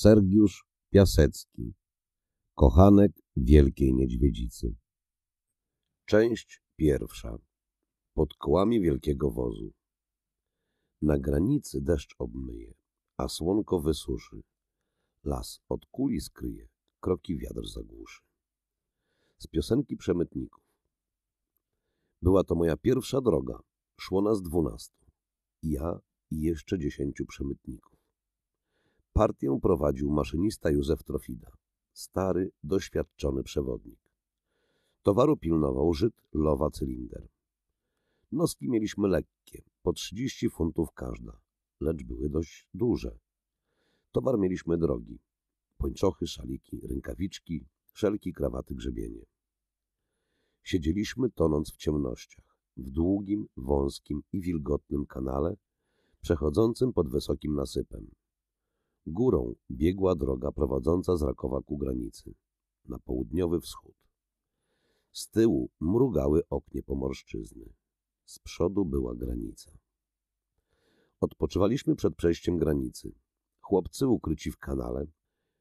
Sergiusz Piasecki Kochanek Wielkiej Niedźwiedzicy Część pierwsza Pod kołami wielkiego wozu Na granicy deszcz obmyje, a słonko wysuszy. Las od kuli skryje, kroki wiatr zagłuszy. Z piosenki przemytników Była to moja pierwsza droga, szło nas dwunastu. Ja i jeszcze dziesięciu przemytników. Partię prowadził maszynista Józef Trofida, stary, doświadczony przewodnik. Towaru pilnował Żyd Lowa Cylinder. Noski mieliśmy lekkie, po 30 funtów każda, lecz były dość duże. Towar mieliśmy drogi. Pończochy, szaliki, rękawiczki, szelki, krawaty grzebienie. Siedzieliśmy tonąc w ciemnościach, w długim, wąskim i wilgotnym kanale, przechodzącym pod wysokim nasypem. Górą biegła droga prowadząca z Rakowa ku granicy, na południowy wschód. Z tyłu mrugały oknie pomorszczyzny. Z przodu była granica. Odpoczywaliśmy przed przejściem granicy. Chłopcy ukryci w kanale,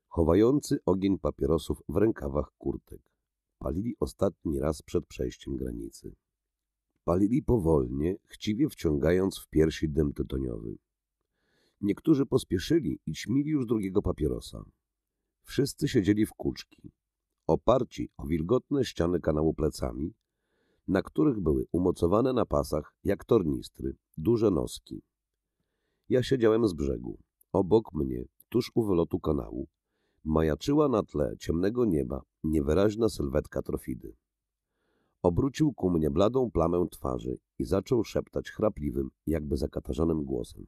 chowający ogień papierosów w rękawach kurtek. Palili ostatni raz przed przejściem granicy. Palili powolnie, chciwie wciągając w piersi dym tytoniowy. Niektórzy pospieszyli i ćmili już drugiego papierosa. Wszyscy siedzieli w kuczki, oparci o wilgotne ściany kanału plecami, na których były umocowane na pasach, jak tornistry, duże noski. Ja siedziałem z brzegu. Obok mnie, tuż u wylotu kanału, majaczyła na tle ciemnego nieba niewyraźna sylwetka trofidy. Obrócił ku mnie bladą plamę twarzy i zaczął szeptać chrapliwym, jakby zakatarzanym głosem.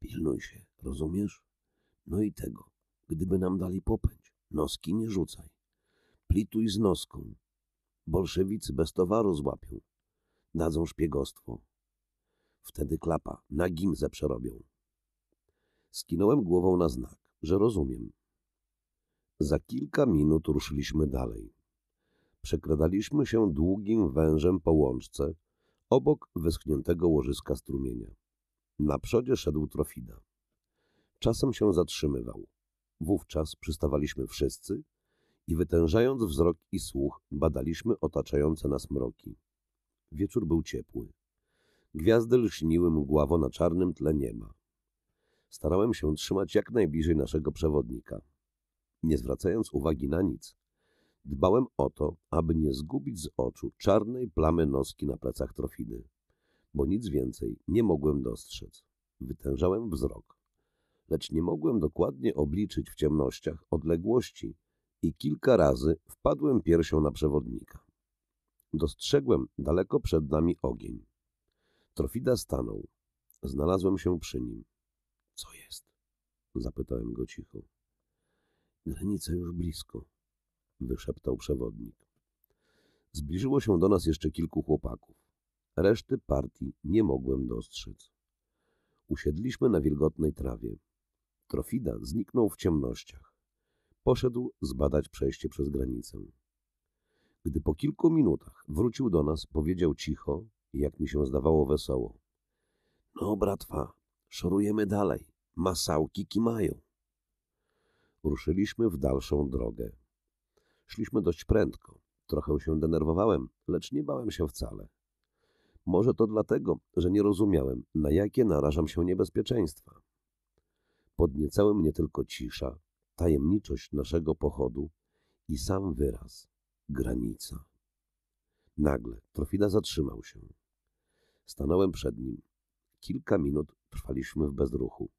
Pilnuj się, rozumiesz? No i tego, gdyby nam dali popędź, noski nie rzucaj. Plituj z noską. Bolszewicy bez towaru złapią. Dadzą szpiegostwo. Wtedy klapa, na gimze przerobią. Skinąłem głową na znak, że rozumiem. Za kilka minut ruszyliśmy dalej. Przekradaliśmy się długim wężem po łączce, obok wyschniętego łożyska strumienia. Na przodzie szedł Trofida. Czasem się zatrzymywał. Wówczas przystawaliśmy wszyscy i wytężając wzrok i słuch badaliśmy otaczające nas mroki. Wieczór był ciepły. Gwiazdy lśniły mgławo na czarnym tle nieba. Starałem się trzymać jak najbliżej naszego przewodnika. Nie zwracając uwagi na nic, dbałem o to, aby nie zgubić z oczu czarnej plamy noski na plecach Trofidy bo nic więcej nie mogłem dostrzec. Wytężałem wzrok, lecz nie mogłem dokładnie obliczyć w ciemnościach odległości i kilka razy wpadłem piersią na przewodnika. Dostrzegłem daleko przed nami ogień. Trofida stanął. Znalazłem się przy nim. Co jest? Zapytałem go cicho. Granica już blisko, wyszeptał przewodnik. Zbliżyło się do nas jeszcze kilku chłopaków. Reszty partii nie mogłem dostrzec. Usiedliśmy na wilgotnej trawie. Trofida zniknął w ciemnościach. Poszedł zbadać przejście przez granicę. Gdy po kilku minutach wrócił do nas, powiedział cicho, jak mi się zdawało wesoło. No, bratwa, szorujemy dalej. Masałki kimają. Ruszyliśmy w dalszą drogę. Szliśmy dość prędko. Trochę się denerwowałem, lecz nie bałem się wcale. Może to dlatego, że nie rozumiałem, na jakie narażam się niebezpieczeństwa. Podniecały mnie tylko cisza, tajemniczość naszego pochodu i sam wyraz granica. Nagle Trofida zatrzymał się. Stanąłem przed nim. Kilka minut trwaliśmy w bezruchu.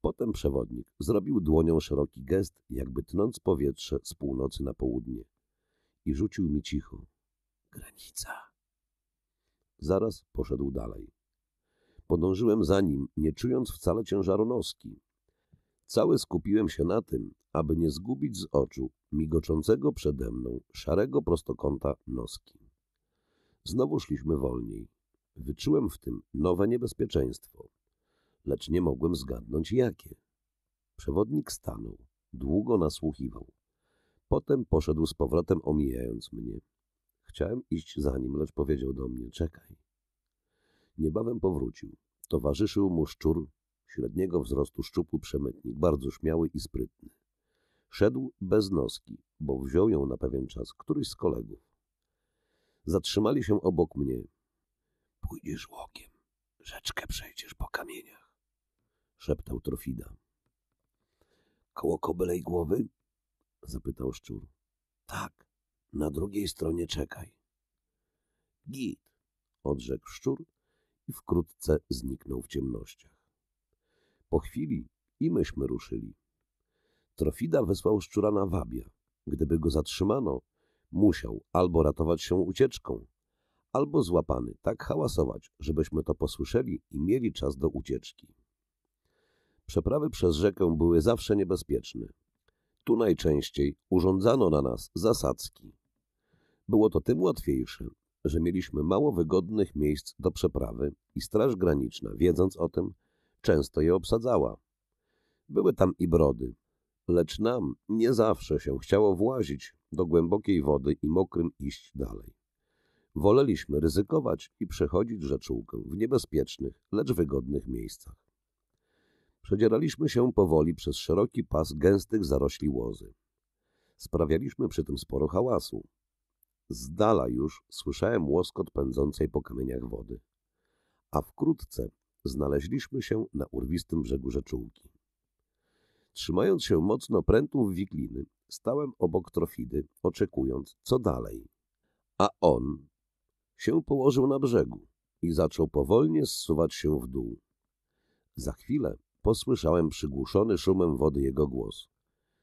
Potem przewodnik zrobił dłonią szeroki gest, jakby tnąc powietrze z północy na południe i rzucił mi cicho. Granica. Zaraz poszedł dalej. Podążyłem za nim, nie czując wcale ciężaru noski. Cały skupiłem się na tym, aby nie zgubić z oczu migoczącego przede mną szarego prostokąta noski. Znowu szliśmy wolniej. Wyczułem w tym nowe niebezpieczeństwo, lecz nie mogłem zgadnąć jakie. Przewodnik stanął, długo nasłuchiwał. Potem poszedł z powrotem omijając mnie. Chciałem iść za nim, lecz powiedział do mnie: Czekaj. Niebawem powrócił. Towarzyszył mu szczur, średniego wzrostu szczupły przemytnik, bardzo śmiały i sprytny. Szedł bez noski, bo wziął ją na pewien czas któryś z kolegów. Zatrzymali się obok mnie. Pójdziesz łokiem, rzeczkę przejdziesz po kamieniach, szeptał Trofida. Koło kobylej głowy? zapytał szczur. Tak, na drugiej stronie czekaj. Git, odrzekł szczur i wkrótce zniknął w ciemnościach. Po chwili i myśmy ruszyli. Trofida wysłał szczura na wabia. Gdyby go zatrzymano, musiał albo ratować się ucieczką, albo złapany tak hałasować, żebyśmy to posłyszeli i mieli czas do ucieczki. Przeprawy przez rzekę były zawsze niebezpieczne. Tu najczęściej urządzano na nas zasadzki. Było to tym łatwiejsze, że mieliśmy mało wygodnych miejsc do przeprawy i Straż Graniczna, wiedząc o tym, często je obsadzała. Były tam i brody, lecz nam nie zawsze się chciało włazić do głębokiej wody i mokrym iść dalej. Woleliśmy ryzykować i przechodzić rzeczułkę w niebezpiecznych, lecz wygodnych miejscach. Przedzieraliśmy się powoli przez szeroki pas gęstych zarośli łozy. Sprawialiśmy przy tym sporo hałasu, z dala już słyszałem łoskot pędzącej po kamieniach wody. A wkrótce znaleźliśmy się na urwistym brzegu rzeczułki. Trzymając się mocno prętów wikliny, stałem obok Trofidy, oczekując, co dalej. A on się położył na brzegu i zaczął powolnie zsuwać się w dół. Za chwilę posłyszałem przygłuszony szumem wody jego głos.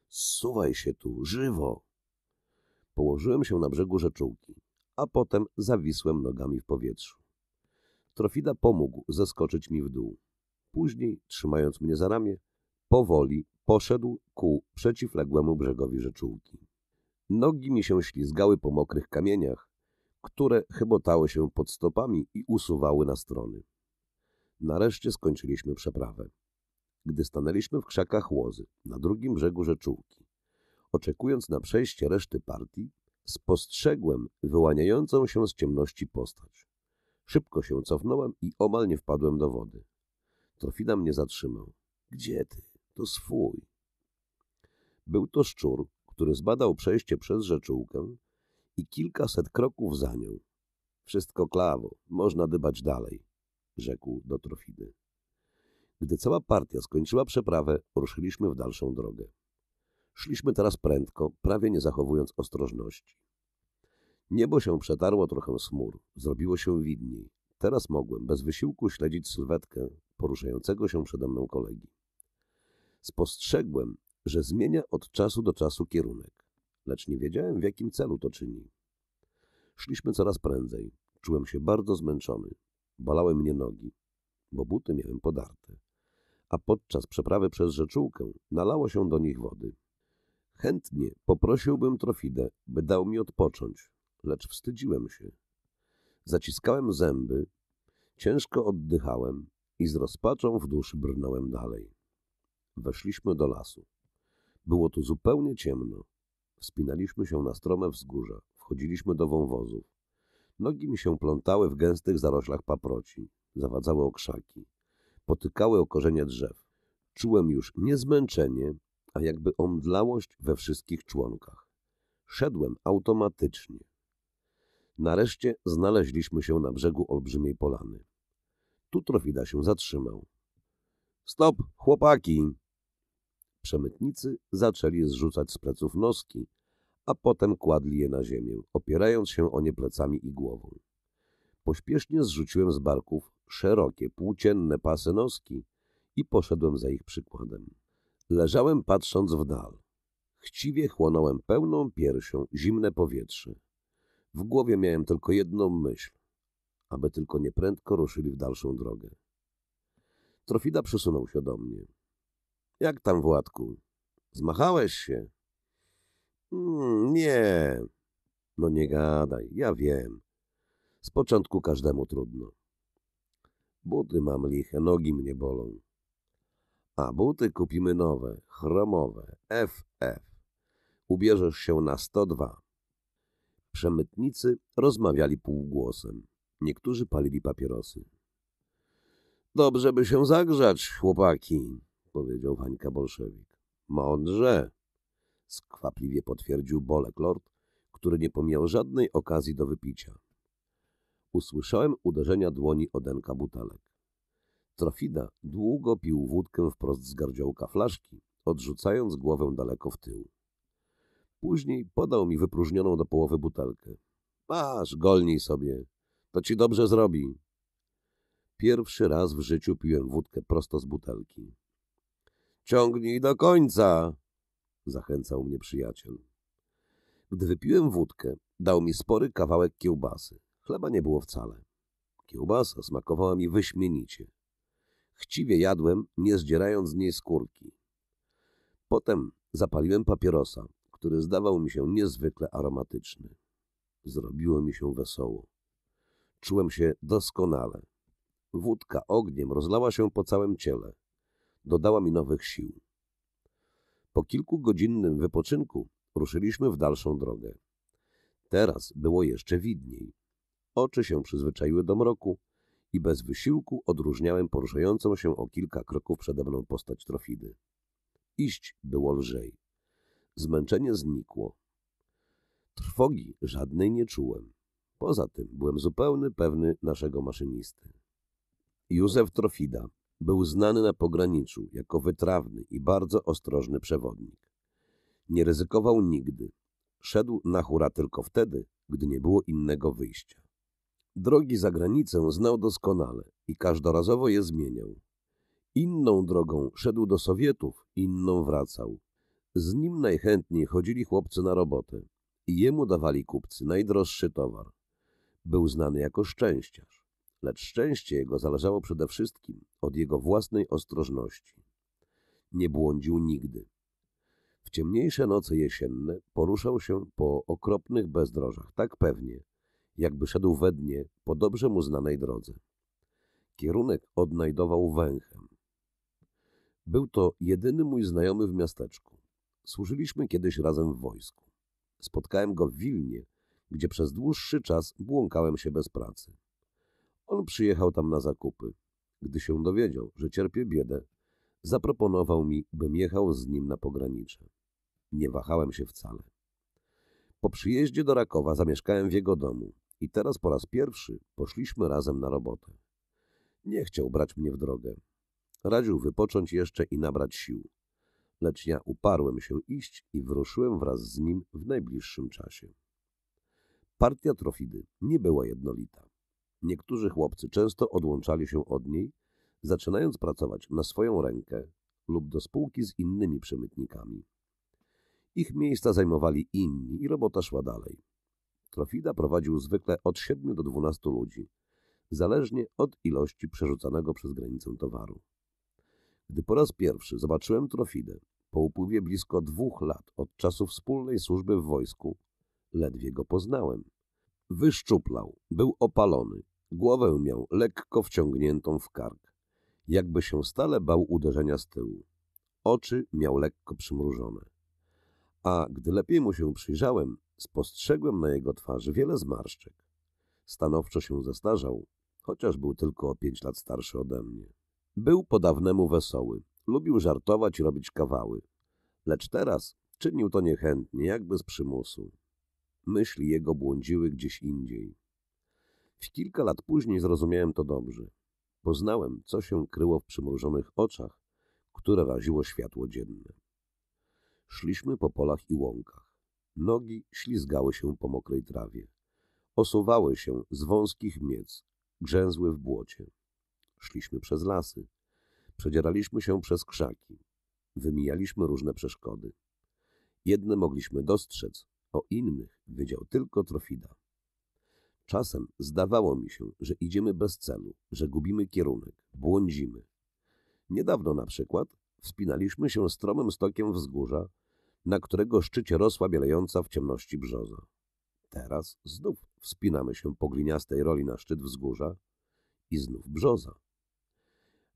Zsuwaj się tu, żywo! Położyłem się na brzegu rzeczułki, a potem zawisłem nogami w powietrzu. Trofida pomógł zeskoczyć mi w dół. Później, trzymając mnie za ramię, powoli poszedł ku przeciwległemu brzegowi rzeczułki. Nogi mi się ślizgały po mokrych kamieniach, które chybotały się pod stopami i usuwały na strony. Nareszcie skończyliśmy przeprawę. Gdy stanęliśmy w krzakach łozy, na drugim brzegu rzeczułki, Oczekując na przejście reszty partii, spostrzegłem wyłaniającą się z ciemności postać. Szybko się cofnąłem i omal nie wpadłem do wody. Trofina mnie zatrzymał. Gdzie ty? To swój. Był to szczur, który zbadał przejście przez rzeczułkę i kilkaset kroków za nią. Wszystko klawo, można dbać dalej, rzekł do Trofiny. Gdy cała partia skończyła przeprawę, ruszyliśmy w dalszą drogę. Szliśmy teraz prędko, prawie nie zachowując ostrożności. Niebo się przetarło trochę smur, zrobiło się widniej. Teraz mogłem bez wysiłku śledzić sylwetkę poruszającego się przede mną kolegi. Spostrzegłem, że zmienia od czasu do czasu kierunek, lecz nie wiedziałem, w jakim celu to czyni. Szliśmy coraz prędzej. Czułem się bardzo zmęczony. Balały mnie nogi, bo buty miałem podarte. A podczas przeprawy przez rzeczułkę nalało się do nich wody. Chętnie poprosiłbym Trofidę, by dał mi odpocząć, lecz wstydziłem się. Zaciskałem zęby, ciężko oddychałem i z rozpaczą w duszy brnąłem dalej. Weszliśmy do lasu. Było tu zupełnie ciemno. Wspinaliśmy się na strome wzgórza, wchodziliśmy do wąwozów. Nogi mi się plątały w gęstych zaroślach paproci, zawadzały o krzaki, potykały o korzenie drzew. Czułem już nie zmęczenie, a jakby omdlałość we wszystkich członkach. Szedłem automatycznie. Nareszcie znaleźliśmy się na brzegu olbrzymiej polany. Tu Trofida się zatrzymał. Stop, chłopaki! Przemytnicy zaczęli zrzucać z pleców noski, a potem kładli je na ziemię, opierając się o nie plecami i głową. Pośpiesznie zrzuciłem z barków szerokie, płócienne pasy noski i poszedłem za ich przykładem. Leżałem patrząc w dal. Chciwie chłonąłem pełną piersią zimne powietrze. W głowie miałem tylko jedną myśl, aby tylko nieprędko ruszyli w dalszą drogę. Trofida przysunął się do mnie. Jak tam, Władku? Zmachałeś się? Mm, nie. No nie gadaj, ja wiem. Z początku każdemu trudno. Buty mam liche, nogi mnie bolą. A buty kupimy nowe, chromowe, FF. Ubierzesz się na 102. Przemytnicy rozmawiali półgłosem. Niektórzy palili papierosy. Dobrze by się zagrzać, chłopaki, powiedział Hańka Bolszewik. Mądrze, skwapliwie potwierdził Bolek Lord, który nie pomijał żadnej okazji do wypicia. Usłyszałem uderzenia dłoni Odenka butelek. Trofida długo pił wódkę wprost z gardziołka flaszki, odrzucając głowę daleko w tył. Później podał mi wypróżnioną do połowy butelkę. Masz, golnij sobie. To ci dobrze zrobi. Pierwszy raz w życiu piłem wódkę prosto z butelki. Ciągnij do końca, zachęcał mnie przyjaciel. Gdy wypiłem wódkę, dał mi spory kawałek kiełbasy. Chleba nie było wcale. Kiełbasa smakowała mi wyśmienicie. Chciwie jadłem, nie zdzierając z niej skórki. Potem zapaliłem papierosa, który zdawał mi się niezwykle aromatyczny. Zrobiło mi się wesoło. Czułem się doskonale. Wódka ogniem rozlała się po całym ciele. Dodała mi nowych sił. Po kilkugodzinnym wypoczynku ruszyliśmy w dalszą drogę. Teraz było jeszcze widniej. Oczy się przyzwyczaiły do mroku, i bez wysiłku odróżniałem poruszającą się o kilka kroków przede mną postać Trofidy. Iść było lżej. Zmęczenie znikło. Trwogi żadnej nie czułem. Poza tym byłem zupełnie pewny naszego maszynisty. Józef Trofida był znany na pograniczu jako wytrawny i bardzo ostrożny przewodnik. Nie ryzykował nigdy. Szedł na hura tylko wtedy, gdy nie było innego wyjścia. Drogi za granicę znał doskonale i każdorazowo je zmieniał. Inną drogą szedł do Sowietów, inną wracał. Z nim najchętniej chodzili chłopcy na robotę i jemu dawali kupcy najdroższy towar. Był znany jako szczęściarz, lecz szczęście jego zależało przede wszystkim od jego własnej ostrożności. Nie błądził nigdy. W ciemniejsze noce jesienne poruszał się po okropnych bezdrożach tak pewnie, jakby szedł we dnie po dobrze mu znanej drodze. Kierunek odnajdował węchem. Był to jedyny mój znajomy w miasteczku. Służyliśmy kiedyś razem w wojsku. Spotkałem go w Wilnie, gdzie przez dłuższy czas błąkałem się bez pracy. On przyjechał tam na zakupy. Gdy się dowiedział, że cierpię biedę, zaproponował mi, bym jechał z nim na pogranicze. Nie wahałem się wcale. Po przyjeździe do Rakowa zamieszkałem w jego domu. I teraz po raz pierwszy poszliśmy razem na robotę. Nie chciał brać mnie w drogę. Radził wypocząć jeszcze i nabrać sił. Lecz ja uparłem się iść i wyruszyłem wraz z nim w najbliższym czasie. Partia Trofidy nie była jednolita. Niektórzy chłopcy często odłączali się od niej, zaczynając pracować na swoją rękę lub do spółki z innymi przemytnikami. Ich miejsca zajmowali inni i robota szła dalej. Trofida prowadził zwykle od 7 do 12 ludzi, zależnie od ilości przerzucanego przez granicę towaru. Gdy po raz pierwszy zobaczyłem Trofidę, po upływie blisko dwóch lat od czasu wspólnej służby w wojsku, ledwie go poznałem. Wyszczuplał, był opalony, głowę miał lekko wciągniętą w kark, jakby się stale bał uderzenia z tyłu. Oczy miał lekko przymrużone. A gdy lepiej mu się przyjrzałem, Spostrzegłem na jego twarzy wiele zmarszczek. Stanowczo się zastarzał, chociaż był tylko o pięć lat starszy ode mnie. Był po dawnemu wesoły, lubił żartować i robić kawały. Lecz teraz czynił to niechętnie, jakby z przymusu. Myśli jego błądziły gdzieś indziej. W kilka lat później zrozumiałem to dobrze. Poznałem, co się kryło w przymrużonych oczach, które raziło światło dzienne. Szliśmy po polach i łąkach. Nogi ślizgały się po mokrej trawie. Osuwały się z wąskich miec, grzęzły w błocie. Szliśmy przez lasy. Przedzieraliśmy się przez krzaki. Wymijaliśmy różne przeszkody. Jedne mogliśmy dostrzec, o innych wiedział tylko Trofida. Czasem zdawało mi się, że idziemy bez celu, że gubimy kierunek, błądzimy. Niedawno na przykład wspinaliśmy się stromym stokiem wzgórza, na którego szczycie rosła bielejąca w ciemności brzoza. Teraz znów wspinamy się po gliniastej roli na szczyt wzgórza i znów brzoza.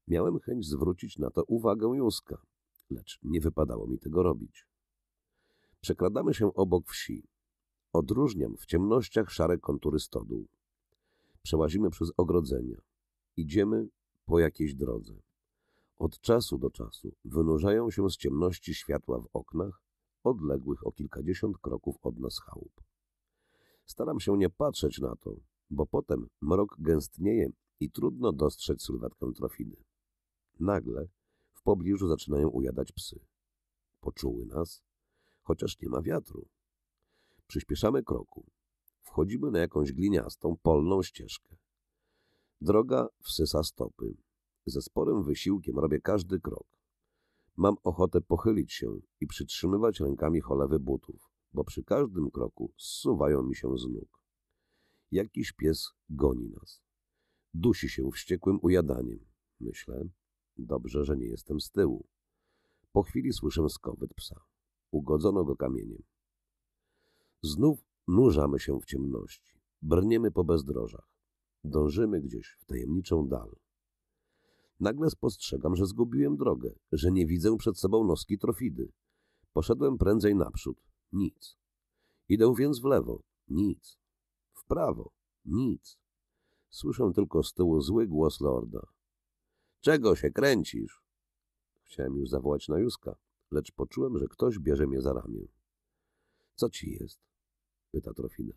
Miałem chęć zwrócić na to uwagę Józka, lecz nie wypadało mi tego robić. Przekradamy się obok wsi. Odróżniam w ciemnościach szare kontury stodół. Przełazimy przez ogrodzenia. Idziemy po jakiejś drodze. Od czasu do czasu wynurzają się z ciemności światła w oknach odległych o kilkadziesiąt kroków od nas chałup. Staram się nie patrzeć na to, bo potem mrok gęstnieje i trudno dostrzec sylwetkę trofiny. Nagle w pobliżu zaczynają ujadać psy. Poczuły nas, chociaż nie ma wiatru. Przyspieszamy kroku. Wchodzimy na jakąś gliniastą, polną ścieżkę. Droga wsysa stopy. Ze sporym wysiłkiem robię każdy krok. Mam ochotę pochylić się i przytrzymywać rękami cholewy butów, bo przy każdym kroku zsuwają mi się z nóg. Jakiś pies goni nas. Dusi się wściekłym ujadaniem. Myślę, dobrze, że nie jestem z tyłu. Po chwili słyszę skowyt psa. Ugodzono go kamieniem. Znów nurzamy się w ciemności. Brniemy po bezdrożach. Dążymy gdzieś w tajemniczą dal. Nagle spostrzegam, że zgubiłem drogę, że nie widzę przed sobą noski trofidy. Poszedłem prędzej naprzód. Nic. Idę więc w lewo. Nic. W prawo. Nic. Słyszę tylko z tyłu zły głos lorda. Czego się kręcisz? Chciałem już zawołać na Józka, lecz poczułem, że ktoś bierze mnie za ramię. Co ci jest? Pyta Trofina.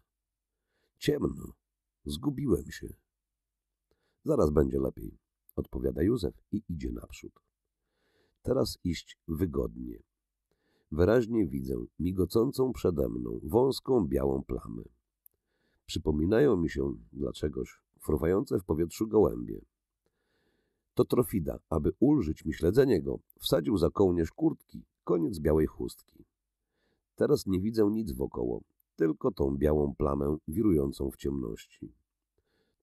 Ciemno. Zgubiłem się. Zaraz będzie lepiej odpowiada Józef i idzie naprzód. Teraz iść wygodnie. Wyraźnie widzę migocącą przede mną wąską białą plamę. Przypominają mi się dla czegoś fruwające w powietrzu gołębie. To Trofida, aby ulżyć mi śledzenie go, wsadził za kołnierz kurtki koniec białej chustki. Teraz nie widzę nic wokoło, tylko tą białą plamę wirującą w ciemności.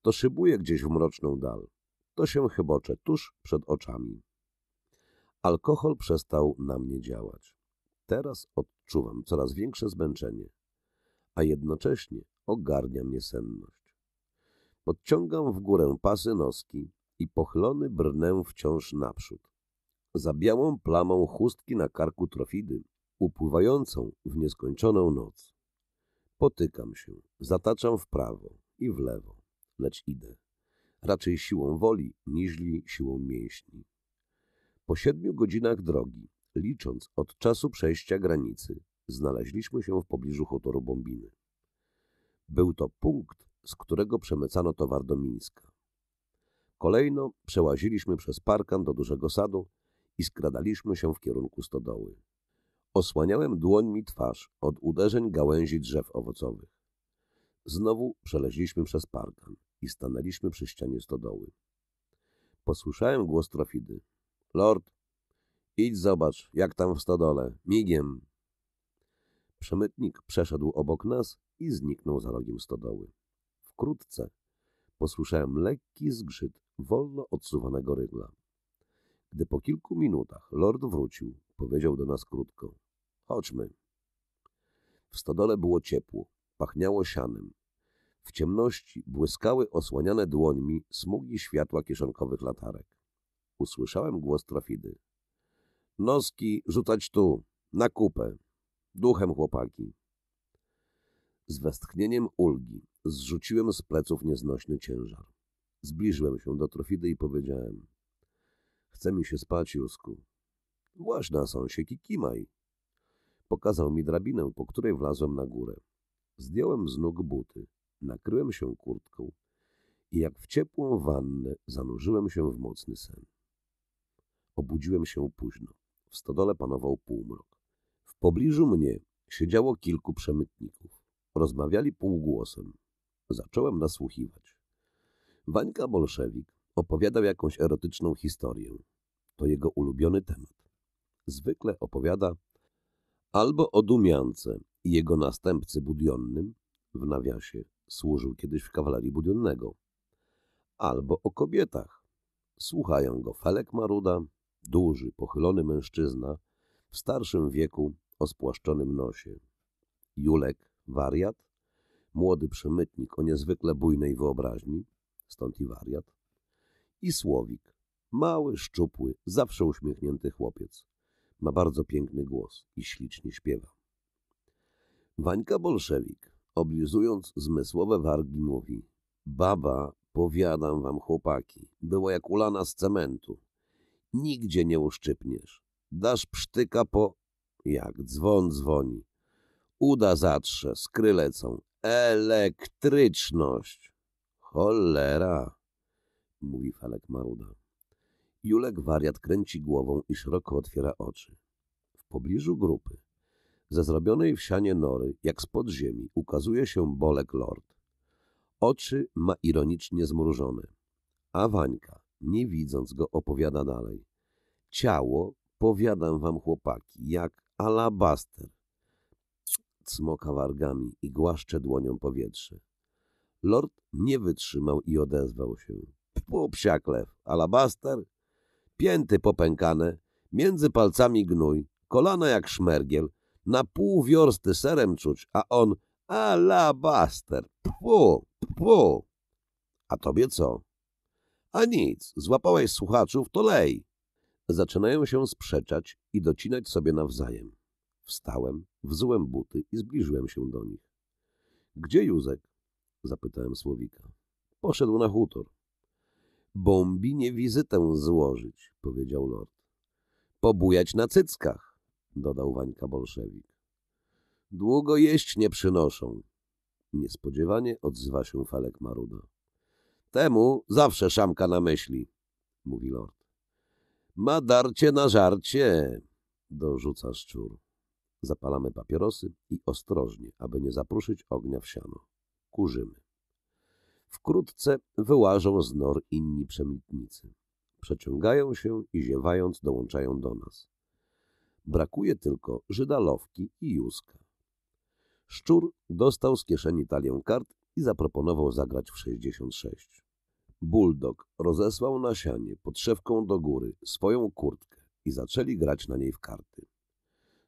To szybuje gdzieś w mroczną dal to się chybocze tuż przed oczami. Alkohol przestał na mnie działać. Teraz odczuwam coraz większe zmęczenie, a jednocześnie ogarnia mnie senność. Podciągam w górę pasy noski i pochylony brnę wciąż naprzód. Za białą plamą chustki na karku trofidy, upływającą w nieskończoną noc. Potykam się, zataczam w prawo i w lewo, lecz idę raczej siłą woli niż siłą mięśni. Po siedmiu godzinach drogi, licząc od czasu przejścia granicy, znaleźliśmy się w pobliżu chotoru Bombiny. Był to punkt, z którego przemycano towar do Mińska. Kolejno przełaziliśmy przez parkan do dużego sadu i skradaliśmy się w kierunku stodoły. Osłaniałem dłońmi twarz od uderzeń gałęzi drzew owocowych. Znowu przeleźliśmy przez parkan i stanęliśmy przy ścianie stodoły. Posłyszałem głos Trofidy. Lord, idź zobacz, jak tam w stodole, migiem. Przemytnik przeszedł obok nas i zniknął za rogiem stodoły. Wkrótce posłyszałem lekki zgrzyt wolno odsuwanego rygla. Gdy po kilku minutach lord wrócił, powiedział do nas krótko. Chodźmy. W stodole było ciepło, pachniało sianem, w ciemności błyskały osłaniane dłońmi smugi światła kieszonkowych latarek. Usłyszałem głos trafidy. Noski rzucać tu, na kupę. Duchem chłopaki. Z westchnieniem ulgi zrzuciłem z pleców nieznośny ciężar. Zbliżyłem się do trofidy i powiedziałem. Chce mi się spać, Jusku. Właśnie na sąsiek i kimaj. Pokazał mi drabinę, po której wlazłem na górę. Zdjąłem z nóg buty. Nakryłem się kurtką i jak w ciepłą wannę zanurzyłem się w mocny sen. Obudziłem się późno. W stodole panował półmrok. W pobliżu mnie siedziało kilku przemytników. Rozmawiali półgłosem. Zacząłem nasłuchiwać. Wańka Bolszewik opowiadał jakąś erotyczną historię. To jego ulubiony temat. Zwykle opowiada albo o Dumiance i jego następcy budionnym, w nawiasie Służył kiedyś w kawalerii budynnego. Albo o kobietach. Słuchają go Felek Maruda, duży, pochylony mężczyzna, w starszym wieku, o spłaszczonym nosie. Julek, wariat, młody przemytnik o niezwykle bujnej wyobraźni, stąd i wariat, i Słowik, mały, szczupły, zawsze uśmiechnięty chłopiec. Ma bardzo piękny głos i ślicznie śpiewa. Wańka Bolszewik, Oblizując zmysłowe wargi mówi Baba, powiadam wam chłopaki, było jak ulana z cementu. Nigdzie nie uszczypniesz. Dasz psztyka po... Jak dzwon dzwoni. Uda zatrze, skrylecą. Elektryczność. Cholera, mówi Falek Maruda. Julek wariat kręci głową i szeroko otwiera oczy. W pobliżu grupy ze zrobionej w sianie nory, jak spod ziemi, ukazuje się Bolek Lord. Oczy ma ironicznie zmrużone. A Wańka, nie widząc go, opowiada dalej. Ciało, powiadam wam chłopaki, jak alabaster. Cmoka wargami i głaszcze dłonią powietrze. Lord nie wytrzymał i odezwał się. Pupsia alabaster, pięty popękane, między palcami gnój, kolana jak szmergiel, na pół wiorsty serem czuć, a on alabaster, pfu, pfu. A tobie co? A nic, złapałeś słuchaczów, to lej. Zaczynają się sprzeczać i docinać sobie nawzajem. Wstałem, wzułem buty i zbliżyłem się do nich. Gdzie Józek? zapytałem Słowika. Poszedł na hutor. Bombinie wizytę złożyć, powiedział lord. Pobujać na cyckach dodał Wańka bolszewik. Długo jeść nie przynoszą. Niespodziewanie odzywa się Falek Maruda. Temu zawsze szamka na myśli, mówi lord. Ma darcie na żarcie, dorzuca szczur. Zapalamy papierosy i ostrożnie, aby nie zapruszyć ognia w siano. Kurzymy. Wkrótce wyłażą z nor inni przemytnicy. Przeciągają się i ziewając dołączają do nas. Brakuje tylko Żydalowki i Józka. Szczur dostał z kieszeni talię kart i zaproponował zagrać w 66. Bulldog rozesłał nasianie szewką do góry swoją kurtkę i zaczęli grać na niej w karty.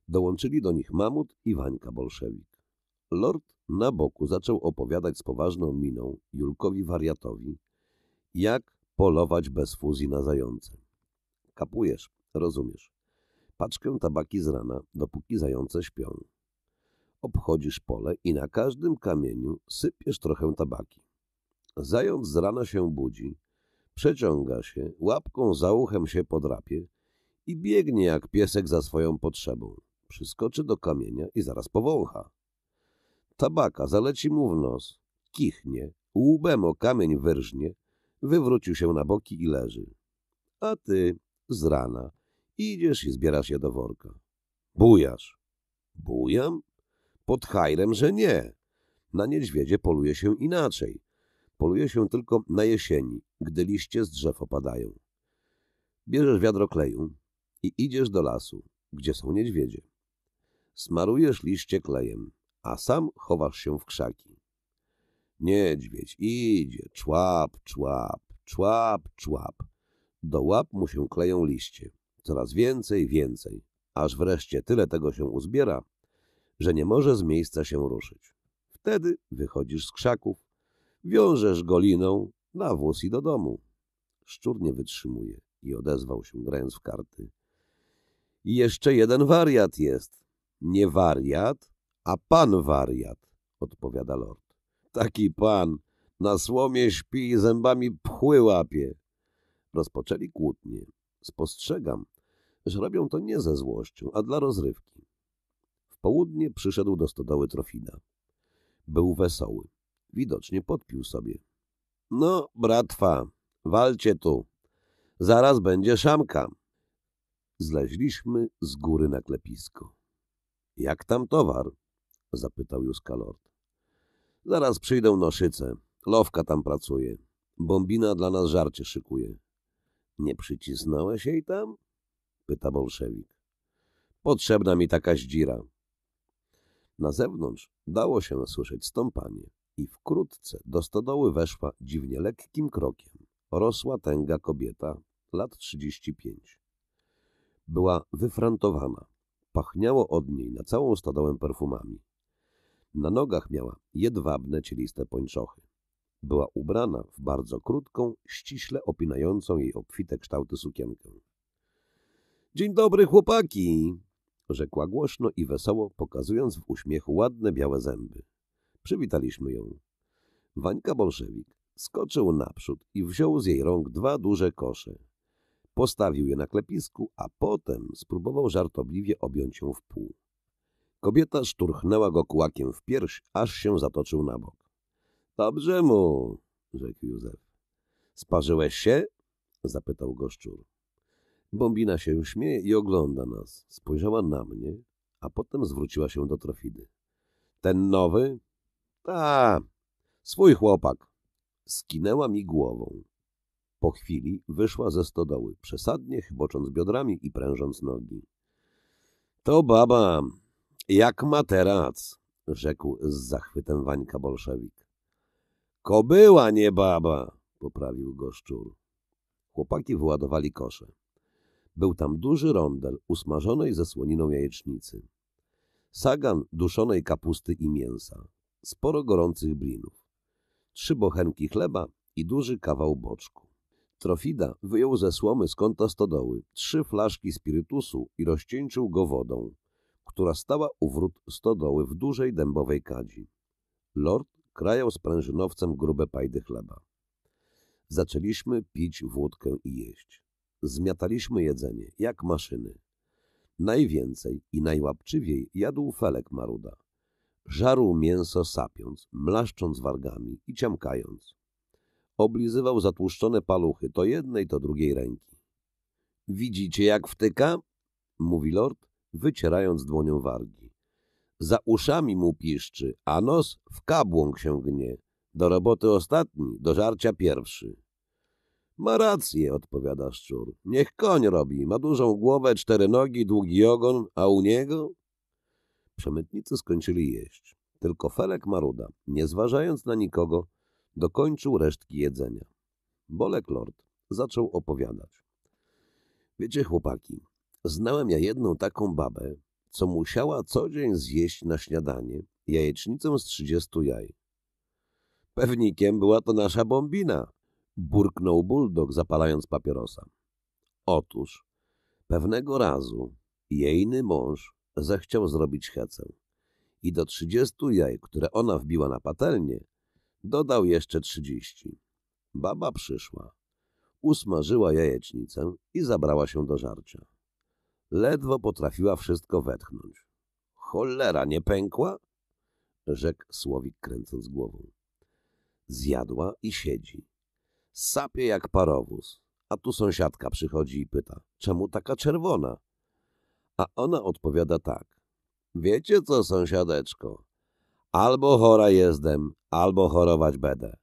Dołączyli do nich Mamut i Wańka Bolszewik. Lord na boku zaczął opowiadać z poważną miną Julkowi wariatowi, jak polować bez fuzji na zające. Kapujesz, rozumiesz paczkę tabaki z rana, dopóki zające śpią. Obchodzisz pole i na każdym kamieniu sypiesz trochę tabaki. Zając z rana się budzi, przeciąga się, łapką za uchem się podrapie i biegnie jak piesek za swoją potrzebą. Przyskoczy do kamienia i zaraz powącha. Tabaka zaleci mu w nos, kichnie, łbem o kamień wyrżnie, wywrócił się na boki i leży. A ty z rana Idziesz i zbierasz je do worka. Bujasz. Bujam? Pod hajrem, że nie. Na niedźwiedzie poluje się inaczej. Poluje się tylko na jesieni, gdy liście z drzew opadają. Bierzesz wiadro kleju i idziesz do lasu, gdzie są niedźwiedzie. Smarujesz liście klejem, a sam chowasz się w krzaki. Niedźwiedź idzie, człap, człap, człap, człap. Do łap mu się kleją liście. Coraz więcej, więcej, aż wreszcie tyle tego się uzbiera, że nie może z miejsca się ruszyć. Wtedy wychodzisz z krzaków, wiążesz goliną na wóz i do domu. Szczur nie wytrzymuje i odezwał się, grając w karty. I jeszcze jeden wariat jest. Nie wariat, a pan wariat, odpowiada lord. Taki pan na słomie śpi i zębami pchły łapie. Rozpoczęli kłótnie. Spostrzegam, że robią to nie ze złością, a dla rozrywki. W południe przyszedł do stodoły Trofida. Był wesoły. Widocznie podpił sobie. No, bratwa, walcie tu. Zaraz będzie szamka. Zleźliśmy z góry na klepisko. Jak tam towar? zapytał Juska Lord. Zaraz przyjdą noszyce. Lowka tam pracuje. Bombina dla nas żarcie szykuje. Nie przycisnąłeś jej tam? Pyta bolszewik. Potrzebna mi taka zdzira. Na zewnątrz dało się słyszeć stąpanie i wkrótce do stodoły weszła dziwnie lekkim krokiem rosła tęga kobieta, lat 35. Była wyfrantowana, pachniało od niej na całą stodołę perfumami. Na nogach miała jedwabne, cieliste pończochy. Była ubrana w bardzo krótką, ściśle opinającą jej obfite kształty sukienkę. Dzień dobry, chłopaki! Rzekła głośno i wesoło, pokazując w uśmiechu ładne białe zęby. Przywitaliśmy ją. Wańka bolszewik skoczył naprzód i wziął z jej rąk dwa duże kosze. Postawił je na klepisku, a potem spróbował żartobliwie objąć ją w pół. Kobieta szturchnęła go kułakiem w pierś, aż się zatoczył na bok. — Dobrze mu! — rzekł Józef. — Sparzyłeś się? — zapytał go szczur. Bombina się śmieje i ogląda nas. Spojrzała na mnie, a potem zwróciła się do Trofidy. Ten nowy? Ta, swój chłopak. Skinęła mi głową. Po chwili wyszła ze stodoły, przesadnie chybocząc biodrami i prężąc nogi. To baba, jak materac, rzekł z zachwytem Wańka Bolszewik. Kobyła, nie baba, poprawił go szczur. Chłopaki wyładowali kosze. Był tam duży rondel usmażonej ze słoniną jajecznicy. Sagan duszonej kapusty i mięsa. Sporo gorących blinów. Trzy bochenki chleba i duży kawał boczku. Trofida wyjął ze słomy z kąta stodoły trzy flaszki spirytusu i rozcieńczył go wodą, która stała u wrót stodoły w dużej dębowej kadzi. Lord krajał sprężynowcem grube pajdy chleba. Zaczęliśmy pić wódkę i jeść. Zmiataliśmy jedzenie, jak maszyny. Najwięcej i najłapczywiej jadł Felek Maruda. Żarł mięso sapiąc, mlaszcząc wargami i ciamkając. Oblizywał zatłuszczone paluchy, to jednej, to drugiej ręki. Widzicie, jak wtyka? Mówi lord, wycierając dłonią wargi. Za uszami mu piszczy, a nos w kabłąk się gnie. Do roboty ostatni, do żarcia pierwszy. Ma rację, odpowiada szczur. Niech koń robi. Ma dużą głowę, cztery nogi, długi ogon, a u niego... Przemytnicy skończyli jeść. Tylko Felek Maruda, nie zważając na nikogo, dokończył resztki jedzenia. Bolek Lord zaczął opowiadać. Wiecie, chłopaki, znałem ja jedną taką babę, co musiała co dzień zjeść na śniadanie jajecznicę z trzydziestu jaj. Pewnikiem była to nasza bombina, burknął buldog, zapalając papierosa. Otóż pewnego razu jejny mąż zechciał zrobić hecę i do trzydziestu jaj, które ona wbiła na patelnię, dodał jeszcze trzydzieści. Baba przyszła, usmażyła jajecznicę i zabrała się do żarcia. Ledwo potrafiła wszystko wetchnąć. Cholera, nie pękła? rzekł Słowik kręcąc głową. Zjadła i siedzi Sapie jak parowóz. A tu sąsiadka przychodzi i pyta, czemu taka czerwona? A ona odpowiada tak. Wiecie co, sąsiadeczko? Albo chora jestem, albo chorować będę.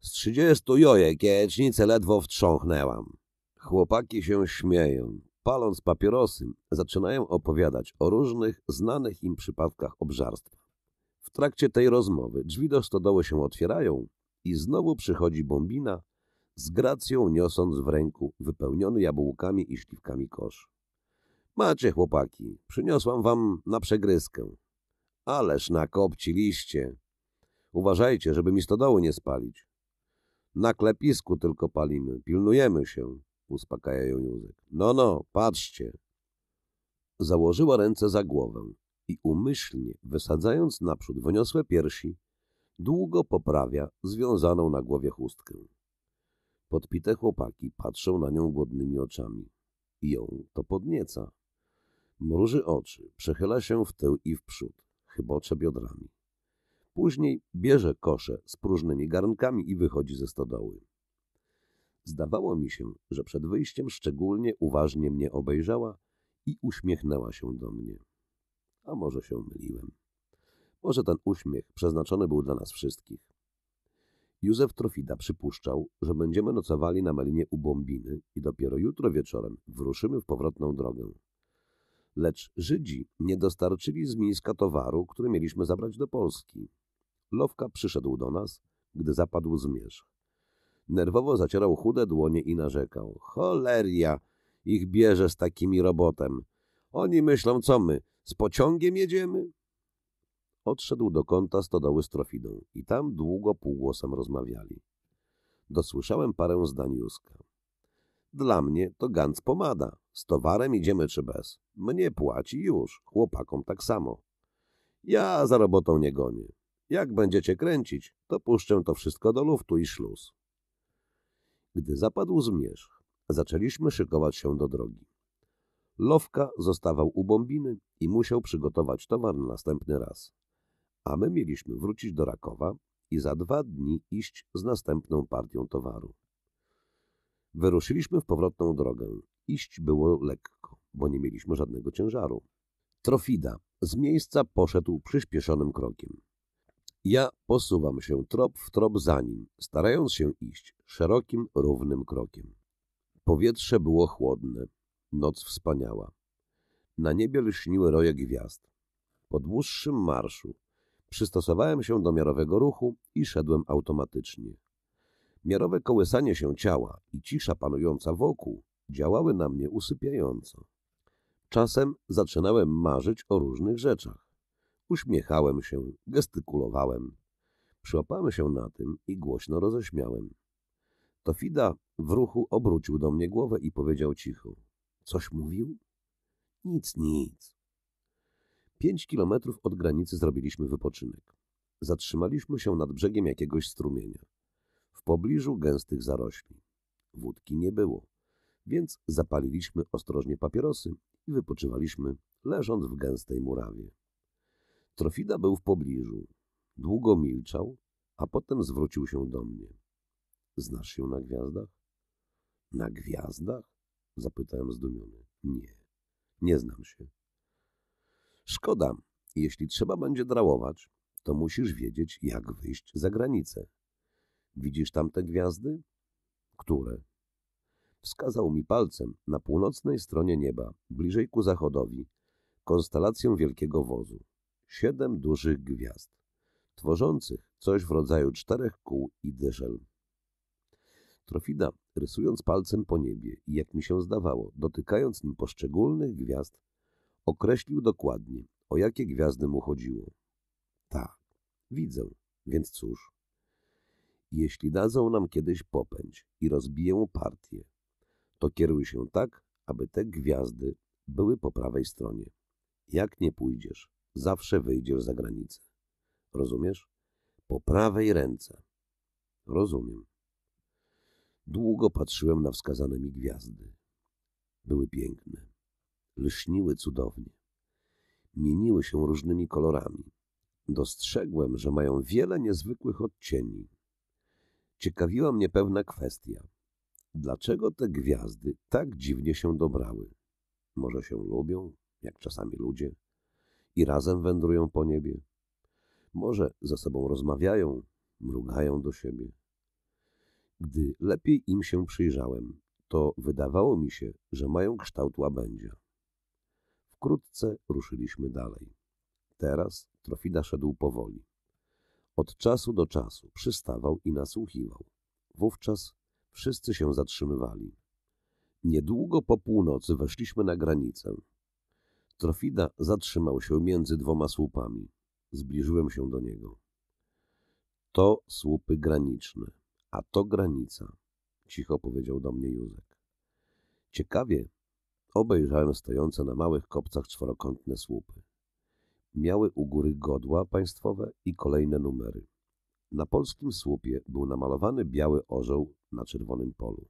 Z trzydziestu jojek jecznicę ledwo wtrząchnęłam. Chłopaki się śmieją. Paląc papierosy, zaczynają opowiadać o różnych, znanych im przypadkach obżarstwa. W trakcie tej rozmowy drzwi do stodoły się otwierają i znowu przychodzi bombina z gracją niosąc w ręku wypełniony jabłkami i śliwkami kosz. Macie, chłopaki, przyniosłam wam na przegryzkę. Ależ nakopciliście. Uważajcie, żeby mi stodoły nie spalić. Na klepisku tylko palimy, pilnujemy się, uspokaja ją Józek. No, no, patrzcie. Założyła ręce za głowę i umyślnie, wysadzając naprzód wyniosłe piersi, długo poprawia związaną na głowie chustkę. Podpite chłopaki patrzą na nią głodnymi oczami. I ją to podnieca. Mruży oczy, przechyla się w tył i w przód, chybocze biodrami. Później bierze kosze z próżnymi garnkami i wychodzi ze stodoły. Zdawało mi się, że przed wyjściem szczególnie uważnie mnie obejrzała i uśmiechnęła się do mnie. A może się myliłem. Może ten uśmiech przeznaczony był dla nas wszystkich. Józef Trofida przypuszczał, że będziemy nocowali na melinie u Bombiny i dopiero jutro wieczorem wruszymy w powrotną drogę. Lecz Żydzi nie dostarczyli z Mińska towaru, który mieliśmy zabrać do Polski. Lowka przyszedł do nas, gdy zapadł zmierzch. Nerwowo zacierał chude dłonie i narzekał. Choleria! Ich bierze z takimi robotem. Oni myślą, co my, z pociągiem jedziemy? Odszedł do kąta stodoły z trofidą i tam długo półgłosem rozmawiali. Dosłyszałem parę zdań Józka. Dla mnie to ganc pomada. Z towarem idziemy czy bez. Mnie płaci już, chłopakom tak samo. Ja za robotą nie gonię. Jak będziecie kręcić, to puszczę to wszystko do luftu i szluz. Gdy zapadł zmierzch, zaczęliśmy szykować się do drogi. Lowka zostawał u bombiny i musiał przygotować towar na następny raz a my mieliśmy wrócić do Rakowa i za dwa dni iść z następną partią towaru. Wyruszyliśmy w powrotną drogę. Iść było lekko, bo nie mieliśmy żadnego ciężaru. Trofida z miejsca poszedł przyspieszonym krokiem. Ja posuwam się trop w trop za nim, starając się iść szerokim, równym krokiem. Powietrze było chłodne, noc wspaniała. Na niebie lśniły roje gwiazd. Po dłuższym marszu Przystosowałem się do miarowego ruchu i szedłem automatycznie. Miarowe kołysanie się ciała i cisza panująca wokół działały na mnie usypiająco. Czasem zaczynałem marzyć o różnych rzeczach. Uśmiechałem się, gestykulowałem. Przyłapałem się na tym i głośno roześmiałem. Tofida w ruchu obrócił do mnie głowę i powiedział cicho. Coś mówił? Nic, nic. Pięć kilometrów od granicy zrobiliśmy wypoczynek. Zatrzymaliśmy się nad brzegiem jakiegoś strumienia. W pobliżu gęstych zarośli. Wódki nie było, więc zapaliliśmy ostrożnie papierosy i wypoczywaliśmy, leżąc w gęstej murawie. Trofida był w pobliżu. Długo milczał, a potem zwrócił się do mnie. Znasz się na gwiazdach? Na gwiazdach? Zapytałem zdumiony. Nie, nie znam się. Szkoda, jeśli trzeba będzie drałować, to musisz wiedzieć, jak wyjść za granicę. Widzisz tam te gwiazdy? Które? Wskazał mi palcem na północnej stronie nieba, bliżej ku zachodowi, konstelację wielkiego wozu. Siedem dużych gwiazd, tworzących coś w rodzaju czterech kół i dyszel. Trofida, rysując palcem po niebie i jak mi się zdawało, dotykając nim poszczególnych gwiazd, Określił dokładnie, o jakie gwiazdy mu chodziło. Tak, widzę, więc cóż. Jeśli dadzą nam kiedyś popędź i rozbiję partię, to kieruj się tak, aby te gwiazdy były po prawej stronie. Jak nie pójdziesz, zawsze wyjdziesz za granicę. Rozumiesz? Po prawej ręce. Rozumiem. Długo patrzyłem na wskazane mi gwiazdy. Były piękne lśniły cudownie. Mieniły się różnymi kolorami. Dostrzegłem, że mają wiele niezwykłych odcieni. Ciekawiła mnie pewna kwestia. Dlaczego te gwiazdy tak dziwnie się dobrały? Może się lubią, jak czasami ludzie, i razem wędrują po niebie? Może ze sobą rozmawiają, mrugają do siebie? Gdy lepiej im się przyjrzałem, to wydawało mi się, że mają kształt łabędzia. Wkrótce ruszyliśmy dalej. Teraz Trofida szedł powoli. Od czasu do czasu przystawał i nasłuchiwał. Wówczas wszyscy się zatrzymywali. Niedługo po północy weszliśmy na granicę. Trofida zatrzymał się między dwoma słupami. Zbliżyłem się do niego. To słupy graniczne, a to granica, cicho powiedział do mnie Józek. Ciekawie, Obejrzałem stojące na małych kopcach czworokątne słupy. Miały u góry godła państwowe i kolejne numery. Na polskim słupie był namalowany biały orzeł na czerwonym polu.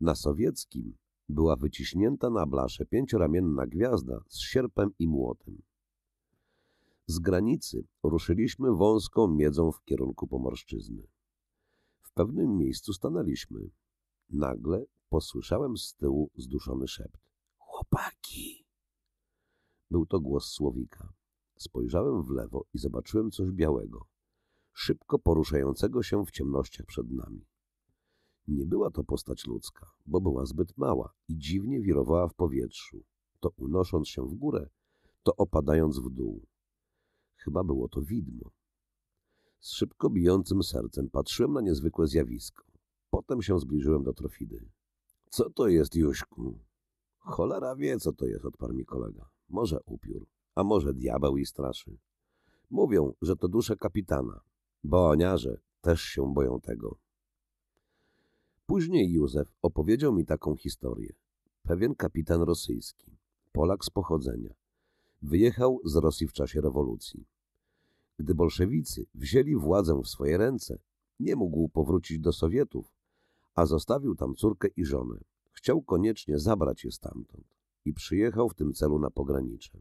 Na sowieckim była wyciśnięta na blasze pięcioramienna gwiazda z sierpem i młotem. Z granicy ruszyliśmy wąską miedzą w kierunku Pomorszczyzny. W pewnym miejscu stanęliśmy. Nagle Posłyszałem z tyłu zduszony szept. Chłopaki! Był to głos słowika. Spojrzałem w lewo i zobaczyłem coś białego, szybko poruszającego się w ciemnościach przed nami. Nie była to postać ludzka, bo była zbyt mała i dziwnie wirowała w powietrzu, to unosząc się w górę, to opadając w dół. Chyba było to widmo. Z szybko bijącym sercem patrzyłem na niezwykłe zjawisko. Potem się zbliżyłem do Trofidy. Co to jest, Juśku? Cholera wie, co to jest, odparł mi kolega. Może upiór, a może diabeł i straszy. Mówią, że to dusze kapitana. Boaniarze też się boją tego. Później Józef opowiedział mi taką historię. Pewien kapitan rosyjski, Polak z pochodzenia, wyjechał z Rosji w czasie rewolucji. Gdy bolszewicy wzięli władzę w swoje ręce, nie mógł powrócić do Sowietów, a zostawił tam córkę i żonę. Chciał koniecznie zabrać je stamtąd i przyjechał w tym celu na pogranicze.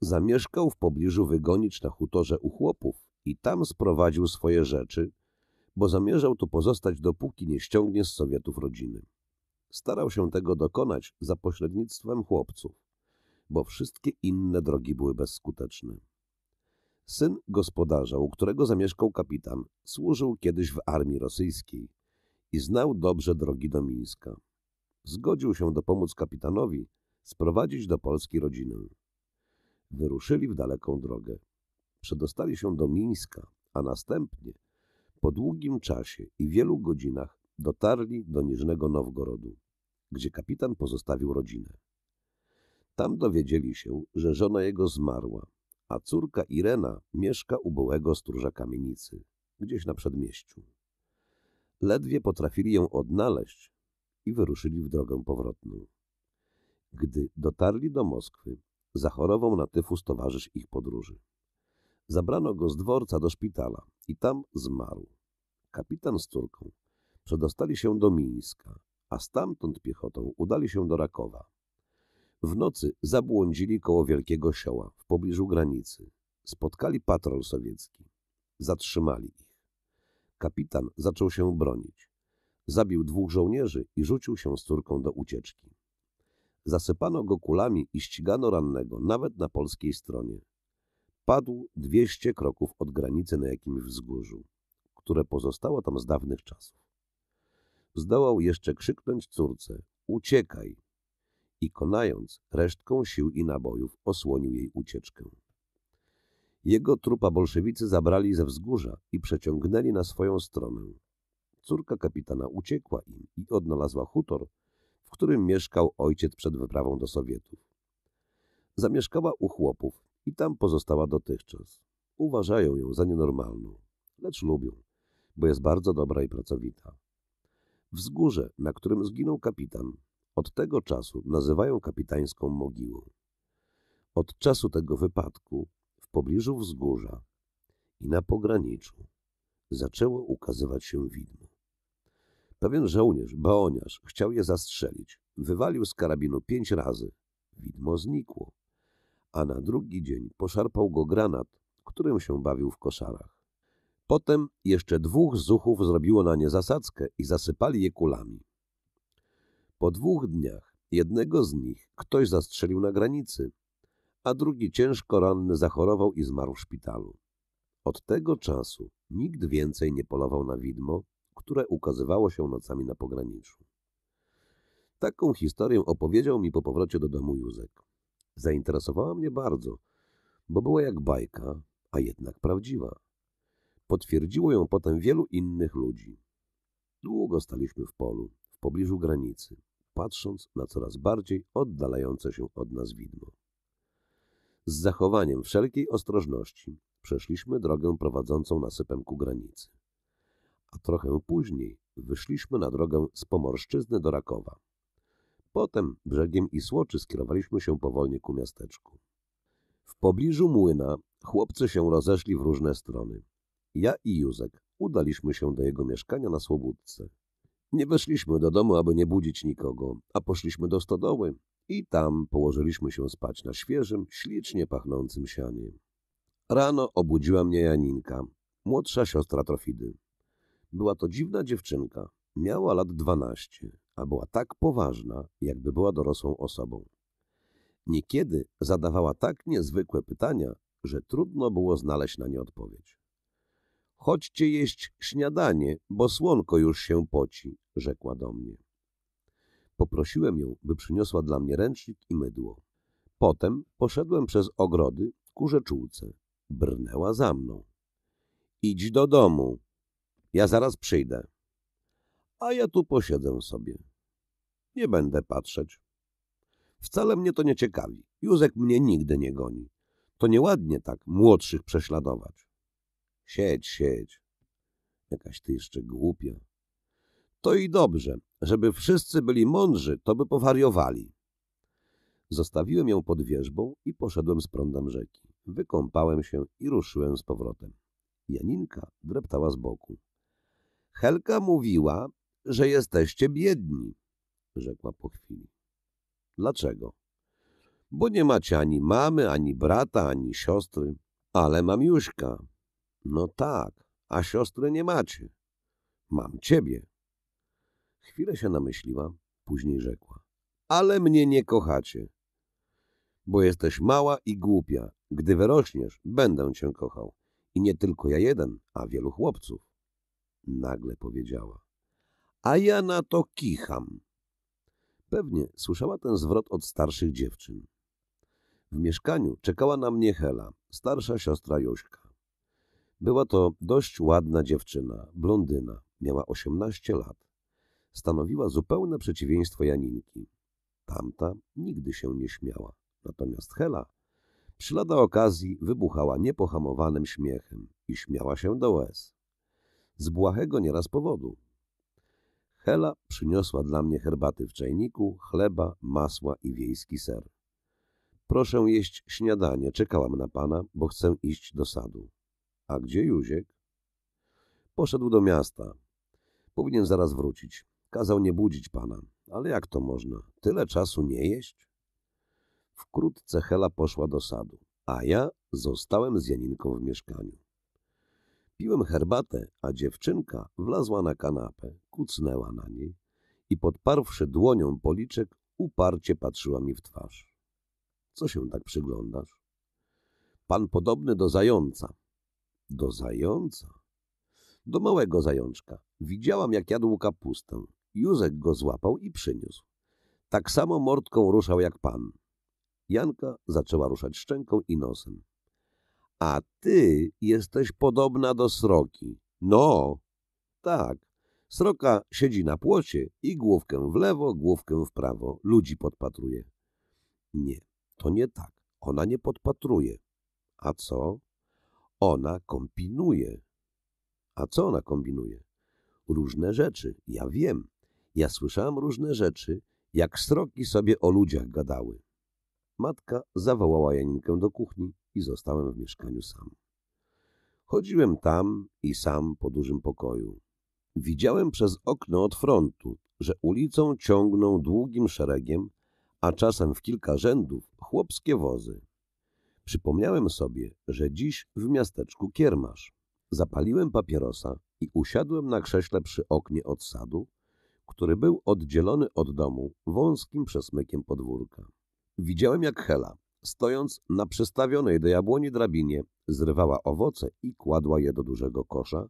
Zamieszkał w pobliżu Wygonicz na hutorze u chłopów i tam sprowadził swoje rzeczy, bo zamierzał tu pozostać dopóki nie ściągnie z Sowietów rodziny. Starał się tego dokonać za pośrednictwem chłopców, bo wszystkie inne drogi były bezskuteczne. Syn gospodarza, u którego zamieszkał kapitan, służył kiedyś w armii rosyjskiej, i znał dobrze drogi do Mińska. Zgodził się dopomóc kapitanowi sprowadzić do Polski rodzinę. Wyruszyli w daleką drogę. Przedostali się do Mińska, a następnie po długim czasie i wielu godzinach dotarli do Niżnego Nowgorodu, gdzie kapitan pozostawił rodzinę. Tam dowiedzieli się, że żona jego zmarła, a córka Irena mieszka u byłego stróża kamienicy, gdzieś na przedmieściu. Ledwie potrafili ją odnaleźć i wyruszyli w drogę powrotną. Gdy dotarli do Moskwy, zachorował na tyfus towarzysz ich podróży. Zabrano go z dworca do szpitala i tam zmarł. Kapitan z córką przedostali się do Mińska, a stamtąd piechotą udali się do Rakowa. W nocy zabłądzili koło Wielkiego Sioła w pobliżu granicy. Spotkali patrol sowiecki. Zatrzymali Kapitan zaczął się bronić. Zabił dwóch żołnierzy i rzucił się z córką do ucieczki. Zasypano go kulami i ścigano rannego, nawet na polskiej stronie. Padł 200 kroków od granicy na jakimś wzgórzu, które pozostało tam z dawnych czasów. Zdołał jeszcze krzyknąć córce – uciekaj! I konając, resztką sił i nabojów osłonił jej ucieczkę. Jego trupa bolszewicy zabrali ze wzgórza i przeciągnęli na swoją stronę. Córka kapitana uciekła im i odnalazła hutor, w którym mieszkał ojciec przed wyprawą do Sowietów. Zamieszkała u chłopów i tam pozostała dotychczas. Uważają ją za nienormalną, lecz lubią, bo jest bardzo dobra i pracowita. Wzgórze, na którym zginął kapitan, od tego czasu nazywają kapitańską mogiłą. Od czasu tego wypadku pobliżu wzgórza i na pograniczu zaczęło ukazywać się widmo. Pewien żołnierz, baoniarz, chciał je zastrzelić. Wywalił z karabinu pięć razy. Widmo znikło, a na drugi dzień poszarpał go granat, którym się bawił w koszarach. Potem jeszcze dwóch zuchów zrobiło na nie zasadzkę i zasypali je kulami. Po dwóch dniach jednego z nich ktoś zastrzelił na granicy, a drugi ciężko ranny zachorował i zmarł w szpitalu. Od tego czasu nikt więcej nie polował na widmo, które ukazywało się nocami na pograniczu. Taką historię opowiedział mi po powrocie do domu Józek. Zainteresowała mnie bardzo, bo była jak bajka, a jednak prawdziwa. Potwierdziło ją potem wielu innych ludzi. Długo staliśmy w polu, w pobliżu granicy, patrząc na coraz bardziej oddalające się od nas widmo z zachowaniem wszelkiej ostrożności przeszliśmy drogę prowadzącą nasypem ku granicy. A trochę później wyszliśmy na drogę z Pomorszczyzny do Rakowa. Potem brzegiem słoczy skierowaliśmy się powolnie ku miasteczku. W pobliżu młyna chłopcy się rozeszli w różne strony. Ja i Józek udaliśmy się do jego mieszkania na Słobudce. Nie weszliśmy do domu, aby nie budzić nikogo, a poszliśmy do stodoły, i tam położyliśmy się spać na świeżym, ślicznie pachnącym sianie. Rano obudziła mnie Janinka, młodsza siostra Trofidy. Była to dziwna dziewczynka. Miała lat dwanaście, a była tak poważna, jakby była dorosłą osobą. Niekiedy zadawała tak niezwykłe pytania, że trudno było znaleźć na nie odpowiedź. Chodźcie jeść śniadanie, bo słonko już się poci, rzekła do mnie. Poprosiłem ją, by przyniosła dla mnie ręcznik i mydło. Potem poszedłem przez ogrody ku rzeczółce. Brnęła za mną. Idź do domu. Ja zaraz przyjdę. A ja tu posiedzę sobie. Nie będę patrzeć. Wcale mnie to nie ciekawi. Józek mnie nigdy nie goni. To nieładnie tak młodszych prześladować. Siedź, siedź. Jakaś ty jeszcze głupia. To i dobrze. Żeby wszyscy byli mądrzy, to by powariowali. Zostawiłem ją pod wierzbą i poszedłem z prądem rzeki. Wykąpałem się i ruszyłem z powrotem. Janinka dreptała z boku. Helka mówiła, że jesteście biedni, rzekła po chwili. Dlaczego? Bo nie macie ani mamy, ani brata, ani siostry. Ale mam Juśka. No tak, a siostry nie macie. Mam ciebie. Chwilę się namyśliła, później rzekła. Ale mnie nie kochacie. Bo jesteś mała i głupia. Gdy wyrośniesz, będę cię kochał. I nie tylko ja jeden, a wielu chłopców. Nagle powiedziała. A ja na to kicham. Pewnie słyszała ten zwrot od starszych dziewczyn. W mieszkaniu czekała na mnie Hela, starsza siostra Jośka. Była to dość ładna dziewczyna, blondyna, miała 18 lat stanowiła zupełne przeciwieństwo Janinki. Tamta nigdy się nie śmiała, natomiast Hela przy lada okazji wybuchała niepohamowanym śmiechem i śmiała się do łez. Z błahego nieraz powodu. Hela przyniosła dla mnie herbaty w czajniku, chleba, masła i wiejski ser. Proszę jeść śniadanie, czekałam na pana, bo chcę iść do sadu. A gdzie Józiek? Poszedł do miasta. Powinien zaraz wrócić. Kazał nie budzić pana. Ale jak to można? Tyle czasu nie jeść? Wkrótce Hela poszła do sadu, a ja zostałem z Janinką w mieszkaniu. Piłem herbatę, a dziewczynka wlazła na kanapę, kucnęła na niej i podparwszy dłonią policzek, uparcie patrzyła mi w twarz. Co się tak przyglądasz? Pan podobny do zająca. Do zająca? Do małego zajączka. Widziałam, jak jadł kapustę. Józek go złapał i przyniósł. Tak samo mordką ruszał jak pan. Janka zaczęła ruszać szczęką i nosem. A ty jesteś podobna do sroki. No, tak. Sroka siedzi na płocie i główkę w lewo, główkę w prawo. Ludzi podpatruje. Nie, to nie tak. Ona nie podpatruje. A co? Ona kombinuje. A co ona kombinuje? Różne rzeczy, ja wiem. Ja słyszałam różne rzeczy, jak sroki sobie o ludziach gadały. Matka zawołała Janinkę do kuchni i zostałem w mieszkaniu sam. Chodziłem tam i sam po dużym pokoju. Widziałem przez okno od frontu, że ulicą ciągną długim szeregiem, a czasem w kilka rzędów chłopskie wozy. Przypomniałem sobie, że dziś w miasteczku Kiermasz. Zapaliłem papierosa i usiadłem na krześle przy oknie od sadu, który był oddzielony od domu wąskim przesmykiem podwórka. Widziałem jak Hela, stojąc na przystawionej do jabłoni drabinie, zrywała owoce i kładła je do dużego kosza,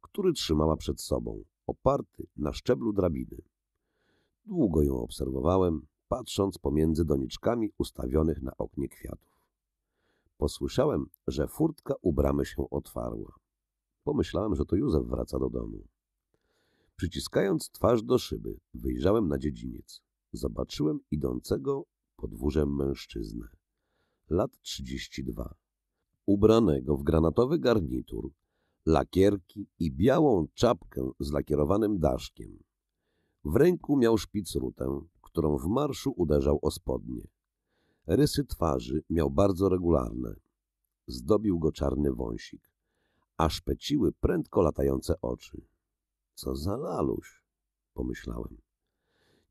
który trzymała przed sobą, oparty na szczeblu drabiny. Długo ją obserwowałem, patrząc pomiędzy doniczkami ustawionych na oknie kwiatów. Posłyszałem, że furtka u bramy się otwarła. Pomyślałem, że to Józef wraca do domu. Przyciskając twarz do szyby, wyjrzałem na dziedziniec. Zobaczyłem idącego podwórzem mężczyznę. Lat 32. Ubranego w granatowy garnitur, lakierki i białą czapkę z lakierowanym daszkiem. W ręku miał szpicrutę, którą w marszu uderzał o spodnie. Rysy twarzy miał bardzo regularne. Zdobił go czarny wąsik, a szpeciły prędko latające oczy. Co za laluś, pomyślałem.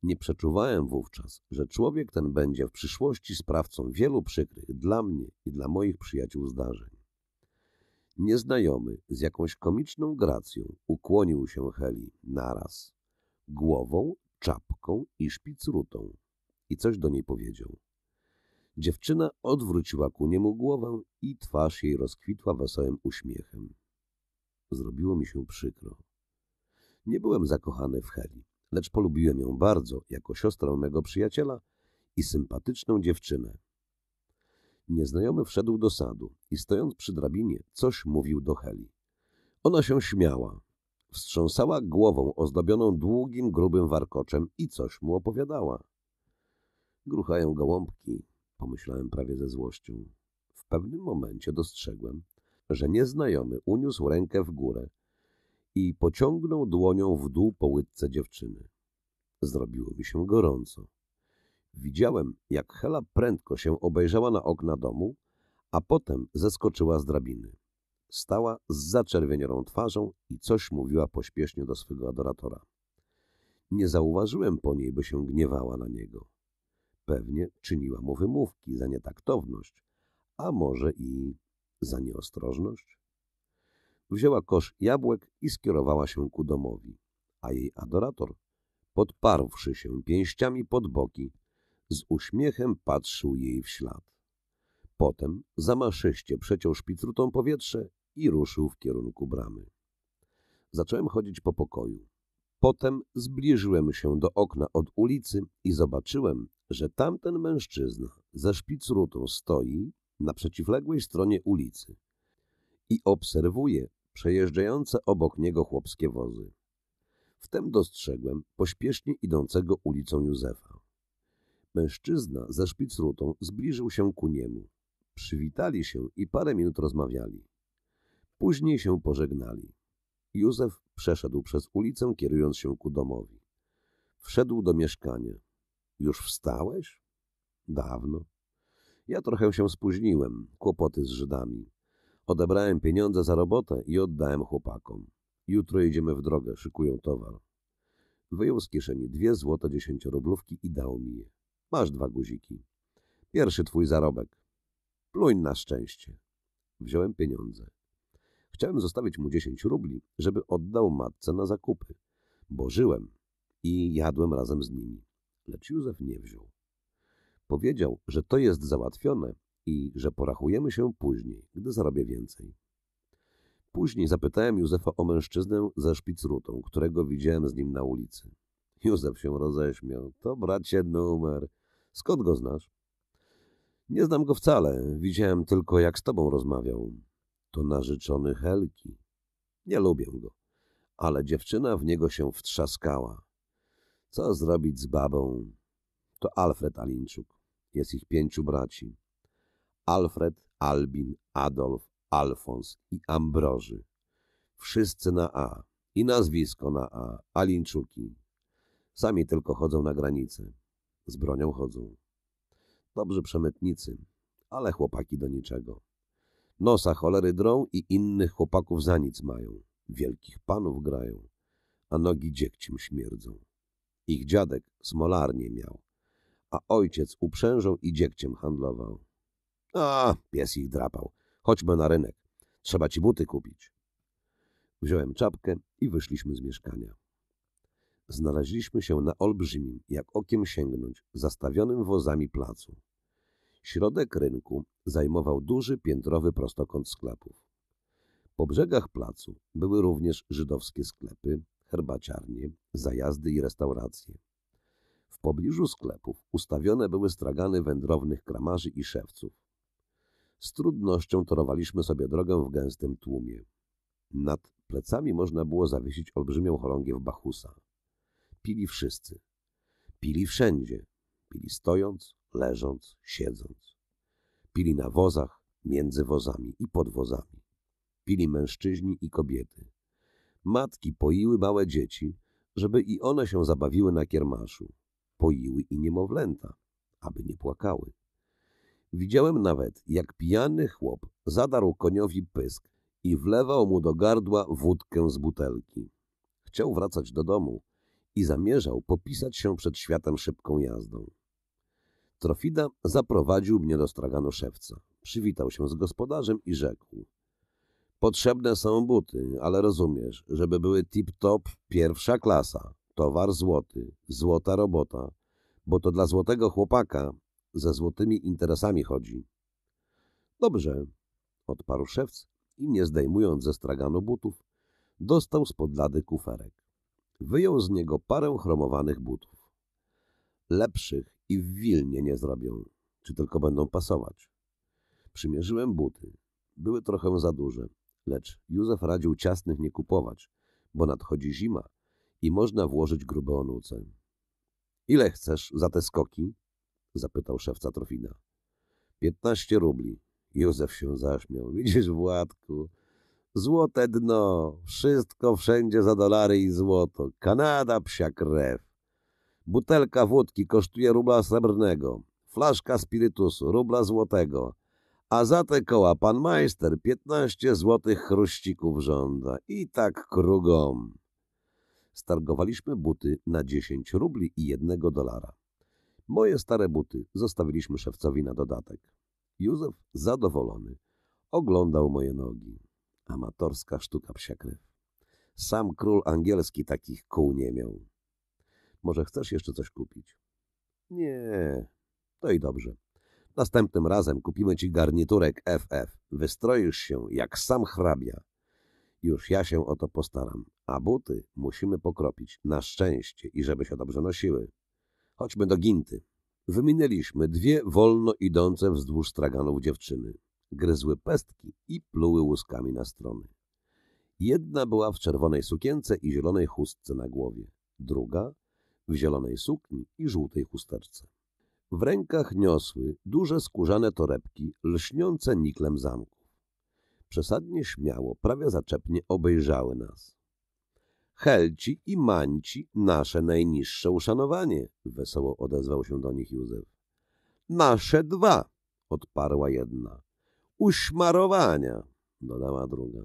Nie przeczuwałem wówczas, że człowiek ten będzie w przyszłości sprawcą wielu przykrych dla mnie i dla moich przyjaciół zdarzeń. Nieznajomy z jakąś komiczną gracją ukłonił się Heli naraz. Głową, czapką i szpicrutą. I coś do niej powiedział. Dziewczyna odwróciła ku niemu głowę i twarz jej rozkwitła wesołym uśmiechem. Zrobiło mi się przykro. Nie byłem zakochany w Heli, lecz polubiłem ją bardzo jako siostrę mego przyjaciela i sympatyczną dziewczynę. Nieznajomy wszedł do sadu i stojąc przy drabinie coś mówił do Heli. Ona się śmiała, wstrząsała głową ozdobioną długim, grubym warkoczem i coś mu opowiadała. Gruchają gołąbki, pomyślałem prawie ze złością. W pewnym momencie dostrzegłem, że nieznajomy uniósł rękę w górę i pociągnął dłonią w dół po łydce dziewczyny. Zrobiło mi się gorąco. Widziałem, jak Hela prędko się obejrzała na okna domu, a potem zeskoczyła z drabiny. Stała z zaczerwienioną twarzą i coś mówiła pośpiesznie do swego adoratora. Nie zauważyłem po niej, by się gniewała na niego. Pewnie czyniła mu wymówki za nietaktowność, a może i za nieostrożność? wzięła kosz jabłek i skierowała się ku domowi, a jej adorator, podparwszy się pięściami pod boki, z uśmiechem patrzył jej w ślad. Potem zamaszyście przeciął szpitrutą powietrze i ruszył w kierunku bramy. Zacząłem chodzić po pokoju. Potem zbliżyłem się do okna od ulicy i zobaczyłem, że tamten mężczyzna ze szpicrutą stoi na przeciwległej stronie ulicy i obserwuje przejeżdżające obok niego chłopskie wozy. Wtem dostrzegłem pośpiesznie idącego ulicą Józefa. Mężczyzna ze szpicrutą zbliżył się ku niemu. Przywitali się i parę minut rozmawiali. Później się pożegnali. Józef przeszedł przez ulicę, kierując się ku domowi. Wszedł do mieszkania. Już wstałeś? Dawno. Ja trochę się spóźniłem, kłopoty z Żydami. Odebrałem pieniądze za robotę i oddałem chłopakom. Jutro jedziemy w drogę, szykują towar. Wyjął z kieszeni dwie złote dziesięciorublówki i dał mi je. Masz dwa guziki. Pierwszy twój zarobek. Pluń na szczęście. Wziąłem pieniądze. Chciałem zostawić mu dziesięć rubli, żeby oddał matce na zakupy, bo żyłem i jadłem razem z nimi. Lecz Józef nie wziął. Powiedział, że to jest załatwione i że porachujemy się później, gdy zarobię więcej. Później zapytałem Józefa o mężczyznę ze szpicrutą, którego widziałem z nim na ulicy. Józef się roześmiał. To bracie numer. Skąd go znasz? Nie znam go wcale. Widziałem tylko, jak z tobą rozmawiał. To narzeczony Helki. Nie lubię go. Ale dziewczyna w niego się wtrzaskała. Co zrobić z babą? To Alfred Alinczuk. Jest ich pięciu braci. Alfred, Albin, Adolf, Alfons i Ambroży. Wszyscy na A. I nazwisko na A. Alinczuki. Sami tylko chodzą na granicę. Z bronią chodzą. Dobrzy przemytnicy, ale chłopaki do niczego. Nosa cholery drą i innych chłopaków za nic mają. Wielkich panów grają, a nogi dziekcim śmierdzą. Ich dziadek smolarnie miał, a ojciec uprzężą i dziekciem handlował. A, pies ich drapał. Chodźmy na rynek. Trzeba ci buty kupić. Wziąłem czapkę i wyszliśmy z mieszkania. Znaleźliśmy się na olbrzymim, jak okiem sięgnąć, zastawionym wozami placu. Środek rynku zajmował duży piętrowy prostokąt sklepów. Po brzegach placu były również żydowskie sklepy, herbaciarnie, zajazdy i restauracje. W pobliżu sklepów ustawione były stragany wędrownych kramarzy i szewców. Z trudnością torowaliśmy sobie drogę w gęstym tłumie. Nad plecami można było zawiesić olbrzymią chorągiew Bachusa. Pili wszyscy. Pili wszędzie. Pili stojąc, leżąc, siedząc. Pili na wozach, między wozami i pod wozami. Pili mężczyźni i kobiety. Matki poiły małe dzieci, żeby i one się zabawiły na kiermaszu. Poiły i niemowlęta, aby nie płakały. Widziałem nawet, jak pijany chłop zadarł koniowi pysk i wlewał mu do gardła wódkę z butelki. Chciał wracać do domu i zamierzał popisać się przed światem szybką jazdą. Trofida zaprowadził mnie do straganoszewca. Przywitał się z gospodarzem i rzekł. Potrzebne są buty, ale rozumiesz, żeby były tip-top pierwsza klasa. Towar złoty, złota robota, bo to dla złotego chłopaka ze złotymi interesami chodzi. Dobrze, odparł szewc i nie zdejmując ze straganu butów, dostał spod lady kuferek. Wyjął z niego parę chromowanych butów. Lepszych i w Wilnie nie zrobią, czy tylko będą pasować. Przymierzyłem buty. Były trochę za duże, lecz Józef radził ciasnych nie kupować, bo nadchodzi zima i można włożyć grube onuce. Ile chcesz za te skoki? zapytał szewca Trofina. Piętnaście rubli. Józef się zaśmiał. Widzisz, Władku, złote dno, wszystko wszędzie za dolary i złoto. Kanada psia krew. Butelka wódki kosztuje rubla srebrnego, flaszka spirytusu rubla złotego, a za te koła pan majster piętnaście złotych chruścików żąda. I tak krugom. Stargowaliśmy buty na dziesięć rubli i jednego dolara. Moje stare buty zostawiliśmy szewcowi na dodatek. Józef, zadowolony, oglądał moje nogi. Amatorska sztuka psiakryw. Sam król angielski takich kół nie miał. Może chcesz jeszcze coś kupić? Nie, to i dobrze. Następnym razem kupimy ci garniturek FF. Wystroisz się jak sam hrabia. Już ja się o to postaram, a buty musimy pokropić na szczęście i żeby się dobrze nosiły. Chodźmy do Ginty. Wyminęliśmy dwie wolno idące wzdłuż straganów dziewczyny. Gryzły pestki i pluły łuskami na strony. Jedna była w czerwonej sukience i zielonej chustce na głowie, druga w zielonej sukni i żółtej chusteczce. W rękach niosły duże skórzane torebki lśniące niklem zamków. Przesadnie śmiało, prawie zaczepnie obejrzały nas. Helci i manci nasze najniższe uszanowanie, wesoło odezwał się do nich Józef. Nasze dwa, odparła jedna. Uśmarowania, dodała druga.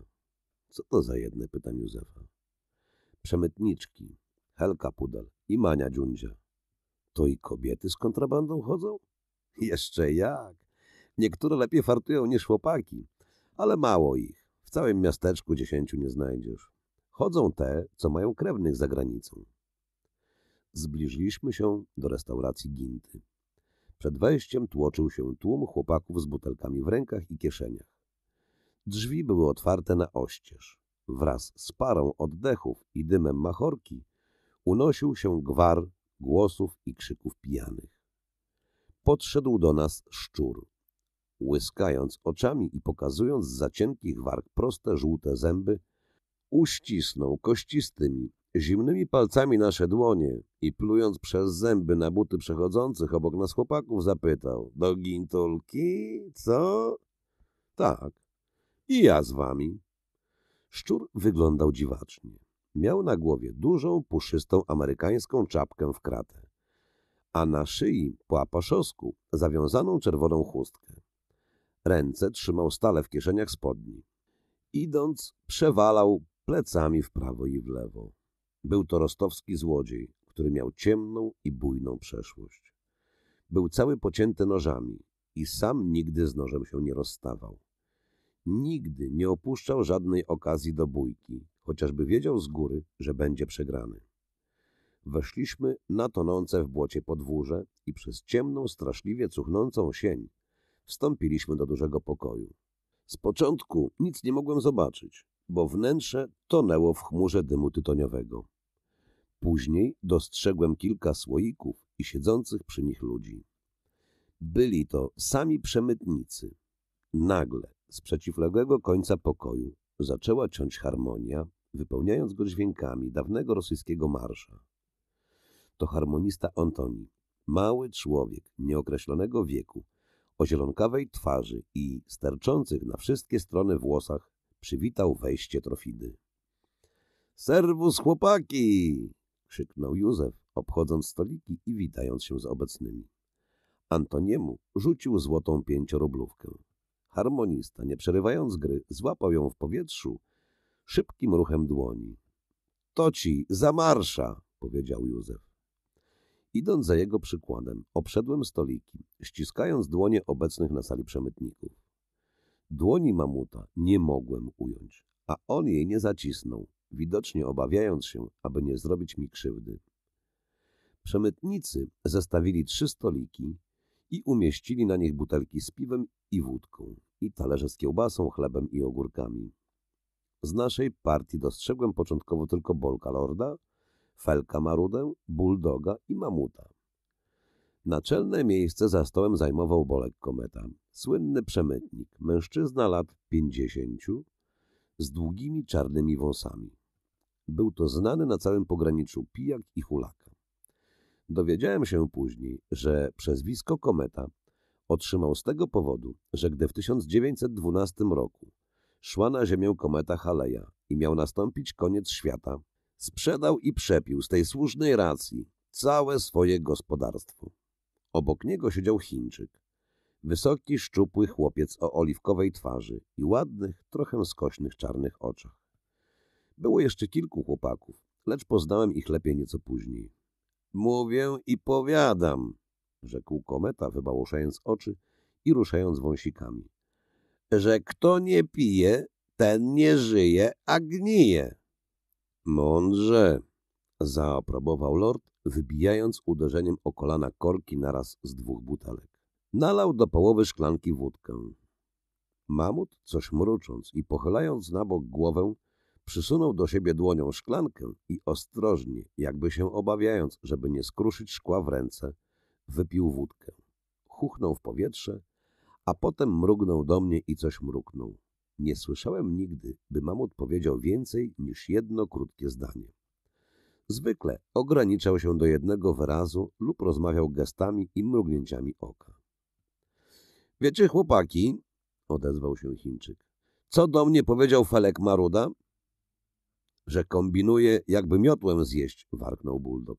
Co to za jedne, pytam Józefa. Przemytniczki, Helka Pudel i Mania Dziundzia. To i kobiety z kontrabandą chodzą? Jeszcze jak. Niektóre lepiej fartują niż chłopaki, ale mało ich. W całym miasteczku dziesięciu nie znajdziesz. Chodzą te, co mają krewnych za granicą. Zbliżyliśmy się do restauracji Ginty. Przed wejściem tłoczył się tłum chłopaków z butelkami w rękach i kieszeniach. Drzwi były otwarte na oścież. Wraz z parą oddechów i dymem machorki unosił się gwar głosów i krzyków pijanych. Podszedł do nas szczur. Łyskając oczami i pokazując z zaciętych warg proste, żółte zęby, uścisnął kościstymi, zimnymi palcami nasze dłonie i plując przez zęby na buty przechodzących obok nas chłopaków zapytał – do gintulki? Co? Tak. I ja z wami. Szczur wyglądał dziwacznie. Miał na głowie dużą, puszystą amerykańską czapkę w kratę, a na szyi po zawiązaną czerwoną chustkę. Ręce trzymał stale w kieszeniach spodni. Idąc, przewalał plecami w prawo i w lewo. Był to rostowski złodziej, który miał ciemną i bujną przeszłość. Był cały pocięty nożami i sam nigdy z nożem się nie rozstawał. Nigdy nie opuszczał żadnej okazji do bójki, chociażby wiedział z góry, że będzie przegrany. Weszliśmy na tonące w błocie podwórze i przez ciemną, straszliwie cuchnącą sień wstąpiliśmy do dużego pokoju. Z początku nic nie mogłem zobaczyć bo wnętrze tonęło w chmurze dymu tytoniowego. Później dostrzegłem kilka słoików i siedzących przy nich ludzi. Byli to sami przemytnicy. Nagle z przeciwległego końca pokoju zaczęła ciąć harmonia, wypełniając go dźwiękami dawnego rosyjskiego marsza. To harmonista Antoni, mały człowiek nieokreślonego wieku, o zielonkawej twarzy i sterczących na wszystkie strony włosach przywitał wejście Trofidy. — Serwus, chłopaki! — krzyknął Józef, obchodząc stoliki i witając się z obecnymi. Antoniemu rzucił złotą pięciorublówkę. Harmonista, nie przerywając gry, złapał ją w powietrzu szybkim ruchem dłoni. — To ci, za marsza! — powiedział Józef. Idąc za jego przykładem, obszedłem stoliki, ściskając dłonie obecnych na sali przemytników. Dłoni mamuta nie mogłem ująć, a on jej nie zacisnął, widocznie obawiając się, aby nie zrobić mi krzywdy. Przemytnicy zestawili trzy stoliki i umieścili na nich butelki z piwem i wódką i talerze z kiełbasą, chlebem i ogórkami. Z naszej partii dostrzegłem początkowo tylko Bolka Lorda, Felka Marudę, Bulldoga i Mamuta. Naczelne miejsce za stołem zajmował Bolek Kometa, słynny przemytnik, mężczyzna lat pięćdziesięciu, z długimi czarnymi wąsami. Był to znany na całym pograniczu pijak i hulaka. Dowiedziałem się później, że przezwisko Kometa otrzymał z tego powodu, że gdy w 1912 roku szła na ziemię kometa Haleja i miał nastąpić koniec świata, sprzedał i przepił z tej słusznej racji całe swoje gospodarstwo. Obok niego siedział Chińczyk. Wysoki, szczupły chłopiec o oliwkowej twarzy i ładnych, trochę skośnych czarnych oczach. Było jeszcze kilku chłopaków, lecz poznałem ich lepiej nieco później. Mówię i powiadam, rzekł kometa, wybałuszając oczy i ruszając wąsikami, że kto nie pije, ten nie żyje, a gnije. Mądrze, zaaprobował lord wybijając uderzeniem o kolana korki naraz z dwóch butelek. Nalał do połowy szklanki wódkę. Mamut, coś mrucząc i pochylając na bok głowę, przysunął do siebie dłonią szklankę i ostrożnie, jakby się obawiając, żeby nie skruszyć szkła w ręce, wypił wódkę. Huchnął w powietrze, a potem mrugnął do mnie i coś mruknął. Nie słyszałem nigdy, by mamut powiedział więcej niż jedno krótkie zdanie. Zwykle ograniczał się do jednego wyrazu lub rozmawiał gestami i mrugnięciami oka. Wiecie, chłopaki, odezwał się Chińczyk, co do mnie powiedział Felek Maruda? Że kombinuje, jakby miotłem zjeść, warknął buldog.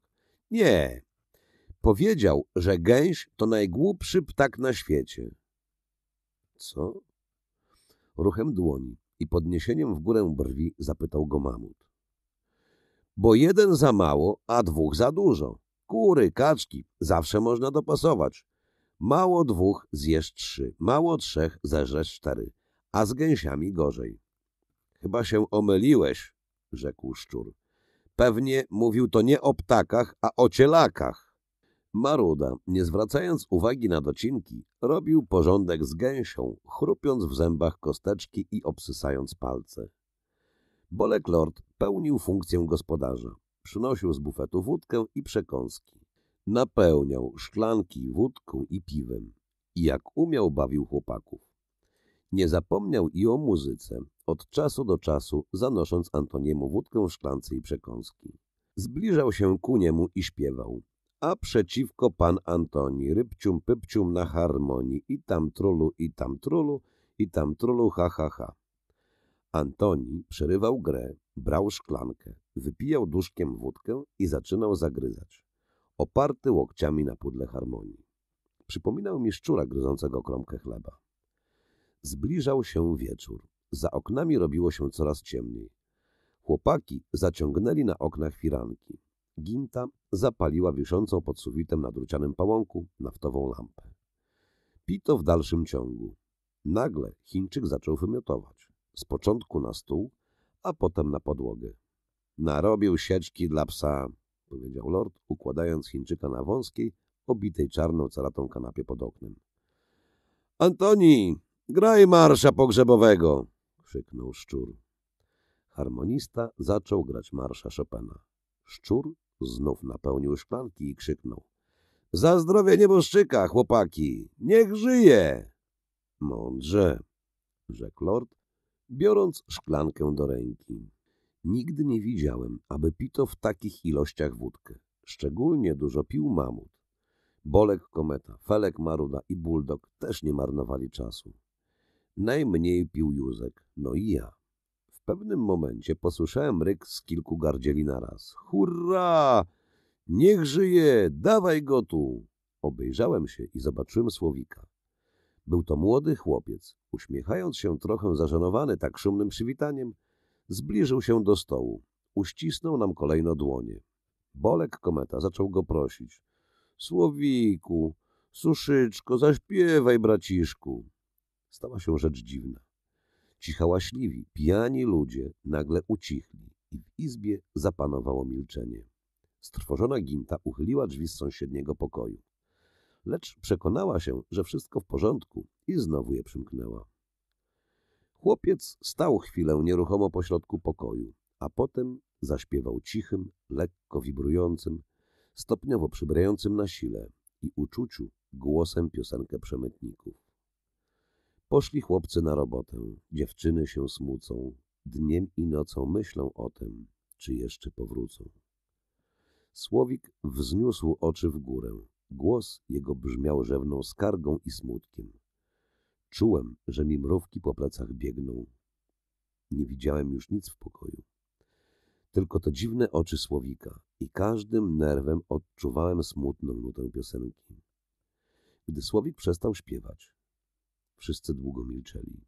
Nie, powiedział, że gęś to najgłupszy ptak na świecie. Co? Ruchem dłoni i podniesieniem w górę brwi zapytał go mamut bo jeden za mało, a dwóch za dużo. Kury, kaczki, zawsze można dopasować. Mało dwóch zjesz trzy, mało trzech zeżresz cztery, a z gęsiami gorzej. Chyba się omyliłeś, rzekł szczur. Pewnie mówił to nie o ptakach, a o cielakach. Maruda, nie zwracając uwagi na docinki, robił porządek z gęsią, chrupiąc w zębach kosteczki i obsysając palce. Bolek Lord pełnił funkcję gospodarza. Przynosił z bufetu wódkę i przekąski. Napełniał szklanki wódką i piwem. I jak umiał, bawił chłopaków. Nie zapomniał i o muzyce, od czasu do czasu zanosząc Antoniemu wódkę w szklance i przekąski. Zbliżał się ku niemu i śpiewał. A przeciwko pan Antoni, rybcium pypcium na harmonii, i tam trulu, i tam trulu, i tam trulu, ha, ha, ha. Antoni przerywał grę, brał szklankę, wypijał duszkiem wódkę i zaczynał zagryzać, oparty łokciami na pudle harmonii. Przypominał mi szczura gryzącego kromkę chleba. Zbliżał się wieczór. Za oknami robiło się coraz ciemniej. Chłopaki zaciągnęli na oknach firanki. Ginta zapaliła wiszącą pod sufitem na drucianym pałąku naftową lampę. Pito w dalszym ciągu. Nagle Chińczyk zaczął wymiotować z początku na stół, a potem na podłogę. Narobił sieczki dla psa, powiedział lord, układając Chińczyka na wąskiej, obitej czarną ceratą kanapie pod oknem. Antoni, graj marsza pogrzebowego! krzyknął szczur. Harmonista zaczął grać marsza Chopina. Szczur znów napełnił szklanki i krzyknął. Za zdrowie nieboszczyka, chłopaki! Niech żyje! Mądrze, rzekł lord, biorąc szklankę do ręki. Nigdy nie widziałem, aby pito w takich ilościach wódkę. Szczególnie dużo pił mamut. Bolek Kometa, Felek Maruda i Bulldog też nie marnowali czasu. Najmniej pił Józek, no i ja. W pewnym momencie posłyszałem ryk z kilku gardzieli naraz. Hurra! Niech żyje! Dawaj go tu! Obejrzałem się i zobaczyłem Słowika. Był to młody chłopiec. Uśmiechając się trochę zażenowany tak szumnym przywitaniem, zbliżył się do stołu. Uścisnął nam kolejno dłonie. Bolek kometa zaczął go prosić. Słowiku, suszyczko, zaśpiewaj, braciszku. Stała się rzecz dziwna. Cichałaśliwi, pijani ludzie nagle ucichli i w izbie zapanowało milczenie. Strwożona Ginta uchyliła drzwi z sąsiedniego pokoju lecz przekonała się, że wszystko w porządku i znowu je przymknęła. Chłopiec stał chwilę nieruchomo pośrodku pokoju, a potem zaśpiewał cichym, lekko wibrującym, stopniowo przybrającym na sile i uczuciu głosem piosenkę przemytników. Poszli chłopcy na robotę, dziewczyny się smucą, dniem i nocą myślą o tym, czy jeszcze powrócą. Słowik wzniósł oczy w górę, Głos jego brzmiał rzewną skargą i smutkiem. Czułem, że mi mrówki po plecach biegną. Nie widziałem już nic w pokoju. Tylko te dziwne oczy słowika i każdym nerwem odczuwałem smutną nutę piosenki. Gdy słowik przestał śpiewać, wszyscy długo milczeli.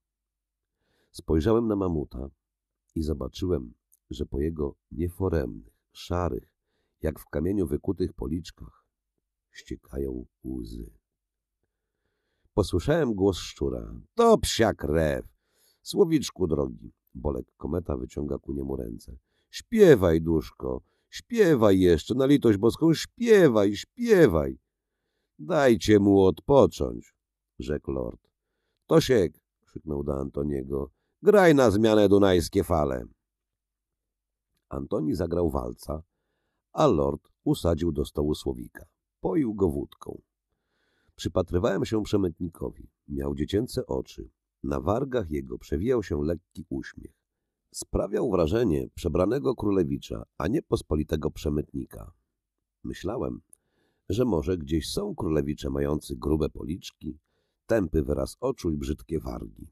Spojrzałem na mamuta i zobaczyłem, że po jego nieforemnych, szarych, jak w kamieniu wykutych policzkach, ściekają łzy. Posłyszałem głos szczura. To psia krew. Słowiczku drogi. Bolek kometa wyciąga ku niemu ręce. Śpiewaj, duszko, śpiewaj jeszcze, na litość boską, śpiewaj, śpiewaj. Dajcie mu odpocząć, rzekł lord. Tosiek, krzyknął do Antoniego, graj na zmianę dunajskie fale. Antoni zagrał walca, a lord usadził do stołu słowika. Poił go wódką. Przypatrywałem się przemytnikowi. Miał dziecięce oczy. Na wargach jego przewijał się lekki uśmiech. Sprawiał wrażenie przebranego królewicza, a nie pospolitego przemytnika. Myślałem, że może gdzieś są królewicze mający grube policzki, tępy wyraz oczu i brzydkie wargi.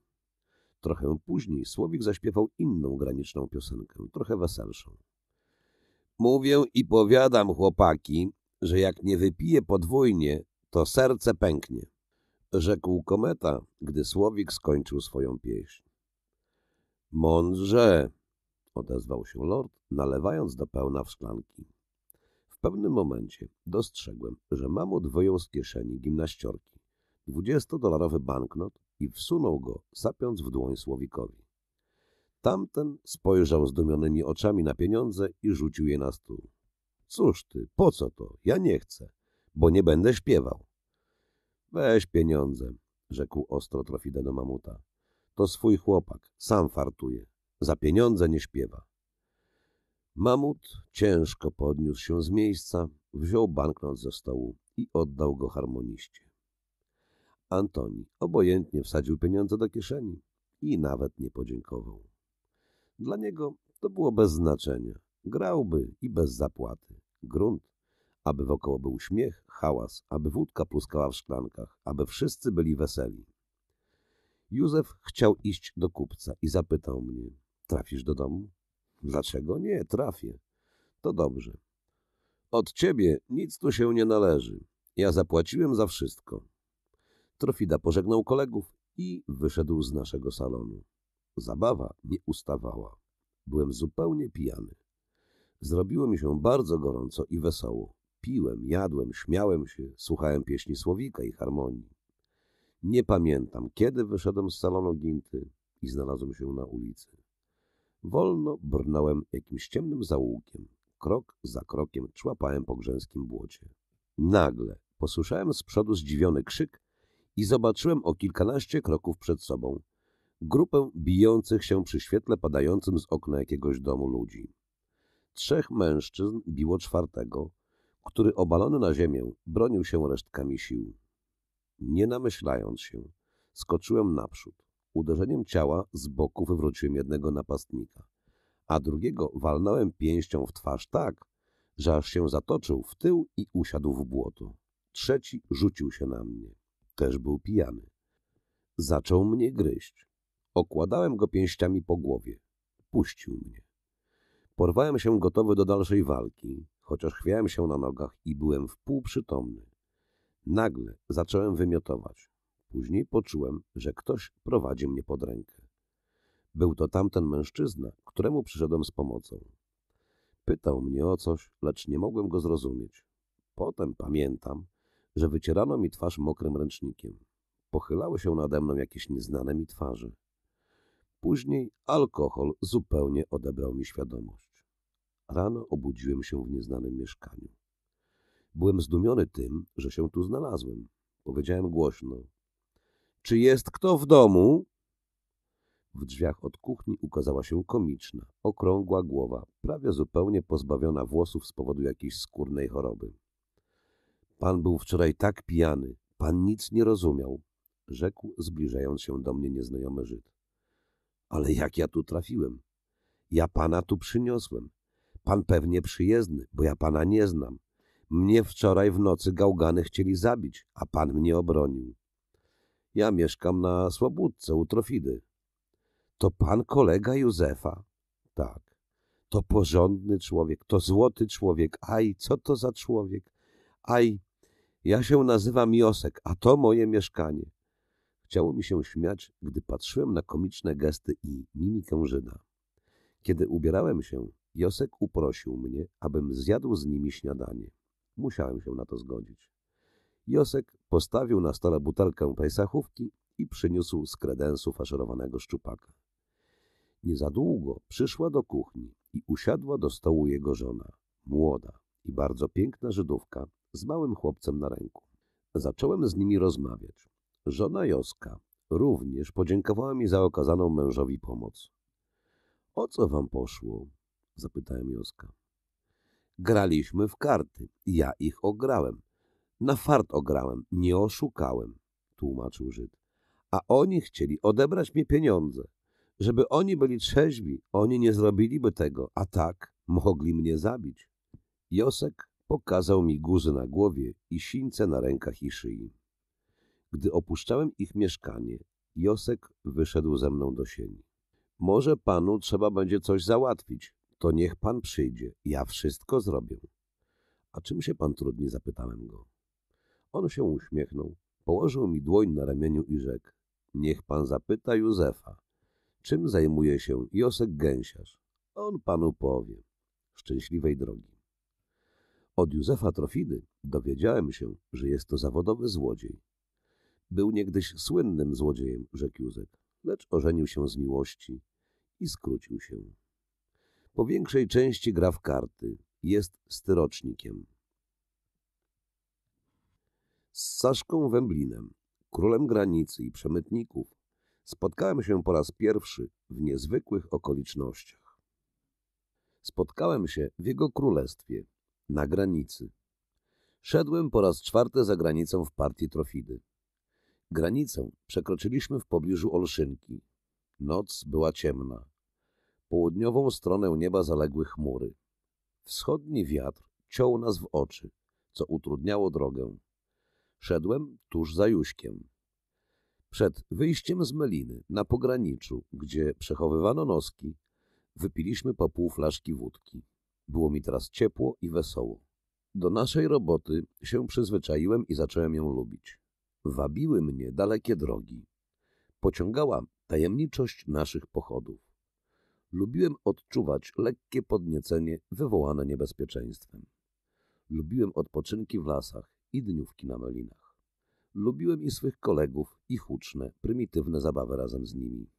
Trochę później Słowik zaśpiewał inną graniczną piosenkę, trochę weselszą. Mówię i powiadam, chłopaki, że jak nie wypije podwójnie, to serce pęknie, rzekł kometa, gdy Słowik skończył swoją pieśń. Mądrze, odezwał się lord, nalewając do pełna w szklanki. W pewnym momencie dostrzegłem, że mamut wyjął z kieszeni gimnaściorki dwudziestodolarowy banknot i wsunął go, sapiąc w dłoń Słowikowi. Tamten spojrzał zdumionymi oczami na pieniądze i rzucił je na stół. Cóż ty, po co to? Ja nie chcę, bo nie będę śpiewał. Weź pieniądze, rzekł ostro Trofida do mamuta. To swój chłopak, sam fartuje. Za pieniądze nie śpiewa. Mamut ciężko podniósł się z miejsca, wziął banknot ze stołu i oddał go harmoniście. Antoni obojętnie wsadził pieniądze do kieszeni i nawet nie podziękował. Dla niego to było bez znaczenia. Grałby i bez zapłaty. Grunt, aby wokoło był śmiech, hałas, aby wódka pluskała w szklankach, aby wszyscy byli weseli. Józef chciał iść do kupca i zapytał mnie, trafisz do domu? Dlaczego nie? Trafię. To dobrze. Od ciebie nic tu się nie należy. Ja zapłaciłem za wszystko. Trofida pożegnał kolegów i wyszedł z naszego salonu. Zabawa nie ustawała. Byłem zupełnie pijany. Zrobiło mi się bardzo gorąco i wesoło. Piłem, jadłem, śmiałem się, słuchałem pieśni Słowika i harmonii. Nie pamiętam, kiedy wyszedłem z salonu Ginty i znalazłem się na ulicy. Wolno brnąłem jakimś ciemnym zaułkiem. Krok za krokiem człapałem po grzęskim błocie. Nagle posłyszałem z przodu zdziwiony krzyk i zobaczyłem o kilkanaście kroków przed sobą grupę bijących się przy świetle padającym z okna jakiegoś domu ludzi. Trzech mężczyzn biło czwartego, który obalony na ziemię bronił się resztkami sił. Nie namyślając się, skoczyłem naprzód. Uderzeniem ciała z boku wywróciłem jednego napastnika, a drugiego walnąłem pięścią w twarz tak, że aż się zatoczył w tył i usiadł w błoto. Trzeci rzucił się na mnie. Też był pijany. Zaczął mnie gryźć. Okładałem go pięściami po głowie. Puścił mnie. Porwałem się gotowy do dalszej walki, chociaż chwiałem się na nogach i byłem wpółprzytomny. Nagle zacząłem wymiotować. Później poczułem, że ktoś prowadzi mnie pod rękę. Był to tamten mężczyzna, któremu przyszedłem z pomocą. Pytał mnie o coś, lecz nie mogłem go zrozumieć. Potem pamiętam, że wycierano mi twarz mokrym ręcznikiem. Pochylały się nade mną jakieś nieznane mi twarze. Później alkohol zupełnie odebrał mi świadomość. Rano obudziłem się w nieznanym mieszkaniu. Byłem zdumiony tym, że się tu znalazłem. Powiedziałem głośno. Czy jest kto w domu? W drzwiach od kuchni ukazała się komiczna, okrągła głowa, prawie zupełnie pozbawiona włosów z powodu jakiejś skórnej choroby. Pan był wczoraj tak pijany, pan nic nie rozumiał, rzekł, zbliżając się do mnie nieznajomy Żyd. Ale jak ja tu trafiłem? Ja pana tu przyniosłem. Pan pewnie przyjezdny, bo ja pana nie znam. Mnie wczoraj w nocy gałgany chcieli zabić, a pan mnie obronił. Ja mieszkam na Słobudce u Trofidy. To pan kolega Józefa? Tak. To porządny człowiek, to złoty człowiek. Aj, co to za człowiek? Aj, ja się nazywam Josek, a to moje mieszkanie. Chciało mi się śmiać, gdy patrzyłem na komiczne gesty i mimikę Żyda. Kiedy ubierałem się, Josek uprosił mnie, abym zjadł z nimi śniadanie. Musiałem się na to zgodzić. Josek postawił na stole butelkę pejsachówki i przyniósł z kredensu faszerowanego szczupaka. Niezadługo przyszła do kuchni i usiadła do stołu jego żona, młoda i bardzo piękna Żydówka z małym chłopcem na ręku. Zacząłem z nimi rozmawiać. Żona Joska również podziękowała mi za okazaną mężowi pomoc. O co wam poszło? zapytałem Joska. Graliśmy w karty. Ja ich ograłem. Na fart ograłem, nie oszukałem, tłumaczył Żyd. A oni chcieli odebrać mi pieniądze. Żeby oni byli trzeźwi, oni nie zrobiliby tego, a tak mogli mnie zabić. Josek pokazał mi guzy na głowie i sińce na rękach i szyi. Gdy opuszczałem ich mieszkanie, Josek wyszedł ze mną do sieni. Może panu trzeba będzie coś załatwić, to niech pan przyjdzie, ja wszystko zrobię. A czym się pan trudni? zapytałem go. On się uśmiechnął, położył mi dłoń na ramieniu i rzekł. Niech pan zapyta Józefa, czym zajmuje się Josek Gęsiarz. On panu powie. Szczęśliwej drogi. Od Józefa Trofidy dowiedziałem się, że jest to zawodowy złodziej. Był niegdyś słynnym złodziejem, rzekł Józek, lecz ożenił się z miłości i skrócił się. Po większej części gra w karty. Jest styrocznikiem. Z Saszką Węblinem, królem granicy i przemytników, spotkałem się po raz pierwszy w niezwykłych okolicznościach. Spotkałem się w jego królestwie, na granicy. Szedłem po raz czwarty za granicą w partii Trofidy. Granicę przekroczyliśmy w pobliżu Olszynki. Noc była ciemna. Południową stronę nieba zaległy chmury. Wschodni wiatr ciął nas w oczy, co utrudniało drogę. Szedłem tuż za Juśkiem. Przed wyjściem z Meliny, na pograniczu, gdzie przechowywano noski, wypiliśmy po pół flaszki wódki. Było mi teraz ciepło i wesoło. Do naszej roboty się przyzwyczaiłem i zacząłem ją lubić. Wabiły mnie dalekie drogi. Pociągała tajemniczość naszych pochodów. Lubiłem odczuwać lekkie podniecenie wywołane niebezpieczeństwem. Lubiłem odpoczynki w lasach i dniówki na melinach. Lubiłem i swych kolegów, i huczne, prymitywne zabawy razem z nimi.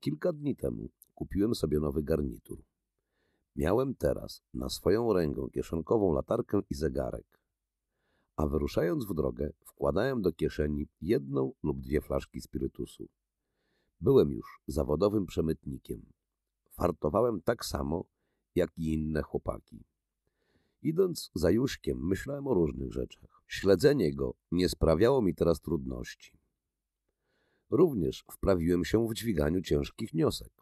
Kilka dni temu kupiłem sobie nowy garnitur. Miałem teraz na swoją rękę kieszonkową latarkę i zegarek. A wyruszając w drogę, wkładałem do kieszeni jedną lub dwie flaszki spirytusu. Byłem już zawodowym przemytnikiem, fartowałem tak samo, jak i inne chłopaki. Idąc za Juszkiem, myślałem o różnych rzeczach. Śledzenie go nie sprawiało mi teraz trudności. Również wprawiłem się w dźwiganiu ciężkich niosek.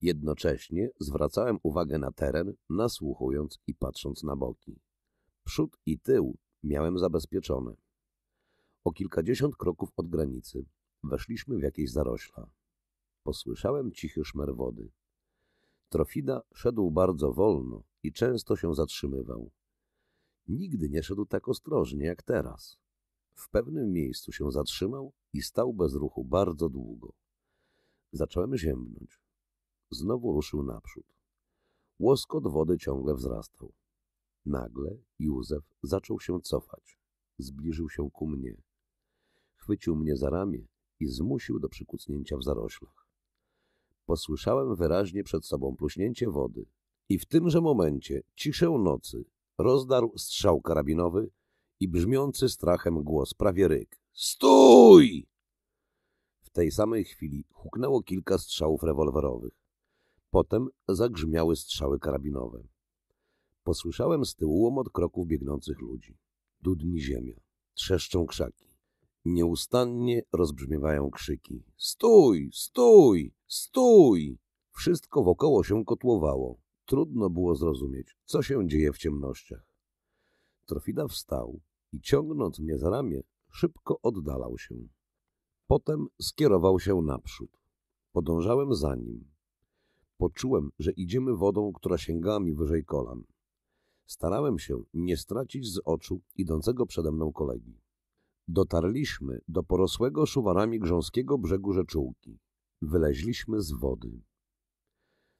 Jednocześnie zwracałem uwagę na teren, nasłuchując i patrząc na boki. Przód i tył miałem zabezpieczone. O kilkadziesiąt kroków od granicy weszliśmy w jakieś zarośla. Posłyszałem cichy szmer wody. Trofida szedł bardzo wolno i często się zatrzymywał. Nigdy nie szedł tak ostrożnie jak teraz. W pewnym miejscu się zatrzymał i stał bez ruchu bardzo długo. Zacząłem ziemnąć. Znowu ruszył naprzód. Łoskot wody ciągle wzrastał. Nagle Józef zaczął się cofać. Zbliżył się ku mnie. Chwycił mnie za ramię i zmusił do przykucnięcia w zaroślach posłyszałem wyraźnie przed sobą pluśnięcie wody i w tymże momencie ciszę nocy rozdarł strzał karabinowy i brzmiący strachem głos prawie ryk. Stój! W tej samej chwili huknęło kilka strzałów rewolwerowych. Potem zagrzmiały strzały karabinowe. Posłyszałem z tyłu łomot kroków biegnących ludzi. Dudni ziemia, trzeszczą krzaki. Nieustannie rozbrzmiewają krzyki. Stój! Stój! Stój! Wszystko wokoło się kotłowało. Trudno było zrozumieć, co się dzieje w ciemnościach. Trofida wstał i ciągnąc mnie za ramię, szybko oddalał się. Potem skierował się naprzód. Podążałem za nim. Poczułem, że idziemy wodą, która sięgała mi wyżej kolan. Starałem się nie stracić z oczu idącego przede mną kolegi. Dotarliśmy do porosłego szuwarami grząskiego brzegu rzeczułki. Wyleźliśmy z wody.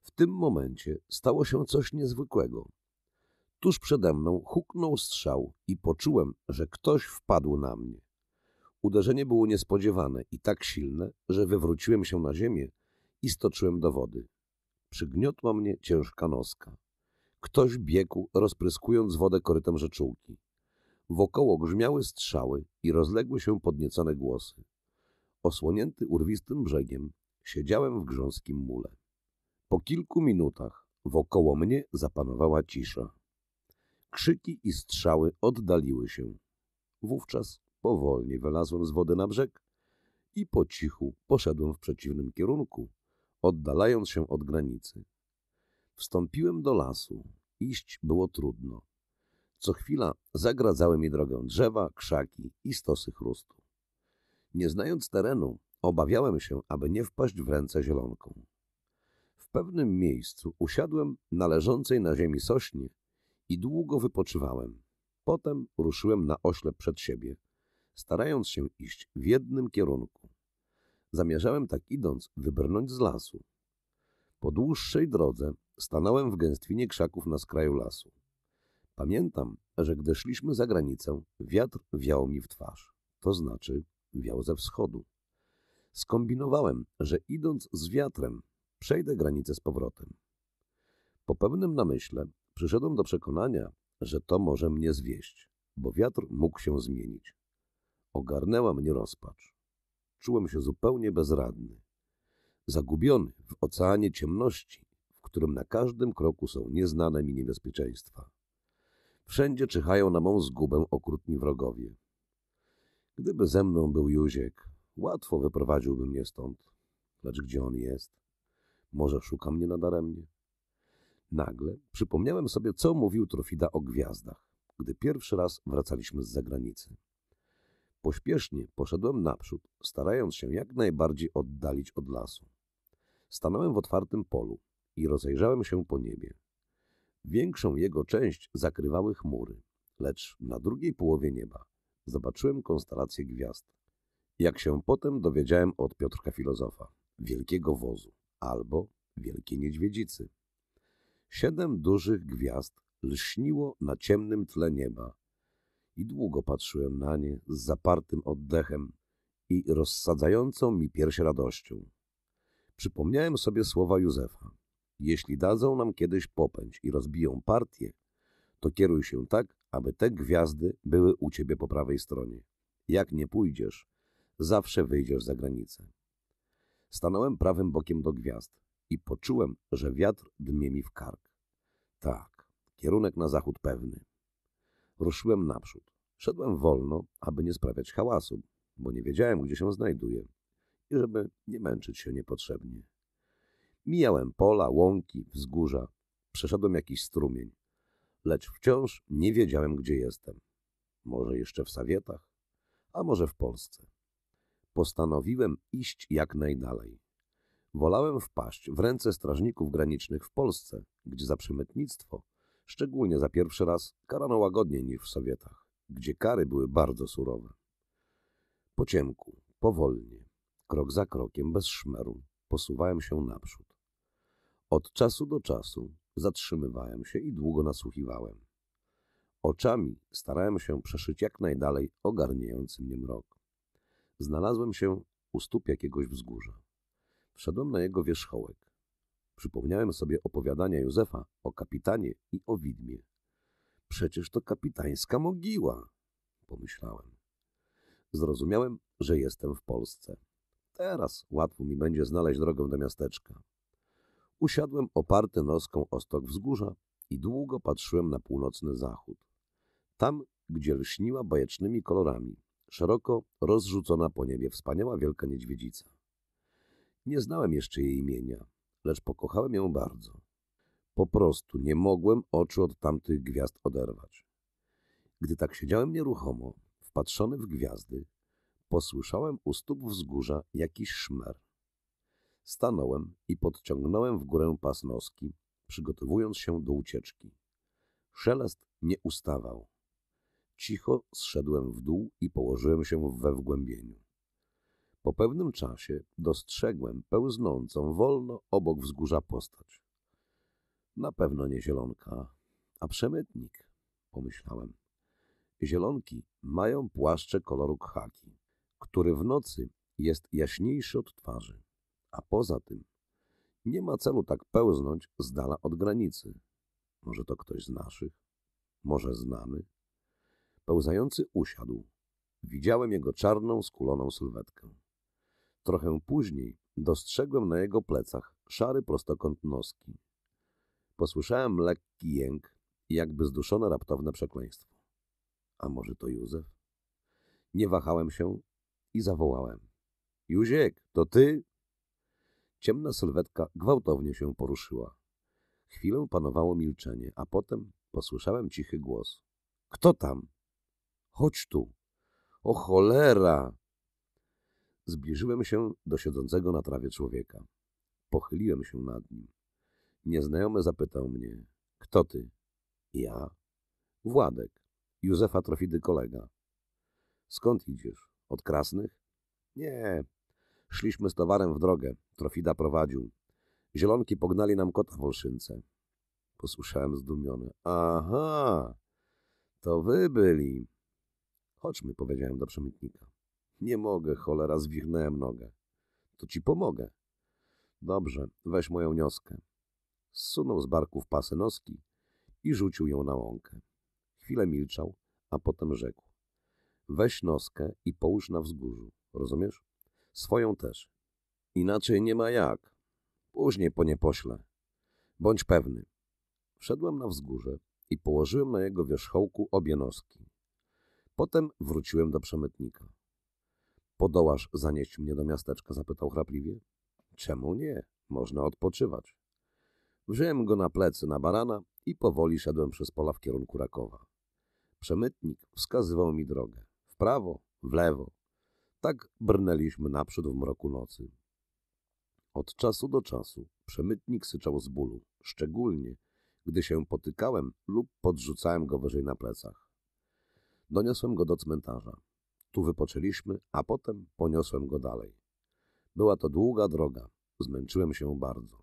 W tym momencie stało się coś niezwykłego. Tuż przede mną huknął strzał i poczułem, że ktoś wpadł na mnie. Uderzenie było niespodziewane i tak silne, że wywróciłem się na ziemię i stoczyłem do wody. Przygniotła mnie ciężka noska. Ktoś biegł, rozpryskując wodę korytem rzeczułki. Wokoło grzmiały strzały i rozległy się podniecone głosy. Osłonięty urwistym brzegiem, Siedziałem w grząskim mule. Po kilku minutach wokoło mnie zapanowała cisza. Krzyki i strzały oddaliły się. Wówczas powolnie wylazłem z wody na brzeg i po cichu poszedłem w przeciwnym kierunku, oddalając się od granicy. Wstąpiłem do lasu. Iść było trudno. Co chwila zagradzały mi drogę drzewa, krzaki i stosy chrustu. Nie znając terenu, Obawiałem się, aby nie wpaść w ręce zielonką. W pewnym miejscu usiadłem na leżącej na ziemi sośnie i długo wypoczywałem. Potem ruszyłem na oślep przed siebie, starając się iść w jednym kierunku. Zamierzałem tak idąc wybrnąć z lasu. Po dłuższej drodze stanąłem w gęstwinie krzaków na skraju lasu. Pamiętam, że gdy szliśmy za granicę, wiatr wiał mi w twarz, to znaczy wiał ze wschodu. Skombinowałem, że idąc z wiatrem, przejdę granicę z powrotem. Po pewnym namyśle przyszedłem do przekonania, że to może mnie zwieść, bo wiatr mógł się zmienić. Ogarnęła mnie rozpacz. Czułem się zupełnie bezradny. Zagubiony w oceanie ciemności, w którym na każdym kroku są nieznane mi niebezpieczeństwa. Wszędzie czyhają na mą zgubę okrutni wrogowie. Gdyby ze mną był Józiek, Łatwo wyprowadziłby mnie stąd, lecz gdzie on jest? Może szuka mnie nadaremnie? Nagle przypomniałem sobie, co mówił Trofida o gwiazdach, gdy pierwszy raz wracaliśmy z zagranicy. Pośpiesznie poszedłem naprzód, starając się jak najbardziej oddalić od lasu. Stanąłem w otwartym polu i rozejrzałem się po niebie. Większą jego część zakrywały chmury, lecz na drugiej połowie nieba zobaczyłem konstelację gwiazd, jak się potem dowiedziałem od Piotrka Filozofa, Wielkiego Wozu albo Wielkiej Niedźwiedzicy. Siedem dużych gwiazd lśniło na ciemnym tle nieba i długo patrzyłem na nie z zapartym oddechem i rozsadzającą mi pierś radością. Przypomniałem sobie słowa Józefa. Jeśli dadzą nam kiedyś popędź i rozbiją partię, to kieruj się tak, aby te gwiazdy były u ciebie po prawej stronie. Jak nie pójdziesz, zawsze wyjdziesz za granicę. Stanąłem prawym bokiem do gwiazd i poczułem, że wiatr dmie mi w kark. Tak, kierunek na zachód pewny. Ruszyłem naprzód. Szedłem wolno, aby nie sprawiać hałasu, bo nie wiedziałem, gdzie się znajduję i żeby nie męczyć się niepotrzebnie. Mijałem pola, łąki, wzgórza. Przeszedłem jakiś strumień, lecz wciąż nie wiedziałem, gdzie jestem. Może jeszcze w Sawietach, a może w Polsce postanowiłem iść jak najdalej. Wolałem wpaść w ręce strażników granicznych w Polsce, gdzie za przemytnictwo, szczególnie za pierwszy raz, karano łagodniej niż w Sowietach, gdzie kary były bardzo surowe. Po ciemku, powolnie, krok za krokiem, bez szmeru, posuwałem się naprzód. Od czasu do czasu zatrzymywałem się i długo nasłuchiwałem. Oczami starałem się przeszyć jak najdalej ogarniający mnie mrok. Znalazłem się u stóp jakiegoś wzgórza. Wszedłem na jego wierzchołek. Przypomniałem sobie opowiadania Józefa o kapitanie i o widmie. Przecież to kapitańska mogiła, pomyślałem. Zrozumiałem, że jestem w Polsce. Teraz łatwo mi będzie znaleźć drogę do miasteczka. Usiadłem oparty noską o stok wzgórza i długo patrzyłem na północny zachód. Tam, gdzie lśniła bajecznymi kolorami – szeroko rozrzucona po niebie wspaniała wielka niedźwiedzica. Nie znałem jeszcze jej imienia, lecz pokochałem ją bardzo. Po prostu nie mogłem oczu od tamtych gwiazd oderwać. Gdy tak siedziałem nieruchomo, wpatrzony w gwiazdy, posłyszałem u stóp wzgórza jakiś szmer. Stanąłem i podciągnąłem w górę pas noski, przygotowując się do ucieczki. Szelest nie ustawał. Cicho zszedłem w dół i położyłem się we wgłębieniu. Po pewnym czasie dostrzegłem pełznącą wolno obok wzgórza postać. Na pewno nie zielonka, a przemytnik, pomyślałem. Zielonki mają płaszcze koloru khaki, który w nocy jest jaśniejszy od twarzy, a poza tym nie ma celu tak pełznąć z dala od granicy. Może to ktoś z naszych? Może znamy? Pełzający usiadł. Widziałem jego czarną, skuloną sylwetkę. Trochę później dostrzegłem na jego plecach szary prostokąt noski. Posłyszałem lekki jęk, jakby zduszone raptowne przekleństwo. A może to Józef? Nie wahałem się i zawołałem. Józiek, to ty? Ciemna sylwetka gwałtownie się poruszyła. Chwilę panowało milczenie, a potem posłyszałem cichy głos. Kto tam? Chodź tu. O cholera! Zbliżyłem się do siedzącego na trawie człowieka. Pochyliłem się nad nim. Nieznajomy zapytał mnie. Kto ty? Ja. Władek. Józefa Trofidy kolega. Skąd idziesz? Od krasnych? Nie. Szliśmy z towarem w drogę. Trofida prowadził. Zielonki pognali nam kota w Olszynce. Posłyszałem zdumiony. Aha, to wy byli. Chodźmy, powiedziałem do przemytnika. Nie mogę, cholera, zwichnąłem nogę. To ci pomogę. Dobrze, weź moją nioskę. Zsunął z barków pasy noski i rzucił ją na łąkę. Chwilę milczał, a potem rzekł. Weź noskę i połóż na wzgórzu, rozumiesz? Swoją też. Inaczej nie ma jak. Później po nie Bądź pewny. Wszedłem na wzgórze i położyłem na jego wierzchołku obie noski. Potem wróciłem do przemytnika. Podołasz zanieść mnie do miasteczka? zapytał chrapliwie. Czemu nie? Można odpoczywać. Wziąłem go na plecy na barana i powoli szedłem przez pola w kierunku Rakowa. Przemytnik wskazywał mi drogę. W prawo, w lewo. Tak brnęliśmy naprzód w mroku nocy. Od czasu do czasu przemytnik syczał z bólu, szczególnie gdy się potykałem lub podrzucałem go wyżej na plecach. Doniosłem go do cmentarza. Tu wypoczęliśmy, a potem poniosłem go dalej. Była to długa droga. Zmęczyłem się bardzo.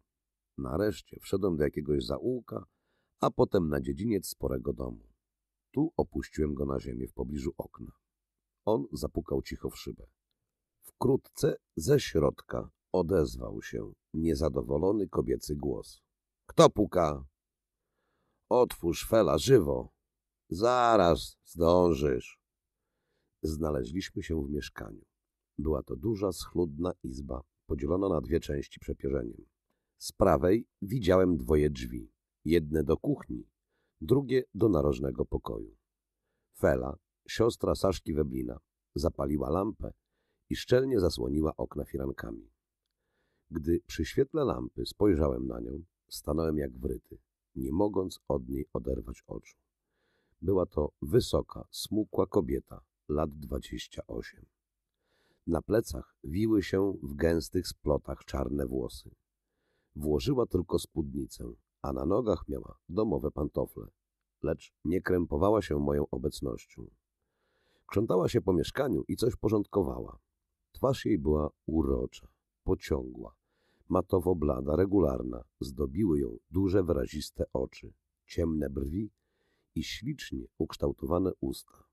Nareszcie wszedłem do jakiegoś zaułka, a potem na dziedziniec sporego domu. Tu opuściłem go na ziemię w pobliżu okna. On zapukał cicho w szybę. Wkrótce ze środka odezwał się niezadowolony kobiecy głos. Kto puka? Otwórz fela, żywo! Zaraz zdążysz. Znaleźliśmy się w mieszkaniu. Była to duża, schludna izba, podzielona na dwie części przepierzeniem. Z prawej widziałem dwoje drzwi, jedne do kuchni, drugie do narożnego pokoju. Fela, siostra Saszki Weblina, zapaliła lampę i szczelnie zasłoniła okna firankami. Gdy przy świetle lampy spojrzałem na nią, stanąłem jak wryty, nie mogąc od niej oderwać oczu. Była to wysoka, smukła kobieta, lat dwadzieścia osiem. Na plecach wiły się w gęstych splotach czarne włosy. Włożyła tylko spódnicę, a na nogach miała domowe pantofle, lecz nie krępowała się moją obecnością. Krzątała się po mieszkaniu i coś porządkowała. Twarz jej była urocza, pociągła, matowo blada, regularna. Zdobiły ją duże, wyraziste oczy, ciemne brwi i ślicznie ukształtowane usta.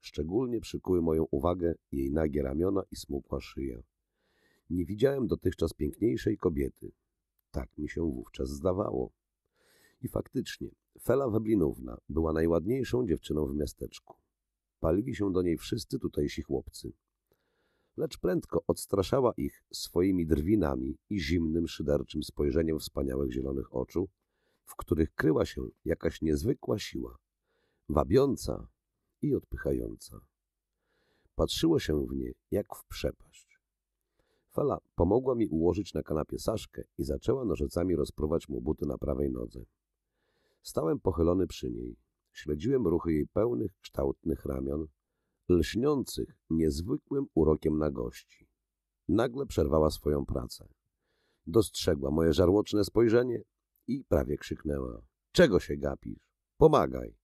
Szczególnie przykuły moją uwagę jej nagie ramiona i smukła szyja. Nie widziałem dotychczas piękniejszej kobiety. Tak mi się wówczas zdawało. I faktycznie, Fela Weblinówna była najładniejszą dziewczyną w miasteczku. Palili się do niej wszyscy tutejsi chłopcy. Lecz prędko odstraszała ich swoimi drwinami i zimnym, szyderczym spojrzeniem wspaniałych zielonych oczu, w których kryła się jakaś niezwykła siła, wabiąca i odpychająca. Patrzyło się w nie jak w przepaść. Fala pomogła mi ułożyć na kanapie Saszkę i zaczęła nożycami rozpruwać mu buty na prawej nodze. Stałem pochylony przy niej. Śledziłem ruchy jej pełnych, kształtnych ramion, lśniących niezwykłym urokiem na gości. Nagle przerwała swoją pracę. Dostrzegła moje żarłoczne spojrzenie i prawie krzyknęła. Czego się gapisz? Pomagaj.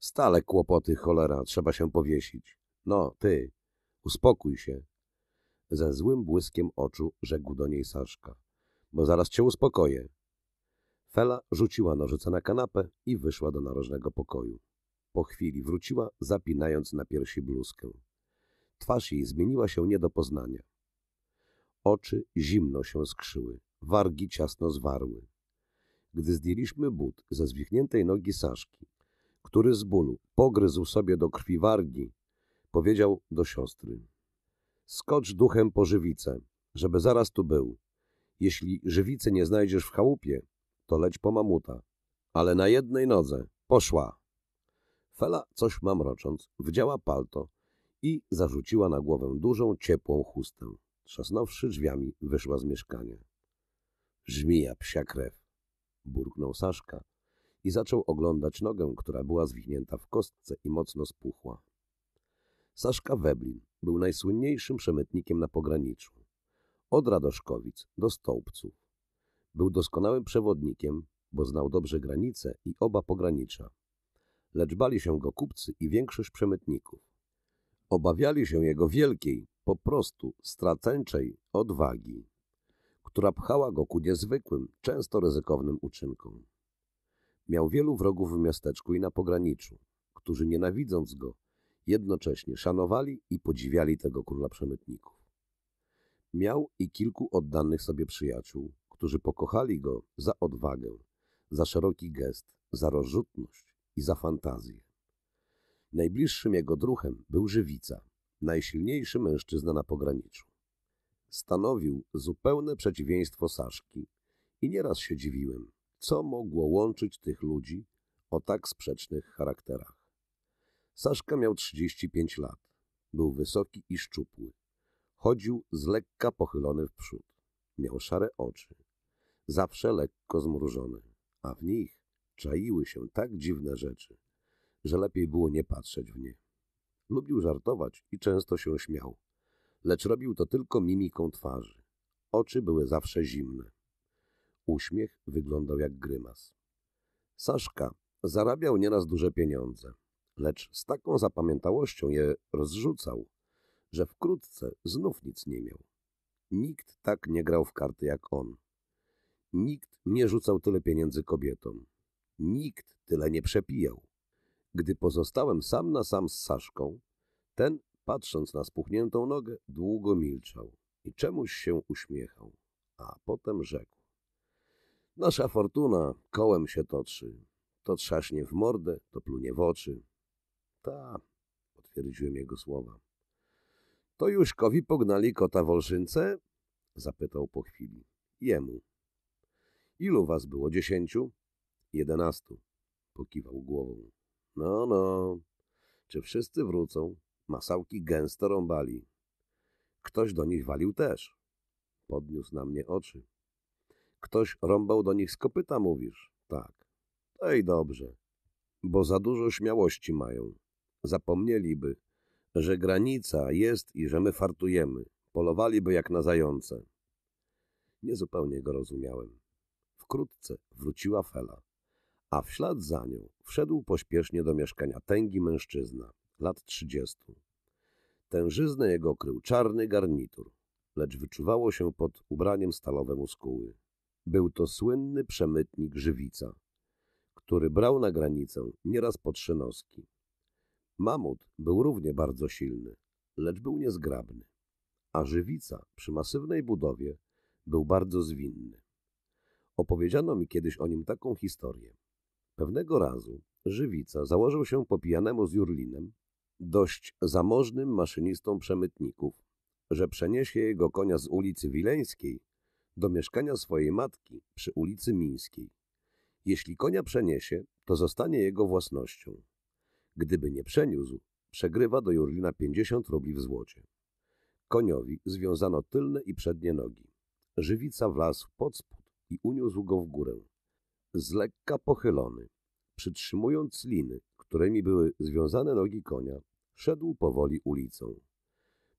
Stale kłopoty, cholera, trzeba się powiesić. No, ty, uspokój się. Ze złym błyskiem oczu rzekł do niej Saszka. Bo zaraz cię uspokoję. Fela rzuciła nożyce na kanapę i wyszła do narożnego pokoju. Po chwili wróciła, zapinając na piersi bluzkę. Twarz jej zmieniła się nie do poznania. Oczy zimno się skrzyły, wargi ciasno zwarły gdy zdjęliśmy but ze zwichniętej nogi Saszki, który z bólu pogryzł sobie do krwi wargi, powiedział do siostry. Skocz duchem po żywicę, żeby zaraz tu był. Jeśli żywicy nie znajdziesz w chałupie, to leć po mamuta. Ale na jednej nodze. Poszła. Fela, coś mamrocząc, wdziała palto i zarzuciła na głowę dużą, ciepłą chustę. Trzasnąwszy drzwiami, wyszła z mieszkania. Żmija psia krew burknął Saszka i zaczął oglądać nogę, która była zwinięta w kostce i mocno spuchła. Saszka Weblin był najsłynniejszym przemytnikiem na pograniczu. Od Radoszkowic do Stołpców. Był doskonałym przewodnikiem, bo znał dobrze granice i oba pogranicza. Lecz bali się go kupcy i większość przemytników. Obawiali się jego wielkiej, po prostu straceńczej odwagi która pchała go ku niezwykłym, często ryzykownym uczynkom. Miał wielu wrogów w miasteczku i na pograniczu, którzy nienawidząc go, jednocześnie szanowali i podziwiali tego króla przemytników. Miał i kilku oddanych sobie przyjaciół, którzy pokochali go za odwagę, za szeroki gest, za rozrzutność i za fantazję. Najbliższym jego druhem był Żywica, najsilniejszy mężczyzna na pograniczu stanowił zupełne przeciwieństwo Saszki i nieraz się dziwiłem, co mogło łączyć tych ludzi o tak sprzecznych charakterach. Saszka miał 35 lat. Był wysoki i szczupły. Chodził z lekka pochylony w przód. Miał szare oczy, zawsze lekko zmrużone, a w nich czaiły się tak dziwne rzeczy, że lepiej było nie patrzeć w nie. Lubił żartować i często się śmiał lecz robił to tylko mimiką twarzy. Oczy były zawsze zimne. Uśmiech wyglądał jak grymas. Saszka zarabiał nieraz duże pieniądze, lecz z taką zapamiętałością je rozrzucał, że wkrótce znów nic nie miał. Nikt tak nie grał w karty jak on. Nikt nie rzucał tyle pieniędzy kobietom. Nikt tyle nie przepijał. Gdy pozostałem sam na sam z Saszką, ten Patrząc na spuchniętą nogę, długo milczał i czemuś się uśmiechał, a potem rzekł. Nasza fortuna kołem się toczy. To trzaśnie w mordę, to plunie w oczy. Ta, potwierdziłem jego słowa. To Juszkowi pognali kota Wolszynce? Zapytał po chwili. Jemu. Ilu was było? Dziesięciu? Jedenastu. Pokiwał głową. No, no. Czy wszyscy wrócą? Masałki gęsto rąbali. Ktoś do nich walił też. Podniósł na mnie oczy. Ktoś rąbał do nich z kopyta, mówisz? Tak. Ej, no i dobrze. Bo za dużo śmiałości mają. Zapomnieliby, że granica jest i że my fartujemy. Polowaliby jak na zające. Niezupełnie go rozumiałem. Wkrótce wróciła Fela, a w ślad za nią wszedł pośpiesznie do mieszkania tęgi mężczyzna lat trzydziestu. Tężyznę jego krył czarny garnitur, lecz wyczuwało się pod ubraniem stalowe muskuły. Był to słynny przemytnik Żywica, który brał na granicę nieraz po trzy noski. Mamut był równie bardzo silny, lecz był niezgrabny, a Żywica przy masywnej budowie był bardzo zwinny. Opowiedziano mi kiedyś o nim taką historię. Pewnego razu Żywica założył się po pijanemu z Jurlinem dość zamożnym maszynistą przemytników, że przeniesie jego konia z ulicy Wileńskiej do mieszkania swojej matki przy ulicy Mińskiej. Jeśli konia przeniesie, to zostanie jego własnością. Gdyby nie przeniósł, przegrywa do Jurlina 50 rubli w złocie. Koniowi związano tylne i przednie nogi. Żywica wlazł pod spód i uniósł go w górę. Z lekka pochylony, przytrzymując liny, którymi były związane nogi konia, szedł powoli ulicą.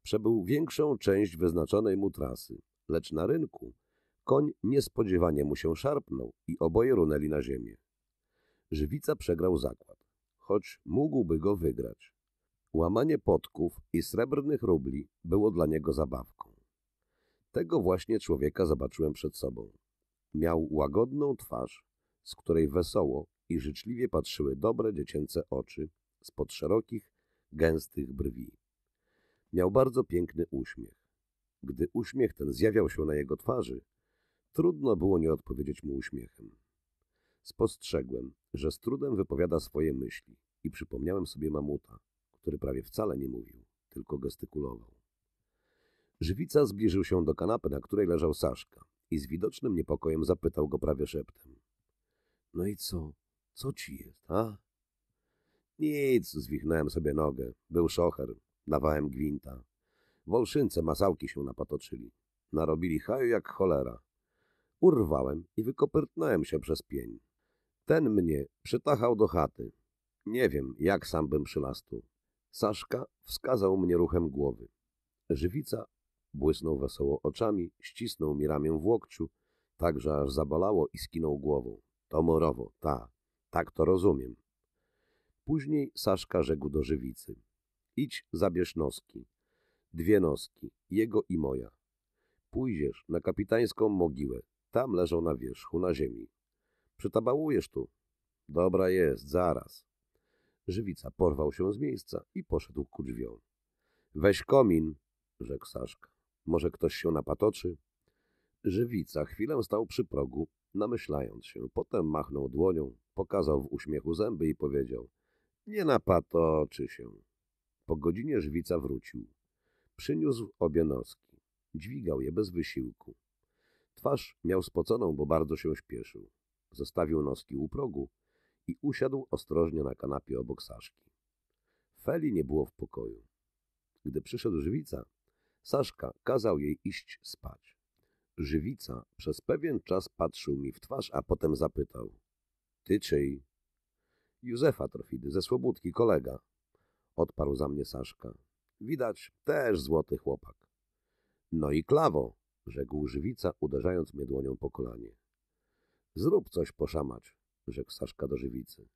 Przebył większą część wyznaczonej mu trasy, lecz na rynku koń niespodziewanie mu się szarpnął i oboje runęli na ziemię. Żywica przegrał zakład, choć mógłby go wygrać. Łamanie potków i srebrnych rubli było dla niego zabawką. Tego właśnie człowieka zobaczyłem przed sobą. Miał łagodną twarz, z której wesoło i życzliwie patrzyły dobre dziecięce oczy spod szerokich, gęstych brwi. Miał bardzo piękny uśmiech. Gdy uśmiech ten zjawiał się na jego twarzy, trudno było nie odpowiedzieć mu uśmiechem. Spostrzegłem, że z trudem wypowiada swoje myśli i przypomniałem sobie mamuta, który prawie wcale nie mówił, tylko gestykulował. Żywica zbliżył się do kanapy, na której leżał Saszka i z widocznym niepokojem zapytał go prawie szeptem. No i co? Co ci jest, a? Nic, zwichnąłem sobie nogę. Był szocher. Dawałem gwinta. Wolszynce masałki się napatoczyli. Narobili haju jak cholera. Urwałem i wykopertnąłem się przez pień. Ten mnie przytachał do chaty. Nie wiem, jak sam bym przylastu. Saszka wskazał mnie ruchem głowy. Żywica błysnął wesoło oczami, ścisnął mi ramię w łokciu, tak że aż zabolało i skinął głową. To morowo, ta. Tak to rozumiem. Później Saszka rzekł do żywicy. Idź, zabierz noski. Dwie noski, jego i moja. Pójdziesz na kapitańską mogiłę. Tam leżą na wierzchu, na ziemi. Przytabałujesz tu. Dobra jest, zaraz. Żywica porwał się z miejsca i poszedł ku drzwiom. Weź komin, rzekł Saszka. Może ktoś się napatoczy? Żywica chwilę stał przy progu, namyślając się. Potem machnął dłonią, pokazał w uśmiechu zęby i powiedział – nie czy się. Po godzinie Żywica wrócił. Przyniósł obie noski. Dźwigał je bez wysiłku. Twarz miał spoconą, bo bardzo się śpieszył. Zostawił noski u progu i usiadł ostrożnie na kanapie obok Saszki. Feli nie było w pokoju. Gdy przyszedł Żywica, Saszka kazał jej iść spać. Żywica przez pewien czas patrzył mi w twarz, a potem zapytał. Ty czyj? Józefa Trofidy, ze słobudki kolega. Odparł za mnie Saszka. Widać, też złoty chłopak. No i klawo, rzekł Żywica, uderzając mnie dłonią po kolanie. Zrób coś poszamać, rzekł Saszka do Żywicy.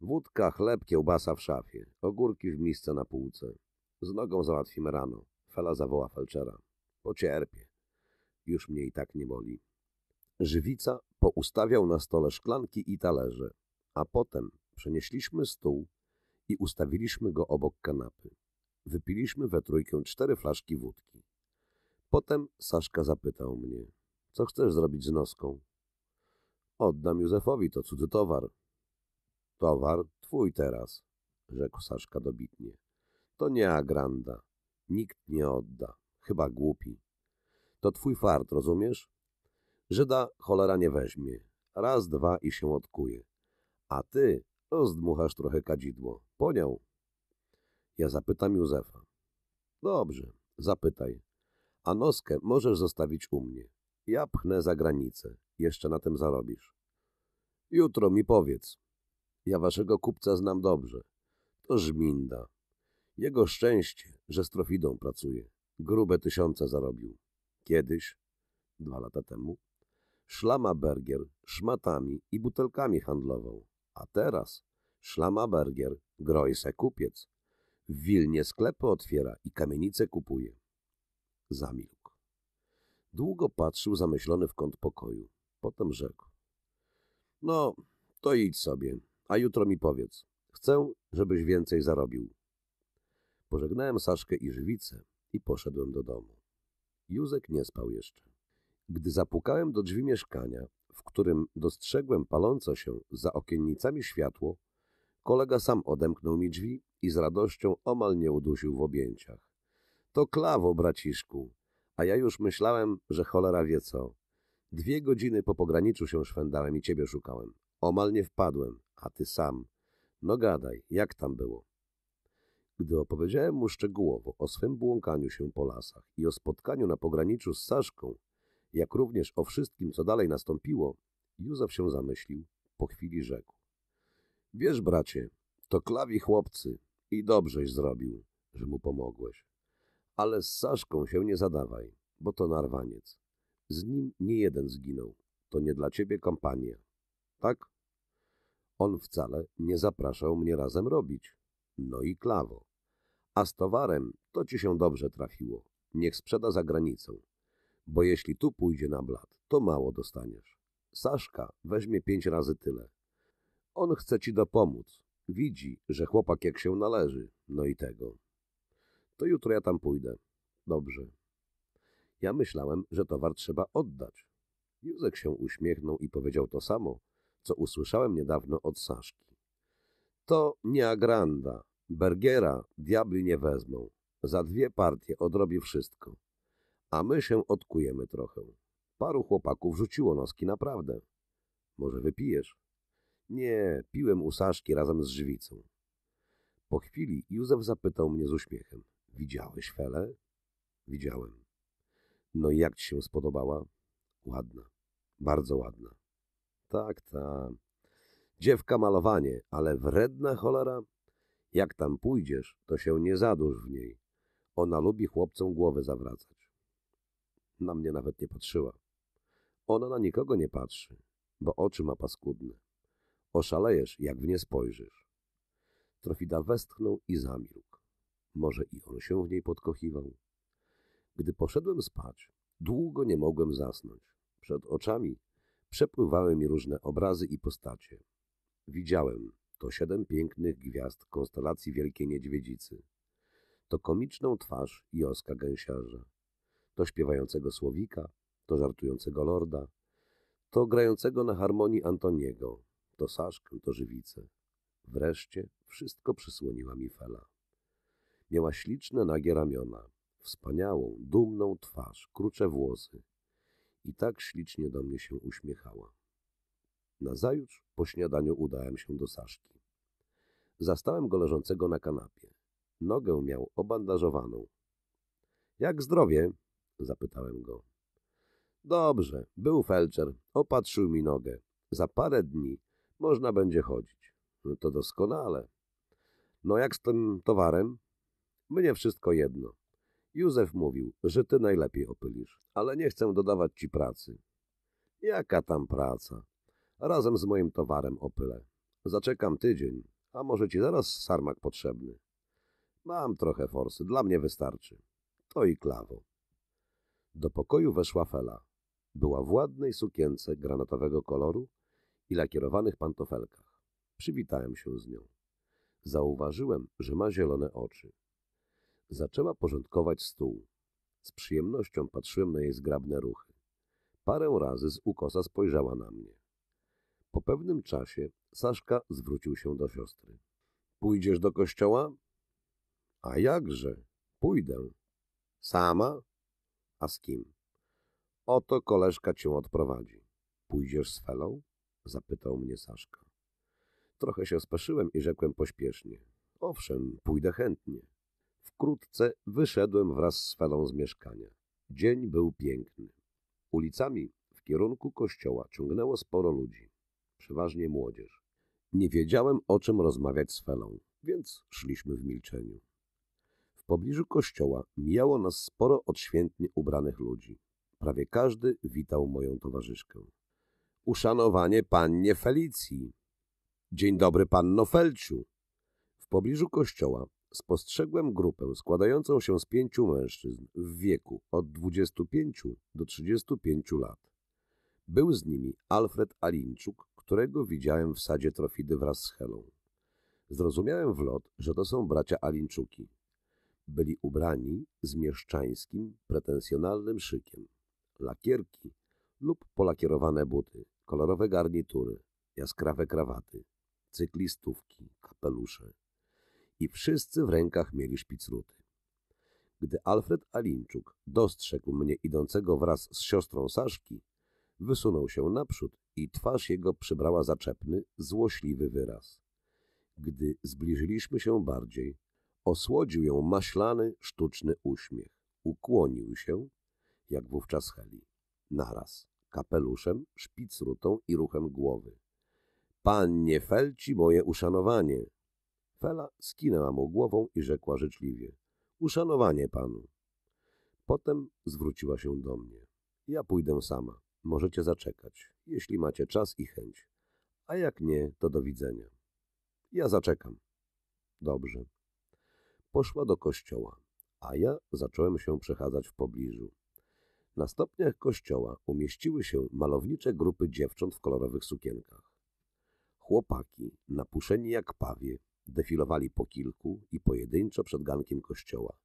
Wódka, chleb, kiełbasa w szafie, ogórki w misce na półce. Z nogą załatwimy rano. Fela zawoła felczera. Pocierpie już mnie i tak nie boli. Żywica poustawiał na stole szklanki i talerze, a potem przenieśliśmy stół i ustawiliśmy go obok kanapy. Wypiliśmy we trójkę cztery flaszki wódki. Potem Saszka zapytał mnie, co chcesz zrobić z noską? Oddam Józefowi, to cudzy towar. Towar twój teraz, rzekł Saszka dobitnie. To nie agranda. Nikt nie odda, chyba głupi. To twój fart, rozumiesz? Żyda cholera nie weźmie. Raz, dwa i się odkuje. A ty rozdmuchasz trochę kadzidło. Poniał? Ja zapytam Józefa. Dobrze, zapytaj. A noskę możesz zostawić u mnie. Ja pchnę za granicę. Jeszcze na tym zarobisz. Jutro mi powiedz. Ja waszego kupca znam dobrze. To żminda. Jego szczęście, że z Trofidą pracuje. Grube tysiące zarobił. Kiedyś, dwa lata temu, szlamabergier szmatami i butelkami handlował, a teraz szlamabergier grojse kupiec. W Wilnie sklepy otwiera i kamienice kupuje. Zamilkł. Długo patrzył zamyślony w kąt pokoju. Potem rzekł. No, to idź sobie, a jutro mi powiedz. Chcę, żebyś więcej zarobił. Pożegnałem Saszkę i Żywicę i poszedłem do domu. Józek nie spał jeszcze. Gdy zapukałem do drzwi mieszkania, w którym dostrzegłem palące się za okiennicami światło, kolega sam odemknął mi drzwi i z radością omal nie udusił w objęciach. To klawo, braciszku, a ja już myślałem, że cholera wie co. Dwie godziny po pograniczu się szwendałem i ciebie szukałem. Omal nie wpadłem, a ty sam. No gadaj, jak tam było? Gdy opowiedziałem mu szczegółowo o swym błąkaniu się po lasach i o spotkaniu na pograniczu z Saszką, jak również o wszystkim, co dalej nastąpiło, Józef się zamyślił, po chwili rzekł. Wiesz, bracie, to klawi chłopcy i dobrześ zrobił, że mu pomogłeś. Ale z Saszką się nie zadawaj, bo to narwaniec. Z nim nie jeden zginął. To nie dla ciebie kompania. Tak? On wcale nie zapraszał mnie razem robić. No i klawo. A z towarem to ci się dobrze trafiło. Niech sprzeda za granicą, Bo jeśli tu pójdzie na blat, to mało dostaniesz. Saszka weźmie pięć razy tyle. On chce ci dopomóc. Widzi, że chłopak jak się należy. No i tego. To jutro ja tam pójdę. Dobrze. Ja myślałem, że towar trzeba oddać. Józek się uśmiechnął i powiedział to samo, co usłyszałem niedawno od Saszki. To nie agranda. Bergiera diabli nie wezmą. Za dwie partie odrobi wszystko. A my się odkujemy trochę. Paru chłopaków rzuciło noski naprawdę. Może wypijesz? Nie, piłem u Saszki razem z żywicą. Po chwili Józef zapytał mnie z uśmiechem. Widziałeś Felę? Widziałem. No i jak ci się spodobała? Ładna. Bardzo ładna. Tak, tak. Dziewka malowanie, ale wredna cholera. Jak tam pójdziesz, to się nie zadurz w niej. Ona lubi chłopcom głowę zawracać. Na mnie nawet nie patrzyła. Ona na nikogo nie patrzy, bo oczy ma paskudne. Oszalejesz, jak w nie spojrzysz. Trofida westchnął i zamilkł. Może i on się w niej podkochiwał. Gdy poszedłem spać, długo nie mogłem zasnąć. Przed oczami przepływały mi różne obrazy i postacie. Widziałem. To siedem pięknych gwiazd konstelacji Wielkiej Niedźwiedzicy. To komiczną twarz i oska gęsiarza. To śpiewającego słowika, to żartującego lorda, to grającego na harmonii Antoniego, to Saszkę, to żywicę. Wreszcie wszystko przysłoniła mi fela. Miała śliczne nagie ramiona, wspaniałą, dumną twarz, krucze włosy i tak ślicznie do mnie się uśmiechała. Nazajutrz po śniadaniu udałem się do Saszki. Zastałem go leżącego na kanapie. Nogę miał obandażowaną. Jak zdrowie? zapytałem go. Dobrze, był felczer, opatrzył mi nogę. Za parę dni można będzie chodzić. No to doskonale. No jak z tym towarem? Mnie wszystko jedno. Józef mówił, że ty najlepiej opylisz, ale nie chcę dodawać ci pracy. Jaka tam praca? razem z moim towarem opyle. Zaczekam tydzień, a może ci zaraz sarmak potrzebny. Mam trochę forsy, dla mnie wystarczy. To i klawo. Do pokoju weszła Fela. Była w ładnej sukience granatowego koloru i lakierowanych pantofelkach. Przywitałem się z nią. Zauważyłem, że ma zielone oczy. Zaczęła porządkować stół. Z przyjemnością patrzyłem na jej zgrabne ruchy. Parę razy z ukosa spojrzała na mnie. Po pewnym czasie Saszka zwrócił się do siostry. Pójdziesz do kościoła? A jakże? Pójdę. Sama? A z kim? Oto koleżka cię odprowadzi. Pójdziesz z felą? Zapytał mnie Saszka. Trochę się spieszyłem i rzekłem pośpiesznie. Owszem, pójdę chętnie. Wkrótce wyszedłem wraz z felą z mieszkania. Dzień był piękny. Ulicami w kierunku kościoła ciągnęło sporo ludzi przeważnie młodzież. Nie wiedziałem, o czym rozmawiać z Felą, więc szliśmy w milczeniu. W pobliżu kościoła mijało nas sporo odświętnie ubranych ludzi. Prawie każdy witał moją towarzyszkę. Uszanowanie pannie Felicji. Dzień dobry, panno Felciu. W pobliżu kościoła spostrzegłem grupę składającą się z pięciu mężczyzn w wieku od 25 do 35 lat. Był z nimi Alfred Alinczuk, którego widziałem w sadzie Trofidy wraz z Helą. Zrozumiałem w lot, że to są bracia Alinczuki. Byli ubrani z mieszczańskim, pretensjonalnym szykiem. Lakierki lub polakierowane buty, kolorowe garnitury, jaskrawe krawaty, cyklistówki, kapelusze. I wszyscy w rękach mieli szpicruty. Gdy Alfred Alinczuk dostrzegł mnie idącego wraz z siostrą Saszki, Wysunął się naprzód i twarz jego przybrała zaczepny, złośliwy wyraz. Gdy zbliżyliśmy się bardziej, osłodził ją maślany, sztuczny uśmiech. Ukłonił się, jak wówczas Heli. Naraz, kapeluszem, szpicrutą i ruchem głowy. Panie Felci, moje uszanowanie! Fela skinęła mu głową i rzekła życzliwie. Uszanowanie panu. Potem zwróciła się do mnie. Ja pójdę sama. Możecie zaczekać, jeśli macie czas i chęć. A jak nie, to do widzenia. Ja zaczekam. Dobrze. Poszła do kościoła, a ja zacząłem się przechadzać w pobliżu. Na stopniach kościoła umieściły się malownicze grupy dziewcząt w kolorowych sukienkach. Chłopaki, napuszeni jak pawie, defilowali po kilku i pojedynczo przed gankiem kościoła.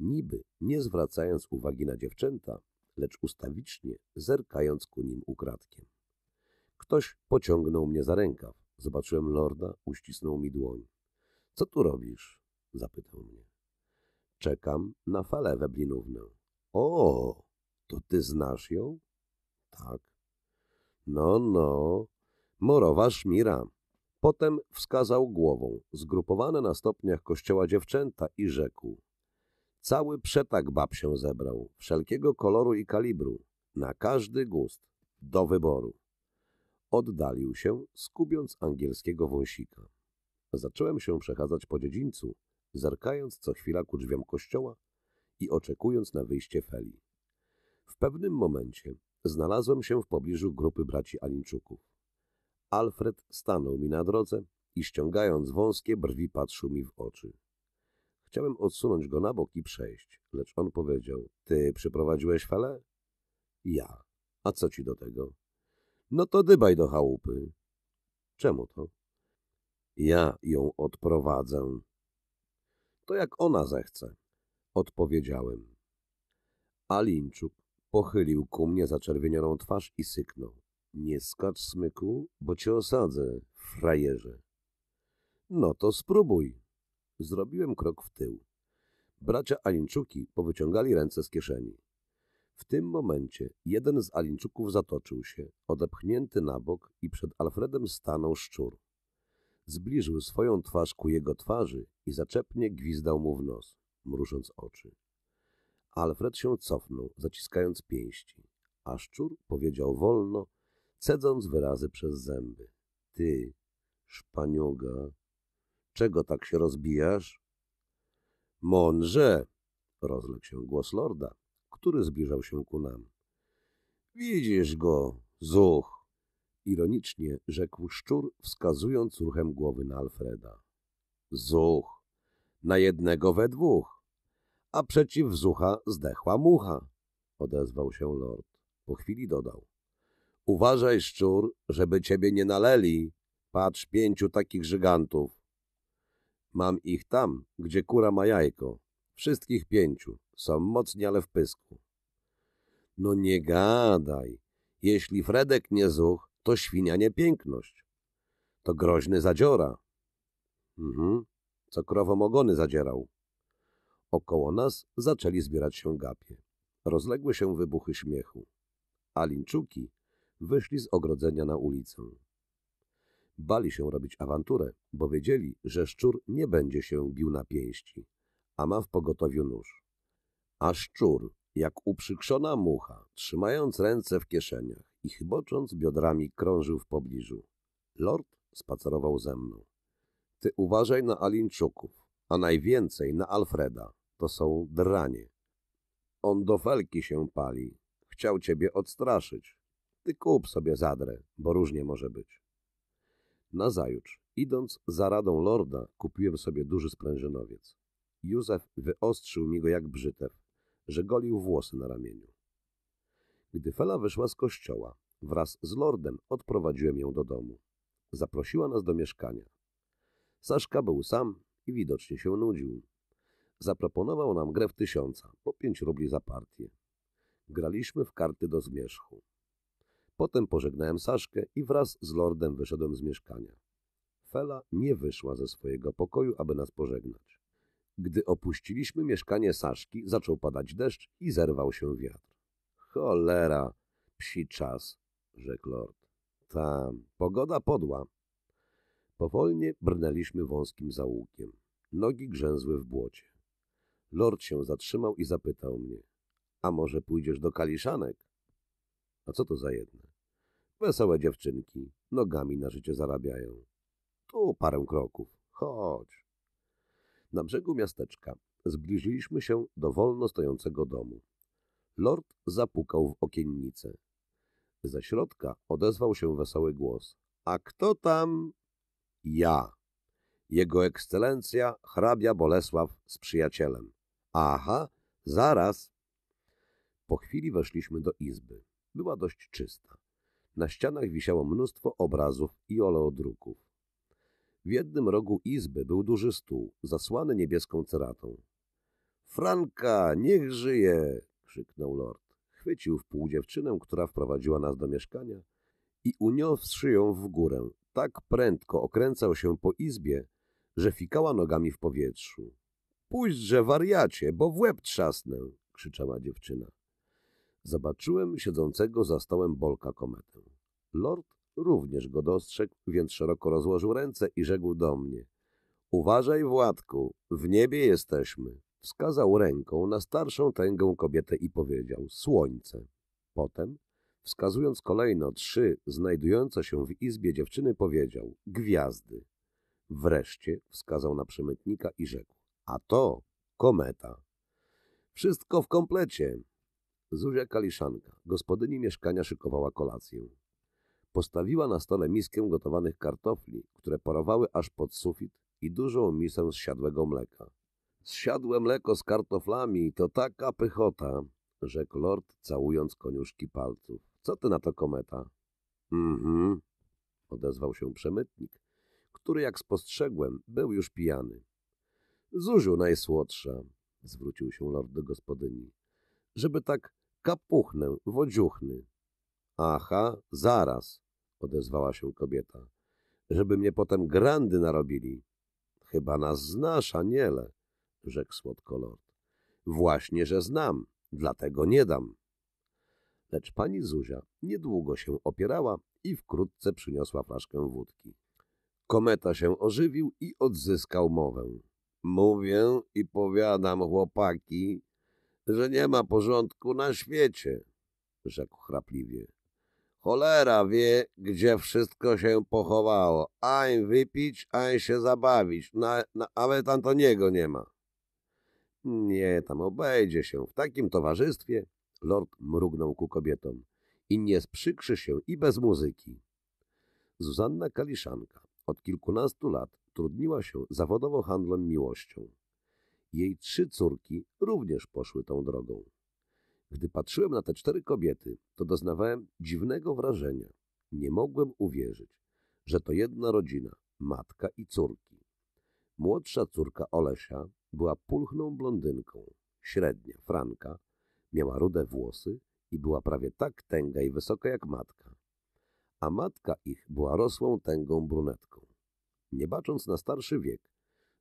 Niby, nie zwracając uwagi na dziewczęta, lecz ustawicznie zerkając ku nim ukradkiem. Ktoś pociągnął mnie za rękaw. Zobaczyłem lorda, uścisnął mi dłoń. – Co tu robisz? – zapytał mnie. – Czekam na falę weblinówną. O, to ty znasz ją? – Tak. – No, no. Morowa szmira. Potem wskazał głową zgrupowane na stopniach kościoła dziewczęta i rzekł – Cały przetak bab się zebrał, wszelkiego koloru i kalibru, na każdy gust, do wyboru. Oddalił się, skubiąc angielskiego wąsika. Zacząłem się przechadzać po dziedzińcu, zerkając co chwila ku drzwiom kościoła i oczekując na wyjście Feli. W pewnym momencie znalazłem się w pobliżu grupy braci Alinczuków. Alfred stanął mi na drodze i ściągając wąskie brwi patrzył mi w oczy. Chciałem odsunąć go na bok i przejść, lecz on powiedział, ty przyprowadziłeś felę? Ja. A co ci do tego? No to dybaj do chałupy. Czemu to? Ja ją odprowadzę. To jak ona zechce, odpowiedziałem. Alinczuk pochylił ku mnie zaczerwienioną twarz i syknął. Nie skacz, smyku, bo cię osadzę, frajerze. No to spróbuj. Zrobiłem krok w tył. Bracia Alinczuki powyciągali ręce z kieszeni. W tym momencie jeden z Alinczuków zatoczył się, odepchnięty na bok i przed Alfredem stanął szczur. Zbliżył swoją twarz ku jego twarzy i zaczepnie gwizdał mu w nos, mrużąc oczy. Alfred się cofnął, zaciskając pięści, a szczur powiedział wolno, cedząc wyrazy przez zęby. Ty, szpanioga, Czego tak się rozbijasz? Mądrze, rozległ się głos lorda, który zbliżał się ku nam. Widzisz go, zuch, ironicznie rzekł szczur, wskazując ruchem głowy na Alfreda. Zuch, na jednego we dwóch, a przeciw zucha zdechła mucha, odezwał się lord. Po chwili dodał. Uważaj, szczur, żeby ciebie nie naleli. Patrz pięciu takich żygantów. Mam ich tam, gdzie kura ma jajko. Wszystkich pięciu. Są mocni, ale w pysku. No nie gadaj. Jeśli Fredek nie zuch, to świnia nie piękność. To groźny zadziora. Mhm, co krowom ogony zadzierał. Około nas zaczęli zbierać się gapie. Rozległy się wybuchy śmiechu. A linczuki wyszli z ogrodzenia na ulicę. Bali się robić awanturę, bo wiedzieli, że szczur nie będzie się bił na pięści, a ma w pogotowiu nóż. A szczur, jak uprzykrzona mucha, trzymając ręce w kieszeniach i chybocząc biodrami krążył w pobliżu. Lord spacerował ze mną. Ty uważaj na Alinczuków, a najwięcej na Alfreda. To są dranie. On do felki się pali. Chciał ciebie odstraszyć. Ty kup sobie zadrę, bo różnie może być. Nazajutrz, idąc za radą lorda, kupiłem sobie duży sprężynowiec. Józef wyostrzył mi go jak brzytew, że golił włosy na ramieniu. Gdy Fela wyszła z kościoła, wraz z lordem odprowadziłem ją do domu. Zaprosiła nas do mieszkania. Saszka był sam i widocznie się nudził. Zaproponował nam grę w tysiąca, po pięć rubli za partię. Graliśmy w karty do zmierzchu. Potem pożegnałem Saszkę i wraz z lordem wyszedłem z mieszkania. Fela nie wyszła ze swojego pokoju, aby nas pożegnać. Gdy opuściliśmy mieszkanie Saszki, zaczął padać deszcz i zerwał się wiatr. Cholera, psi czas, rzekł lord. Ta pogoda podła. Powolnie brnęliśmy wąskim zaułkiem. Nogi grzęzły w błocie. Lord się zatrzymał i zapytał mnie. A może pójdziesz do kaliszanek? A co to za jedne? Wesołe dziewczynki, nogami na życie zarabiają. Tu parę kroków, chodź. Na brzegu miasteczka zbliżyliśmy się do wolno stojącego domu. Lord zapukał w okiennicę. Ze środka odezwał się wesoły głos. A kto tam? Ja. Jego ekscelencja hrabia Bolesław z przyjacielem. Aha, zaraz. Po chwili weszliśmy do izby była dość czysta. Na ścianach wisiało mnóstwo obrazów i oleodruków. W jednym rogu izby był duży stół, zasłany niebieską ceratą. — Franka, niech żyje! — krzyknął lord. Chwycił w pół dziewczynę, która wprowadziła nas do mieszkania i uniosłszy ją w górę, tak prędko okręcał się po izbie, że fikała nogami w powietrzu. — Pójdźże, wariacie, bo w łeb trzasnę! — krzyczała dziewczyna. Zobaczyłem siedzącego za stołem Bolka kometę. Lord również go dostrzegł, więc szeroko rozłożył ręce i rzekł do mnie. Uważaj, Władku, w niebie jesteśmy. Wskazał ręką na starszą tęgą kobietę i powiedział słońce. Potem, wskazując kolejno trzy znajdujące się w izbie dziewczyny, powiedział gwiazdy. Wreszcie wskazał na przemytnika i rzekł, a to kometa. Wszystko w komplecie. Zuzia Kaliszanka, gospodyni mieszkania, szykowała kolację. Postawiła na stole miskę gotowanych kartofli, które parowały aż pod sufit i dużą misę zsiadłego mleka. Zsiadłe mleko z kartoflami to taka pychota, rzekł lord, całując koniuszki palców. Co ty na to, kometa? Mhm, odezwał się przemytnik, który, jak spostrzegłem, był już pijany. Zuziu najsłodsza, zwrócił się lord do gospodyni, żeby tak Kapuchnę, wodziuchny. Aha, zaraz, odezwała się kobieta. Żeby mnie potem grandy narobili. Chyba nas znasz, Aniele, rzekł słodko lord. Właśnie, że znam, dlatego nie dam. Lecz pani Zuzia niedługo się opierała i wkrótce przyniosła flaszkę wódki. Kometa się ożywił i odzyskał mowę. Mówię i powiadam, chłopaki, że nie ma porządku na świecie, rzekł chrapliwie. Cholera wie, gdzie wszystko się pochowało. Ań wypić, ań się zabawić. Na, na, nawet Antoniego nie ma. Nie, tam obejdzie się. W takim towarzystwie lord mrugnął ku kobietom. I nie sprzykrzy się i bez muzyki. Zuzanna Kaliszanka od kilkunastu lat trudniła się zawodowo handlem miłością. Jej trzy córki również poszły tą drogą. Gdy patrzyłem na te cztery kobiety, to doznawałem dziwnego wrażenia. Nie mogłem uwierzyć, że to jedna rodzina, matka i córki. Młodsza córka Olesia była pulchną blondynką, średnia, franka, miała rude włosy i była prawie tak tęga i wysoka jak matka. A matka ich była rosłą, tęgą brunetką. Nie bacząc na starszy wiek,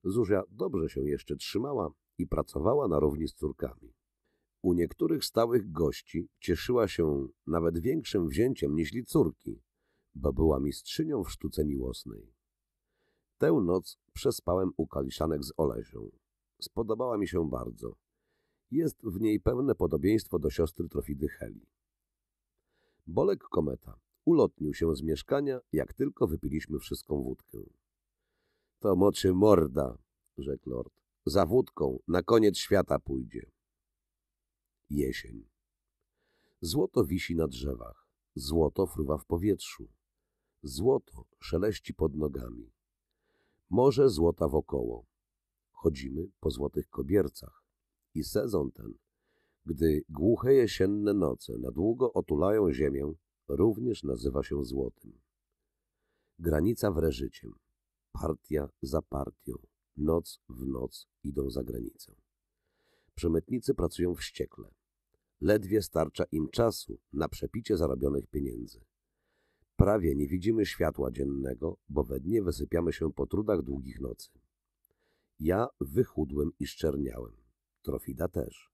Zuzia dobrze się jeszcze trzymała i pracowała na równi z córkami. U niektórych stałych gości cieszyła się nawet większym wzięciem niźli córki, bo była mistrzynią w sztuce miłosnej. Tę noc przespałem u kaliszanek z Olesią. Spodobała mi się bardzo. Jest w niej pewne podobieństwo do siostry Trofidy Heli. Bolek Kometa ulotnił się z mieszkania, jak tylko wypiliśmy wszystką wódkę. To moczy morda, rzekł lord. Za wódką na koniec świata pójdzie. Jesień. Złoto wisi na drzewach. Złoto fruwa w powietrzu. Złoto szeleści pod nogami. Morze złota wokoło. Chodzimy po złotych kobiercach. I sezon ten, gdy głuche jesienne noce na długo otulają ziemię, również nazywa się złotym. Granica w reżyciem. Partia za partią, noc w noc idą za granicę. Przemytnicy pracują wściekle. Ledwie starcza im czasu na przepicie zarobionych pieniędzy. Prawie nie widzimy światła dziennego, bo we dnie wysypiamy się po trudach długich nocy. Ja wychudłem i szczerniałem. Trofida też.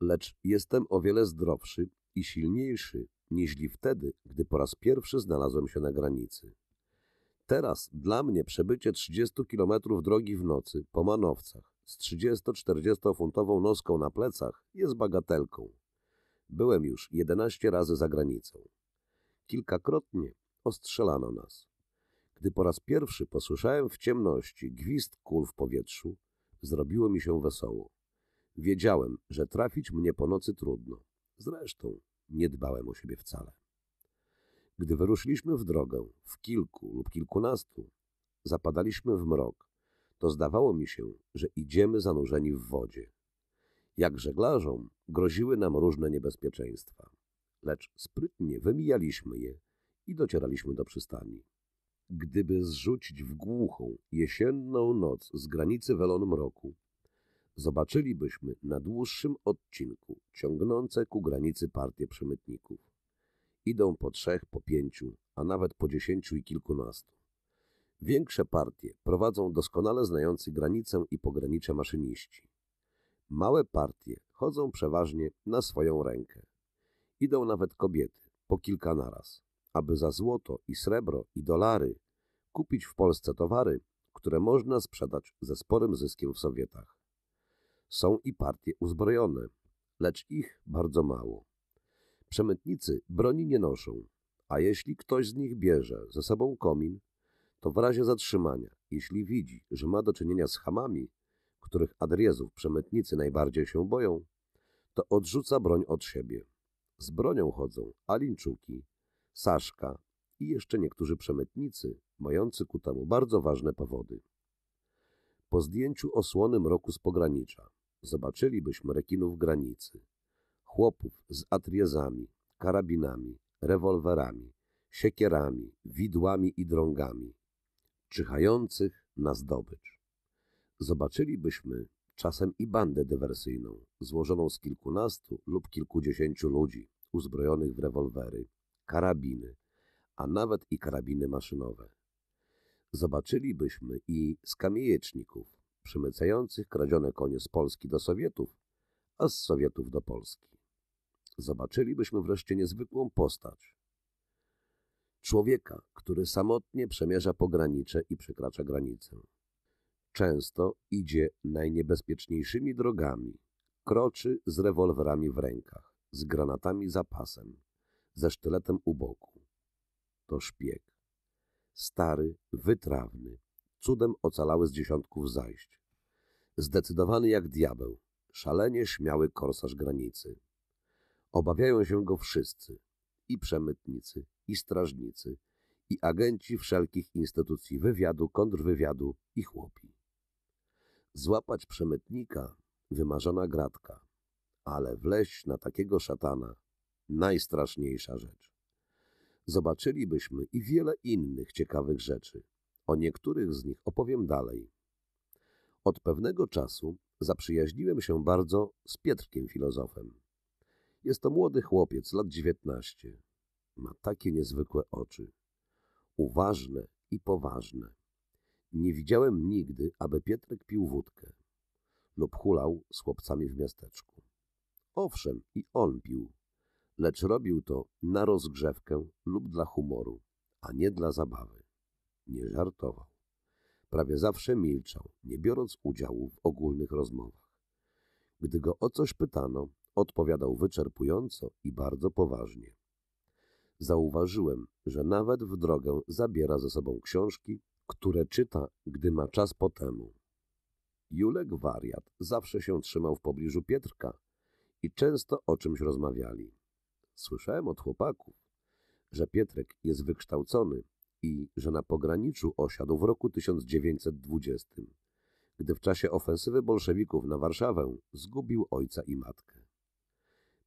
Lecz jestem o wiele zdrowszy i silniejszy niźli wtedy, gdy po raz pierwszy znalazłem się na granicy. Teraz dla mnie przebycie 30 km drogi w nocy po manowcach z 30-40 funtową noską na plecach jest bagatelką. Byłem już 11 razy za granicą. Kilkakrotnie ostrzelano nas. Gdy po raz pierwszy posłyszałem w ciemności gwizd kul w powietrzu, zrobiło mi się wesoło. Wiedziałem, że trafić mnie po nocy trudno. Zresztą nie dbałem o siebie wcale. Gdy wyruszyliśmy w drogę, w kilku lub kilkunastu, zapadaliśmy w mrok, to zdawało mi się, że idziemy zanurzeni w wodzie. Jak żeglarzom groziły nam różne niebezpieczeństwa, lecz sprytnie wymijaliśmy je i docieraliśmy do przystani. Gdyby zrzucić w głuchą, jesienną noc z granicy welon mroku, zobaczylibyśmy na dłuższym odcinku ciągnące ku granicy partie przemytników. Idą po trzech, po pięciu, a nawet po dziesięciu i kilkunastu. Większe partie prowadzą doskonale znający granicę i pogranicze maszyniści. Małe partie chodzą przeważnie na swoją rękę. Idą nawet kobiety, po kilka naraz, aby za złoto i srebro i dolary kupić w Polsce towary, które można sprzedać ze sporym zyskiem w Sowietach. Są i partie uzbrojone, lecz ich bardzo mało. Przemytnicy broni nie noszą, a jeśli ktoś z nich bierze ze sobą komin, to w razie zatrzymania, jeśli widzi, że ma do czynienia z hamami, których adriezów przemytnicy najbardziej się boją, to odrzuca broń od siebie. Z bronią chodzą Alinczuki, Saszka i jeszcze niektórzy przemytnicy, mający ku temu bardzo ważne powody. Po zdjęciu osłony mroku z pogranicza zobaczylibyśmy rekinów granicy, chłopów z atriezami, karabinami, rewolwerami, siekierami, widłami i drągami, czyhających na zdobycz. Zobaczylibyśmy czasem i bandę dywersyjną, złożoną z kilkunastu lub kilkudziesięciu ludzi, uzbrojonych w rewolwery, karabiny, a nawet i karabiny maszynowe. Zobaczylibyśmy i skamiejeczników, przymycających kradzione konie z Polski do Sowietów, a z Sowietów do Polski zobaczylibyśmy wreszcie niezwykłą postać. Człowieka, który samotnie przemierza pogranicze i przekracza granicę. Często idzie najniebezpieczniejszymi drogami, kroczy z rewolwerami w rękach, z granatami za pasem, ze sztyletem u boku. To szpieg. Stary, wytrawny, cudem ocalały z dziesiątków zajść. Zdecydowany jak diabeł, szalenie śmiały korsarz granicy. Obawiają się go wszyscy, i przemytnicy, i strażnicy, i agenci wszelkich instytucji wywiadu, kontrwywiadu i chłopi. Złapać przemytnika wymarzona gratka, ale wleść na takiego szatana najstraszniejsza rzecz. Zobaczylibyśmy i wiele innych ciekawych rzeczy. O niektórych z nich opowiem dalej. Od pewnego czasu zaprzyjaźniłem się bardzo z Pietrkiem filozofem. Jest to młody chłopiec, lat dziewiętnaście. Ma takie niezwykłe oczy. Uważne i poważne. Nie widziałem nigdy, aby Pietrek pił wódkę lub hulał z chłopcami w miasteczku. Owszem, i on pił, lecz robił to na rozgrzewkę lub dla humoru, a nie dla zabawy. Nie żartował. Prawie zawsze milczał, nie biorąc udziału w ogólnych rozmowach. Gdy go o coś pytano, Odpowiadał wyczerpująco i bardzo poważnie. Zauważyłem, że nawet w drogę zabiera ze sobą książki, które czyta, gdy ma czas po temu. Julek wariat zawsze się trzymał w pobliżu Pietrka i często o czymś rozmawiali. Słyszałem od chłopaków, że Pietrek jest wykształcony i że na pograniczu osiadł w roku 1920, gdy w czasie ofensywy bolszewików na Warszawę zgubił ojca i matkę.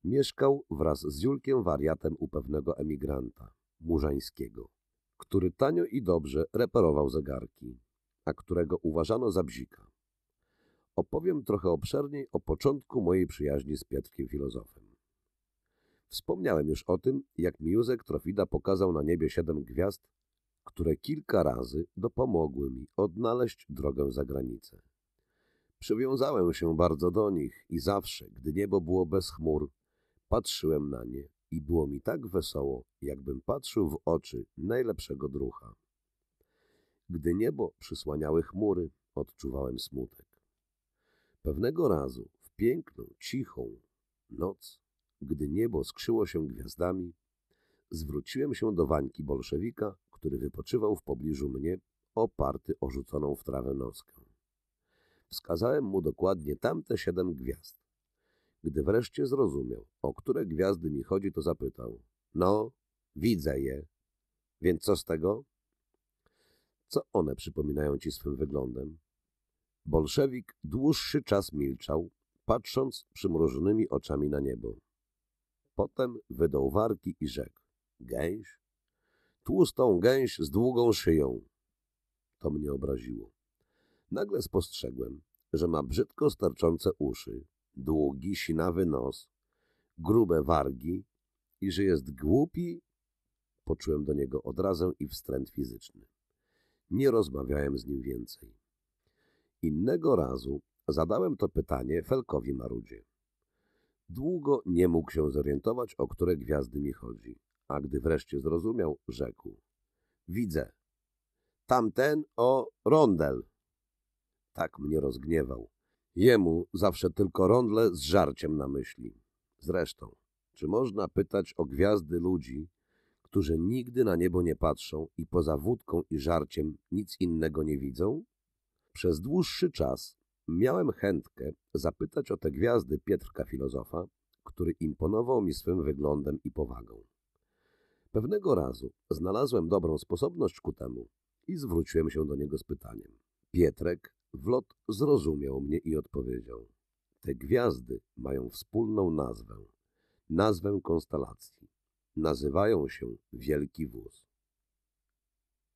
Mieszkał wraz z Julkiem wariatem u pewnego emigranta, Murzańskiego, który tanio i dobrze reperował zegarki, a którego uważano za bzika. Opowiem trochę obszerniej o początku mojej przyjaźni z Piotrkiem Filozofem. Wspomniałem już o tym, jak mi Trofida pokazał na niebie siedem gwiazd, które kilka razy dopomogły mi odnaleźć drogę za granicę. Przywiązałem się bardzo do nich i zawsze, gdy niebo było bez chmur, Patrzyłem na nie i było mi tak wesoło, jakbym patrzył w oczy najlepszego drucha. Gdy niebo przysłaniały chmury, odczuwałem smutek. Pewnego razu, w piękną, cichą noc, gdy niebo skrzyło się gwiazdami, zwróciłem się do Wańki bolszewika, który wypoczywał w pobliżu mnie, oparty o rzuconą w trawę noskę. Wskazałem mu dokładnie tamte siedem gwiazd. Gdy wreszcie zrozumiał, o które gwiazdy mi chodzi, to zapytał. No, widzę je. Więc co z tego? Co one przypominają ci swym wyglądem? Bolszewik dłuższy czas milczał, patrząc przymrużonymi oczami na niebo. Potem wydał warki i rzekł. Gęś? Tłustą gęś z długą szyją. To mnie obraziło. Nagle spostrzegłem, że ma brzydko starczące uszy, długi, sinawy nos, grube wargi i że jest głupi, poczułem do niego odrazę i wstręt fizyczny. Nie rozmawiałem z nim więcej. Innego razu zadałem to pytanie Felkowi Marudzie. Długo nie mógł się zorientować, o które gwiazdy mi chodzi, a gdy wreszcie zrozumiał, rzekł. Widzę. Tamten o rondel. Tak mnie rozgniewał. Jemu zawsze tylko rondle z żarciem na myśli. Zresztą, czy można pytać o gwiazdy ludzi, którzy nigdy na niebo nie patrzą i poza wódką i żarciem nic innego nie widzą? Przez dłuższy czas miałem chętkę zapytać o te gwiazdy Pietrka filozofa, który imponował mi swym wyglądem i powagą. Pewnego razu znalazłem dobrą sposobność ku temu i zwróciłem się do niego z pytaniem. Pietrek Wlot zrozumiał mnie i odpowiedział. Te gwiazdy mają wspólną nazwę. Nazwę konstelacji. Nazywają się Wielki Wóz.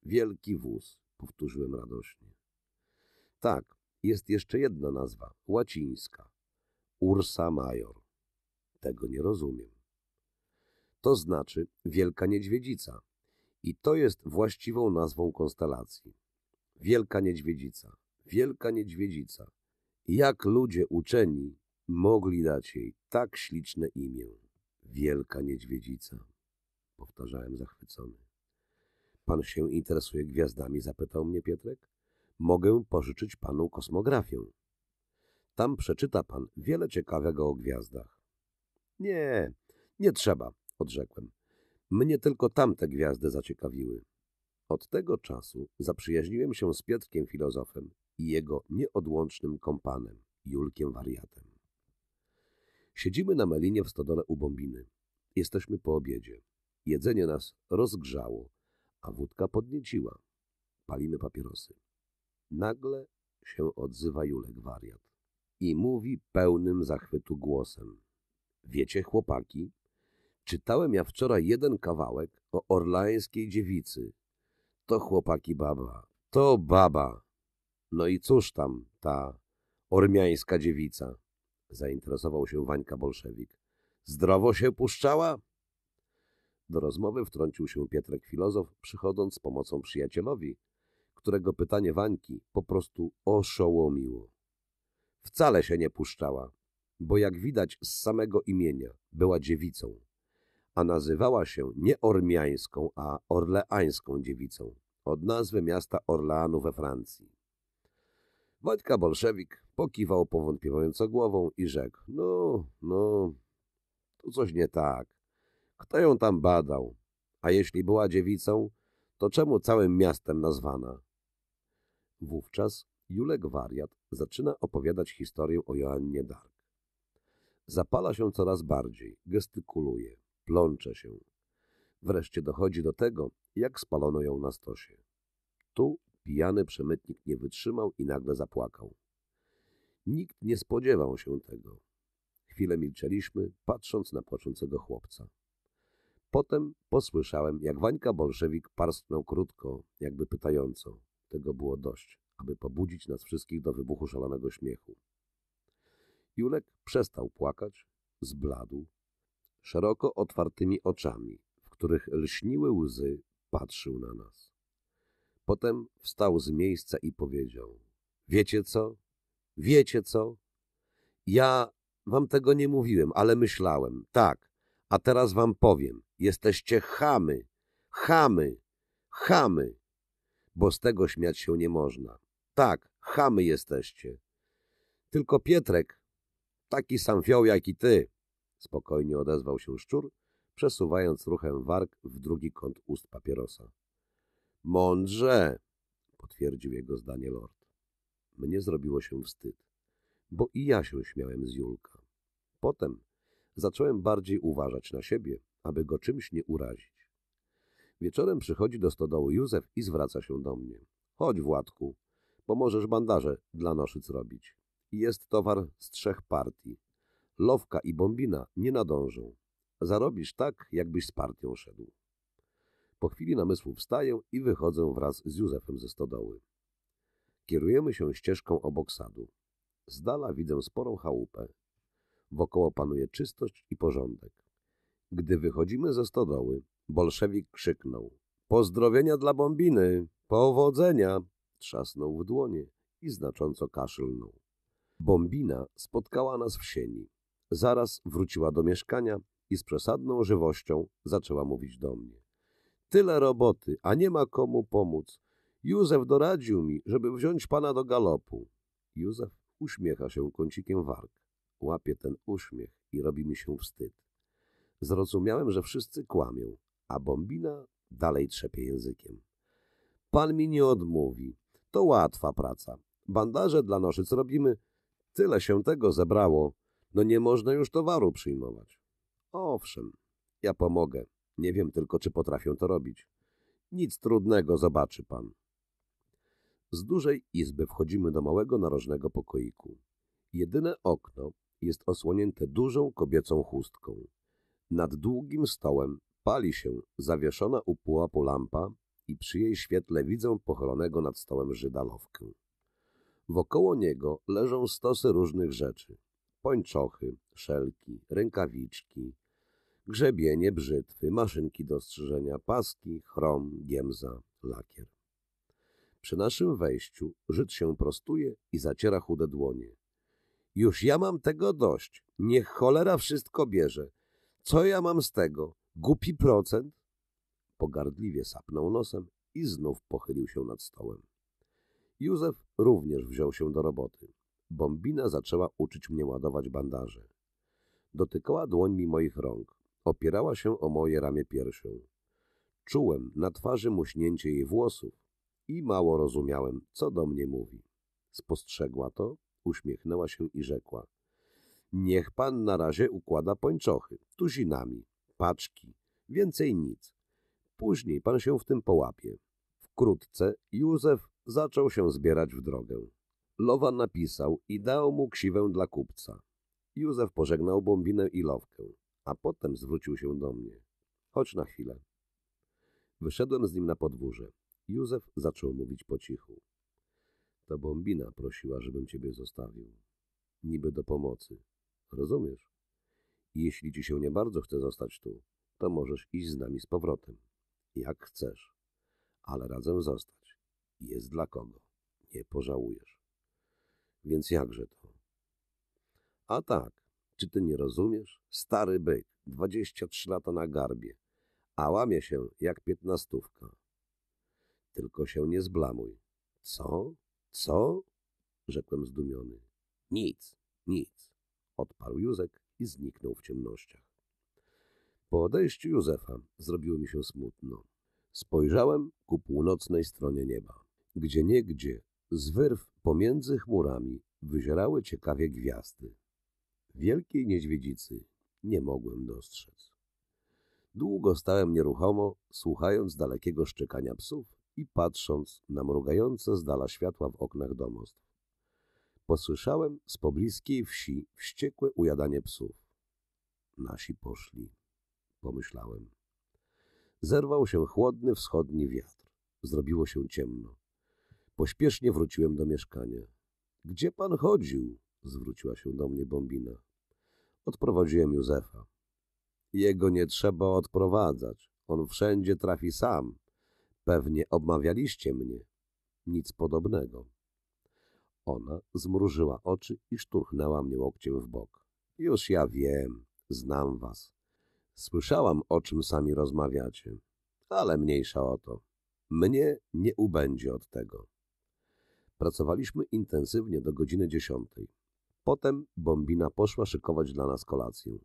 Wielki Wóz, powtórzyłem radośnie. Tak, jest jeszcze jedna nazwa, łacińska. Ursa Major. Tego nie rozumiem. To znaczy Wielka Niedźwiedzica. I to jest właściwą nazwą konstelacji. Wielka Niedźwiedzica wielka niedźwiedzica. Jak ludzie uczeni mogli dać jej tak śliczne imię? Wielka niedźwiedzica, powtarzałem zachwycony. Pan się interesuje gwiazdami, zapytał mnie Pietrek. Mogę pożyczyć panu kosmografię. Tam przeczyta pan wiele ciekawego o gwiazdach. Nie, nie trzeba, odrzekłem. Mnie tylko tamte gwiazdy zaciekawiły. Od tego czasu zaprzyjaźniłem się z Pietrkiem filozofem i jego nieodłącznym kompanem, Julkiem Wariatem. Siedzimy na melinie w stodole u Bombiny. Jesteśmy po obiedzie. Jedzenie nas rozgrzało, a wódka podnieciła. Palimy papierosy. Nagle się odzywa Julek Wariat i mówi pełnym zachwytu głosem. Wiecie, chłopaki, czytałem ja wczoraj jeden kawałek o orlańskiej dziewicy. To chłopaki baba, to baba. No i cóż tam ta ormiańska dziewica? Zainteresował się Wańka Bolszewik. Zdrowo się puszczała? Do rozmowy wtrącił się Pietrek Filozof, przychodząc z pomocą przyjacielowi, którego pytanie Wańki po prostu oszołomiło. Wcale się nie puszczała, bo jak widać z samego imienia była dziewicą, a nazywała się nie ormiańską, a orleańską dziewicą od nazwy miasta Orleanu we Francji. Wojtka Bolszewik pokiwał powątpiewająco głową i rzekł – no, no, tu coś nie tak. Kto ją tam badał? A jeśli była dziewicą, to czemu całym miastem nazwana? Wówczas Julek Wariat zaczyna opowiadać historię o Joannie Dark. Zapala się coraz bardziej, gestykuluje, plącze się. Wreszcie dochodzi do tego, jak spalono ją na stosie. Tu Pijany przemytnik nie wytrzymał i nagle zapłakał. Nikt nie spodziewał się tego. Chwilę milczeliśmy, patrząc na płaczącego chłopca. Potem posłyszałem, jak Wańka Bolszewik parsknął krótko, jakby pytająco. Tego było dość, aby pobudzić nas wszystkich do wybuchu szalonego śmiechu. Julek przestał płakać, zbladł. Szeroko otwartymi oczami, w których lśniły łzy, patrzył na nas. Potem wstał z miejsca i powiedział – Wiecie co? Wiecie co? Ja wam tego nie mówiłem, ale myślałem. Tak, a teraz wam powiem. Jesteście chamy, chamy, chamy, bo z tego śmiać się nie można. Tak, chamy jesteście. Tylko Pietrek, taki sam fioł jak i ty, spokojnie odezwał się szczur, przesuwając ruchem warg w drugi kąt ust papierosa. Mądrze, potwierdził jego zdanie lord. Mnie zrobiło się wstyd, bo i ja się śmiałem z Julka. Potem zacząłem bardziej uważać na siebie, aby go czymś nie urazić. Wieczorem przychodzi do stodoły Józef i zwraca się do mnie. Chodź, Władku, pomożesz bandaże dla noszyc robić. Jest towar z trzech partii. Lowka i bombina nie nadążą. Zarobisz tak, jakbyś z partią szedł. Po chwili namysłu wstaję i wychodzę wraz z Józefem ze stodoły. Kierujemy się ścieżką obok sadu. Z dala widzę sporą chałupę. Wokoło panuje czystość i porządek. Gdy wychodzimy ze stodoły, bolszewik krzyknął. Pozdrowienia dla bombiny! Powodzenia! Trzasnął w dłonie i znacząco kaszlnął. Bombina spotkała nas w sieni. Zaraz wróciła do mieszkania i z przesadną żywością zaczęła mówić do mnie. Tyle roboty, a nie ma komu pomóc. Józef doradził mi, żeby wziąć pana do galopu. Józef uśmiecha się kącikiem warg. Łapie ten uśmiech i robi mi się wstyd. Zrozumiałem, że wszyscy kłamią, a Bombina dalej trzepie językiem. Pan mi nie odmówi. To łatwa praca. Bandaże dla noszyc robimy. Tyle się tego zebrało. No nie można już towaru przyjmować. Owszem, ja pomogę. Nie wiem tylko, czy potrafią to robić. Nic trudnego, zobaczy pan. Z dużej izby wchodzimy do małego narożnego pokoiku. Jedyne okno jest osłonięte dużą kobiecą chustką. Nad długim stołem pali się zawieszona u pułapu lampa i przy jej świetle widzę pochylonego nad stołem żydalowkę. Wokoło niego leżą stosy różnych rzeczy. Pończochy, szelki, rękawiczki, grzebienie, brzytwy, maszynki do strzyżenia paski, chrom, giemza, lakier. Przy naszym wejściu Żyd się prostuje i zaciera chude dłonie. Już ja mam tego dość. Niech cholera wszystko bierze. Co ja mam z tego? Głupi procent? Pogardliwie sapnął nosem i znów pochylił się nad stołem. Józef również wziął się do roboty. Bombina zaczęła uczyć mnie ładować bandaże. Dotykała dłońmi moich rąk. Opierała się o moje ramię piersią. Czułem na twarzy muśnięcie jej włosów i mało rozumiałem, co do mnie mówi. Spostrzegła to, uśmiechnęła się i rzekła. Niech pan na razie układa pończochy, tuzinami, paczki, więcej nic. Później pan się w tym połapie. Wkrótce Józef zaczął się zbierać w drogę. Lowa napisał i dał mu ksiwę dla kupca. Józef pożegnał bombinę i lowkę a potem zwrócił się do mnie. Chodź na chwilę. Wyszedłem z nim na podwórze. Józef zaczął mówić po cichu. To bombina prosiła, żebym ciebie zostawił. Niby do pomocy. Rozumiesz? Jeśli ci się nie bardzo chce zostać tu, to możesz iść z nami z powrotem. Jak chcesz. Ale razem zostać. Jest dla kogo. Nie pożałujesz. Więc jakże to? A tak, czy ty nie rozumiesz? Stary byk, 23 lata na garbie, a łamie się jak piętnastówka. Tylko się nie zblamuj. Co? Co? Rzekłem zdumiony. Nic, nic, odparł Józek i zniknął w ciemnościach. Po odejściu Józefa zrobiło mi się smutno. Spojrzałem ku północnej stronie nieba. Gdzie niegdzie, z wyrw pomiędzy chmurami, wyzierały ciekawie gwiazdy. Wielkiej niedźwiedzicy nie mogłem dostrzec. Długo stałem nieruchomo, słuchając dalekiego szczekania psów i patrząc na mrugające z dala światła w oknach domostw. Posłyszałem z pobliskiej wsi wściekłe ujadanie psów. Nasi poszli, pomyślałem. Zerwał się chłodny wschodni wiatr. Zrobiło się ciemno. Pośpiesznie wróciłem do mieszkania. Gdzie pan chodził? Zwróciła się do mnie bombina. Odprowadziłem Józefa. Jego nie trzeba odprowadzać. On wszędzie trafi sam. Pewnie obmawialiście mnie. Nic podobnego. Ona zmrużyła oczy i szturchnęła mnie łokciem w bok. Już ja wiem, znam was. Słyszałam, o czym sami rozmawiacie, ale mniejsza o to. Mnie nie ubędzie od tego. Pracowaliśmy intensywnie do godziny dziesiątej. Potem bombina poszła szykować dla nas kolację.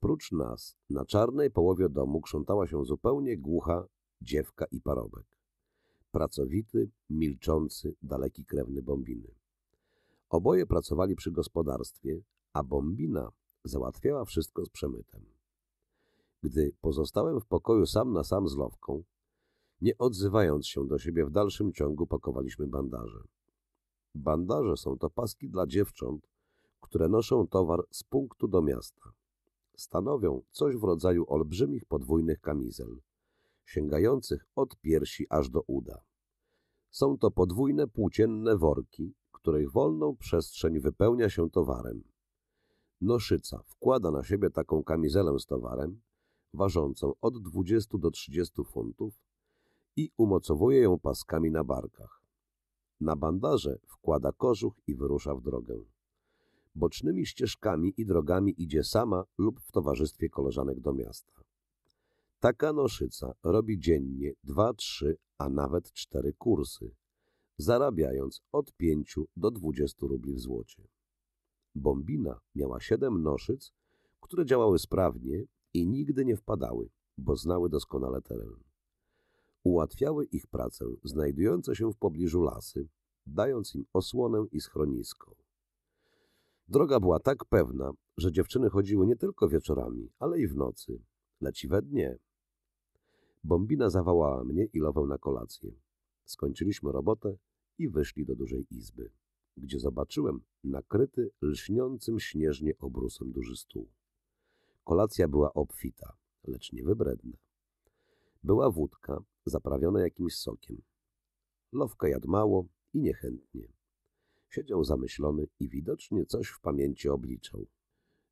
Prócz nas, na czarnej połowie domu krzątała się zupełnie głucha dziewka i parobek. Pracowity, milczący, daleki krewny bombiny. Oboje pracowali przy gospodarstwie, a bombina załatwiała wszystko z przemytem. Gdy pozostałem w pokoju sam na sam z Lowką, nie odzywając się do siebie w dalszym ciągu pakowaliśmy bandaże. Bandaże są to paski dla dziewcząt, które noszą towar z punktu do miasta. Stanowią coś w rodzaju olbrzymich podwójnych kamizel, sięgających od piersi aż do uda. Są to podwójne płócienne worki, których wolną przestrzeń wypełnia się towarem. Noszyca wkłada na siebie taką kamizelę z towarem, ważącą od 20 do 30 funtów i umocowuje ją paskami na barkach. Na bandaże wkłada kożuch i wyrusza w drogę. Bocznymi ścieżkami i drogami idzie sama lub w towarzystwie koleżanek do miasta. Taka noszyca robi dziennie dwa, trzy, a nawet cztery kursy, zarabiając od pięciu do dwudziestu rubli w złocie. Bombina miała siedem noszyc, które działały sprawnie i nigdy nie wpadały, bo znały doskonale teren. Ułatwiały ich pracę znajdujące się w pobliżu lasy, dając im osłonę i schronisko. Droga była tak pewna, że dziewczyny chodziły nie tylko wieczorami, ale i w nocy, lecz we dnie. Bombina zawołała mnie i lowę na kolację. Skończyliśmy robotę i wyszli do dużej izby, gdzie zobaczyłem nakryty lśniącym śnieżnie obrusem duży stół. Kolacja była obfita, lecz niewybredna. Była wódka, zaprawiona jakimś sokiem. Lowka jadł mało i niechętnie. Siedział zamyślony i widocznie coś w pamięci obliczał.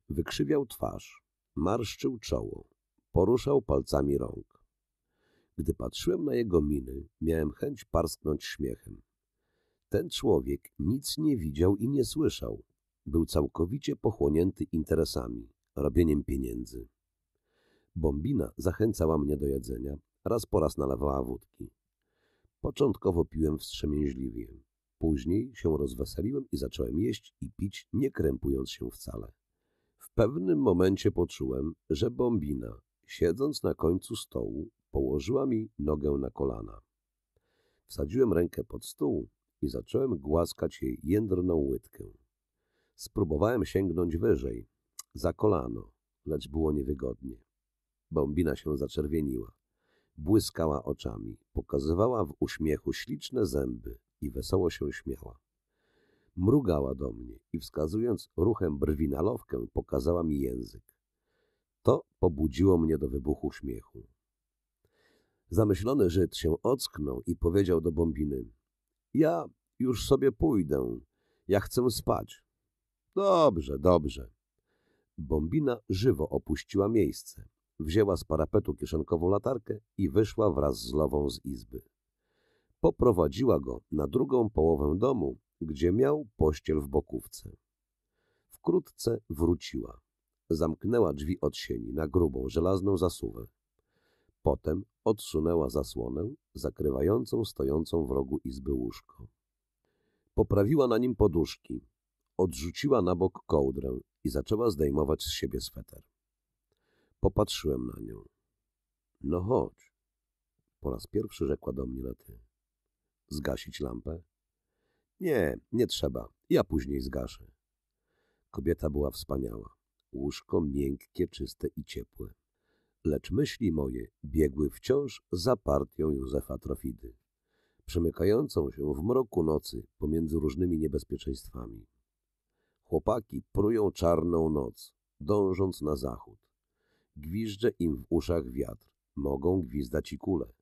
Wykrzywiał twarz, marszczył czoło, poruszał palcami rąk. Gdy patrzyłem na jego miny, miałem chęć parsknąć śmiechem. Ten człowiek nic nie widział i nie słyszał. Był całkowicie pochłonięty interesami, robieniem pieniędzy. Bombina zachęcała mnie do jedzenia, raz po raz nalewała wódki. Początkowo piłem wstrzemięźliwie. Później się rozweseliłem i zacząłem jeść i pić, nie krępując się wcale. W pewnym momencie poczułem, że bombina, siedząc na końcu stołu, położyła mi nogę na kolana. Wsadziłem rękę pod stół i zacząłem głaskać jej jędrną łydkę. Spróbowałem sięgnąć wyżej, za kolano, lecz było niewygodnie. Bombina się zaczerwieniła. Błyskała oczami, pokazywała w uśmiechu śliczne zęby i wesoło się śmiała. Mrugała do mnie i wskazując ruchem brwi na lowkę, pokazała mi język. To pobudziło mnie do wybuchu śmiechu. Zamyślony Żyd się ocknął i powiedział do Bombiny – Ja już sobie pójdę, ja chcę spać. – Dobrze, dobrze. Bombina żywo opuściła miejsce. Wzięła z parapetu kieszonkową latarkę i wyszła wraz z lową z izby. Poprowadziła go na drugą połowę domu, gdzie miał pościel w bokówce. Wkrótce wróciła. Zamknęła drzwi od sieni na grubą, żelazną zasuwę. Potem odsunęła zasłonę zakrywającą stojącą w rogu izby łóżko. Poprawiła na nim poduszki, odrzuciła na bok kołdrę i zaczęła zdejmować z siebie sweter. Popatrzyłem na nią. No chodź. Po raz pierwszy rzekła do mnie na Zgasić lampę? Nie, nie trzeba. Ja później zgaszę. Kobieta była wspaniała. Łóżko miękkie, czyste i ciepłe. Lecz myśli moje biegły wciąż za partią Józefa Trofidy, przemykającą się w mroku nocy pomiędzy różnymi niebezpieczeństwami. Chłopaki prują czarną noc, dążąc na zachód. Gwizdże im w uszach wiatr, mogą gwizdać i kule.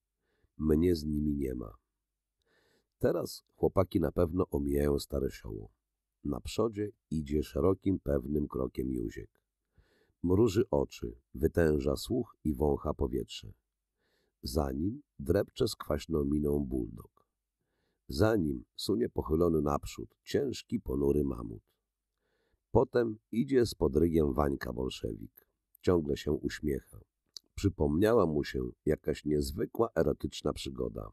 Mnie z nimi nie ma. Teraz chłopaki na pewno omijają stare sioło. Na przodzie idzie szerokim, pewnym krokiem Józiek. Mruży oczy, wytęża słuch i wącha powietrze. Za nim drepcze z kwaśną miną buldog. Za nim sunie pochylony naprzód, ciężki, ponury mamut. Potem idzie z podrygiem Wańka Bolszewik. Ciągle się uśmiecha. Przypomniała mu się jakaś niezwykła erotyczna przygoda.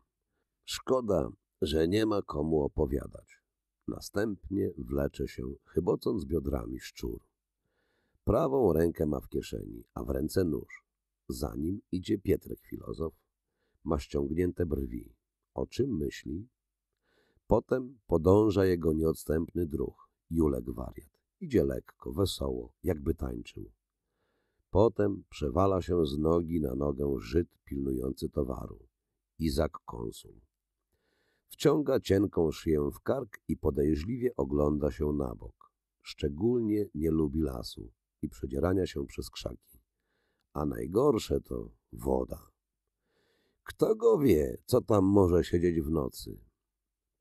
Szkoda, że nie ma komu opowiadać. Następnie wlecze się, chybocąc biodrami szczur. Prawą rękę ma w kieszeni, a w ręce nóż. Za nim idzie Pietrek filozof. Ma ściągnięte brwi. O czym myśli? Potem podąża jego nieodstępny druh, Julek wariat. Idzie lekko, wesoło, jakby tańczył. Potem przewala się z nogi na nogę Żyd pilnujący towaru, Izak konsul. Wciąga cienką szyję w kark i podejrzliwie ogląda się na bok. Szczególnie nie lubi lasu i przedzierania się przez krzaki. A najgorsze to woda. Kto go wie, co tam może siedzieć w nocy?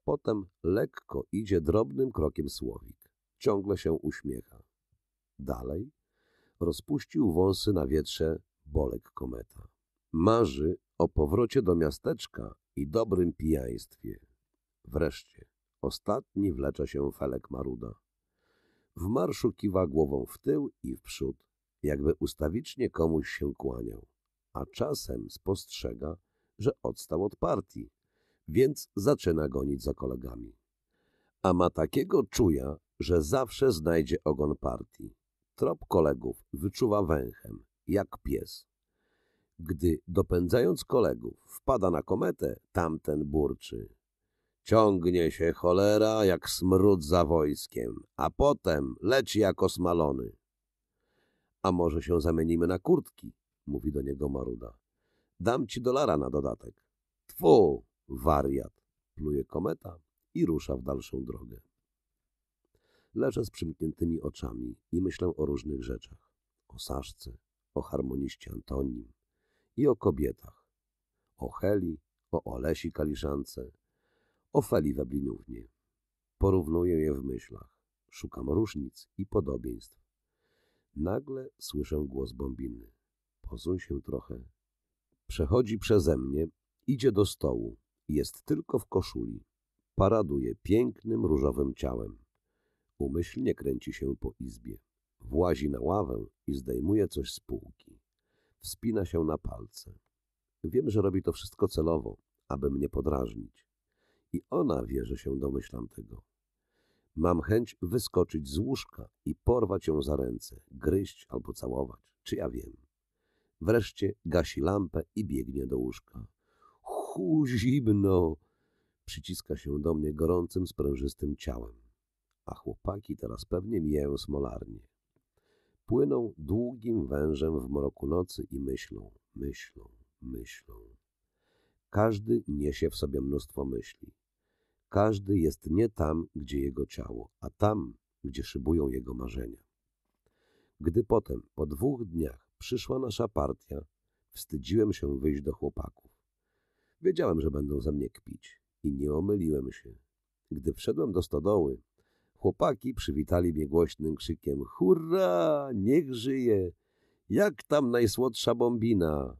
Potem lekko idzie drobnym krokiem słowik. Ciągle się uśmiecha. Dalej rozpuścił wąsy na wietrze bolek kometa. Marzy o powrocie do miasteczka i dobrym pijaństwie. Wreszcie, ostatni wlecza się Felek Maruda. W marszu kiwa głową w tył i w przód, jakby ustawicznie komuś się kłaniał, a czasem spostrzega, że odstał od partii, więc zaczyna gonić za kolegami. A ma takiego czuja, że zawsze znajdzie ogon partii. Trop kolegów wyczuwa węchem, jak pies. Gdy, dopędzając kolegów, wpada na kometę, tamten burczy. Ciągnie się cholera jak smród za wojskiem, a potem leci jako smalony. A może się zamienimy na kurtki, mówi do niego Maruda. Dam ci dolara na dodatek. Tfu, wariat, pluje kometa i rusza w dalszą drogę. Leżę z przymkniętymi oczami i myślę o różnych rzeczach. O Saszce, o harmoniście Antonim i o kobietach. O Heli, o Olesi Kaliszance, o Feli Webliniównie. Porównuję je w myślach. Szukam różnic i podobieństw. Nagle słyszę głos bombiny. Pozuń się trochę. Przechodzi przeze mnie, idzie do stołu. Jest tylko w koszuli. Paraduje pięknym różowym ciałem. Umyślnie kręci się po izbie. Włazi na ławę i zdejmuje coś z półki. Wspina się na palce. Wiem, że robi to wszystko celowo, aby mnie podrażnić. I ona wie, że się domyślam tego. Mam chęć wyskoczyć z łóżka i porwać ją za ręce, gryźć albo całować, czy ja wiem. Wreszcie gasi lampę i biegnie do łóżka. Chu, zimno! Przyciska się do mnie gorącym, sprężystym ciałem a chłopaki teraz pewnie mijają smolarnie. Płyną długim wężem w mroku nocy i myślą, myślą, myślą. Każdy niesie w sobie mnóstwo myśli. Każdy jest nie tam, gdzie jego ciało, a tam, gdzie szybują jego marzenia. Gdy potem, po dwóch dniach, przyszła nasza partia, wstydziłem się wyjść do chłopaków. Wiedziałem, że będą ze mnie kpić i nie omyliłem się. Gdy wszedłem do stodoły, Chłopaki przywitali mnie głośnym krzykiem. Hurra! Niech żyje! Jak tam najsłodsza bombina!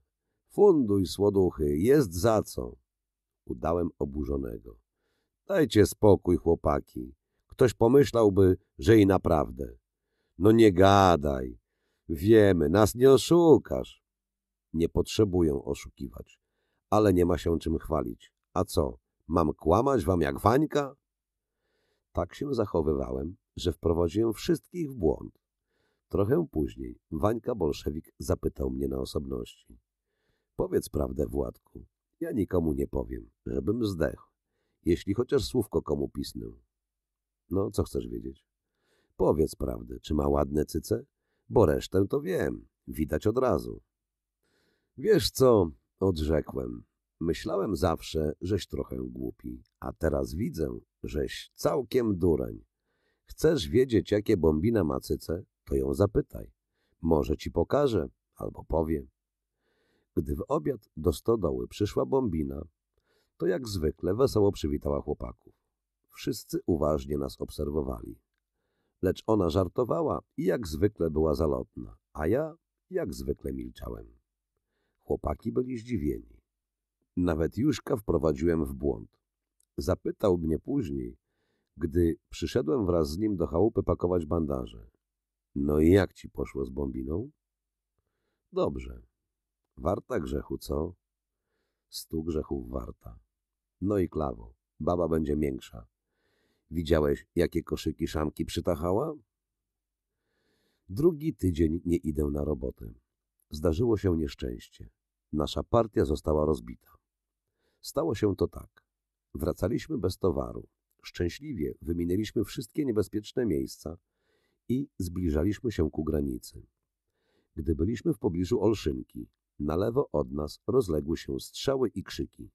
Funduj, słoduchy, jest za co! Udałem oburzonego. Dajcie spokój, chłopaki. Ktoś pomyślałby, że i naprawdę. No nie gadaj. Wiemy, nas nie oszukasz. Nie potrzebuję oszukiwać, ale nie ma się czym chwalić. A co, mam kłamać wam jak Wańka? Tak się zachowywałem, że wprowadziłem wszystkich w błąd. Trochę później Wańka Bolszewik zapytał mnie na osobności. Powiedz prawdę, Władku. Ja nikomu nie powiem, żebym zdechł. Jeśli chociaż słówko komu pisnę. No, co chcesz wiedzieć? Powiedz prawdę, czy ma ładne cyce? Bo resztę to wiem. Widać od razu. Wiesz co? Odrzekłem. Myślałem zawsze, żeś trochę głupi, a teraz widzę, żeś całkiem dureń. Chcesz wiedzieć, jakie bombina ma To ją zapytaj. Może ci pokażę, albo powiem. Gdy w obiad do stodoły przyszła bombina, to jak zwykle wesoło przywitała chłopaków. Wszyscy uważnie nas obserwowali. Lecz ona żartowała i jak zwykle była zalotna, a ja jak zwykle milczałem. Chłopaki byli zdziwieni. Nawet Juszka wprowadziłem w błąd. Zapytał mnie później, gdy przyszedłem wraz z nim do chałupy pakować bandaże. No i jak ci poszło z bombiną? Dobrze. Warta grzechu, co? Stu grzechów warta. No i klawo, baba będzie miększa. Widziałeś, jakie koszyki szamki przytachała? Drugi tydzień nie idę na robotę. Zdarzyło się nieszczęście. Nasza partia została rozbita. Stało się to tak. Wracaliśmy bez towaru. Szczęśliwie wyminęliśmy wszystkie niebezpieczne miejsca i zbliżaliśmy się ku granicy. Gdy byliśmy w pobliżu Olszynki, na lewo od nas rozległy się strzały i krzyki.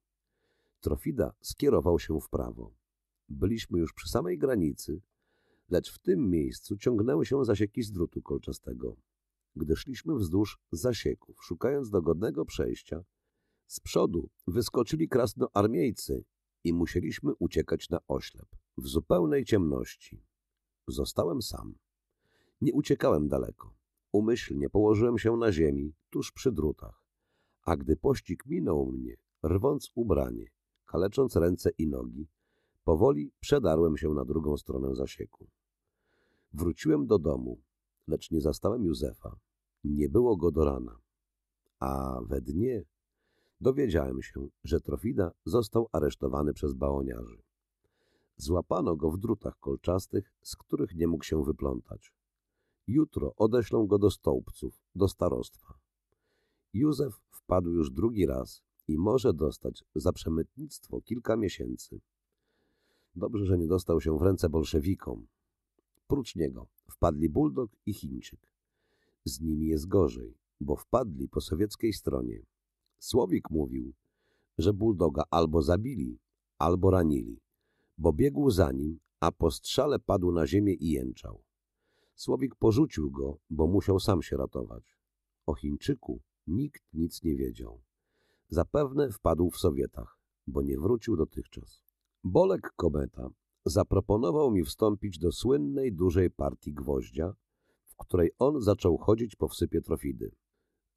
Trofida skierował się w prawo. Byliśmy już przy samej granicy, lecz w tym miejscu ciągnęły się zasieki z drutu kolczastego. Gdy szliśmy wzdłuż zasieków, szukając dogodnego przejścia, z przodu wyskoczyli krasnoarmiejcy i musieliśmy uciekać na oślep, w zupełnej ciemności. Zostałem sam. Nie uciekałem daleko. Umyślnie położyłem się na ziemi, tuż przy drutach. A gdy pościg minął mnie, rwąc ubranie, kalecząc ręce i nogi, powoli przedarłem się na drugą stronę zasieku. Wróciłem do domu, lecz nie zastałem Józefa. Nie było go do rana. A we dnie dowiedziałem się, że Trofida został aresztowany przez bałoniarzy. Złapano go w drutach kolczastych, z których nie mógł się wyplątać. Jutro odeślą go do Stołpców, do starostwa. Józef wpadł już drugi raz i może dostać za przemytnictwo kilka miesięcy. Dobrze, że nie dostał się w ręce bolszewikom. Prócz niego wpadli Bulldog i Chińczyk. Z nimi jest gorzej, bo wpadli po sowieckiej stronie. Słowik mówił, że buldoga albo zabili, albo ranili, bo biegł za nim, a po strzale padł na ziemię i jęczał. Słowik porzucił go, bo musiał sam się ratować. O Chińczyku nikt nic nie wiedział. Zapewne wpadł w Sowietach, bo nie wrócił dotychczas. Bolek Kometa zaproponował mi wstąpić do słynnej dużej partii gwoździa, w której on zaczął chodzić po wsypie Trofidy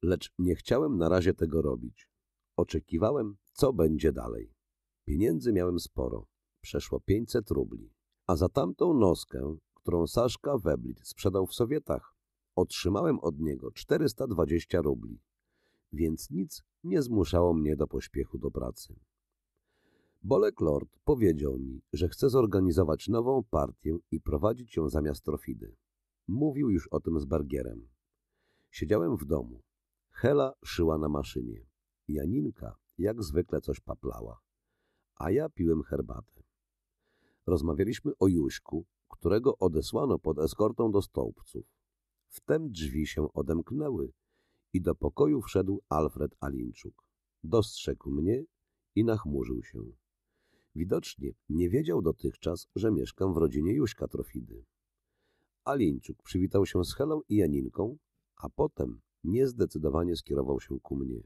lecz nie chciałem na razie tego robić. Oczekiwałem, co będzie dalej. Pieniędzy miałem sporo, przeszło 500 rubli, a za tamtą noskę, którą Saszka Weblit sprzedał w Sowietach, otrzymałem od niego 420 rubli, więc nic nie zmuszało mnie do pośpiechu do pracy. Bolek Lord powiedział mi, że chce zorganizować nową partię i prowadzić ją zamiast Trofidy. Mówił już o tym z Bergierem. Siedziałem w domu. Hela szyła na maszynie. Janinka jak zwykle coś paplała, a ja piłem herbatę. Rozmawialiśmy o Juśku, którego odesłano pod eskortą do stołpców. Wtem drzwi się odemknęły i do pokoju wszedł Alfred Alinczuk. Dostrzegł mnie i nachmurzył się. Widocznie nie wiedział dotychczas, że mieszkam w rodzinie Juśka Trofidy. Alinczuk przywitał się z Helą i Janinką, a potem niezdecydowanie skierował się ku mnie.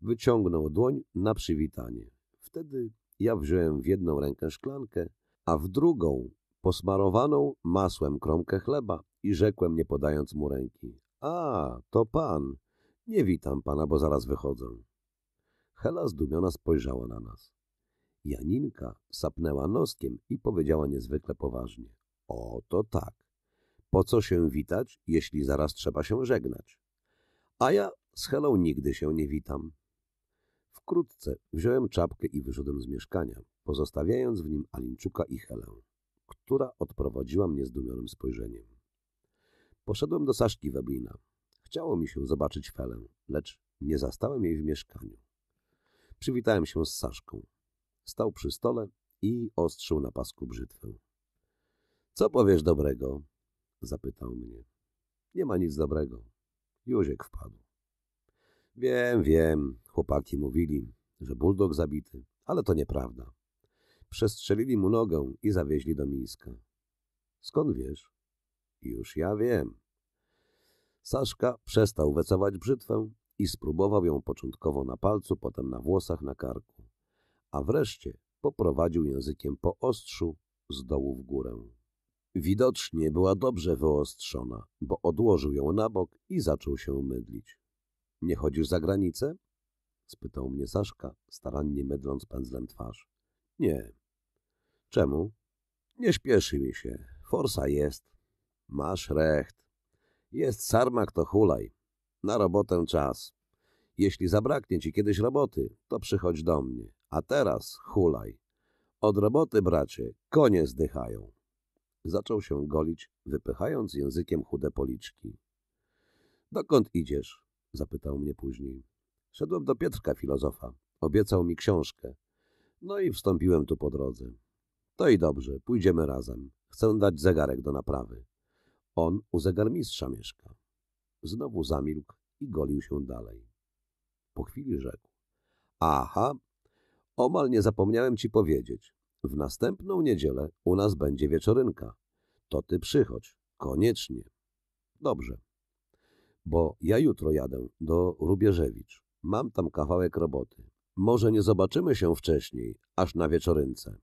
Wyciągnął dłoń na przywitanie. Wtedy ja wziąłem w jedną rękę szklankę, a w drugą posmarowaną masłem kromkę chleba i rzekłem, nie podając mu ręki. A, to pan. Nie witam pana, bo zaraz wychodzę. Hela zdumiona spojrzała na nas. Janinka sapnęła noskiem i powiedziała niezwykle poważnie. O, to tak. Po co się witać, jeśli zaraz trzeba się żegnać? A ja z Helą nigdy się nie witam. Wkrótce wziąłem czapkę i wyszedłem z mieszkania, pozostawiając w nim Alinczuka i Helę, która odprowadziła mnie zdumionym spojrzeniem. Poszedłem do Saszki Weblina. Chciało mi się zobaczyć Felę, lecz nie zastałem jej w mieszkaniu. Przywitałem się z Saszką. Stał przy stole i ostrzył na pasku brzytwę. – Co powiesz dobrego? – zapytał mnie. – Nie ma nic dobrego Józiek wpadł. Wiem, wiem, chłopaki mówili, że buldog zabity, ale to nieprawda. Przestrzelili mu nogę i zawieźli do Mińska. Skąd wiesz? Już ja wiem. Saszka przestał wecować brzytwę i spróbował ją początkowo na palcu, potem na włosach, na karku, a wreszcie poprowadził językiem po ostrzu z dołu w górę. Widocznie była dobrze wyostrzona, bo odłożył ją na bok i zaczął się mydlić. — Nie chodzisz za granicę? — spytał mnie Saszka, starannie mydląc pędzlem twarz. — Nie. — Czemu? — Nie śpieszy mi się. Forsa jest. Masz recht. Jest sarmak, to hulaj. Na robotę czas. Jeśli zabraknie ci kiedyś roboty, to przychodź do mnie. A teraz hulaj. Od roboty, bracie, konie zdychają. Zaczął się golić, wypychając językiem chude policzki. Dokąd idziesz? zapytał mnie później. Szedłem do Pietrka filozofa. Obiecał mi książkę. No i wstąpiłem tu po drodze. To i dobrze, pójdziemy razem. Chcę dać zegarek do naprawy. On u zegarmistrza mieszka. Znowu zamilkł i golił się dalej. Po chwili rzekł. Aha, omal nie zapomniałem ci powiedzieć. W następną niedzielę u nas będzie wieczorynka. To ty przychodź, koniecznie. Dobrze. Bo ja jutro jadę do Rubieżewicz. Mam tam kawałek roboty. Może nie zobaczymy się wcześniej, aż na wieczorynce.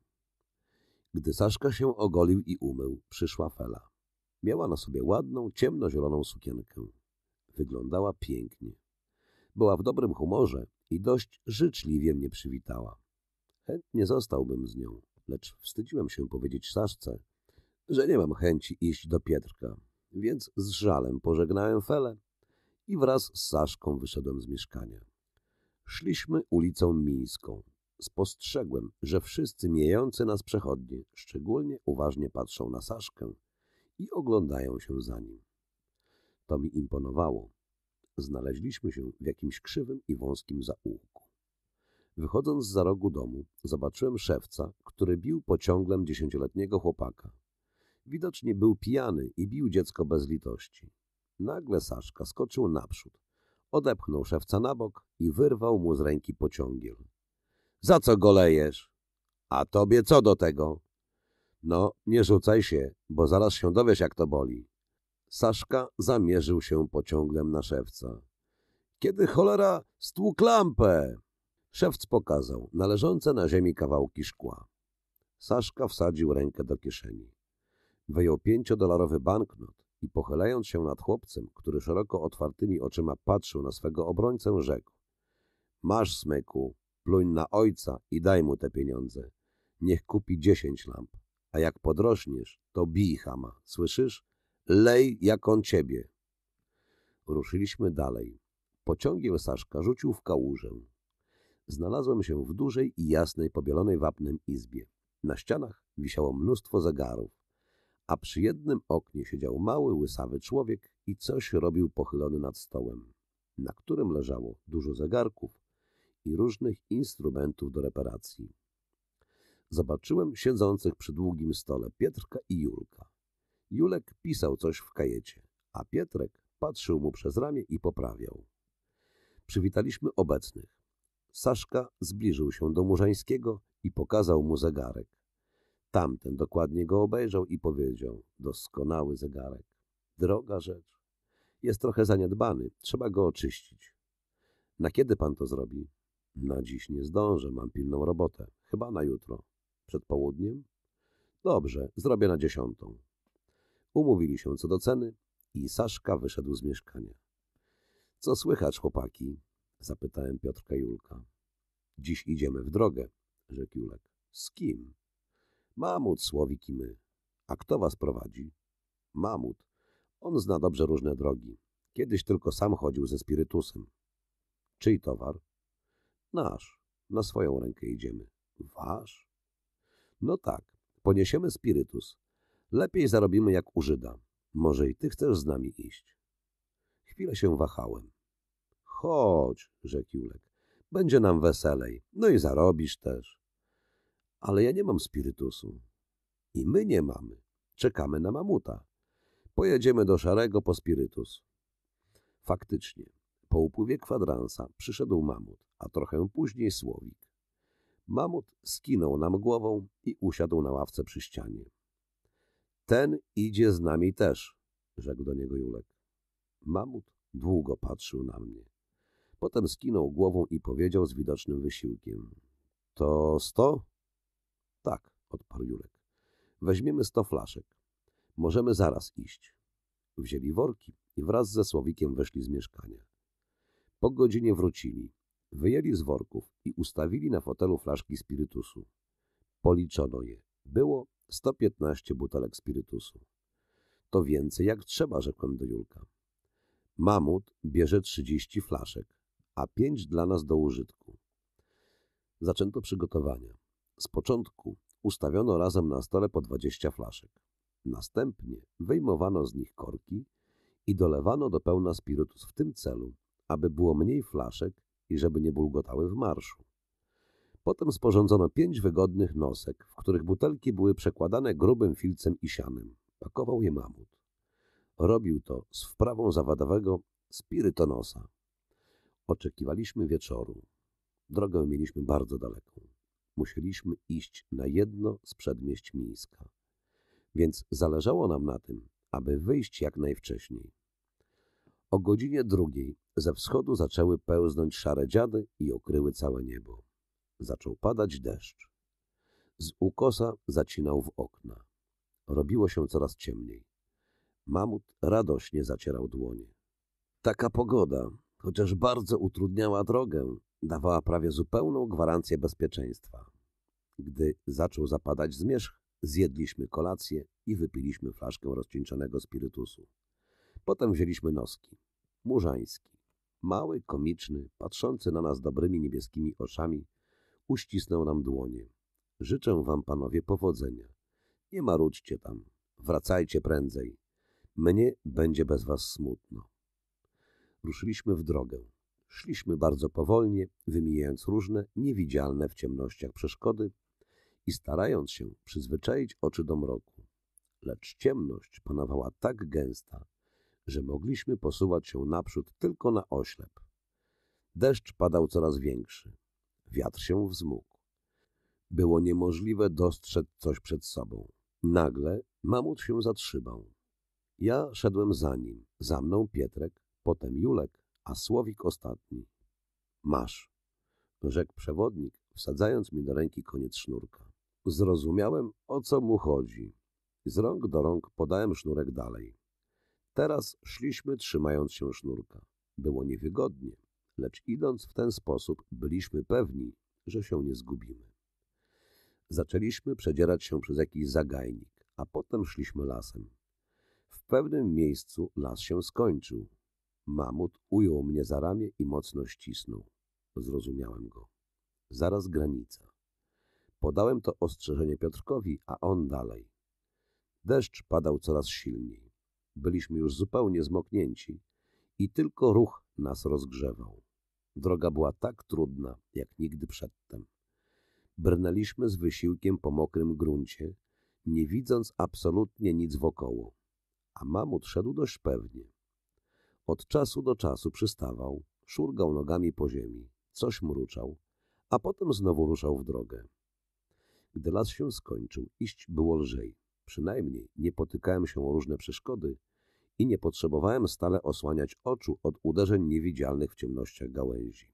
Gdy Saszka się ogolił i umył, przyszła Fela. Miała na sobie ładną, ciemnozieloną sukienkę. Wyglądała pięknie. Była w dobrym humorze i dość życzliwie mnie przywitała. Chętnie zostałbym z nią lecz wstydziłem się powiedzieć Saszce, że nie mam chęci iść do Pietrka, więc z żalem pożegnałem Felę i wraz z Saszką wyszedłem z mieszkania. Szliśmy ulicą Mińską. Spostrzegłem, że wszyscy mijający nas przechodni, szczególnie uważnie patrzą na Saszkę i oglądają się za nim. To mi imponowało. Znaleźliśmy się w jakimś krzywym i wąskim zaułku. Wychodząc za rogu domu, zobaczyłem szewca, który bił pociąglem dziesięcioletniego chłopaka. Widocznie był pijany i bił dziecko bez litości. Nagle Saszka skoczył naprzód. Odepchnął szewca na bok i wyrwał mu z ręki pociągiel. – Za co golejesz? – A tobie co do tego? – No, nie rzucaj się, bo zaraz się dowiesz, jak to boli. Saszka zamierzył się pociąglem na szewca. – Kiedy cholera stłuk lampę? Szewc pokazał należące na ziemi kawałki szkła. Saszka wsadził rękę do kieszeni. Wyjął pięciodolarowy banknot i pochylając się nad chłopcem, który szeroko otwartymi oczyma patrzył na swego obrońcę, rzekł. Masz, smyku, pluń na ojca i daj mu te pieniądze. Niech kupi dziesięć lamp, a jak podrośniesz, to bij chama, słyszysz? Lej jak on ciebie. Ruszyliśmy dalej. Pociągiem Saszka rzucił w kałużę. Znalazłem się w dużej i jasnej, pobielonej wapnem izbie. Na ścianach wisiało mnóstwo zegarów, a przy jednym oknie siedział mały, łysawy człowiek i coś robił pochylony nad stołem, na którym leżało dużo zegarków i różnych instrumentów do reparacji. Zobaczyłem siedzących przy długim stole Pietrka i Julka. Julek pisał coś w kajecie, a Pietrek patrzył mu przez ramię i poprawiał. Przywitaliśmy obecnych. Saszka zbliżył się do Murzańskiego i pokazał mu zegarek. Tamten dokładnie go obejrzał i powiedział, doskonały zegarek. Droga rzecz. Jest trochę zaniedbany, trzeba go oczyścić. Na kiedy pan to zrobi? Na dziś nie zdążę, mam pilną robotę. Chyba na jutro. Przed południem? Dobrze, zrobię na dziesiątą. Umówili się co do ceny i Saszka wyszedł z mieszkania. Co słychać, chłopaki? Zapytałem Piotrka Julka. Dziś idziemy w drogę, rzekł Julek. Z kim? Mamut, Słowik i my. A kto was prowadzi? Mamut. On zna dobrze różne drogi. Kiedyś tylko sam chodził ze spirytusem. Czyj towar? Nasz. Na swoją rękę idziemy. Wasz? No tak. Poniesiemy spirytus. Lepiej zarobimy jak u Żyda. Może i ty chcesz z nami iść. Chwilę się wahałem. Chodź, rzekł Julek. Będzie nam weselej. No i zarobisz też. Ale ja nie mam spirytusu. I my nie mamy. Czekamy na mamuta. Pojedziemy do Szarego po spirytus. Faktycznie, po upływie kwadransa przyszedł mamut, a trochę później słowik. Mamut skinął nam głową i usiadł na ławce przy ścianie. Ten idzie z nami też, rzekł do niego Julek. Mamut długo patrzył na mnie. Potem skinął głową i powiedział z widocznym wysiłkiem. To sto? Tak, odparł Jurek. Weźmiemy sto flaszek. Możemy zaraz iść. Wzięli worki i wraz ze Słowikiem weszli z mieszkania. Po godzinie wrócili. Wyjęli z worków i ustawili na fotelu flaszki spirytusu. Policzono je. Było 115 butelek spirytusu. To więcej jak trzeba, rzekłem do Julka. Mamut bierze 30 flaszek a pięć dla nas do użytku. Zaczęto przygotowania. Z początku ustawiono razem na stole po dwadzieścia flaszek. Następnie wyjmowano z nich korki i dolewano do pełna spirytus w tym celu, aby było mniej flaszek i żeby nie bulgotały w marszu. Potem sporządzono pięć wygodnych nosek, w których butelki były przekładane grubym filcem i sianem. Pakował je mamut. Robił to z wprawą zawadowego spirytonosa. Oczekiwaliśmy wieczoru. Drogę mieliśmy bardzo daleką. Musieliśmy iść na jedno z przedmieść Mińska. Więc zależało nam na tym, aby wyjść jak najwcześniej. O godzinie drugiej ze wschodu zaczęły pełznąć szare dziady i okryły całe niebo. Zaczął padać deszcz. Z ukosa zacinał w okna. Robiło się coraz ciemniej. Mamut radośnie zacierał dłonie. Taka pogoda, chociaż bardzo utrudniała drogę, dawała prawie zupełną gwarancję bezpieczeństwa. Gdy zaczął zapadać zmierzch, zjedliśmy kolację i wypiliśmy flaszkę rozcieńczonego spirytusu. Potem wzięliśmy noski. Murzański, mały, komiczny, patrzący na nas dobrymi niebieskimi oczami, uścisnął nam dłonie. Życzę wam, panowie, powodzenia. Nie marudźcie tam. Wracajcie prędzej. Mnie będzie bez was smutno ruszyliśmy w drogę. Szliśmy bardzo powolnie, wymijając różne niewidzialne w ciemnościach przeszkody i starając się przyzwyczaić oczy do mroku. Lecz ciemność panowała tak gęsta, że mogliśmy posuwać się naprzód tylko na oślep. Deszcz padał coraz większy. Wiatr się wzmógł. Było niemożliwe dostrzec coś przed sobą. Nagle mamut się zatrzymał. Ja szedłem za nim, za mną Pietrek, Potem Julek, a Słowik ostatni. Masz, rzekł przewodnik, wsadzając mi do ręki koniec sznurka. Zrozumiałem, o co mu chodzi. Z rąk do rąk podałem sznurek dalej. Teraz szliśmy trzymając się sznurka. Było niewygodnie, lecz idąc w ten sposób byliśmy pewni, że się nie zgubimy. Zaczęliśmy przedzierać się przez jakiś zagajnik, a potem szliśmy lasem. W pewnym miejscu las się skończył, Mamut ujął mnie za ramię i mocno ścisnął. Zrozumiałem go. Zaraz granica. Podałem to ostrzeżenie Piotrkowi, a on dalej. Deszcz padał coraz silniej. Byliśmy już zupełnie zmoknięci i tylko ruch nas rozgrzewał. Droga była tak trudna, jak nigdy przedtem. Brnęliśmy z wysiłkiem po mokrym gruncie, nie widząc absolutnie nic wokoło, a mamut szedł dość pewnie. Od czasu do czasu przystawał, szurgał nogami po ziemi, coś mruczał, a potem znowu ruszał w drogę. Gdy las się skończył, iść było lżej. Przynajmniej nie potykałem się o różne przeszkody i nie potrzebowałem stale osłaniać oczu od uderzeń niewidzialnych w ciemnościach gałęzi.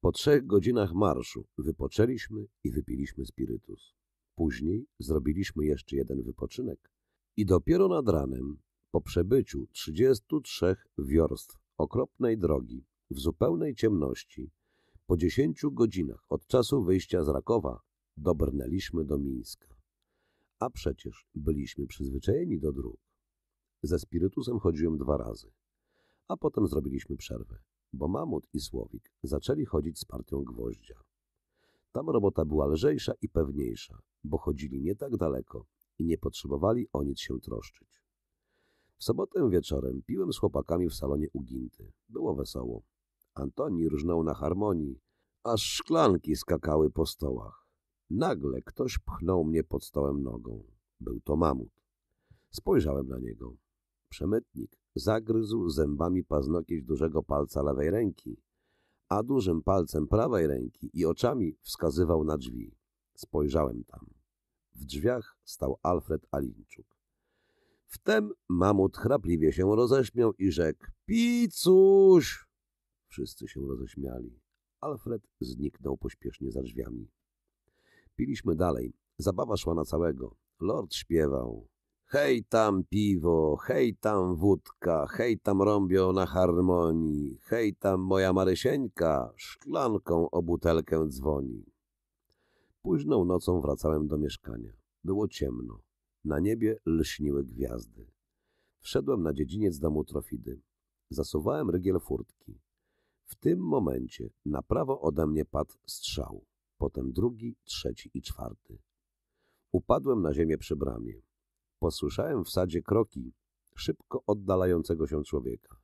Po trzech godzinach marszu wypoczęliśmy i wypiliśmy spirytus. Później zrobiliśmy jeszcze jeden wypoczynek i dopiero nad ranem po przebyciu 33 wiorst okropnej drogi w zupełnej ciemności, po 10 godzinach od czasu wyjścia z Rakowa dobrnęliśmy do Mińska. A przecież byliśmy przyzwyczajeni do dróg. Ze spirytusem chodziłem dwa razy. A potem zrobiliśmy przerwę, bo Mamut i Słowik zaczęli chodzić z partią gwoździa. Tam robota była lżejsza i pewniejsza, bo chodzili nie tak daleko i nie potrzebowali o nic się troszczyć. W sobotę wieczorem piłem z chłopakami w salonie Uginty. Było wesoło. Antoni rżnął na harmonii, aż szklanki skakały po stołach. Nagle ktoś pchnął mnie pod stołem nogą. Był to mamut. Spojrzałem na niego. Przemytnik zagryzł zębami paznokieć dużego palca lewej ręki, a dużym palcem prawej ręki i oczami wskazywał na drzwi. Spojrzałem tam. W drzwiach stał Alfred Alinczuk. Wtem mamut chrapliwie się roześmiał i rzekł – Picuś! Wszyscy się roześmiali. Alfred zniknął pośpiesznie za drzwiami. Piliśmy dalej. Zabawa szła na całego. Lord śpiewał. Hej tam piwo, hej tam wódka, hej tam rąbio na harmonii, hej tam moja Marysieńka, szklanką o butelkę dzwoni. Późną nocą wracałem do mieszkania. Było ciemno. Na niebie lśniły gwiazdy. Wszedłem na dziedziniec domu Trofidy. Zasuwałem rygiel furtki. W tym momencie na prawo ode mnie padł strzał, potem drugi, trzeci i czwarty. Upadłem na ziemię przy bramie. Posłyszałem w sadzie kroki szybko oddalającego się człowieka.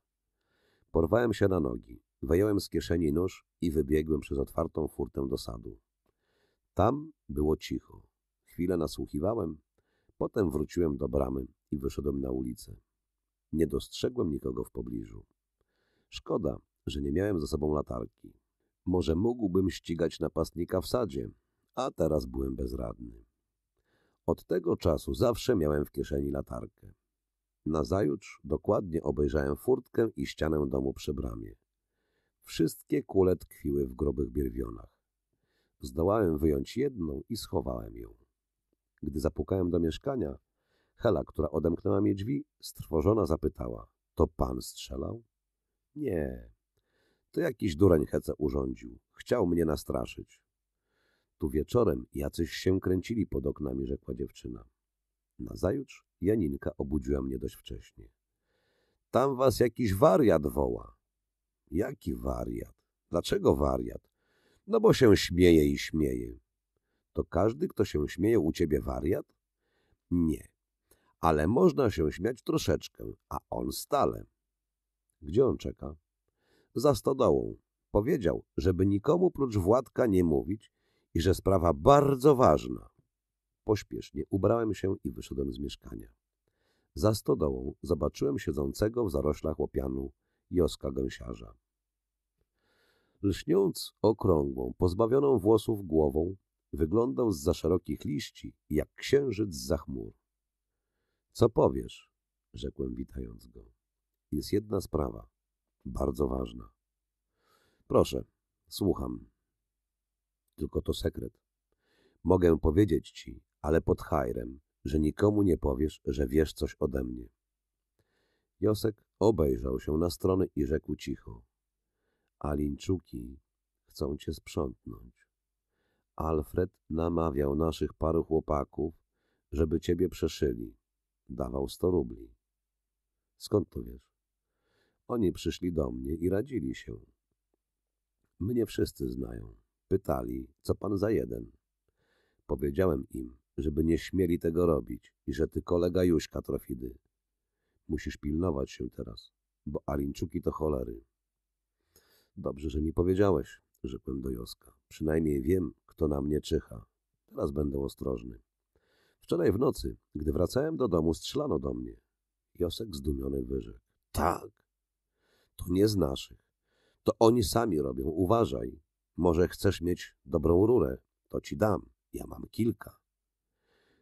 Porwałem się na nogi, wyjąłem z kieszeni nóż i wybiegłem przez otwartą furtę do sadu. Tam było cicho. Chwilę nasłuchiwałem, Potem wróciłem do bramy i wyszedłem na ulicę. Nie dostrzegłem nikogo w pobliżu. Szkoda, że nie miałem za sobą latarki. Może mógłbym ścigać napastnika w sadzie, a teraz byłem bezradny. Od tego czasu zawsze miałem w kieszeni latarkę. Nazajutrz dokładnie obejrzałem furtkę i ścianę domu przy bramie. Wszystkie kule tkwiły w grobych bierwionach. Zdołałem wyjąć jedną i schowałem ją. Gdy zapukałem do mieszkania, Hela, która odemknęła mi drzwi, strwożona zapytała. To pan strzelał? Nie. To jakiś dureń hece urządził. Chciał mnie nastraszyć. Tu wieczorem jacyś się kręcili pod oknami, rzekła dziewczyna. Nazajutrz Janinka obudziła mnie dość wcześnie. Tam was jakiś wariat woła. Jaki wariat? Dlaczego wariat? No bo się śmieje i śmieje to każdy, kto się śmieje u ciebie wariat? Nie. Ale można się śmiać troszeczkę, a on stale. Gdzie on czeka? Za stodołą. Powiedział, żeby nikomu prócz Władka nie mówić i że sprawa bardzo ważna. Pośpiesznie ubrałem się i wyszedłem z mieszkania. Za stodołą zobaczyłem siedzącego w zaroślach łopianu Joska Gęsiarza. Lśniąc okrągłą, pozbawioną włosów głową, Wyglądał z za szerokich liści, jak księżyc za chmur. Co powiesz? rzekłem witając go. Jest jedna sprawa, bardzo ważna. Proszę, słucham. Tylko to sekret. Mogę powiedzieć ci, ale pod hajrem, że nikomu nie powiesz, że wiesz coś ode mnie. Josek obejrzał się na strony i rzekł cicho. Alińczuki chcą cię sprzątnąć. Alfred namawiał naszych paru chłopaków, żeby ciebie przeszyli. Dawał sto rubli. Skąd to wiesz? Oni przyszli do mnie i radzili się. Mnie wszyscy znają. Pytali, co pan za jeden. Powiedziałem im, żeby nie śmieli tego robić i że ty kolega Juśka Trofidy. Musisz pilnować się teraz, bo Alinczuki to cholery. Dobrze, że mi powiedziałeś, rzekłem do Joska. Przynajmniej wiem, kto na mnie czyha. Teraz będę ostrożny. Wczoraj w nocy, gdy wracałem do domu, strzelano do mnie. Josek zdumiony wyrzekł. Tak, to nie z naszych. To oni sami robią. Uważaj. Może chcesz mieć dobrą rurę. To ci dam. Ja mam kilka.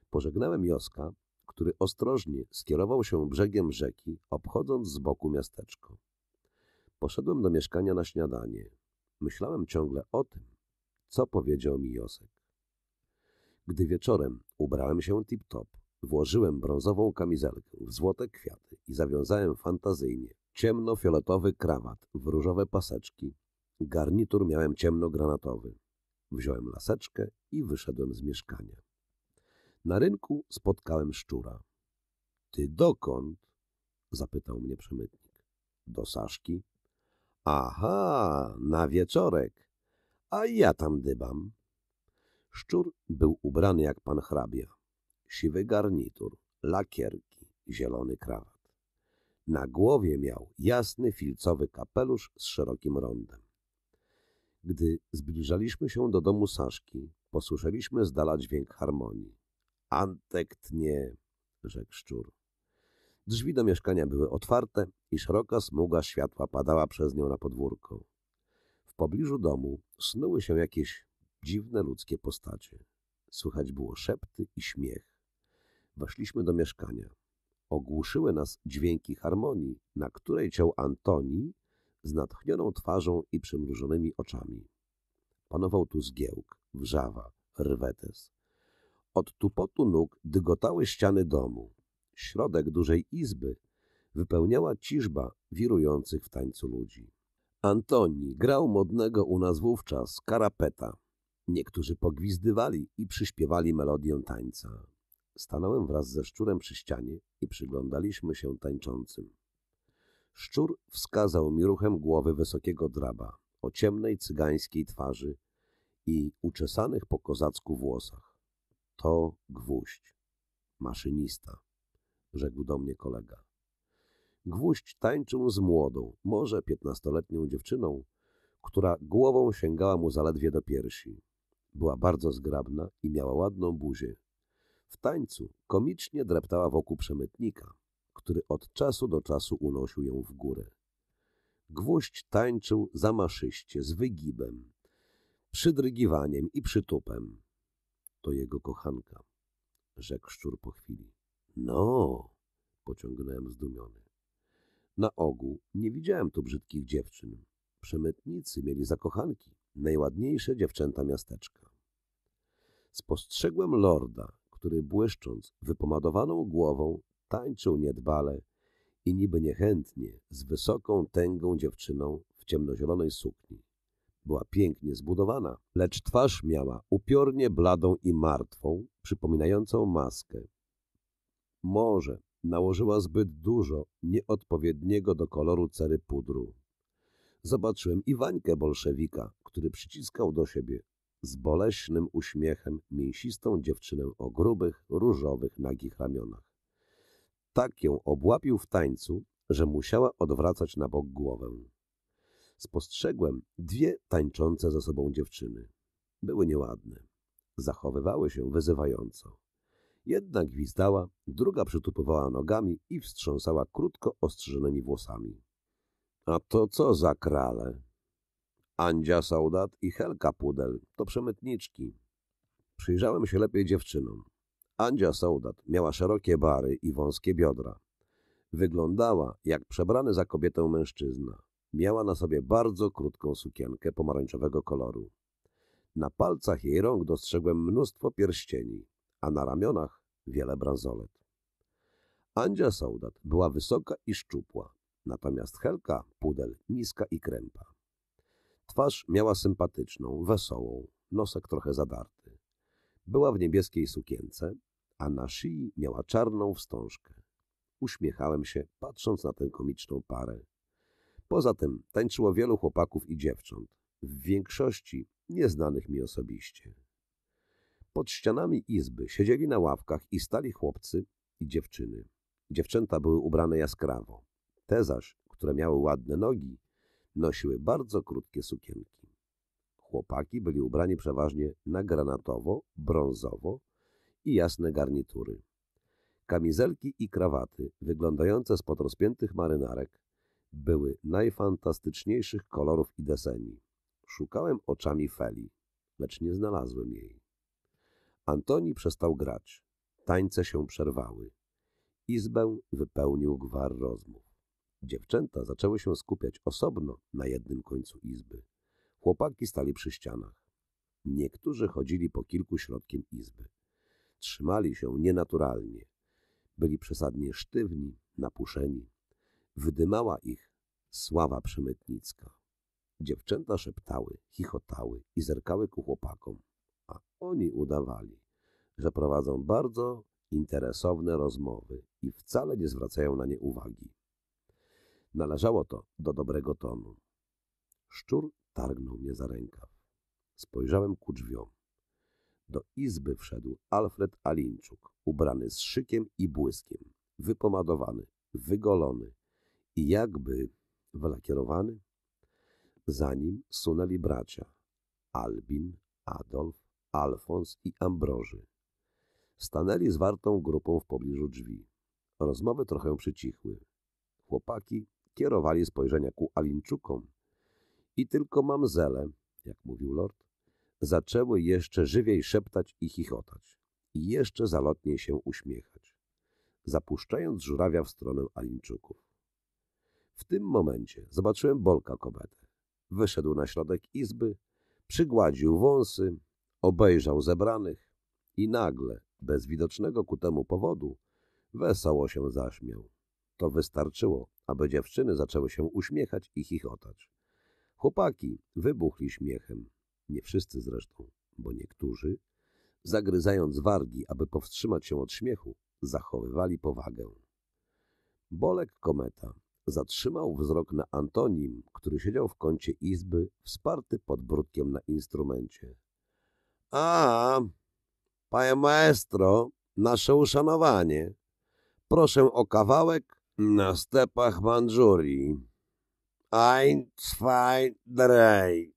Pożegnałem Joska, który ostrożnie skierował się brzegiem rzeki, obchodząc z boku miasteczko. Poszedłem do mieszkania na śniadanie. Myślałem ciągle o tym, co powiedział mi Josek. Gdy wieczorem ubrałem się tip-top, włożyłem brązową kamizelkę w złote kwiaty i zawiązałem fantazyjnie ciemnofioletowy krawat w różowe paseczki. Garnitur miałem ciemno-granatowy. Wziąłem laseczkę i wyszedłem z mieszkania. Na rynku spotkałem szczura. — Ty dokąd? — zapytał mnie przemytnik. — Do Saszki. — Aha, na wieczorek a ja tam dybam. Szczur był ubrany jak pan hrabia. Siwy garnitur, lakierki, zielony krawat. Na głowie miał jasny filcowy kapelusz z szerokim rondem. Gdy zbliżaliśmy się do domu Saszki, posłyszeliśmy z dala dźwięk harmonii. Antek tnie, rzekł szczur. Drzwi do mieszkania były otwarte i szeroka smuga światła padała przez nią na podwórko pobliżu domu snuły się jakieś dziwne ludzkie postacie. Słychać było szepty i śmiech. Weszliśmy do mieszkania. Ogłuszyły nas dźwięki harmonii, na której ciął Antoni z natchnioną twarzą i przymrużonymi oczami. Panował tu zgiełk, wrzawa, rwetes. Od tupotu nóg dygotały ściany domu. Środek dużej izby wypełniała ciżba wirujących w tańcu ludzi. Antoni grał modnego u nas wówczas karapeta. Niektórzy pogwizdywali i przyśpiewali melodię tańca. Stanąłem wraz ze szczurem przy ścianie i przyglądaliśmy się tańczącym. Szczur wskazał mi ruchem głowy wysokiego draba o ciemnej cygańskiej twarzy i uczesanych po kozacku włosach. To gwóźdź, maszynista, rzekł do mnie kolega. Gwóźdź tańczył z młodą, może piętnastoletnią dziewczyną, która głową sięgała mu zaledwie do piersi. Była bardzo zgrabna i miała ładną buzię. W tańcu komicznie dreptała wokół przemytnika, który od czasu do czasu unosił ją w górę. Gwóźdź tańczył zamaszyście, z wygibem, przydrygiwaniem i przytupem. To jego kochanka, rzekł szczur po chwili. No, pociągnąłem zdumiony. Na ogół nie widziałem tu brzydkich dziewczyn. Przemytnicy mieli zakochanki, najładniejsze dziewczęta miasteczka. Spostrzegłem lorda, który błyszcząc wypomadowaną głową tańczył niedbale i niby niechętnie z wysoką, tęgą dziewczyną w ciemnozielonej sukni. Była pięknie zbudowana, lecz twarz miała upiornie bladą i martwą, przypominającą maskę. Może Nałożyła zbyt dużo, nieodpowiedniego do koloru cery pudru. Zobaczyłem Iwańkę bolszewika, który przyciskał do siebie z boleśnym uśmiechem mięsistą dziewczynę o grubych, różowych, nagich ramionach. Tak ją obłapił w tańcu, że musiała odwracać na bok głowę. Spostrzegłem dwie tańczące za sobą dziewczyny. Były nieładne. Zachowywały się wyzywająco. Jedna gwizdała, druga przytupowała nogami i wstrząsała krótko ostrzyżonymi włosami. A to co za krale? Andzia Saudat i Helka Pudel to przemytniczki. Przyjrzałem się lepiej dziewczynom. Andzia Saudat miała szerokie bary i wąskie biodra. Wyglądała jak przebrany za kobietę mężczyzna. Miała na sobie bardzo krótką sukienkę pomarańczowego koloru. Na palcach jej rąk dostrzegłem mnóstwo pierścieni, a na ramionach wiele bransolet. Andzia Sołdat była wysoka i szczupła, natomiast Helka, pudel, niska i krępa. Twarz miała sympatyczną, wesołą, nosek trochę zadarty. Była w niebieskiej sukience, a na szyi miała czarną wstążkę. Uśmiechałem się, patrząc na tę komiczną parę. Poza tym tańczyło wielu chłopaków i dziewcząt, w większości nieznanych mi osobiście. Pod ścianami izby siedzieli na ławkach i stali chłopcy i dziewczyny. Dziewczęta były ubrane jaskrawo. Te zaś, które miały ładne nogi, nosiły bardzo krótkie sukienki. Chłopaki byli ubrani przeważnie na granatowo, brązowo i jasne garnitury. Kamizelki i krawaty, wyglądające spod rozpiętych marynarek, były najfantastyczniejszych kolorów i deseni. Szukałem oczami Feli, lecz nie znalazłem jej. Antoni przestał grać. Tańce się przerwały. Izbę wypełnił gwar rozmów. Dziewczęta zaczęły się skupiać osobno na jednym końcu izby. Chłopaki stali przy ścianach. Niektórzy chodzili po kilku środkiem izby. Trzymali się nienaturalnie. Byli przesadnie sztywni, napuszeni. Wydymała ich sława przemytnicka. Dziewczęta szeptały, chichotały i zerkały ku chłopakom a oni udawali, że prowadzą bardzo interesowne rozmowy i wcale nie zwracają na nie uwagi. Należało to do dobrego tonu. Szczur targnął mnie za rękaw. Spojrzałem ku drzwiom. Do izby wszedł Alfred Alinczuk, ubrany z szykiem i błyskiem, wypomadowany, wygolony i jakby wylakierowany. Za nim sunęli bracia Albin, Adolf Alfons i Ambroży. Stanęli zwartą grupą w pobliżu drzwi. Rozmowy trochę przycichły. Chłopaki kierowali spojrzenia ku Alinczukom i tylko mamzele, jak mówił lord, zaczęły jeszcze żywiej szeptać i chichotać i jeszcze zalotniej się uśmiechać, zapuszczając żurawia w stronę Alinczuków. W tym momencie zobaczyłem Bolka Kobetę. Wyszedł na środek izby, przygładził wąsy, Obejrzał zebranych i nagle, bez widocznego ku temu powodu, wesoło się zaśmiał. To wystarczyło, aby dziewczyny zaczęły się uśmiechać i chichotać. Chłopaki wybuchli śmiechem, nie wszyscy zresztą, bo niektórzy, zagryzając wargi, aby powstrzymać się od śmiechu, zachowywali powagę. Bolek kometa zatrzymał wzrok na Antonim, który siedział w kącie izby, wsparty podbródkiem na instrumencie. A, panie maestro, nasze uszanowanie. Proszę o kawałek na stepach Mandżurii. Ein, zwei, drei.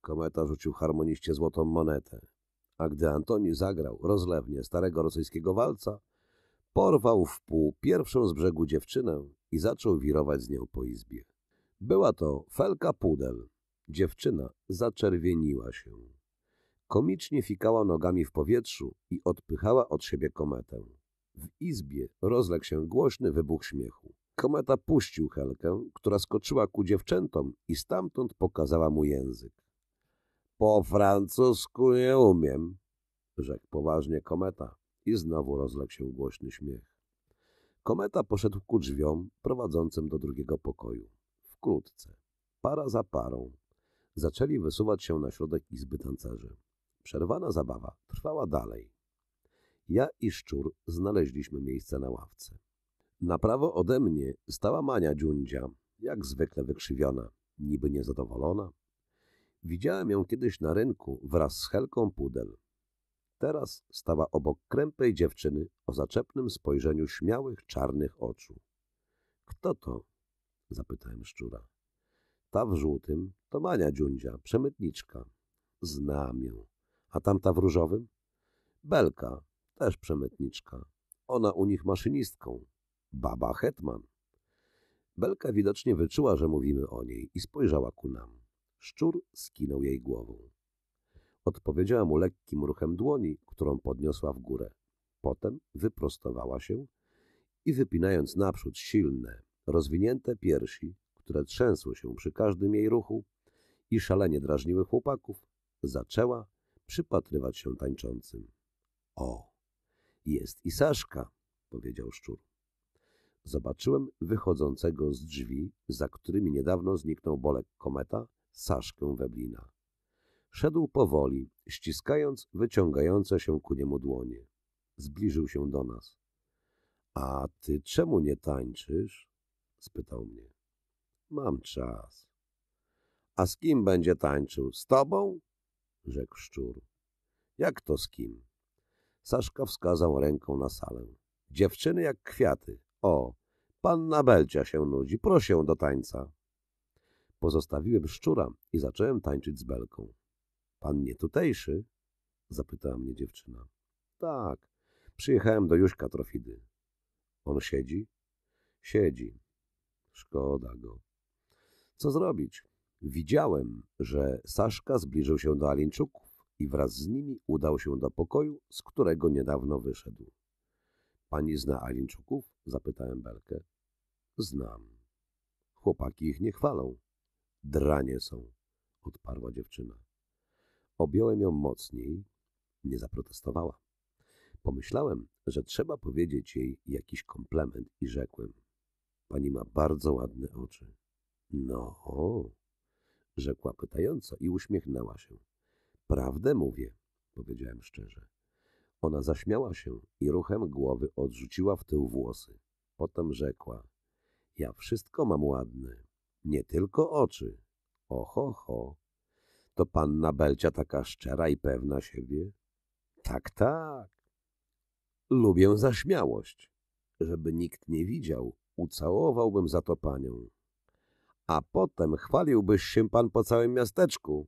Kometa rzucił harmoniście złotą monetę, a gdy Antoni zagrał rozlewnie starego rosyjskiego walca, porwał w pół pierwszą z brzegu dziewczynę i zaczął wirować z nią po izbie. Była to Felka Pudel. Dziewczyna zaczerwieniła się. Komicznie fikała nogami w powietrzu i odpychała od siebie kometę. W izbie rozległ się głośny wybuch śmiechu. Kometa puścił Helkę, która skoczyła ku dziewczętom i stamtąd pokazała mu język. Po francusku nie umiem, rzekł poważnie kometa i znowu rozległ się głośny śmiech. Kometa poszedł ku drzwiom prowadzącym do drugiego pokoju. Wkrótce, para za parą, zaczęli wysuwać się na środek izby tancerzy. Przerwana zabawa trwała dalej. Ja i szczur znaleźliśmy miejsce na ławce. Na prawo ode mnie stała Mania Dziundzia, jak zwykle wykrzywiona, niby niezadowolona. Widziałem ją kiedyś na rynku wraz z Helką Pudel. Teraz stała obok krępej dziewczyny o zaczepnym spojrzeniu śmiałych czarnych oczu. Kto to? zapytałem szczura. Ta w żółtym to Mania Dziundzia, przemytniczka. Znam ją. A tamta w różowym? Belka, też przemytniczka. Ona u nich maszynistką. Baba Hetman. Belka widocznie wyczuła, że mówimy o niej i spojrzała ku nam. Szczur skinął jej głową. Odpowiedziała mu lekkim ruchem dłoni, którą podniosła w górę. Potem wyprostowała się i wypinając naprzód silne, rozwinięte piersi, które trzęsły się przy każdym jej ruchu i szalenie drażniły chłopaków, zaczęła przypatrywać się tańczącym. O, jest i Saszka, powiedział szczur. Zobaczyłem wychodzącego z drzwi, za którymi niedawno zniknął bolek kometa, Saszkę Weblina. Szedł powoli, ściskając wyciągające się ku niemu dłonie. Zbliżył się do nas. A ty czemu nie tańczysz? spytał mnie. Mam czas. A z kim będzie tańczył? Z tobą? rzekł szczur. Jak to z kim? Saszka wskazał ręką na salę. Dziewczyny jak kwiaty. O, panna Belcia się nudzi, proszę do tańca. Pozostawiłem szczura i zacząłem tańczyć z Belką. Pan nie tutejszy? Zapytała mnie dziewczyna. Tak, przyjechałem do Juśka Trofidy. On siedzi? Siedzi. Szkoda go. Co zrobić? Widziałem, że Saszka zbliżył się do Alińczuków i wraz z nimi udał się do pokoju, z którego niedawno wyszedł. Pani zna Alińczuków? Zapytałem Belkę. Znam. Chłopaki ich nie chwalą. Dranie są, odparła dziewczyna. Objąłem ją mocniej, nie zaprotestowała. Pomyślałem, że trzeba powiedzieć jej jakiś komplement i rzekłem. Pani ma bardzo ładne oczy. No, rzekła pytająco i uśmiechnęła się. Prawdę mówię, powiedziałem szczerze. Ona zaśmiała się i ruchem głowy odrzuciła w tył włosy. Potem rzekła, ja wszystko mam ładne, nie tylko oczy. Oho, ho. To panna Belcia taka szczera i pewna siebie? Tak, tak. Lubię zaśmiałość. Żeby nikt nie widział, ucałowałbym za to panią a potem chwaliłbyś się pan po całym miasteczku.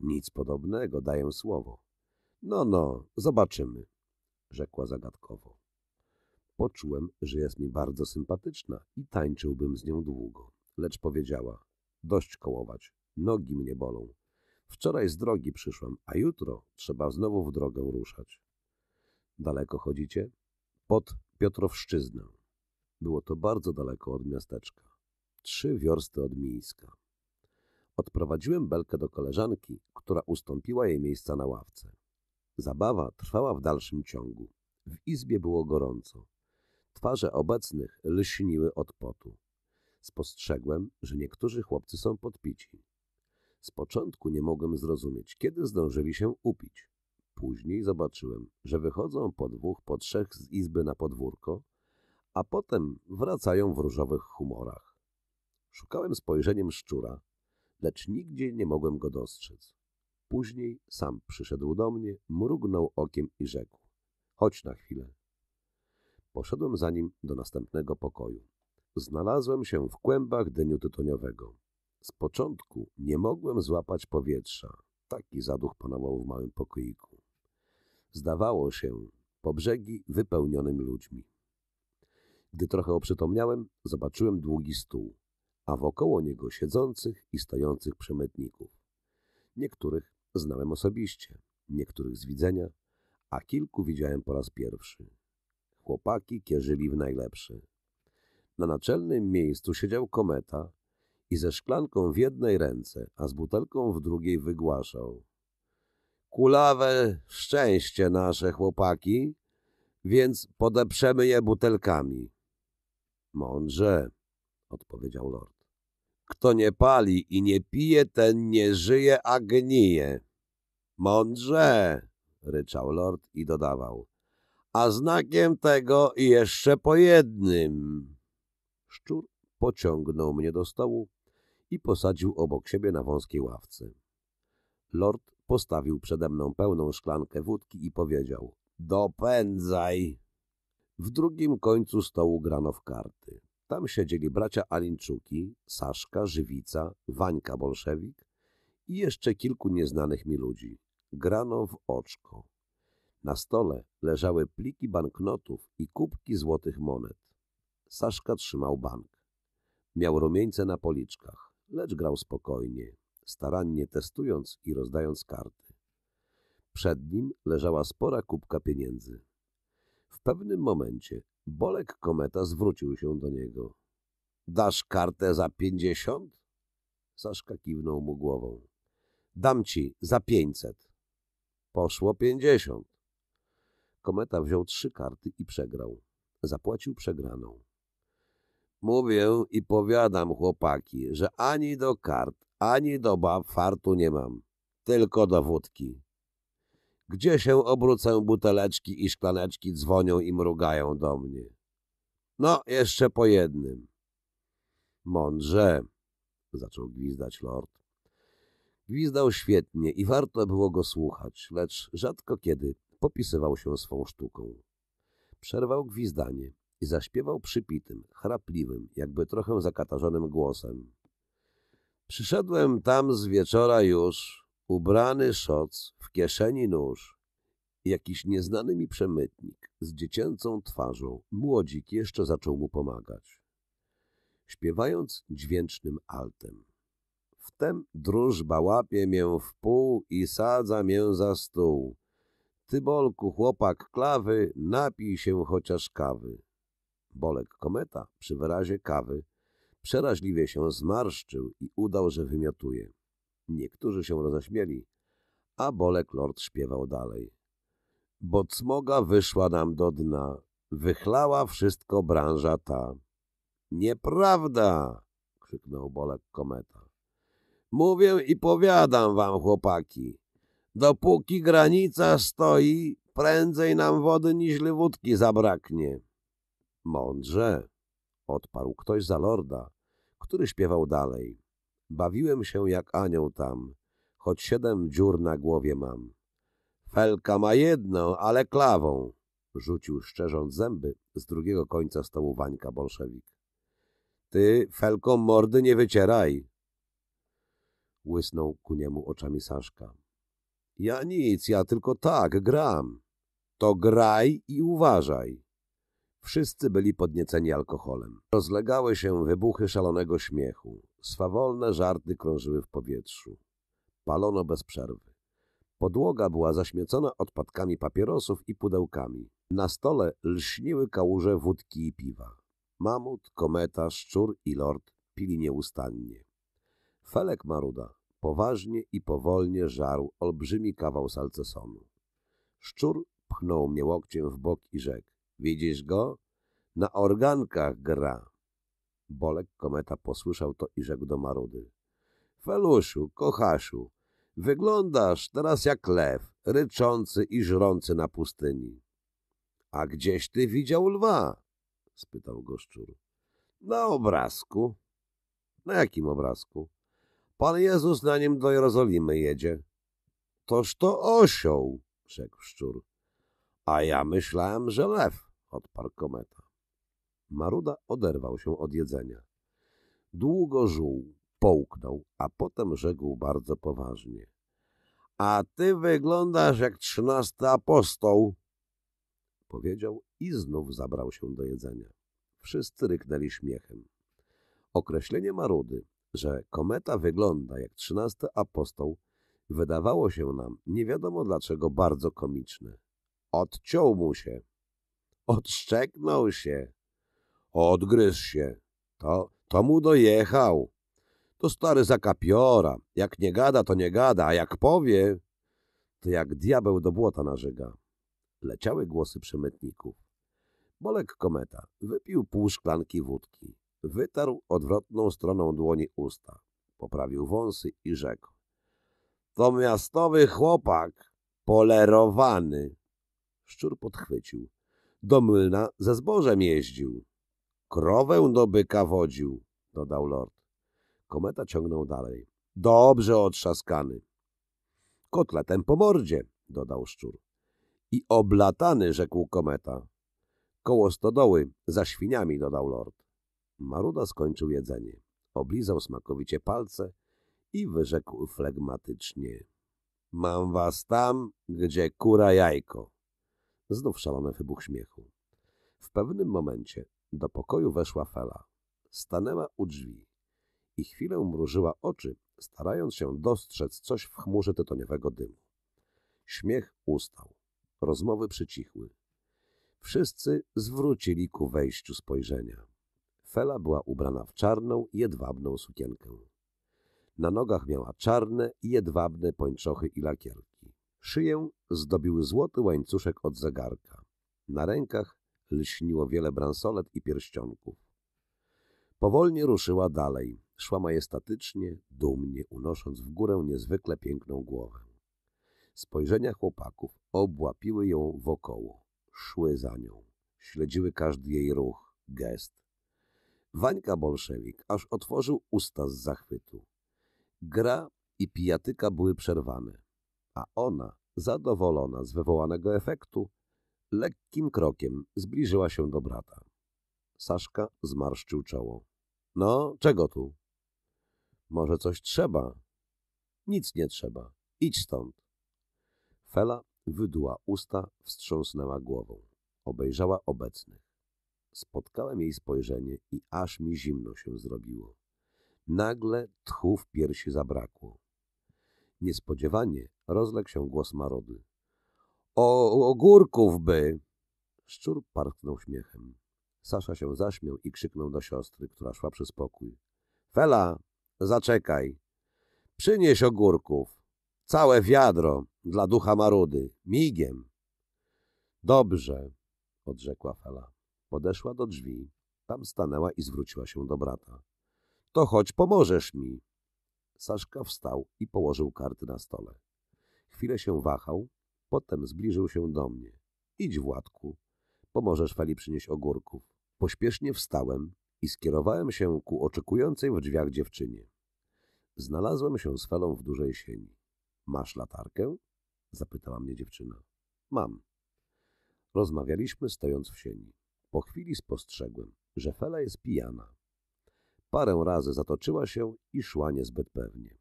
Nic podobnego, daję słowo. No, no, zobaczymy, rzekła zagadkowo. Poczułem, że jest mi bardzo sympatyczna i tańczyłbym z nią długo, lecz powiedziała, dość kołować, nogi mnie bolą. Wczoraj z drogi przyszłam, a jutro trzeba znowu w drogę ruszać. Daleko chodzicie? Pod Piotrowszczyznę. Było to bardzo daleko od miasteczka trzy wiorsty od Mińska. Odprowadziłem Belkę do koleżanki, która ustąpiła jej miejsca na ławce. Zabawa trwała w dalszym ciągu. W izbie było gorąco. Twarze obecnych lśniły od potu. Spostrzegłem, że niektórzy chłopcy są podpici. Z początku nie mogłem zrozumieć, kiedy zdążyli się upić. Później zobaczyłem, że wychodzą po dwóch, po trzech z izby na podwórko, a potem wracają w różowych humorach. Szukałem spojrzeniem szczura, lecz nigdzie nie mogłem go dostrzec. Później sam przyszedł do mnie, mrugnął okiem i rzekł – chodź na chwilę. Poszedłem za nim do następnego pokoju. Znalazłem się w kłębach dyniu tytoniowego. Z początku nie mogłem złapać powietrza. Taki zaduch panował w małym pokoiku. Zdawało się, po brzegi wypełnionym ludźmi. Gdy trochę oprzytomniałem, zobaczyłem długi stół a wokoło niego siedzących i stojących przemytników. Niektórych znałem osobiście, niektórych z widzenia, a kilku widziałem po raz pierwszy. Chłopaki kierzyli w najlepszy. Na naczelnym miejscu siedział kometa i ze szklanką w jednej ręce, a z butelką w drugiej wygłaszał. Kulawe szczęście nasze, chłopaki, więc podeprzemy je butelkami. Mądrze, odpowiedział lord. Kto nie pali i nie pije, ten nie żyje, a gnije. Mądrze, ryczał lord i dodawał. A znakiem tego jeszcze po jednym. Szczur pociągnął mnie do stołu i posadził obok siebie na wąskiej ławce. Lord postawił przede mną pełną szklankę wódki i powiedział – dopędzaj! W drugim końcu stołu grano w karty. Tam siedzieli bracia Alinczuki, Saszka, Żywica, Wańka Bolszewik i jeszcze kilku nieznanych mi ludzi. Grano w oczko. Na stole leżały pliki banknotów i kubki złotych monet. Saszka trzymał bank. Miał rumieńce na policzkach, lecz grał spokojnie, starannie testując i rozdając karty. Przed nim leżała spora kubka pieniędzy. W pewnym momencie Bolek Kometa zwrócił się do niego. — Dasz kartę za pięćdziesiąt? Saszka kiwnął mu głową. — Dam ci za pięćset. Poszło pięćdziesiąt. Kometa wziął trzy karty i przegrał. Zapłacił przegraną. Mówię i powiadam, chłopaki, że ani do kart, ani do bab fartu nie mam, tylko do wódki. Gdzie się obrócę, buteleczki i szklaneczki dzwonią i mrugają do mnie. No, jeszcze po jednym. Mądrze, zaczął gwizdać lord. Gwizdał świetnie i warto było go słuchać, lecz rzadko kiedy popisywał się swą sztuką. Przerwał gwizdanie i zaśpiewał przypitym, chrapliwym, jakby trochę zakatarzonym głosem. Przyszedłem tam z wieczora już, Ubrany szoc, w kieszeni nóż. Jakiś nieznany mi przemytnik z dziecięcą twarzą, młodzik jeszcze zaczął mu pomagać. Śpiewając dźwięcznym altem. Wtem drużba łapie mię w pół i sadza mię za stół. Ty, Bolku, chłopak klawy, napij się chociaż kawy. Bolek kometa przy wyrazie kawy przeraźliwie się zmarszczył i udał, że wymiotuje. Niektórzy się roześmieli, a Bolek Lord śpiewał dalej. Bo cmoga wyszła nam do dna, wychlała wszystko branża ta. Nieprawda! krzyknął Bolek Kometa. Mówię i powiadam wam, chłopaki, dopóki granica stoi, prędzej nam wody niż wódki zabraknie. Mądrze, odparł ktoś za lorda, który śpiewał dalej. Bawiłem się jak anioł tam, choć siedem dziur na głowie mam. Felka ma jedną, ale klawą, rzucił szczerząc zęby z drugiego końca stołu Wańka bolszewik. Ty, Felko, mordy nie wycieraj! Łysnął ku niemu oczami Saszka. Ja nic, ja tylko tak, gram. To graj i uważaj. Wszyscy byli podnieceni alkoholem. Rozlegały się wybuchy szalonego śmiechu. Swawolne żarty krążyły w powietrzu. Palono bez przerwy. Podłoga była zaśmiecona odpadkami papierosów i pudełkami. Na stole lśniły kałuże wódki i piwa. Mamut, kometa, szczur i lord pili nieustannie. Felek Maruda poważnie i powolnie żarł olbrzymi kawał salcesonu. Szczur pchnął mnie łokciem w bok i rzekł. Widzisz go? Na organkach gra. Bolek kometa posłyszał to i rzekł do Marudy. Felusiu, kochaszu, wyglądasz teraz jak lew, ryczący i żrący na pustyni. A gdzieś ty widział lwa? spytał go szczur. Na obrazku. Na jakim obrazku? Pan Jezus na nim do Jerozolimy jedzie. Toż to osioł, rzekł szczur. A ja myślałem, że lew, odparł kometa. Maruda oderwał się od jedzenia. Długo żuł, połknął, a potem rzekł bardzo poważnie. A ty wyglądasz jak trzynasty apostoł, powiedział i znów zabrał się do jedzenia. Wszyscy ryknęli śmiechem. Określenie Marudy, że kometa wygląda jak trzynasty apostoł, wydawało się nam, nie wiadomo dlaczego, bardzo komiczne. Odciął mu się. Odszczeknął się. Odgryz się. To, to mu dojechał. To stary zakapiora. Jak nie gada, to nie gada, a jak powie, to jak diabeł do błota nażyga. Leciały głosy przemytników. Bolek kometa wypił pół szklanki wódki. Wytarł odwrotną stroną dłoni usta. Poprawił wąsy i rzekł. To miastowy chłopak, polerowany. Szczur podchwycił. Do mylna ze zbożem jeździł. Krowę do byka wodził, dodał lord. Kometa ciągnął dalej. Dobrze otrzaskany. Kotletem po mordzie, dodał szczur. I oblatany, rzekł kometa. Koło stodoły, za świniami, dodał lord. Maruda skończył jedzenie. Oblizał smakowicie palce i wyrzekł flegmatycznie. Mam was tam, gdzie kura jajko. Znów szalony wybuch śmiechu. W pewnym momencie do pokoju weszła Fela. Stanęła u drzwi i chwilę mrużyła oczy, starając się dostrzec coś w chmurze tytoniowego dymu. Śmiech ustał. Rozmowy przycichły. Wszyscy zwrócili ku wejściu spojrzenia. Fela była ubrana w czarną, jedwabną sukienkę. Na nogach miała czarne, jedwabne pończochy i lakierki. Szyję zdobiły złoty łańcuszek od zegarka. Na rękach lśniło wiele bransolet i pierścionków. Powolnie ruszyła dalej. Szła majestatycznie, dumnie, unosząc w górę niezwykle piękną głowę. Spojrzenia chłopaków obłapiły ją wokoło. Szły za nią. Śledziły każdy jej ruch, gest. Wańka bolszewik aż otworzył usta z zachwytu. Gra i pijatyka były przerwane, a ona, zadowolona z wywołanego efektu, Lekkim krokiem zbliżyła się do brata. Saszka zmarszczył czoło. No, czego tu? Może coś trzeba? Nic nie trzeba. Idź stąd. Fela wydła usta, wstrząsnęła głową. Obejrzała obecnych. Spotkałem jej spojrzenie i aż mi zimno się zrobiło. Nagle tchu w piersi zabrakło. Niespodziewanie rozległ się głos Marody. O ogórków by! Szczur parknął śmiechem. Sasza się zaśmiał i krzyknął do siostry, która szła przez pokój. Fela, zaczekaj. Przynieś ogórków. Całe wiadro dla ducha marudy. Migiem. Dobrze, odrzekła Fela. Podeszła do drzwi. Tam stanęła i zwróciła się do brata. To chodź, pomożesz mi. Saszka wstał i położył karty na stole. Chwilę się wahał, Potem zbliżył się do mnie. Idź, Władku, pomożesz Feli przynieść ogórków. Pośpiesznie wstałem i skierowałem się ku oczekującej w drzwiach dziewczynie. Znalazłem się z Felą w dużej sieni. Masz latarkę? Zapytała mnie dziewczyna. Mam. Rozmawialiśmy stojąc w sieni. Po chwili spostrzegłem, że Fela jest pijana. Parę razy zatoczyła się i szła niezbyt pewnie.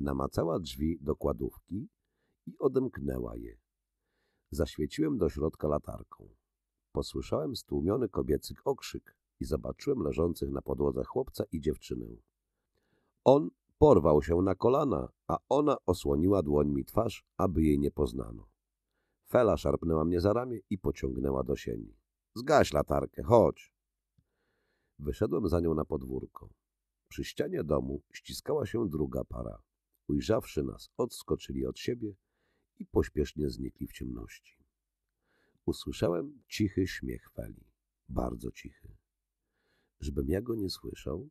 Namacała drzwi do kładówki, i odemknęła je. Zaświeciłem do środka latarką. Posłyszałem stłumiony kobiecy okrzyk i zobaczyłem leżących na podłodze chłopca i dziewczynę. On porwał się na kolana, a ona osłoniła dłoń mi twarz, aby jej nie poznano. Fela szarpnęła mnie za ramię i pociągnęła do sieni. Zgaś latarkę, chodź! Wyszedłem za nią na podwórko. Przy ścianie domu ściskała się druga para. Ujrzawszy nas, odskoczyli od siebie i pośpiesznie znikli w ciemności. Usłyszałem cichy śmiech Feli, bardzo cichy. Żebym ja go nie słyszał?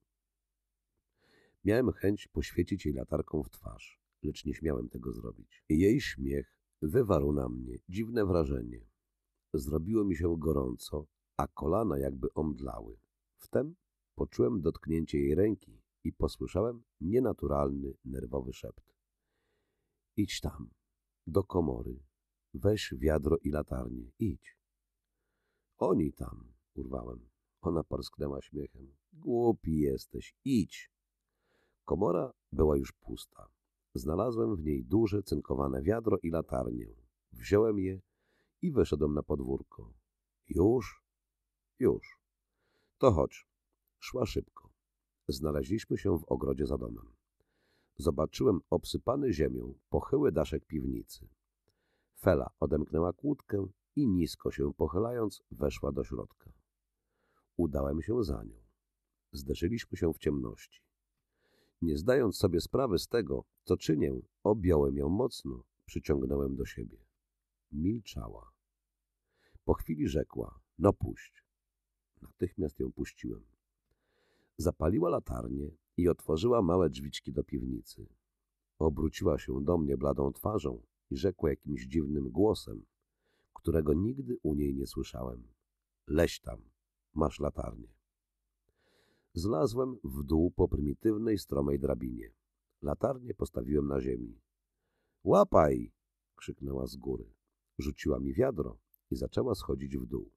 Miałem chęć poświecić jej latarką w twarz, lecz nie śmiałem tego zrobić. Jej śmiech wywarł na mnie dziwne wrażenie. Zrobiło mi się gorąco, a kolana jakby omdlały. Wtem poczułem dotknięcie jej ręki i posłyszałem nienaturalny, nerwowy szept. Idź tam do komory. Weź wiadro i latarnię. Idź. Oni tam, urwałem. Ona parsknęła śmiechem. Głupi jesteś. Idź. Komora była już pusta. Znalazłem w niej duże cynkowane wiadro i latarnię. Wziąłem je i wyszedłem na podwórko. Już? Już. To chodź. Szła szybko. Znaleźliśmy się w ogrodzie za domem. Zobaczyłem obsypany ziemią pochyły daszek piwnicy. Fela odemknęła kłódkę i nisko się pochylając weszła do środka. Udałem się za nią. Zderzyliśmy się w ciemności. Nie zdając sobie sprawy z tego, co czynię, objąłem ją mocno, przyciągnąłem do siebie. Milczała. Po chwili rzekła, no puść. Natychmiast ją puściłem. Zapaliła latarnię, i otworzyła małe drzwiczki do piwnicy. Obróciła się do mnie bladą twarzą i rzekła jakimś dziwnym głosem, którego nigdy u niej nie słyszałem. Leś tam, masz latarnię. Zlazłem w dół po prymitywnej, stromej drabinie. Latarnię postawiłem na ziemi. Łapaj! krzyknęła z góry. Rzuciła mi wiadro i zaczęła schodzić w dół.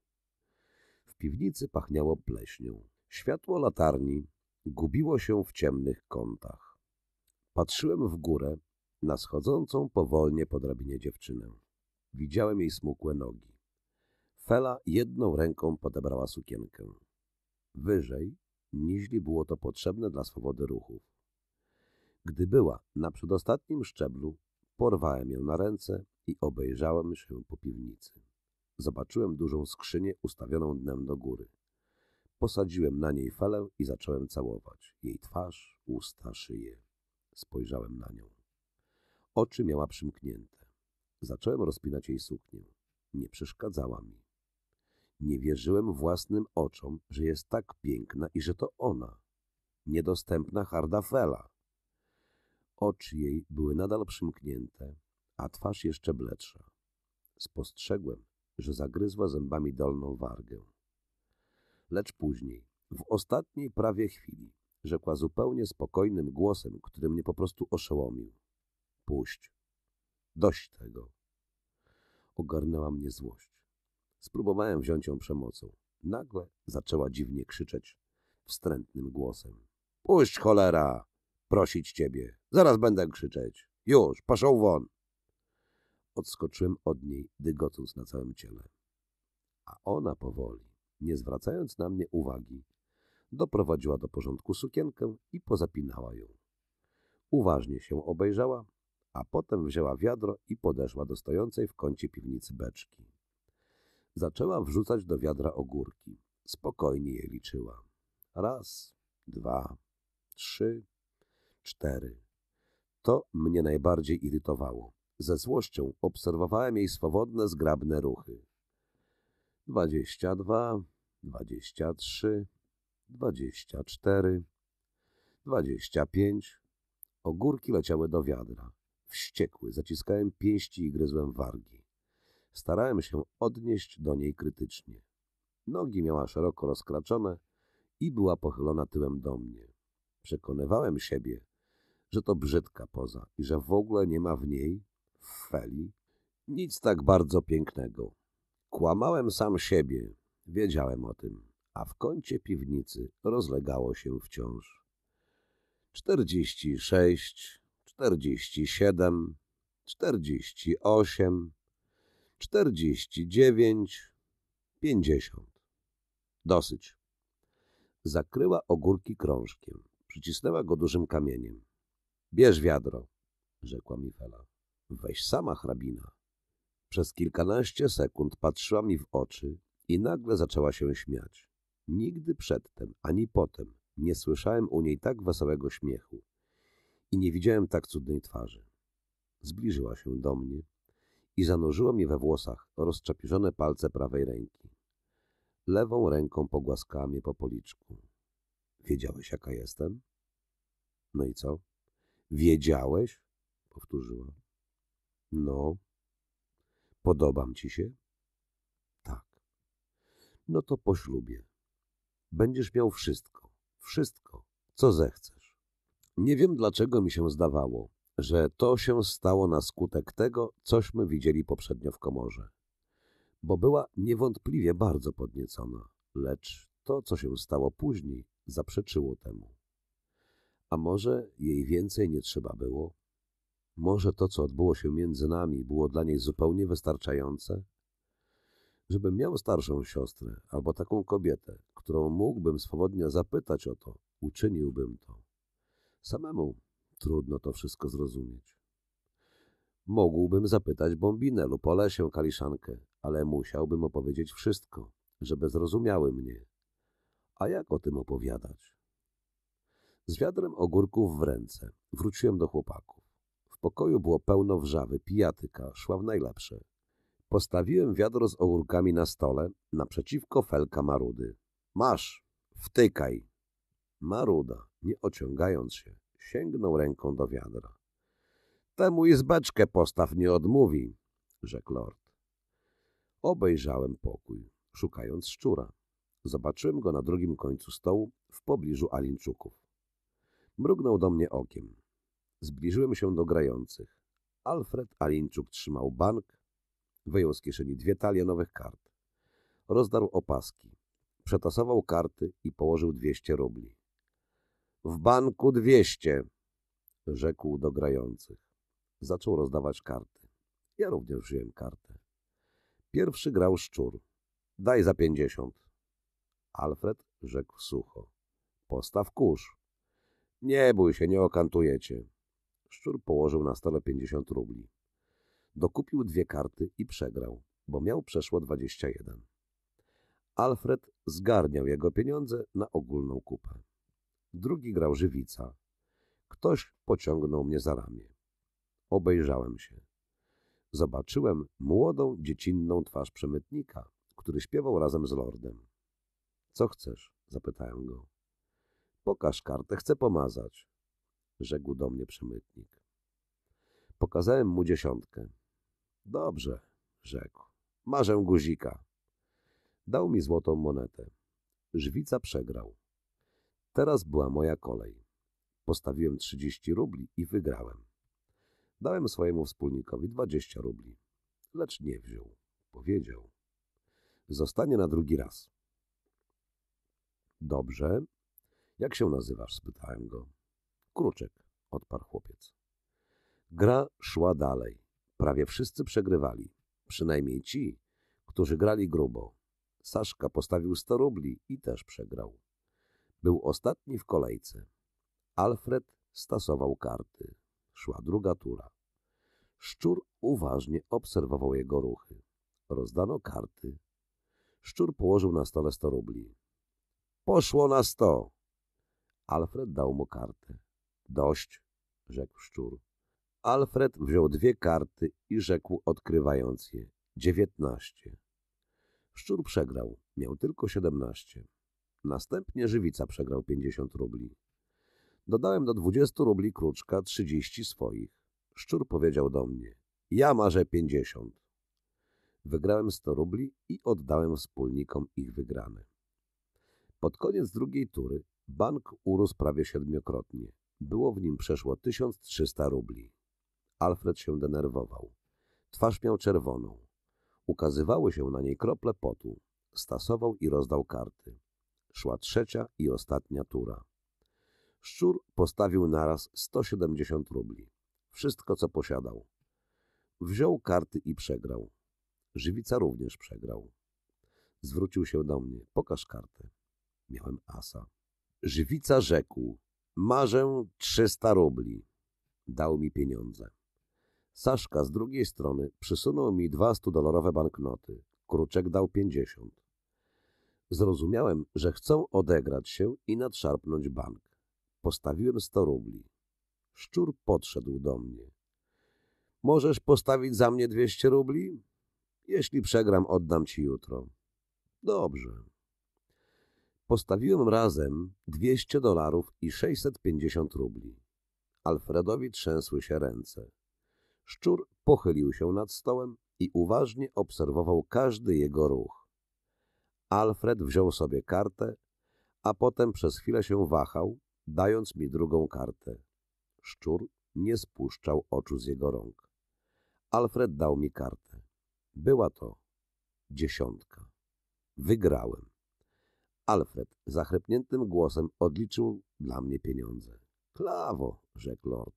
W piwnicy pachniało pleśnią. Światło latarni gubiło się w ciemnych kątach. Patrzyłem w górę na schodzącą powolnie po drabinie dziewczynę. Widziałem jej smukłe nogi. Fela jedną ręką podebrała sukienkę. Wyżej, niźli było to potrzebne dla swobody ruchów. Gdy była na przedostatnim szczeblu, porwałem ją na ręce i obejrzałem się po piwnicy. Zobaczyłem dużą skrzynię ustawioną dnem do góry. Posadziłem na niej felę i zacząłem całować. Jej twarz, usta, szyję. Spojrzałem na nią. Oczy miała przymknięte. Zacząłem rozpinać jej suknię. Nie przeszkadzała mi. Nie wierzyłem własnym oczom, że jest tak piękna i że to ona. Niedostępna harda fela. Oczy jej były nadal przymknięte, a twarz jeszcze bledsza. Spostrzegłem, że zagryzła zębami dolną wargę. Lecz później, w ostatniej prawie chwili, rzekła zupełnie spokojnym głosem, który mnie po prostu oszołomił. Puść. Dość tego. Ogarnęła mnie złość. Spróbowałem wziąć ją przemocą. Nagle zaczęła dziwnie krzyczeć wstrętnym głosem. Puść cholera! Prosić ciebie. Zaraz będę krzyczeć. Już, paszą won! Odskoczyłem od niej, dygocąc na całym ciele. A ona powoli, nie zwracając na mnie uwagi. Doprowadziła do porządku sukienkę i pozapinała ją. Uważnie się obejrzała, a potem wzięła wiadro i podeszła do stojącej w kącie piwnicy beczki. Zaczęła wrzucać do wiadra ogórki. Spokojnie je liczyła. Raz, dwa, trzy, cztery. To mnie najbardziej irytowało. Ze złością obserwowałem jej swobodne, zgrabne ruchy dwadzieścia dwa, dwadzieścia trzy, dwadzieścia cztery, dwadzieścia pięć. Ogórki leciały do wiadra. Wściekły, zaciskałem pięści i gryzłem wargi. Starałem się odnieść do niej krytycznie. Nogi miała szeroko rozkraczone i była pochylona tyłem do mnie. Przekonywałem siebie, że to brzydka poza i że w ogóle nie ma w niej, w Feli, nic tak bardzo pięknego. Kłamałem sam siebie, wiedziałem o tym, a w kącie piwnicy rozlegało się wciąż. Czterdzieści sześć, czterdzieści siedem, czterdzieści osiem, czterdzieści dziewięć, pięćdziesiąt. Dosyć. Zakryła ogórki krążkiem, przycisnęła go dużym kamieniem. Bierz wiadro, rzekła Mifela. Weź sama hrabina. Przez kilkanaście sekund patrzyła mi w oczy i nagle zaczęła się śmiać. Nigdy przedtem, ani potem nie słyszałem u niej tak wesołego śmiechu i nie widziałem tak cudnej twarzy. Zbliżyła się do mnie i zanurzyła mi we włosach rozczapiżone palce prawej ręki. Lewą ręką pogłaskała mnie po policzku. Wiedziałeś, jaka jestem? No i co? Wiedziałeś? Powtórzyła. No, Podobam ci się? Tak. No to po ślubie. Będziesz miał wszystko, wszystko, co zechcesz. Nie wiem, dlaczego mi się zdawało, że to się stało na skutek tego, cośmy widzieli poprzednio w komorze. Bo była niewątpliwie bardzo podniecona, lecz to, co się stało później, zaprzeczyło temu. A może jej więcej nie trzeba było? Może to, co odbyło się między nami, było dla niej zupełnie wystarczające? Żebym miał starszą siostrę albo taką kobietę, którą mógłbym swobodnie zapytać o to, uczyniłbym to. Samemu trudno to wszystko zrozumieć. Mógłbym zapytać Bombinę lub Olesię Kaliszankę, ale musiałbym opowiedzieć wszystko, żeby zrozumiały mnie. A jak o tym opowiadać? Z wiadrem ogórków w ręce wróciłem do chłopaków pokoju było pełno wrzawy, pijatyka, szła w najlepsze. Postawiłem wiadro z ogórkami na stole, naprzeciwko felka Marudy. Masz, wtykaj. Maruda, nie ociągając się, sięgnął ręką do wiadra. Temu i postaw nie odmówi, rzekł lord. Obejrzałem pokój, szukając szczura. Zobaczyłem go na drugim końcu stołu, w pobliżu Alinczuków. Mrugnął do mnie okiem. Zbliżyłem się do grających. Alfred Alinczuk trzymał bank, wyjął z kieszeni dwie talie nowych kart. Rozdarł opaski, przetasował karty i położył dwieście rubli. W banku dwieście, rzekł do grających. Zaczął rozdawać karty. Ja również wziąłem kartę. Pierwszy grał szczur. Daj za pięćdziesiąt. Alfred rzekł sucho. Postaw kurz. Nie bój się, nie okantujecie. Szczur położył na stole 50 rubli. Dokupił dwie karty i przegrał, bo miał przeszło 21. Alfred zgarniał jego pieniądze na ogólną kupę. Drugi grał żywica. Ktoś pociągnął mnie za ramię. Obejrzałem się. Zobaczyłem młodą, dziecinną twarz przemytnika, który śpiewał razem z lordem. – Co chcesz? – zapytałem go. – Pokaż kartę, chcę pomazać rzekł do mnie przemytnik. Pokazałem mu dziesiątkę. Dobrze, rzekł. Marzę guzika. Dał mi złotą monetę. Żwica przegrał. Teraz była moja kolej. Postawiłem 30 rubli i wygrałem. Dałem swojemu wspólnikowi 20 rubli, lecz nie wziął. Powiedział. Zostanie na drugi raz. Dobrze. Jak się nazywasz? spytałem go. Kruczek, odparł chłopiec. Gra szła dalej. Prawie wszyscy przegrywali. Przynajmniej ci, którzy grali grubo. Saszka postawił 100 rubli i też przegrał. Był ostatni w kolejce. Alfred stasował karty. Szła druga tura. Szczur uważnie obserwował jego ruchy. Rozdano karty. Szczur położył na stole 100 rubli. Poszło na 100. Alfred dał mu kartę. Dość, rzekł szczur. Alfred wziął dwie karty i rzekł, odkrywając je. Dziewiętnaście. Szczur przegrał. Miał tylko siedemnaście. Następnie żywica przegrał pięćdziesiąt rubli. Dodałem do dwudziestu rubli kruczka trzydzieści swoich. Szczur powiedział do mnie. Ja marzę pięćdziesiąt. Wygrałem sto rubli i oddałem wspólnikom ich wygrane. Pod koniec drugiej tury bank urósł prawie siedmiokrotnie. Było w nim przeszło 1300 rubli. Alfred się denerwował. Twarz miał czerwoną. Ukazywały się na niej krople potu. Stasował i rozdał karty. Szła trzecia i ostatnia tura. Szczur postawił naraz 170 rubli. Wszystko, co posiadał. Wziął karty i przegrał. Żywica również przegrał. Zwrócił się do mnie. Pokaż kartę. Miałem asa. Żywica rzekł. Marzę 300 rubli. Dał mi pieniądze. Saszka z drugiej strony przysunął mi dwa dolarowe banknoty. Kruczek dał 50. Zrozumiałem, że chcą odegrać się i nadszarpnąć bank. Postawiłem 100 rubli. Szczur podszedł do mnie. Możesz postawić za mnie 200 rubli? Jeśli przegram, oddam ci jutro. Dobrze. Postawiłem razem 200 dolarów i 650 rubli. Alfredowi trzęsły się ręce. Szczur pochylił się nad stołem i uważnie obserwował każdy jego ruch. Alfred wziął sobie kartę, a potem przez chwilę się wahał, dając mi drugą kartę. Szczur nie spuszczał oczu z jego rąk. Alfred dał mi kartę. Była to dziesiątka. Wygrałem. Alfred zachrypniętym głosem odliczył dla mnie pieniądze. Klawo, rzekł lord.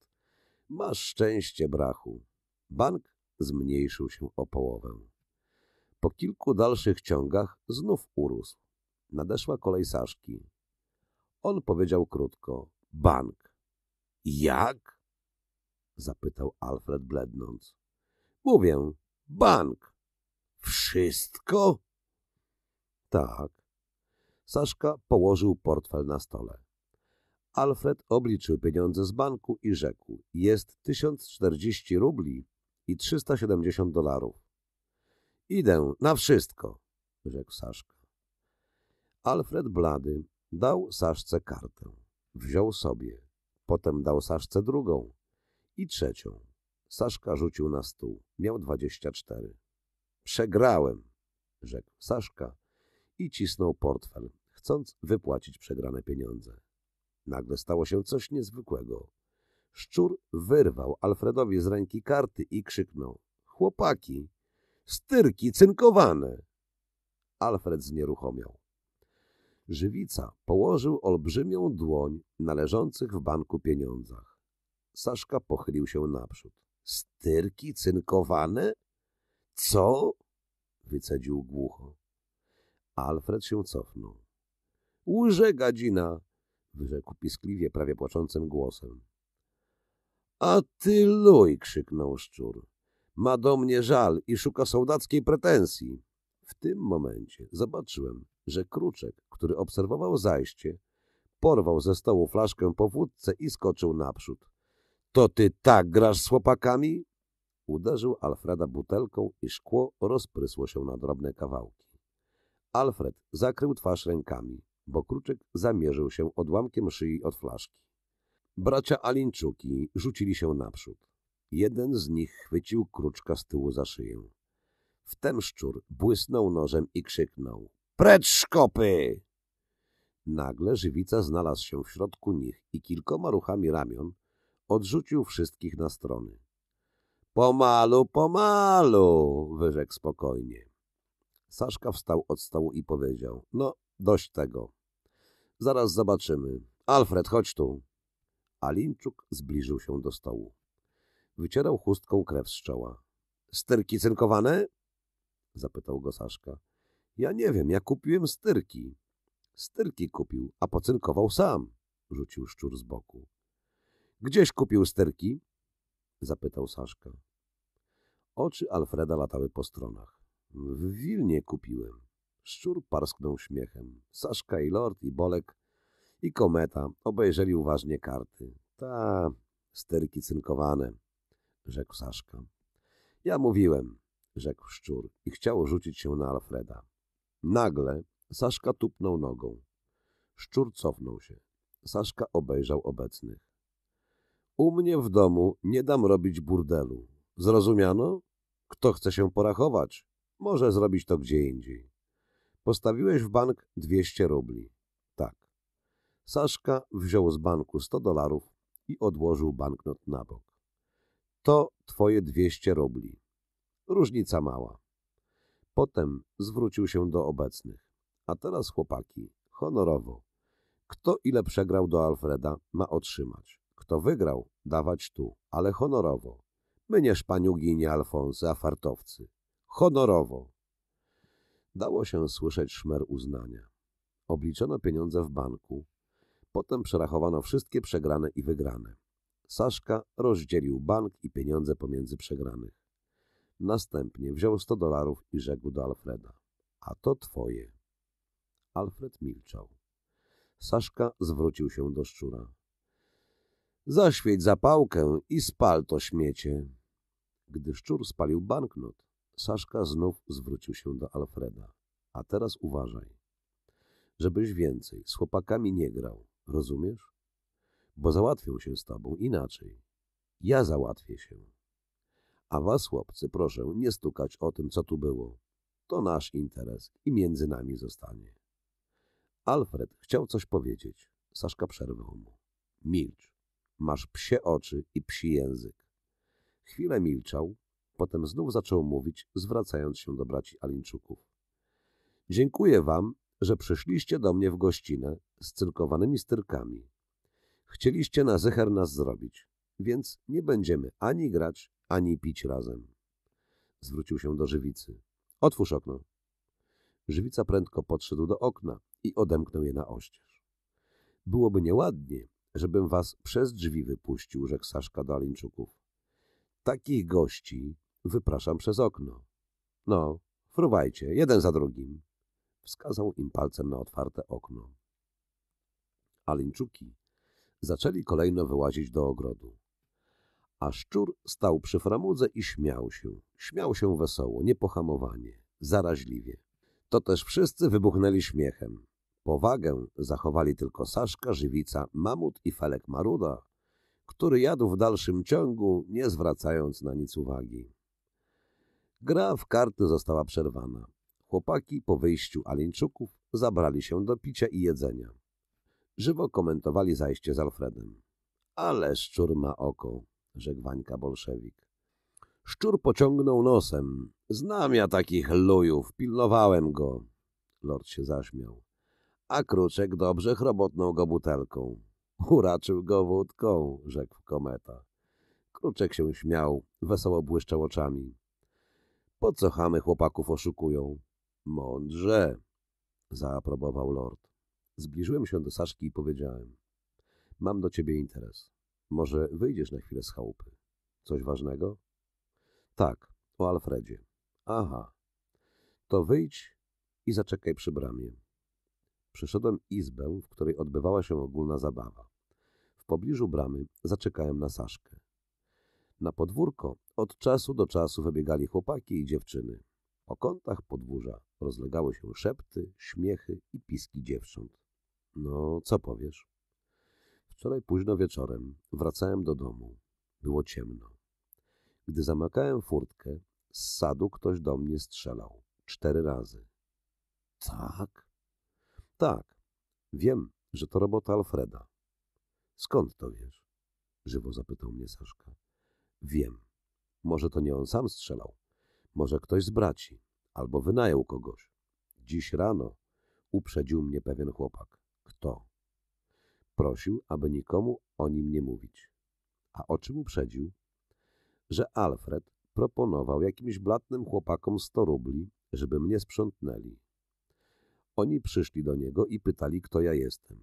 Masz szczęście, brachu. Bank zmniejszył się o połowę. Po kilku dalszych ciągach znów urósł. Nadeszła kolej Saszki. On powiedział krótko. Bank. Jak? Zapytał Alfred blednąc. Mówię, bank. Wszystko? Tak. Saszka położył portfel na stole. Alfred obliczył pieniądze z banku i rzekł – jest 1040 rubli i 370 dolarów. – Idę na wszystko – rzekł Saszka. Alfred blady dał Saszce kartę. Wziął sobie. Potem dał Saszce drugą i trzecią. Saszka rzucił na stół. Miał 24. – Przegrałem – rzekł Saszka i cisnął portfel, chcąc wypłacić przegrane pieniądze. Nagle stało się coś niezwykłego. Szczur wyrwał Alfredowi z ręki karty i krzyknął – chłopaki, styrki cynkowane! Alfred znieruchomiał. Żywica położył olbrzymią dłoń na leżących w banku pieniądzach. Saszka pochylił się naprzód. Styrki cynkowane? Co? Wycedził głucho. Alfred się cofnął. Łże gadzina! wyrzekł piskliwie, prawie płaczącym głosem. A ty luj! krzyknął szczur. Ma do mnie żal i szuka sołdackiej pretensji. W tym momencie zobaczyłem, że kruczek, który obserwował zajście, porwał ze stołu flaszkę po wódce i skoczył naprzód. To ty tak grasz z chłopakami? Uderzył Alfreda butelką i szkło rozprysło się na drobne kawałki. Alfred zakrył twarz rękami bo Kruczek zamierzył się odłamkiem szyi od flaszki. Bracia Alinczuki rzucili się naprzód. Jeden z nich chwycił Kruczka z tyłu za szyję. Wtem szczur błysnął nożem i krzyknął – Precz szkopy! Nagle żywica znalazł się w środku nich i kilkoma ruchami ramion odrzucił wszystkich na strony. Pomalu, pomalu, wyrzekł spokojnie. Saszka wstał od stołu i powiedział, no dość tego, Zaraz zobaczymy. Alfred, chodź tu. Alinczuk zbliżył się do stołu. Wycierał chustką krew z czoła. Styrki cynkowane? Zapytał go Saszka. Ja nie wiem, ja kupiłem styrki. Styrki kupił, a pocynkował sam, rzucił szczur z boku. Gdzieś kupił styrki? Zapytał Saszka. Oczy Alfreda latały po stronach. W Wilnie kupiłem. Szczur parsknął śmiechem. Saszka i Lord i Bolek i Kometa obejrzeli uważnie karty. Ta, sterki cynkowane, rzekł Saszka. Ja mówiłem, rzekł Szczur i chciał rzucić się na Alfreda. Nagle Saszka tupnął nogą. Szczur cofnął się. Saszka obejrzał obecnych. U mnie w domu nie dam robić burdelu. Zrozumiano? Kto chce się porachować, może zrobić to gdzie indziej. Postawiłeś w bank 200 rubli. Tak. Saszka wziął z banku 100 dolarów i odłożył banknot na bok. To twoje 200 rubli. Różnica mała. Potem zwrócił się do obecnych. A teraz, chłopaki, honorowo. Kto ile przegrał do Alfreda, ma otrzymać. Kto wygrał, dawać tu, ale honorowo. My nie szpaniugi nie Alfonsy, a fartowcy. Honorowo. Dało się słyszeć szmer uznania. Obliczono pieniądze w banku. Potem przerachowano wszystkie przegrane i wygrane. Saszka rozdzielił bank i pieniądze pomiędzy przegranych. Następnie wziął 100 dolarów i rzekł do Alfreda. A to twoje. Alfred milczał. Saszka zwrócił się do szczura. Zaświeć zapałkę i spal to śmiecie. Gdy szczur spalił banknot, Saszka znów zwrócił się do Alfreda. A teraz uważaj. Żebyś więcej z chłopakami nie grał, rozumiesz? Bo załatwią się z tobą inaczej. Ja załatwię się. A was, chłopcy, proszę nie stukać o tym, co tu było. To nasz interes i między nami zostanie. Alfred chciał coś powiedzieć. Saszka przerwał mu. Milcz. Masz psie oczy i psi język. Chwilę milczał, Potem znów zaczął mówić, zwracając się do braci Alinczuków. Dziękuję wam, że przyszliście do mnie w gościnę z cyrkowanymi styrkami. Chcieliście na zecher nas zrobić, więc nie będziemy ani grać, ani pić razem. Zwrócił się do żywicy. Otwórz okno. Żywica prędko podszedł do okna i odemknął je na oścież. Byłoby nieładnie, żebym was przez drzwi wypuścił, rzekł Saszka do Alinczuków. Takich gości Wypraszam przez okno. No, fruwajcie, jeden za drugim. Wskazał im palcem na otwarte okno. Alinczuki zaczęli kolejno wyłazić do ogrodu. A szczur stał przy framudze i śmiał się. Śmiał się wesoło, niepohamowanie, zaraźliwie. To też wszyscy wybuchnęli śmiechem. Powagę zachowali tylko Saszka, Żywica, Mamut i Felek Maruda, który jadł w dalszym ciągu, nie zwracając na nic uwagi. Gra w karty została przerwana. Chłopaki po wyjściu Alińczuków zabrali się do picia i jedzenia. Żywo komentowali zajście z Alfredem. Ale szczur ma oko, rzekł Wańka Bolszewik. Szczur pociągnął nosem. Znam ja takich lujów, pilnowałem go. Lord się zaśmiał. A kruczek dobrze chrobotnął go butelką. Uraczył go wódką, rzekł kometa. Kruczek się śmiał, wesoło błyszczał oczami. Po co chamy chłopaków oszukują? Mądrze, zaaprobował lord. Zbliżyłem się do Saszki i powiedziałem. Mam do ciebie interes. Może wyjdziesz na chwilę z chałupy? Coś ważnego? Tak, o Alfredzie. Aha. To wyjdź i zaczekaj przy bramie. Przeszedłem izbę, w której odbywała się ogólna zabawa. W pobliżu bramy zaczekałem na Saszkę. Na podwórko od czasu do czasu wybiegali chłopaki i dziewczyny. Po kątach podwórza rozlegały się szepty, śmiechy i piski dziewcząt. No, co powiesz? Wczoraj późno wieczorem wracałem do domu. Było ciemno. Gdy zamykałem furtkę, z sadu ktoś do mnie strzelał. Cztery razy. Tak? Tak. Wiem, że to robota Alfreda. Skąd to wiesz? Żywo zapytał mnie Saszka. Wiem. Może to nie on sam strzelał. Może ktoś z braci. Albo wynajął kogoś. Dziś rano uprzedził mnie pewien chłopak. Kto? Prosił, aby nikomu o nim nie mówić. A o czym uprzedził? Że Alfred proponował jakimś blatnym chłopakom sto rubli, żeby mnie sprzątnęli. Oni przyszli do niego i pytali, kto ja jestem.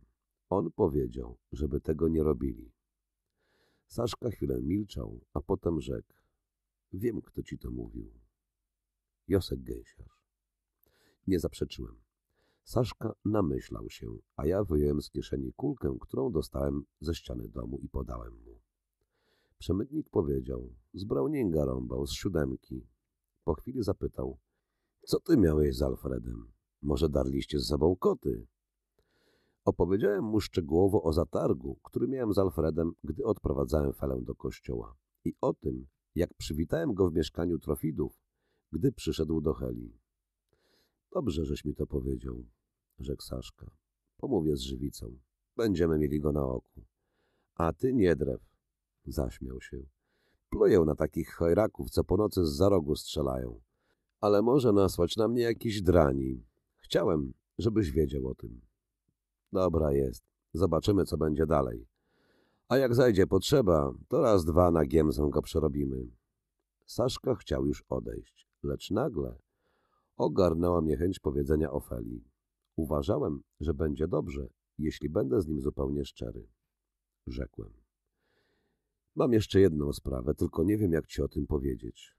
On powiedział, żeby tego nie robili. Saszka chwilę milczał, a potem rzekł. Wiem, kto ci to mówił. Josek Gęsiarz. Nie zaprzeczyłem. Saszka namyślał się, a ja wyjąłem z kieszeni kulkę, którą dostałem ze ściany domu i podałem mu. Przemytnik powiedział, z Browninga rąbał, z siódemki. Po chwili zapytał, co ty miałeś z Alfredem? Może darliście z sobą koty? Opowiedziałem mu szczegółowo o zatargu, który miałem z Alfredem, gdy odprowadzałem Felę do kościoła i o tym, jak przywitałem go w mieszkaniu Trofidów, gdy przyszedł do Heli. Dobrze, żeś mi to powiedział, rzekł Saszka. Pomówię z żywicą. Będziemy mieli go na oku. A ty nie drew. Zaśmiał się. Pluję na takich chojraków, co po nocy z za rogu strzelają. Ale może nasłać na mnie jakiś drani. Chciałem, żebyś wiedział o tym. Dobra jest. Zobaczymy, co będzie dalej. A jak zajdzie potrzeba, to raz dwa na giemsę go przerobimy. Saszka chciał już odejść, lecz nagle ogarnęła mnie chęć powiedzenia Ofeli. Uważałem, że będzie dobrze, jeśli będę z nim zupełnie szczery. Rzekłem. Mam jeszcze jedną sprawę, tylko nie wiem, jak ci o tym powiedzieć.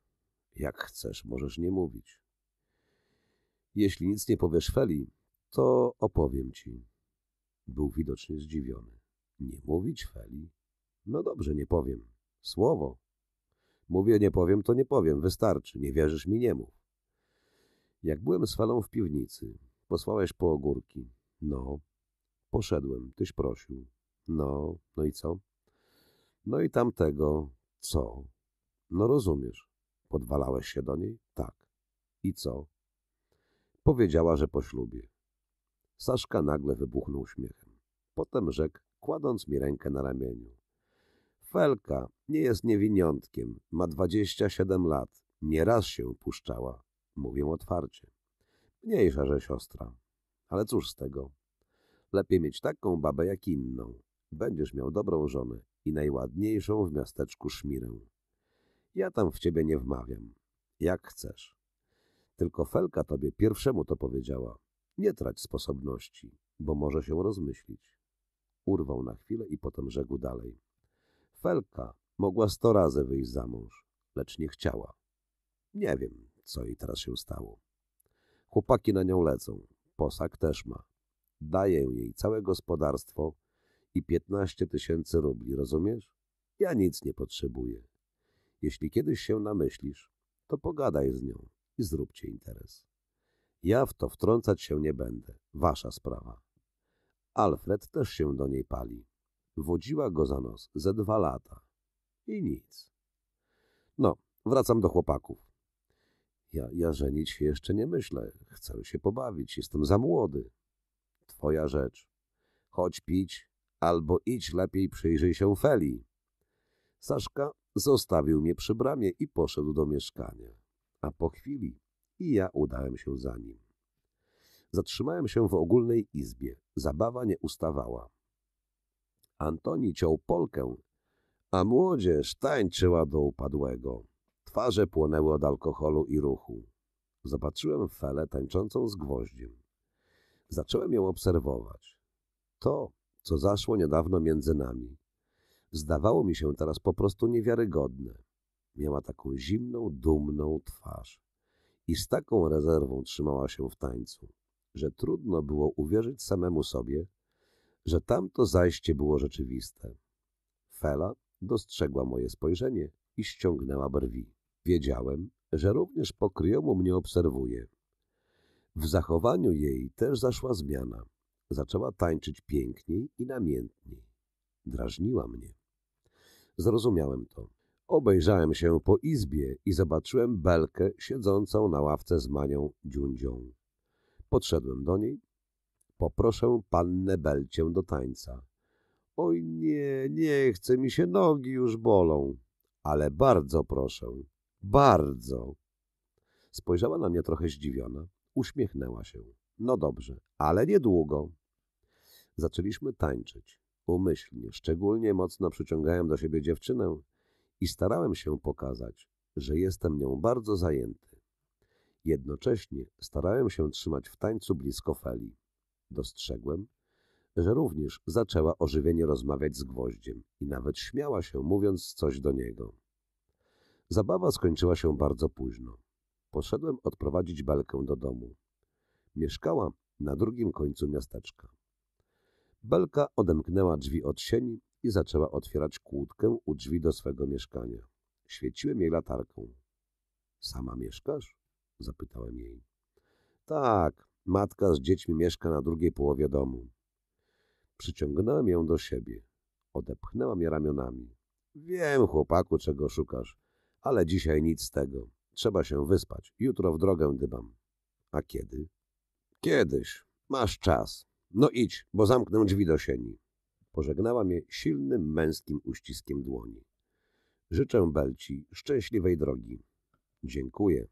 Jak chcesz, możesz nie mówić. Jeśli nic nie powiesz Feli, to opowiem ci. Był widocznie zdziwiony. Nie mówić Feli? No dobrze, nie powiem. Słowo. Mówię nie powiem, to nie powiem. Wystarczy. Nie wierzysz mi, nie mów. Jak byłem z Felą w piwnicy, posłałeś po ogórki. No. Poszedłem. Tyś prosił. No. No i co? No i tamtego. Co? No rozumiesz. Podwalałeś się do niej? Tak. I co? Powiedziała, że po ślubie. Saszka nagle wybuchnął śmiechem. Potem rzekł, kładąc mi rękę na ramieniu. Felka nie jest niewiniątkiem, ma dwadzieścia siedem lat, nieraz się puszczała, mówię otwarcie. Mniejsza, że siostra. Ale cóż z tego? Lepiej mieć taką babę jak inną. Będziesz miał dobrą żonę i najładniejszą w miasteczku szmirę. Ja tam w ciebie nie wmawiam. Jak chcesz. Tylko Felka tobie pierwszemu to powiedziała. Nie trać sposobności, bo może się rozmyślić. Urwał na chwilę i potem rzekł dalej. Felka mogła sto razy wyjść za mąż, lecz nie chciała. Nie wiem, co jej teraz się stało. Chłopaki na nią lecą. Posag też ma. Daję jej całe gospodarstwo i piętnaście tysięcy rubli, rozumiesz? Ja nic nie potrzebuję. Jeśli kiedyś się namyślisz, to pogadaj z nią i zróbcie interes. Ja w to wtrącać się nie będę. Wasza sprawa. Alfred też się do niej pali. Wodziła go za nos ze dwa lata. I nic. No, wracam do chłopaków. Ja, ja żenić się jeszcze nie myślę. Chcę się pobawić, jestem za młody. Twoja rzecz. Chodź pić, albo idź lepiej przyjrzyj się Feli. Saszka zostawił mnie przy bramie i poszedł do mieszkania. A po chwili i ja udałem się za nim. Zatrzymałem się w ogólnej izbie. Zabawa nie ustawała. Antoni ciął polkę, a młodzież tańczyła do upadłego. Twarze płonęły od alkoholu i ruchu. Zobaczyłem Felę tańczącą z gwoździem. Zacząłem ją obserwować. To, co zaszło niedawno między nami, zdawało mi się teraz po prostu niewiarygodne. Miała taką zimną, dumną twarz i z taką rezerwą trzymała się w tańcu, że trudno było uwierzyć samemu sobie, że tamto zajście było rzeczywiste. Fela dostrzegła moje spojrzenie i ściągnęła brwi. Wiedziałem, że również pokryjomu mnie obserwuje. W zachowaniu jej też zaszła zmiana. Zaczęła tańczyć piękniej i namiętniej. Drażniła mnie. Zrozumiałem to. Obejrzałem się po izbie i zobaczyłem Belkę siedzącą na ławce z Manią Dziundzią. Podszedłem do niej. Poproszę pannę Belcię do tańca. Oj nie, nie chcę mi się, nogi już bolą. Ale bardzo proszę, bardzo. Spojrzała na mnie trochę zdziwiona. Uśmiechnęła się. No dobrze, ale niedługo. Zaczęliśmy tańczyć. Umyślnie, szczególnie mocno przyciągałem do siebie dziewczynę i starałem się pokazać, że jestem nią bardzo zajęty. Jednocześnie starałem się trzymać w tańcu blisko Feli. Dostrzegłem, że również zaczęła ożywienie rozmawiać z gwoździem i nawet śmiała się, mówiąc coś do niego. Zabawa skończyła się bardzo późno. Poszedłem odprowadzić Belkę do domu. Mieszkała na drugim końcu miasteczka. Belka odemknęła drzwi od sieni i zaczęła otwierać kłódkę u drzwi do swego mieszkania. Świeciłem jej latarką. Sama mieszkasz? Zapytałem jej. Tak, matka z dziećmi mieszka na drugiej połowie domu. Przyciągnąłem ją do siebie. Odepchnęła mnie ramionami. Wiem, chłopaku, czego szukasz, ale dzisiaj nic z tego. Trzeba się wyspać. Jutro w drogę dybam. A kiedy? Kiedyś. Masz czas. No idź, bo zamknę drzwi do sieni. Pożegnała mnie silnym męskim uściskiem dłoni. Życzę Belci szczęśliwej drogi. Dziękuję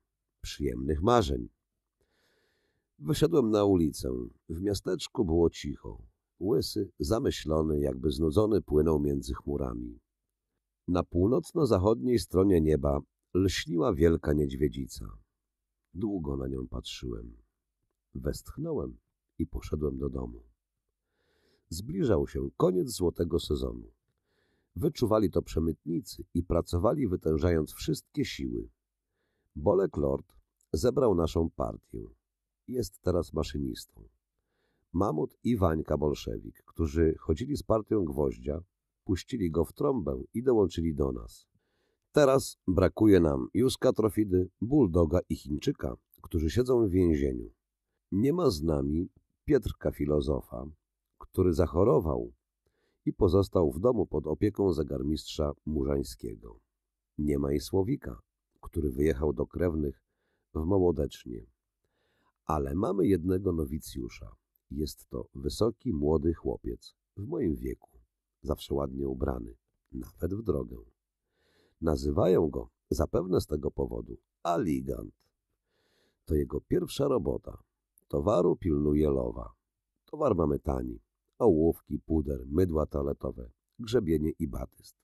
przyjemnych marzeń. Wyszedłem na ulicę. W miasteczku było cicho. Łysy, zamyślony, jakby znudzony, płynął między chmurami. Na północno-zachodniej stronie nieba lśniła wielka niedźwiedzica. Długo na nią patrzyłem. Westchnąłem i poszedłem do domu. Zbliżał się koniec złotego sezonu. Wyczuwali to przemytnicy i pracowali wytężając wszystkie siły. Bolek Lord Zebrał naszą partię. Jest teraz maszynistą. Mamut i Wańka Bolszewik, którzy chodzili z partią gwoździa, puścili go w trąbę i dołączyli do nas. Teraz brakuje nam Juska Trofidy, Buldoga i Chińczyka, którzy siedzą w więzieniu. Nie ma z nami Pietrka Filozofa, który zachorował i pozostał w domu pod opieką zegarmistrza Murzańskiego. Nie ma i Słowika, który wyjechał do krewnych w Mołodecznie. Ale mamy jednego nowicjusza. Jest to wysoki, młody chłopiec, w moim wieku, zawsze ładnie ubrany, nawet w drogę. Nazywają go, zapewne z tego powodu, Aligant. To jego pierwsza robota. Towaru pilnuje lowa. Towar mamy tani. Ołówki, puder, mydła toaletowe, grzebienie i batyst.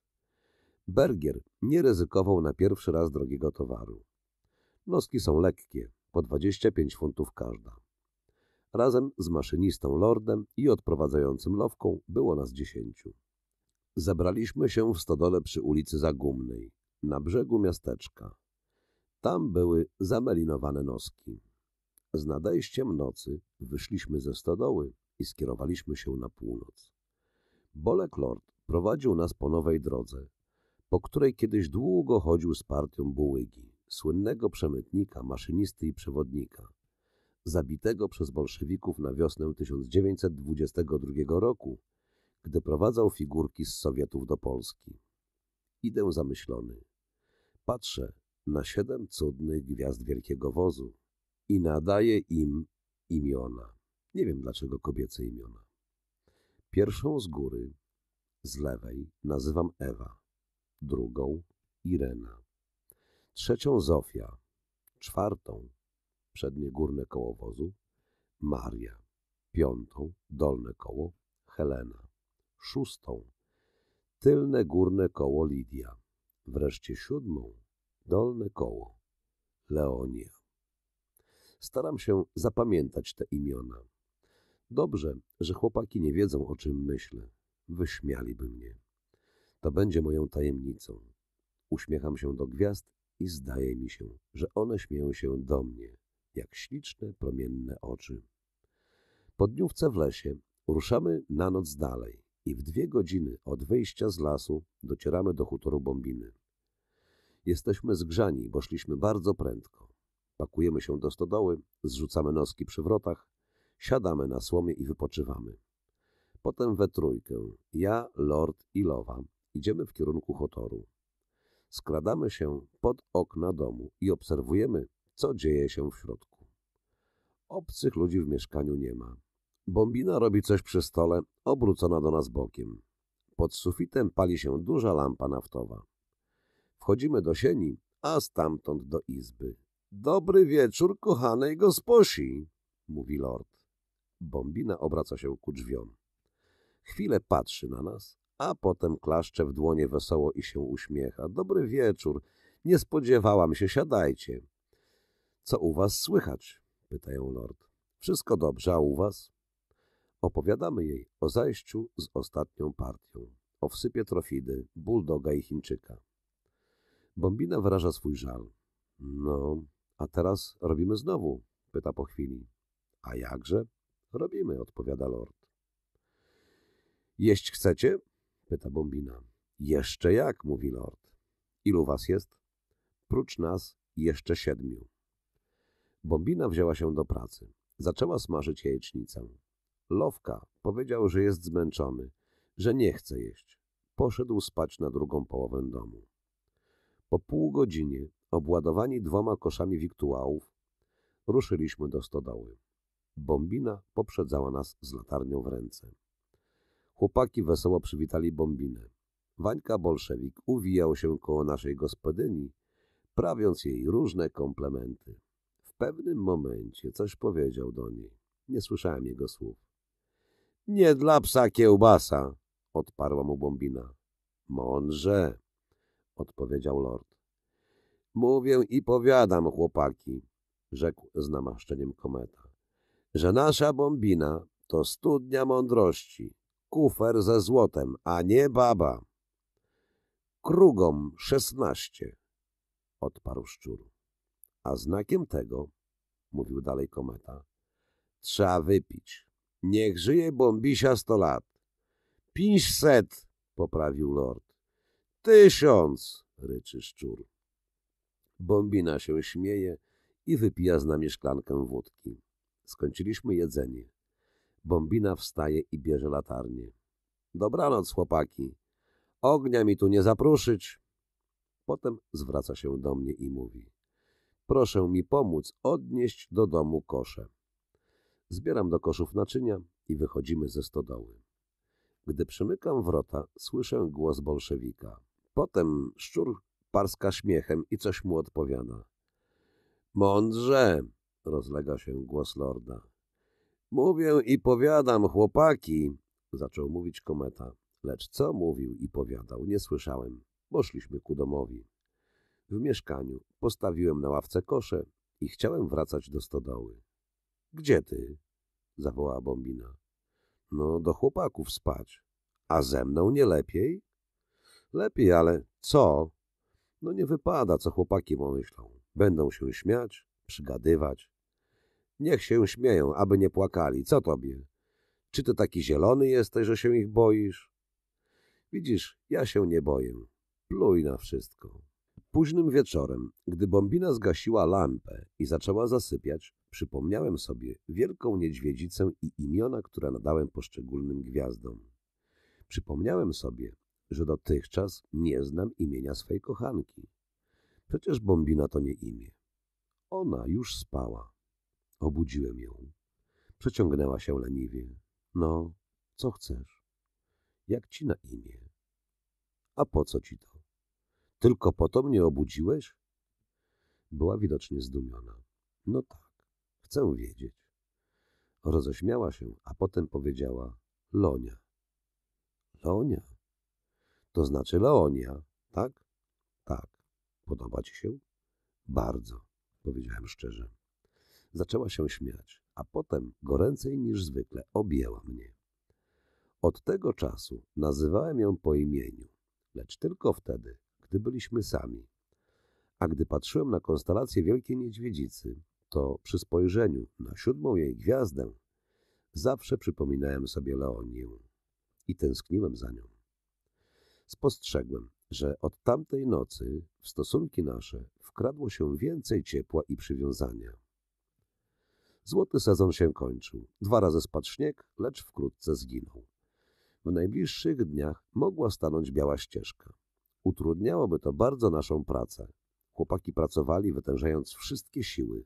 Bergier nie ryzykował na pierwszy raz drogiego towaru. Noski są lekkie, po 25 funtów każda. Razem z maszynistą Lordem i odprowadzającym lowką było nas dziesięciu. Zebraliśmy się w stodole przy ulicy Zagumnej, na brzegu miasteczka. Tam były zamelinowane noski. Z nadejściem nocy wyszliśmy ze stodoły i skierowaliśmy się na północ. Bolek Lord prowadził nas po nowej drodze, po której kiedyś długo chodził z partią bułygi słynnego przemytnika, maszynisty i przewodnika, zabitego przez bolszewików na wiosnę 1922 roku, gdy prowadzał figurki z Sowietów do Polski. Idę zamyślony. Patrzę na siedem cudnych gwiazd wielkiego wozu i nadaję im imiona. Nie wiem dlaczego kobiece imiona. Pierwszą z góry, z lewej, nazywam Ewa, drugą Irena trzecią Zofia, czwartą przednie górne koło wozu Maria, piątą dolne koło Helena, szóstą tylne górne koło Lidia, wreszcie siódmą dolne koło Leonia. Staram się zapamiętać te imiona. Dobrze, że chłopaki nie wiedzą o czym myślę. Wyśmialiby mnie. To będzie moją tajemnicą. Uśmiecham się do gwiazd i zdaje mi się, że one śmieją się do mnie, jak śliczne, promienne oczy. Po dniówce w lesie ruszamy na noc dalej i w dwie godziny od wyjścia z lasu docieramy do hutoru Bombiny. Jesteśmy zgrzani, bo szliśmy bardzo prędko. Pakujemy się do stodoły, zrzucamy noski przy wrotach, siadamy na słomie i wypoczywamy. Potem we trójkę, ja, Lord i Lowa, idziemy w kierunku Hotoru. Składamy się pod okna domu i obserwujemy, co dzieje się w środku. Obcych ludzi w mieszkaniu nie ma. Bombina robi coś przy stole, obrócona do nas bokiem. Pod sufitem pali się duża lampa naftowa. Wchodzimy do sieni, a stamtąd do izby. Dobry wieczór, kochanej gosposi, mówi lord. Bombina obraca się ku drzwiom. Chwilę patrzy na nas, a potem klaszcze w dłonie wesoło i się uśmiecha. Dobry wieczór. Nie spodziewałam się, siadajcie. Co u was słychać? pytają lord. Wszystko dobrze, a u was? Opowiadamy jej o zajściu z ostatnią partią, o wsypie trofidy, buldoga i Chińczyka. Bombina wyraża swój żal. No, a teraz robimy znowu, pyta po chwili. A jakże? Robimy, odpowiada lord. Jeść chcecie? pyta Bombina. Jeszcze jak, mówi lord. Ilu was jest? Prócz nas jeszcze siedmiu. Bombina wzięła się do pracy. Zaczęła smażyć jajecznicę. Lowka powiedział, że jest zmęczony, że nie chce jeść. Poszedł spać na drugą połowę domu. Po pół godzinie, obładowani dwoma koszami wiktuałów, ruszyliśmy do stodoły. Bombina poprzedzała nas z latarnią w ręce. Chłopaki wesoło przywitali bombinę. Wańka bolszewik uwijał się koło naszej gospodyni, prawiąc jej różne komplementy. W pewnym momencie coś powiedział do niej. Nie słyszałem jego słów. Nie dla psa kiełbasa, odparła mu bombina. Mądrze, odpowiedział lord. Mówię i powiadam, chłopaki, rzekł z namaszczeniem kometa, że nasza bombina to studnia mądrości, kufer ze złotem, a nie baba. Krugom szesnaście, odparł szczur. A znakiem tego, mówił dalej kometa, trzeba wypić. Niech żyje bombisia sto lat. Pięćset, poprawił lord. Tysiąc, ryczy szczur. Bombina się śmieje i wypija z nami szklankę wódki. Skończyliśmy jedzenie. Bombina wstaje i bierze latarnię. Dobranoc, chłopaki. Ognia mi tu nie zapruszyć. Potem zwraca się do mnie i mówi. Proszę mi pomóc odnieść do domu kosze. Zbieram do koszów naczynia i wychodzimy ze stodoły. Gdy przymykam wrota, słyszę głos bolszewika. Potem szczur parska śmiechem i coś mu odpowiada. Mądrze, rozlega się głos lorda. Mówię i powiadam, chłopaki, zaczął mówić kometa. Lecz co mówił i powiadał, nie słyszałem, Poszliśmy ku domowi. W mieszkaniu postawiłem na ławce kosze i chciałem wracać do stodoły. Gdzie ty? zawołała bombina. No, do chłopaków spać. A ze mną nie lepiej? Lepiej, ale co? No nie wypada, co chłopaki pomyślą. Będą się śmiać, przygadywać. Niech się śmieją, aby nie płakali. Co tobie? Czy to taki zielony jesteś, że się ich boisz? Widzisz, ja się nie boję. Pluj na wszystko. Późnym wieczorem, gdy bombina zgasiła lampę i zaczęła zasypiać, przypomniałem sobie wielką niedźwiedzicę i imiona, które nadałem poszczególnym gwiazdom. Przypomniałem sobie, że dotychczas nie znam imienia swej kochanki. Przecież bombina to nie imię. Ona już spała. Obudziłem ją. Przeciągnęła się leniwie. No, co chcesz? Jak ci na imię? A po co ci to? Tylko po to mnie obudziłeś? Była widocznie zdumiona. No tak, chcę wiedzieć. Roześmiała się, a potem powiedziała Lonia. Lonia? To znaczy Leonia, tak? Tak. Podoba ci się? Bardzo, powiedziałem szczerze. Zaczęła się śmiać, a potem goręcej niż zwykle objęła mnie. Od tego czasu nazywałem ją po imieniu, lecz tylko wtedy, gdy byliśmy sami. A gdy patrzyłem na konstelację Wielkiej Niedźwiedzicy, to przy spojrzeniu na siódmą jej gwiazdę zawsze przypominałem sobie Leonię i tęskniłem za nią. Spostrzegłem, że od tamtej nocy w stosunki nasze wkradło się więcej ciepła i przywiązania. Złoty sezon się kończył. Dwa razy spadł śnieg, lecz wkrótce zginął. W najbliższych dniach mogła stanąć biała ścieżka. Utrudniałoby to bardzo naszą pracę. Chłopaki pracowali, wytężając wszystkie siły.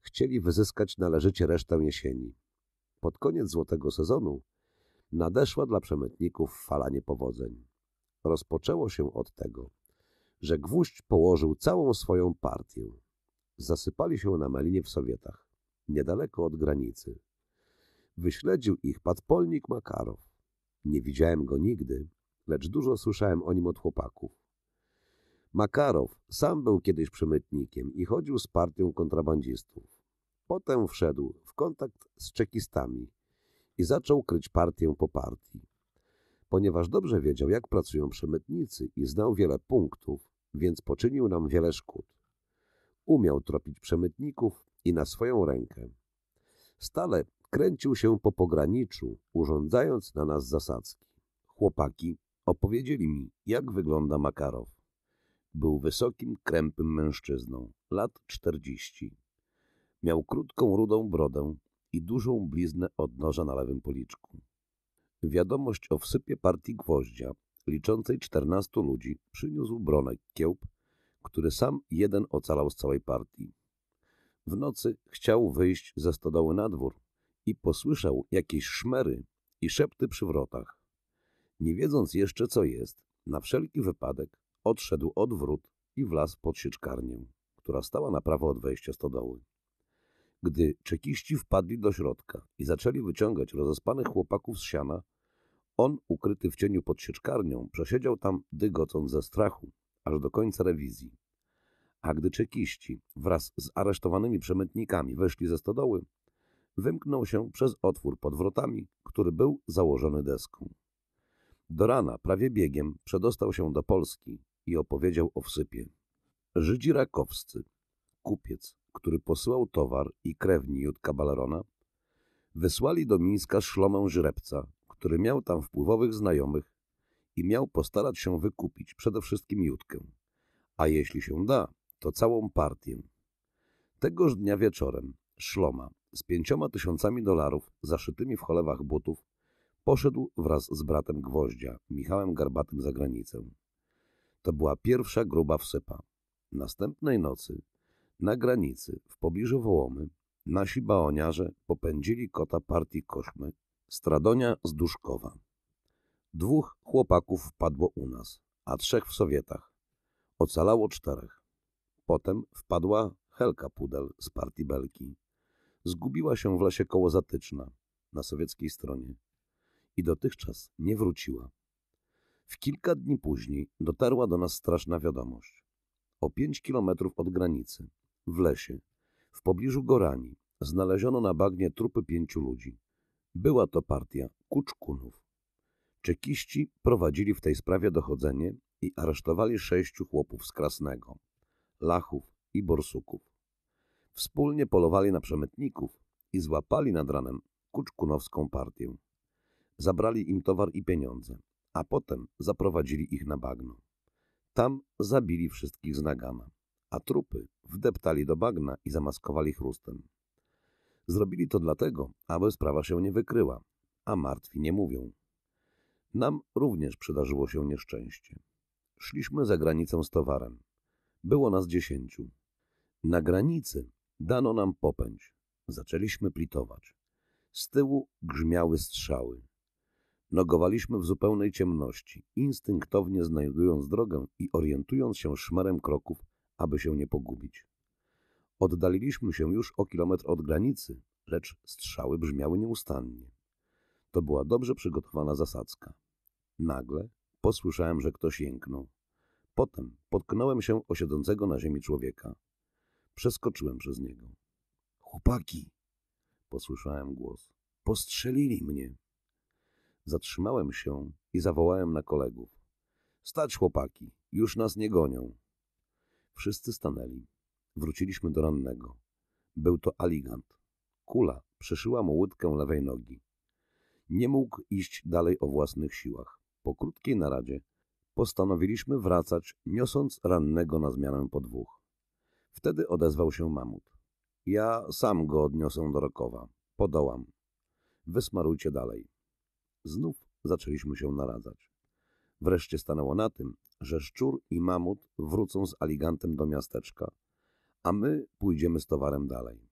Chcieli wyzyskać należycie resztę jesieni. Pod koniec złotego sezonu nadeszła dla przemytników fala niepowodzeń. Rozpoczęło się od tego, że gwóźdź położył całą swoją partię. Zasypali się na melinie w Sowietach niedaleko od granicy. Wyśledził ich podpolnik Makarow. Nie widziałem go nigdy, lecz dużo słyszałem o nim od chłopaków. Makarow sam był kiedyś przemytnikiem i chodził z partią kontrabandzistów. Potem wszedł w kontakt z czekistami i zaczął kryć partię po partii. Ponieważ dobrze wiedział, jak pracują przemytnicy i znał wiele punktów, więc poczynił nam wiele szkód. Umiał tropić przemytników i na swoją rękę. Stale kręcił się po pograniczu, urządzając na nas zasadzki. Chłopaki opowiedzieli mi, jak wygląda Makarow. Był wysokim, krępym mężczyzną, lat czterdzieści. Miał krótką, rudą brodę i dużą bliznę od noża na lewym policzku. Wiadomość o wsypie partii gwoździa, liczącej czternastu ludzi, przyniósł Bronek Kiełb, który sam jeden ocalał z całej partii. W nocy chciał wyjść ze stodoły na dwór i posłyszał jakieś szmery i szepty przy wrotach. Nie wiedząc jeszcze co jest, na wszelki wypadek odszedł od wrót i wlazł pod sieczkarnię, która stała na prawo od wejścia stodoły. Gdy czekiści wpadli do środka i zaczęli wyciągać rozespanych chłopaków z siana, on, ukryty w cieniu pod sieczkarnią, przesiedział tam dygocąc ze strachu, aż do końca rewizji. A gdy czekiści wraz z aresztowanymi przemytnikami weszli ze stodoły, wymknął się przez otwór pod wrotami, który był założony deską. Do rana prawie biegiem przedostał się do Polski i opowiedział o wsypie. Żydzi rakowscy, kupiec, który posyłał towar i krewni Jutka Balerona, wysłali do Mińska szlomę żrebca, który miał tam wpływowych znajomych i miał postarać się wykupić przede wszystkim Jutkę. A jeśli się da, to całą partię. Tegoż dnia wieczorem Szloma z pięcioma tysiącami dolarów zaszytymi w cholewach butów poszedł wraz z bratem Gwoździa, Michałem Garbatym, za granicę. To była pierwsza gruba wsypa. Następnej nocy na granicy, w pobliżu Wołomy, nasi baoniarze popędzili kota partii Koszmy, Stradonia z Duszkowa. Dwóch chłopaków wpadło u nas, a trzech w Sowietach. Ocalało czterech. Potem wpadła Helka Pudel z partii Belki. Zgubiła się w lesie koło Zatyczna, na sowieckiej stronie. I dotychczas nie wróciła. W kilka dni później dotarła do nas straszna wiadomość. O pięć kilometrów od granicy, w lesie, w pobliżu Gorani, znaleziono na bagnie trupy pięciu ludzi. Była to partia Kuczkunów. Czekiści prowadzili w tej sprawie dochodzenie i aresztowali sześciu chłopów z Krasnego lachów i borsuków. Wspólnie polowali na przemytników i złapali nad ranem kuczkunowską partię. Zabrali im towar i pieniądze, a potem zaprowadzili ich na bagno. Tam zabili wszystkich z nagana, a trupy wdeptali do bagna i zamaskowali chrustem. Zrobili to dlatego, aby sprawa się nie wykryła, a martwi nie mówią. Nam również przydarzyło się nieszczęście. Szliśmy za granicę z towarem. Było nas dziesięciu. Na granicy dano nam popędź. Zaczęliśmy plitować. Z tyłu grzmiały strzały. Nogowaliśmy w zupełnej ciemności, instynktownie znajdując drogę i orientując się szmerem kroków, aby się nie pogubić. Oddaliliśmy się już o kilometr od granicy, lecz strzały brzmiały nieustannie. To była dobrze przygotowana zasadzka. Nagle posłyszałem, że ktoś jęknął. Potem potknąłem się o siedzącego na ziemi człowieka. Przeskoczyłem przez niego. Chłopaki! Posłyszałem głos. Postrzelili mnie. Zatrzymałem się i zawołałem na kolegów. Stać, chłopaki! Już nas nie gonią. Wszyscy stanęli. Wróciliśmy do rannego. Był to aligant. Kula przeszyła mu łydkę lewej nogi. Nie mógł iść dalej o własnych siłach. Po krótkiej naradzie postanowiliśmy wracać, niosąc rannego na zmianę po dwóch. Wtedy odezwał się mamut. Ja sam go odniosę do Rokowa. Podołam. Wysmarujcie dalej. Znów zaczęliśmy się naradzać. Wreszcie stanęło na tym, że szczur i mamut wrócą z aligantem do miasteczka, a my pójdziemy z towarem dalej.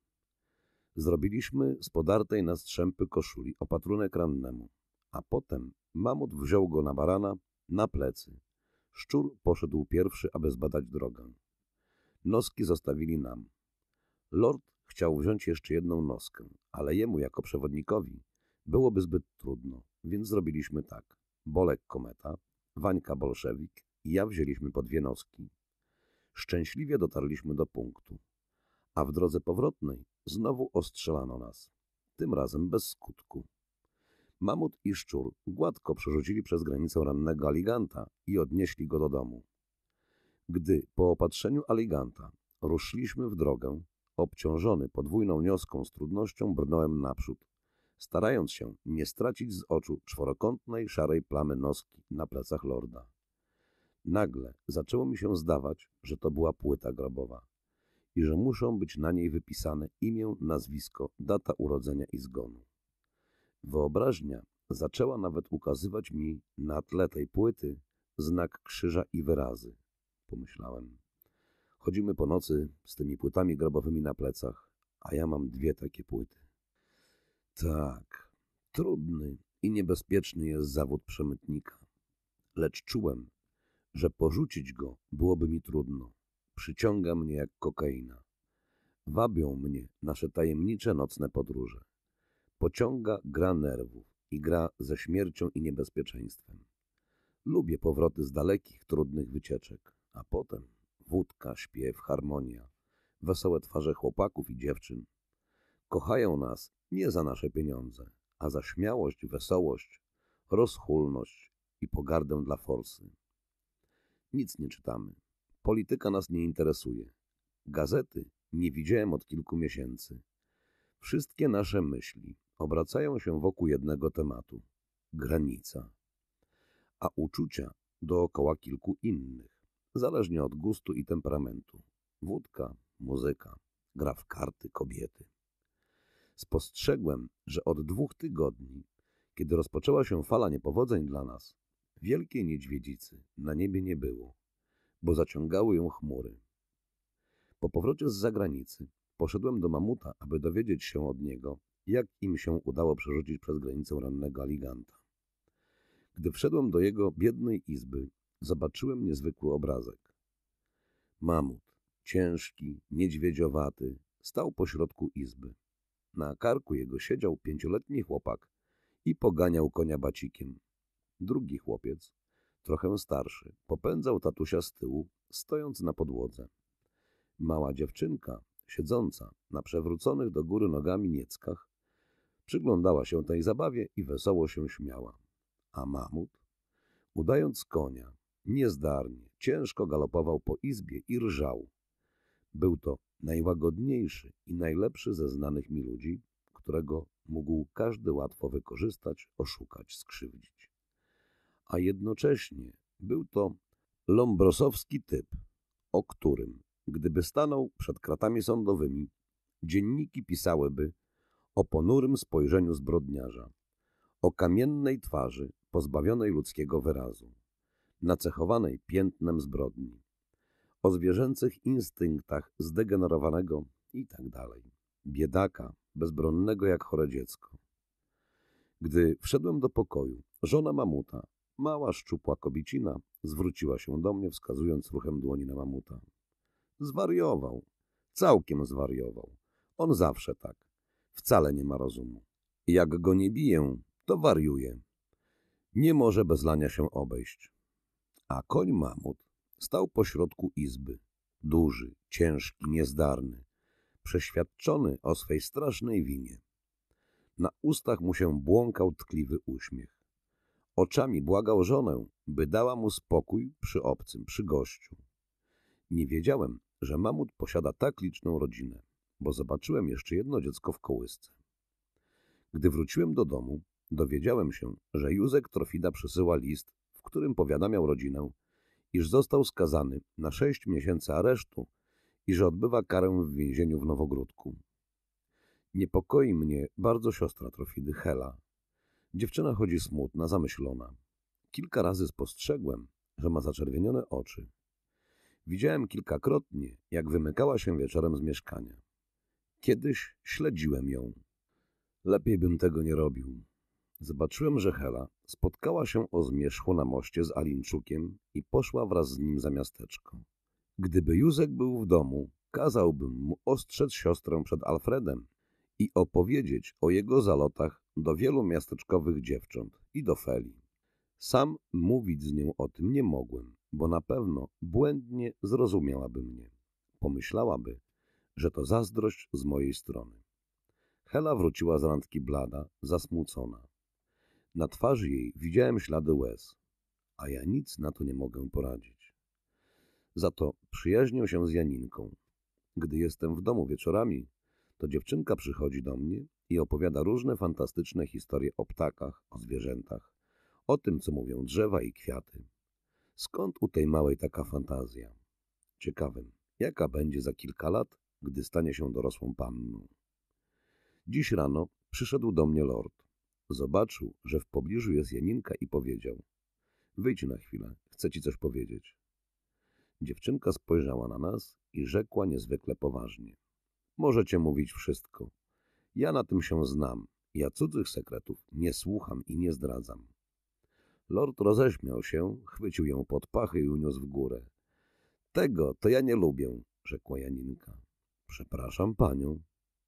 Zrobiliśmy z podartej na strzępy koszuli opatrunek rannemu, a potem mamut wziął go na barana na plecy. Szczur poszedł pierwszy, aby zbadać drogę. Noski zostawili nam. Lord chciał wziąć jeszcze jedną noskę, ale jemu jako przewodnikowi byłoby zbyt trudno, więc zrobiliśmy tak. Bolek Kometa, Wańka Bolszewik i ja wzięliśmy po dwie noski. Szczęśliwie dotarliśmy do punktu. A w drodze powrotnej znowu ostrzelano nas. Tym razem bez skutku. Mamut i szczur gładko przerzucili przez granicę rannego aliganta i odnieśli go do domu. Gdy po opatrzeniu aliganta ruszyliśmy w drogę, obciążony podwójną nioską z trudnością brnąłem naprzód, starając się nie stracić z oczu czworokątnej szarej plamy noski na plecach lorda. Nagle zaczęło mi się zdawać, że to była płyta grobowa i że muszą być na niej wypisane imię, nazwisko, data urodzenia i zgonu. Wyobraźnia zaczęła nawet ukazywać mi na tle tej płyty znak krzyża i wyrazy. Pomyślałem. Chodzimy po nocy z tymi płytami grobowymi na plecach, a ja mam dwie takie płyty. Tak, trudny i niebezpieczny jest zawód przemytnika. Lecz czułem, że porzucić go byłoby mi trudno. Przyciąga mnie jak kokaina. Wabią mnie nasze tajemnicze nocne podróże. Pociąga gra nerwów i gra ze śmiercią i niebezpieczeństwem. Lubię powroty z dalekich, trudnych wycieczek, a potem wódka, śpiew, harmonia, wesołe twarze chłopaków i dziewczyn. Kochają nas nie za nasze pieniądze, a za śmiałość, wesołość, rozchulność i pogardę dla forsy. Nic nie czytamy. Polityka nas nie interesuje. Gazety nie widziałem od kilku miesięcy. Wszystkie nasze myśli obracają się wokół jednego tematu granica, a uczucia dookoła kilku innych, zależnie od gustu i temperamentu. Wódka, muzyka, gra w karty, kobiety. Spostrzegłem, że od dwóch tygodni, kiedy rozpoczęła się fala niepowodzeń dla nas, wielkiej niedźwiedzicy na niebie nie było, bo zaciągały ją chmury. Po powrocie z zagranicy Poszedłem do mamuta, aby dowiedzieć się od niego, jak im się udało przerzucić przez granicę rannego aliganta. Gdy wszedłem do jego biednej izby, zobaczyłem niezwykły obrazek. Mamut, ciężki, niedźwiedziowaty, stał pośrodku izby. Na karku jego siedział pięcioletni chłopak i poganiał konia bacikiem. Drugi chłopiec, trochę starszy, popędzał tatusia z tyłu, stojąc na podłodze. Mała dziewczynka, siedząca na przewróconych do góry nogami nieckach, przyglądała się tej zabawie i wesoło się śmiała. A mamut, udając konia, niezdarnie, ciężko galopował po izbie i rżał. Był to najłagodniejszy i najlepszy ze znanych mi ludzi, którego mógł każdy łatwo wykorzystać, oszukać, skrzywdzić. A jednocześnie był to lombrosowski typ, o którym Gdyby stanął przed kratami sądowymi, dzienniki pisałyby o ponurym spojrzeniu zbrodniarza, o kamiennej twarzy pozbawionej ludzkiego wyrazu, nacechowanej piętnem zbrodni, o zwierzęcych instynktach zdegenerowanego i tak dalej, biedaka, bezbronnego jak chore dziecko. Gdy wszedłem do pokoju, żona mamuta, mała szczupła kobicina, zwróciła się do mnie, wskazując ruchem dłoni na mamuta. Zwariował. Całkiem zwariował. On zawsze tak. Wcale nie ma rozumu. Jak go nie biję, to wariuje. Nie może bez lania się obejść. A koń mamut stał pośrodku izby. Duży, ciężki, niezdarny. Przeświadczony o swej strasznej winie. Na ustach mu się błąkał tkliwy uśmiech. Oczami błagał żonę, by dała mu spokój przy obcym, przy gościu. Nie wiedziałem, że mamut posiada tak liczną rodzinę, bo zobaczyłem jeszcze jedno dziecko w kołysce. Gdy wróciłem do domu, dowiedziałem się, że Józek Trofida przesyła list, w którym powiadamiał rodzinę, iż został skazany na sześć miesięcy aresztu i że odbywa karę w więzieniu w Nowogródku. Niepokoi mnie bardzo siostra Trofidy Hela. Dziewczyna chodzi smutna, zamyślona. Kilka razy spostrzegłem, że ma zaczerwienione oczy. Widziałem kilkakrotnie, jak wymykała się wieczorem z mieszkania. Kiedyś śledziłem ją. Lepiej bym tego nie robił. Zobaczyłem, że Hela spotkała się o zmierzchu na moście z Alinczukiem i poszła wraz z nim za miasteczko. Gdyby Józek był w domu, kazałbym mu ostrzec siostrę przed Alfredem i opowiedzieć o jego zalotach do wielu miasteczkowych dziewcząt i do Feli. Sam mówić z nią o tym nie mogłem bo na pewno błędnie zrozumiałaby mnie. Pomyślałaby, że to zazdrość z mojej strony. Hela wróciła z randki blada, zasmucona. Na twarzy jej widziałem ślady łez, a ja nic na to nie mogę poradzić. Za to przyjaźnią się z Janinką. Gdy jestem w domu wieczorami, to dziewczynka przychodzi do mnie i opowiada różne fantastyczne historie o ptakach, o zwierzętach, o tym, co mówią drzewa i kwiaty. Skąd u tej małej taka fantazja? Ciekawym, jaka będzie za kilka lat, gdy stanie się dorosłą panną. Dziś rano przyszedł do mnie lord. Zobaczył, że w pobliżu jest Janinka i powiedział – wyjdź na chwilę, chcę ci coś powiedzieć. Dziewczynka spojrzała na nas i rzekła niezwykle poważnie – możecie mówić wszystko. Ja na tym się znam. Ja cudzych sekretów nie słucham i nie zdradzam. Lord roześmiał się, chwycił ją pod pachy i uniósł w górę. Tego to ja nie lubię, rzekła Janinka. Przepraszam panią,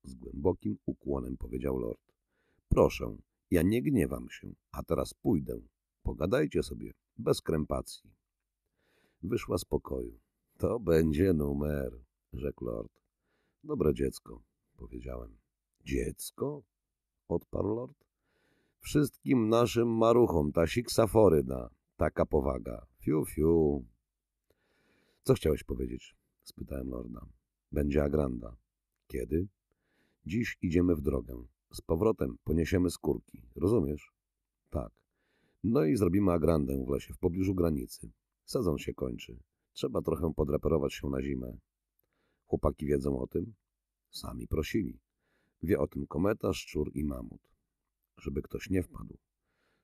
z głębokim ukłonem powiedział lord. Proszę, ja nie gniewam się, a teraz pójdę. Pogadajcie sobie, bez krępacji. Wyszła z pokoju. To będzie numer, rzekł lord. Dobre dziecko, powiedziałem. Dziecko? odparł lord. Wszystkim naszym maruchom ta siksaforyda, taka powaga. Fiu, fiu. Co chciałeś powiedzieć? spytałem lorda. Będzie agranda. Kiedy? Dziś idziemy w drogę. Z powrotem poniesiemy skórki. Rozumiesz? Tak. No i zrobimy agrandę w lesie, w pobliżu granicy. Sezon się kończy. Trzeba trochę podreperować się na zimę. Chłopaki wiedzą o tym? Sami prosili. Wie o tym kometa, szczur i mamut żeby ktoś nie wpadł.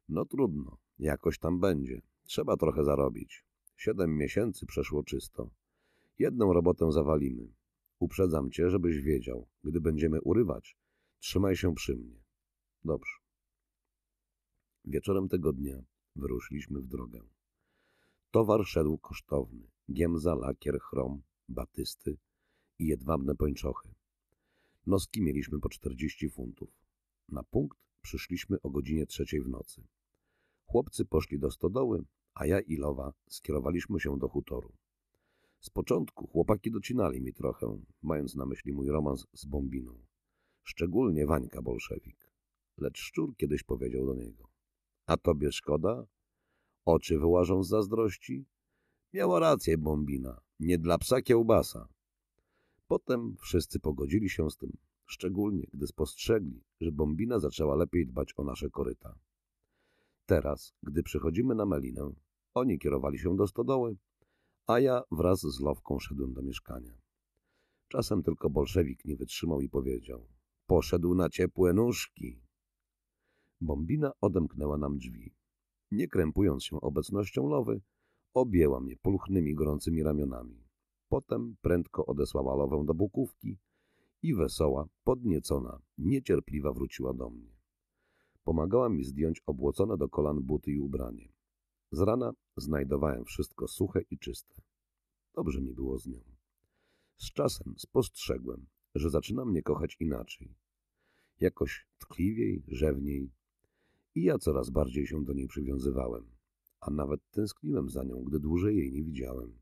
No trudno, jakoś tam będzie. Trzeba trochę zarobić. Siedem miesięcy przeszło czysto. Jedną robotę zawalimy. Uprzedzam cię, żebyś wiedział. Gdy będziemy urywać, trzymaj się przy mnie. Dobrze. Wieczorem tego dnia wyruszyliśmy w drogę. Towar szedł kosztowny. Giemza, lakier, chrom, batysty i jedwabne pończochy. Noski mieliśmy po 40 funtów. Na punkt Przyszliśmy o godzinie trzeciej w nocy. Chłopcy poszli do stodoły, a ja i Lowa skierowaliśmy się do hutoru. Z początku chłopaki docinali mi trochę, mając na myśli mój romans z Bombiną. Szczególnie Wańka Bolszewik. Lecz szczur kiedyś powiedział do niego. A tobie szkoda? Oczy wyłażą z zazdrości? Miała rację Bombina, nie dla psa kiełbasa. Potem wszyscy pogodzili się z tym, szczególnie gdy spostrzegli, że bombina zaczęła lepiej dbać o nasze koryta. Teraz, gdy przychodzimy na Melinę, oni kierowali się do stodoły, a ja wraz z Lowką szedłem do mieszkania. Czasem tylko bolszewik nie wytrzymał i powiedział – poszedł na ciepłe nóżki. Bombina odemknęła nam drzwi. Nie krępując się obecnością Lowy, objęła mnie pulchnymi, gorącymi ramionami. Potem prędko odesłała Lowę do Bukówki i wesoła, podniecona, niecierpliwa wróciła do mnie. Pomagała mi zdjąć obłocone do kolan buty i ubranie. Z rana znajdowałem wszystko suche i czyste. Dobrze mi było z nią. Z czasem spostrzegłem, że zaczyna mnie kochać inaczej. Jakoś tkliwiej, rzewniej. I ja coraz bardziej się do niej przywiązywałem, a nawet tęskniłem za nią, gdy dłużej jej nie widziałem.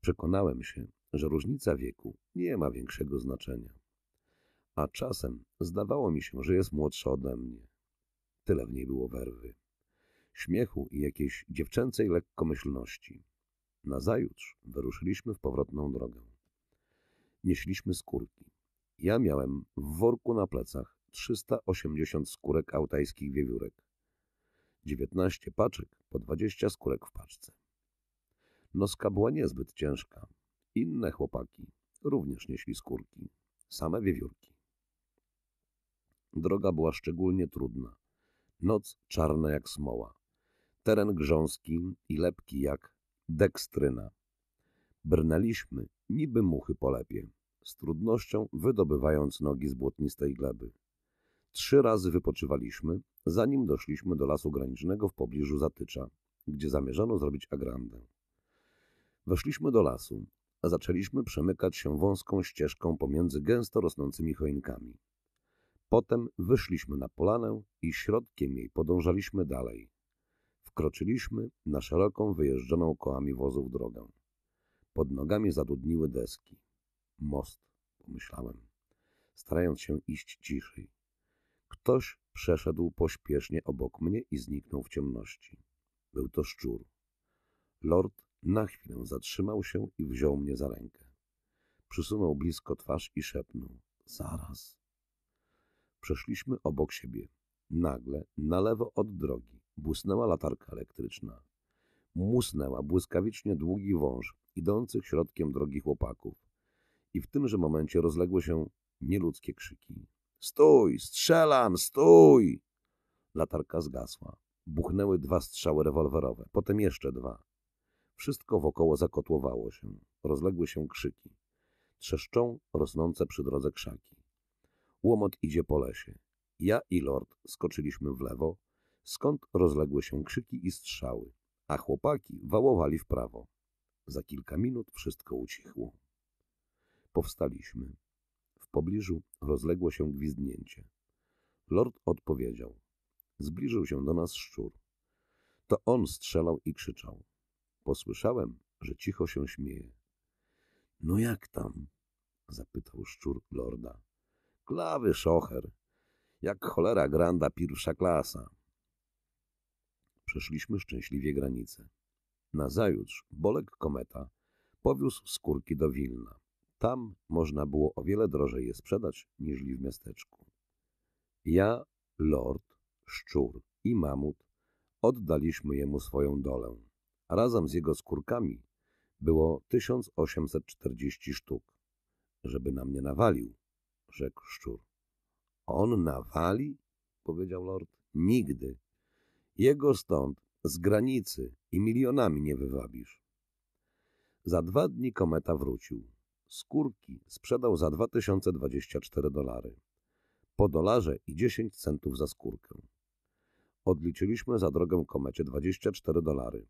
Przekonałem się, że różnica wieku nie ma większego znaczenia. A czasem zdawało mi się, że jest młodsza ode mnie. Tyle w niej było werwy. Śmiechu i jakiejś dziewczęcej lekkomyślności. Nazajutrz wyruszyliśmy w powrotną drogę. Nieśliśmy skórki. Ja miałem w worku na plecach 380 skórek altajskich wiewiórek. 19 paczek po 20 skórek w paczce. Noska była niezbyt ciężka, inne chłopaki również nieśli skórki, same wiewiórki. Droga była szczególnie trudna. Noc czarna jak smoła. Teren grząski i lepki jak dekstryna. Brnęliśmy niby muchy po lepie, z trudnością wydobywając nogi z błotnistej gleby. Trzy razy wypoczywaliśmy, zanim doszliśmy do lasu granicznego w pobliżu Zatycza, gdzie zamierzano zrobić agrandę. Weszliśmy do lasu, a zaczęliśmy przemykać się wąską ścieżką pomiędzy gęsto rosnącymi choinkami. Potem wyszliśmy na polanę i środkiem jej podążaliśmy dalej. Wkroczyliśmy na szeroką, wyjeżdżoną kołami wozów drogę. Pod nogami zadudniły deski. Most, pomyślałem, starając się iść ciszej. Ktoś przeszedł pośpiesznie obok mnie i zniknął w ciemności. Był to szczur. Lord na chwilę zatrzymał się i wziął mnie za rękę. Przysunął blisko twarz i szepnął: Zaraz. Przeszliśmy obok siebie. Nagle, na lewo od drogi, błysnęła latarka elektryczna. Musnęła błyskawicznie długi wąż, idących środkiem drogi chłopaków. I w tymże momencie rozległy się nieludzkie krzyki. Stój! Strzelam! Stój! Latarka zgasła. Buchnęły dwa strzały rewolwerowe, potem jeszcze dwa. Wszystko wokoło zakotłowało się. Rozległy się krzyki. Trzeszczą rosnące przy drodze krzaki. Łomot idzie po lesie. Ja i lord skoczyliśmy w lewo, skąd rozległy się krzyki i strzały, a chłopaki wałowali w prawo. Za kilka minut wszystko ucichło. Powstaliśmy. W pobliżu rozległo się gwizdnięcie. Lord odpowiedział. Zbliżył się do nas szczur. To on strzelał i krzyczał. Posłyszałem, że cicho się śmieje. No jak tam? zapytał szczur lorda. Klawy szocher, jak cholera granda pierwsza klasa. Przeszliśmy szczęśliwie granicę. Nazajutrz Bolek Kometa powiózł skórki do Wilna. Tam można było o wiele drożej je sprzedać niż w miasteczku. Ja, lord, szczur i mamut oddaliśmy jemu swoją dolę a razem z jego skórkami było 1840 sztuk. Żeby nam nie nawalił, rzekł szczur. On nawali? powiedział lord. Nigdy. Jego stąd, z granicy i milionami nie wywabisz. Za dwa dni kometa wrócił. Skórki sprzedał za 2024 dolary. Po dolarze i 10 centów za skórkę. Odliczyliśmy za drogę komecie 24 dolary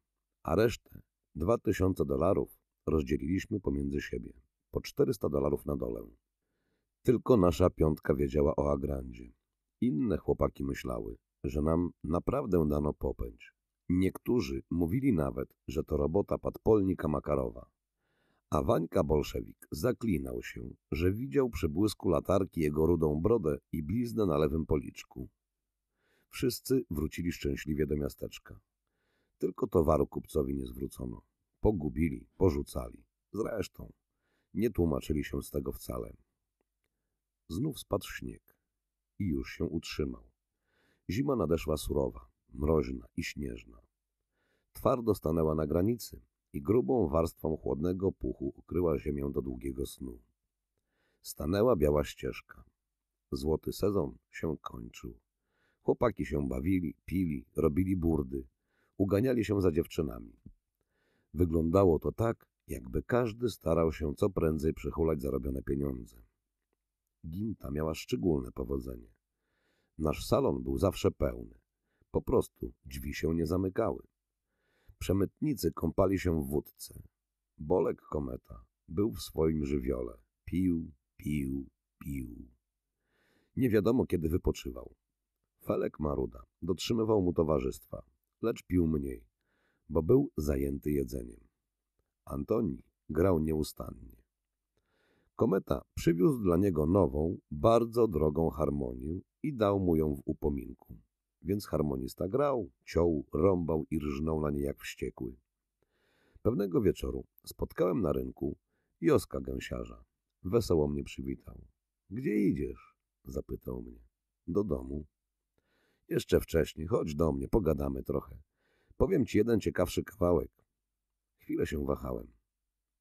a resztę, 2000 dolarów, rozdzieliliśmy pomiędzy siebie, po 400 dolarów na dolę. Tylko nasza piątka wiedziała o Agrandzie. Inne chłopaki myślały, że nam naprawdę dano popędź. Niektórzy mówili nawet, że to robota podpolnika Makarowa. A Wańka Bolszewik zaklinał się, że widział przy błysku latarki jego rudą brodę i bliznę na lewym policzku. Wszyscy wrócili szczęśliwie do miasteczka. Tylko towaru kupcowi nie zwrócono. Pogubili, porzucali. Zresztą, nie tłumaczyli się z tego wcale. Znów spadł śnieg i już się utrzymał. Zima nadeszła surowa, mroźna i śnieżna. Twardo stanęła na granicy i grubą warstwą chłodnego puchu ukryła ziemię do długiego snu. Stanęła biała ścieżka. Złoty sezon się kończył. Chłopaki się bawili, pili, robili burdy uganiali się za dziewczynami. Wyglądało to tak, jakby każdy starał się co prędzej przychulać zarobione pieniądze. Ginta miała szczególne powodzenie. Nasz salon był zawsze pełny. Po prostu drzwi się nie zamykały. Przemytnicy kąpali się w wódce. Bolek kometa był w swoim żywiole. Pił, pił, pił. Nie wiadomo, kiedy wypoczywał. Felek Maruda dotrzymywał mu towarzystwa, lecz pił mniej, bo był zajęty jedzeniem. Antoni grał nieustannie. Kometa przywiózł dla niego nową, bardzo drogą harmonię i dał mu ją w upominku. Więc harmonista grał, ciął, rąbał i rżnął na niej jak wściekły. Pewnego wieczoru spotkałem na rynku Joska Gęsiarza. Wesoło mnie przywitał. – Gdzie idziesz? – zapytał mnie. – Do domu. Jeszcze wcześniej, chodź do mnie, pogadamy trochę. Powiem ci jeden ciekawszy kawałek. Chwilę się wahałem.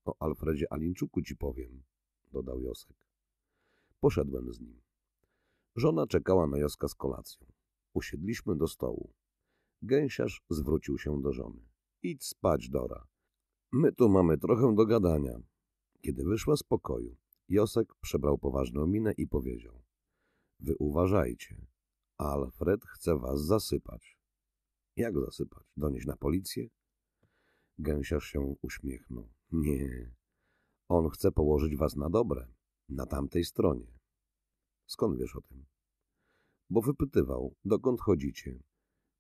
O Alfredzie Alinczuku ci powiem, dodał Josek. Poszedłem z nim. Żona czekała na Joska z kolacją. Usiedliśmy do stołu. Gęsiarz zwrócił się do żony. Idź spać, Dora. My tu mamy trochę do gadania. Kiedy wyszła z pokoju, Josek przebrał poważną minę i powiedział. Wy uważajcie. Alfred chce was zasypać. Jak zasypać? Donieść na policję? Gęsiarz się uśmiechnął. Nie. On chce położyć was na dobre, na tamtej stronie. Skąd wiesz o tym? Bo wypytywał, dokąd chodzicie.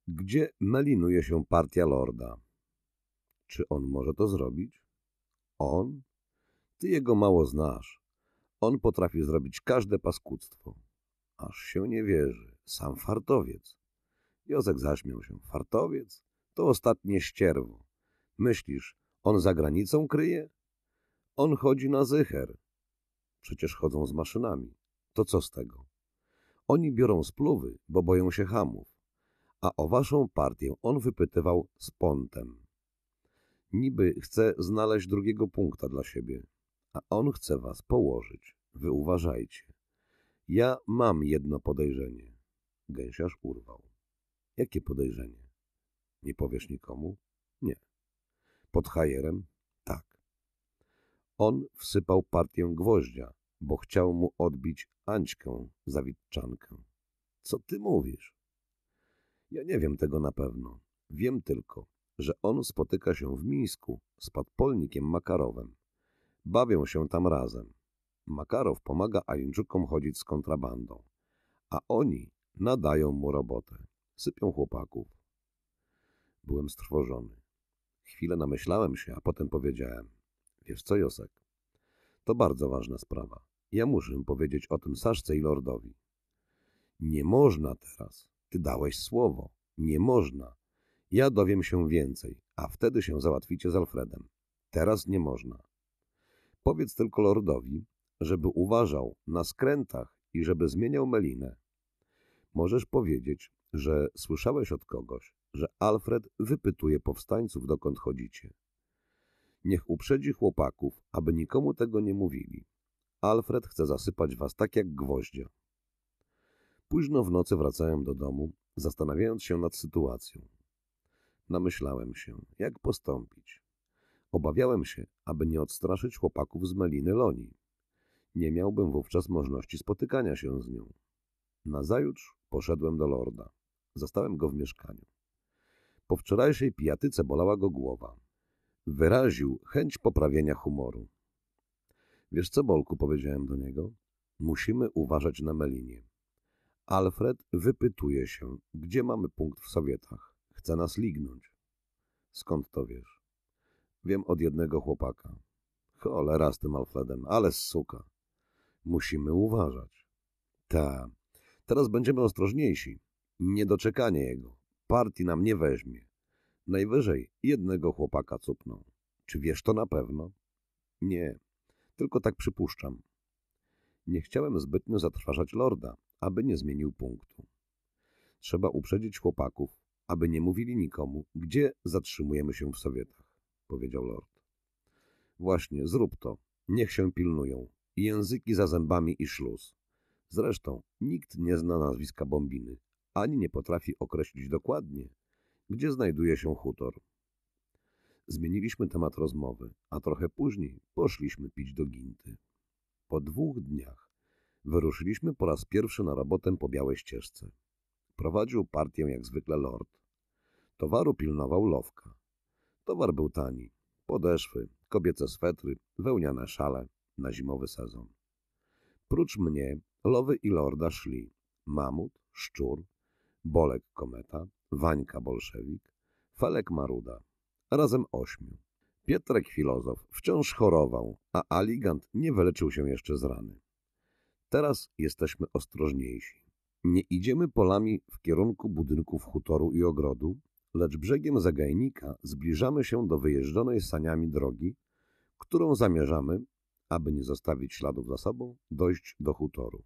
Gdzie melinuje się partia lorda? Czy on może to zrobić? On? Ty jego mało znasz. On potrafi zrobić każde paskudztwo. Aż się nie wierzy sam fartowiec. Józek zaśmiał się. Fartowiec? To ostatnie ścierwo. Myślisz, on za granicą kryje? On chodzi na zycher. Przecież chodzą z maszynami. To co z tego? Oni biorą spluwy, bo boją się hamów. A o waszą partię on wypytywał z pontem. Niby chce znaleźć drugiego punkta dla siebie, a on chce was położyć. Wy uważajcie. Ja mam jedno podejrzenie. Gęsiarz urwał. Jakie podejrzenie? Nie powiesz nikomu? Nie. Pod hajerem? Tak. On wsypał partię gwoździa, bo chciał mu odbić Ańczkę za witczankę. Co ty mówisz? Ja nie wiem tego na pewno. Wiem tylko, że on spotyka się w Mińsku z podpolnikiem Makarowem. Bawią się tam razem. Makarow pomaga Alińczykom chodzić z kontrabandą, a oni Nadają mu robotę. Sypią chłopaków. Byłem strwożony. Chwilę namyślałem się, a potem powiedziałem. Wiesz co, Josek? To bardzo ważna sprawa. Ja muszę powiedzieć o tym Saszce i Lordowi. Nie można teraz. Ty dałeś słowo. Nie można. Ja dowiem się więcej, a wtedy się załatwicie z Alfredem. Teraz nie można. Powiedz tylko Lordowi, żeby uważał na skrętach i żeby zmieniał melinę. Możesz powiedzieć, że słyszałeś od kogoś, że Alfred wypytuje powstańców, dokąd chodzicie. Niech uprzedzi chłopaków, aby nikomu tego nie mówili. Alfred chce zasypać was tak jak gwoździa. Późno w nocy wracałem do domu, zastanawiając się nad sytuacją. Namyślałem się, jak postąpić. Obawiałem się, aby nie odstraszyć chłopaków z Meliny Loni. Nie miałbym wówczas możliwości spotykania się z nią. Nazajutrz Poszedłem do lorda. Zastałem go w mieszkaniu. Po wczorajszej pijatyce bolała go głowa. Wyraził chęć poprawienia humoru. Wiesz co, Bolku, powiedziałem do niego? Musimy uważać na Melinie. Alfred wypytuje się, gdzie mamy punkt w Sowietach. Chce nas lignąć. Skąd to wiesz? Wiem od jednego chłopaka. Cholera z tym Alfredem, ale suka. Musimy uważać. Tak. Teraz będziemy ostrożniejsi. Niedoczekanie jego. Partii nam nie weźmie. Najwyżej jednego chłopaka cupną. Czy wiesz to na pewno? Nie, tylko tak przypuszczam. Nie chciałem zbytnio zatrważać lorda, aby nie zmienił punktu. Trzeba uprzedzić chłopaków, aby nie mówili nikomu, gdzie zatrzymujemy się w Sowietach, powiedział lord. Właśnie, zrób to. Niech się pilnują. Języki za zębami i szluz. Zresztą nikt nie zna nazwiska Bombiny, ani nie potrafi określić dokładnie, gdzie znajduje się hutor. Zmieniliśmy temat rozmowy, a trochę później poszliśmy pić do Ginty. Po dwóch dniach wyruszyliśmy po raz pierwszy na robotę po białej ścieżce. Prowadził partię jak zwykle lord. Towaru pilnował Lowka. Towar był tani. Podeszwy, kobiece swetry, wełniane szale na zimowy sezon. Prócz mnie Lowy i Lorda szli Mamut, Szczur, Bolek Kometa, Wańka Bolszewik, Felek Maruda. Razem ośmiu. Pietrek Filozof wciąż chorował, a Aligant nie wyleczył się jeszcze z rany. Teraz jesteśmy ostrożniejsi. Nie idziemy polami w kierunku budynków hutoru i ogrodu, lecz brzegiem zagajnika zbliżamy się do wyjeżdżonej saniami drogi, którą zamierzamy, aby nie zostawić śladów za sobą, dojść do hutoru.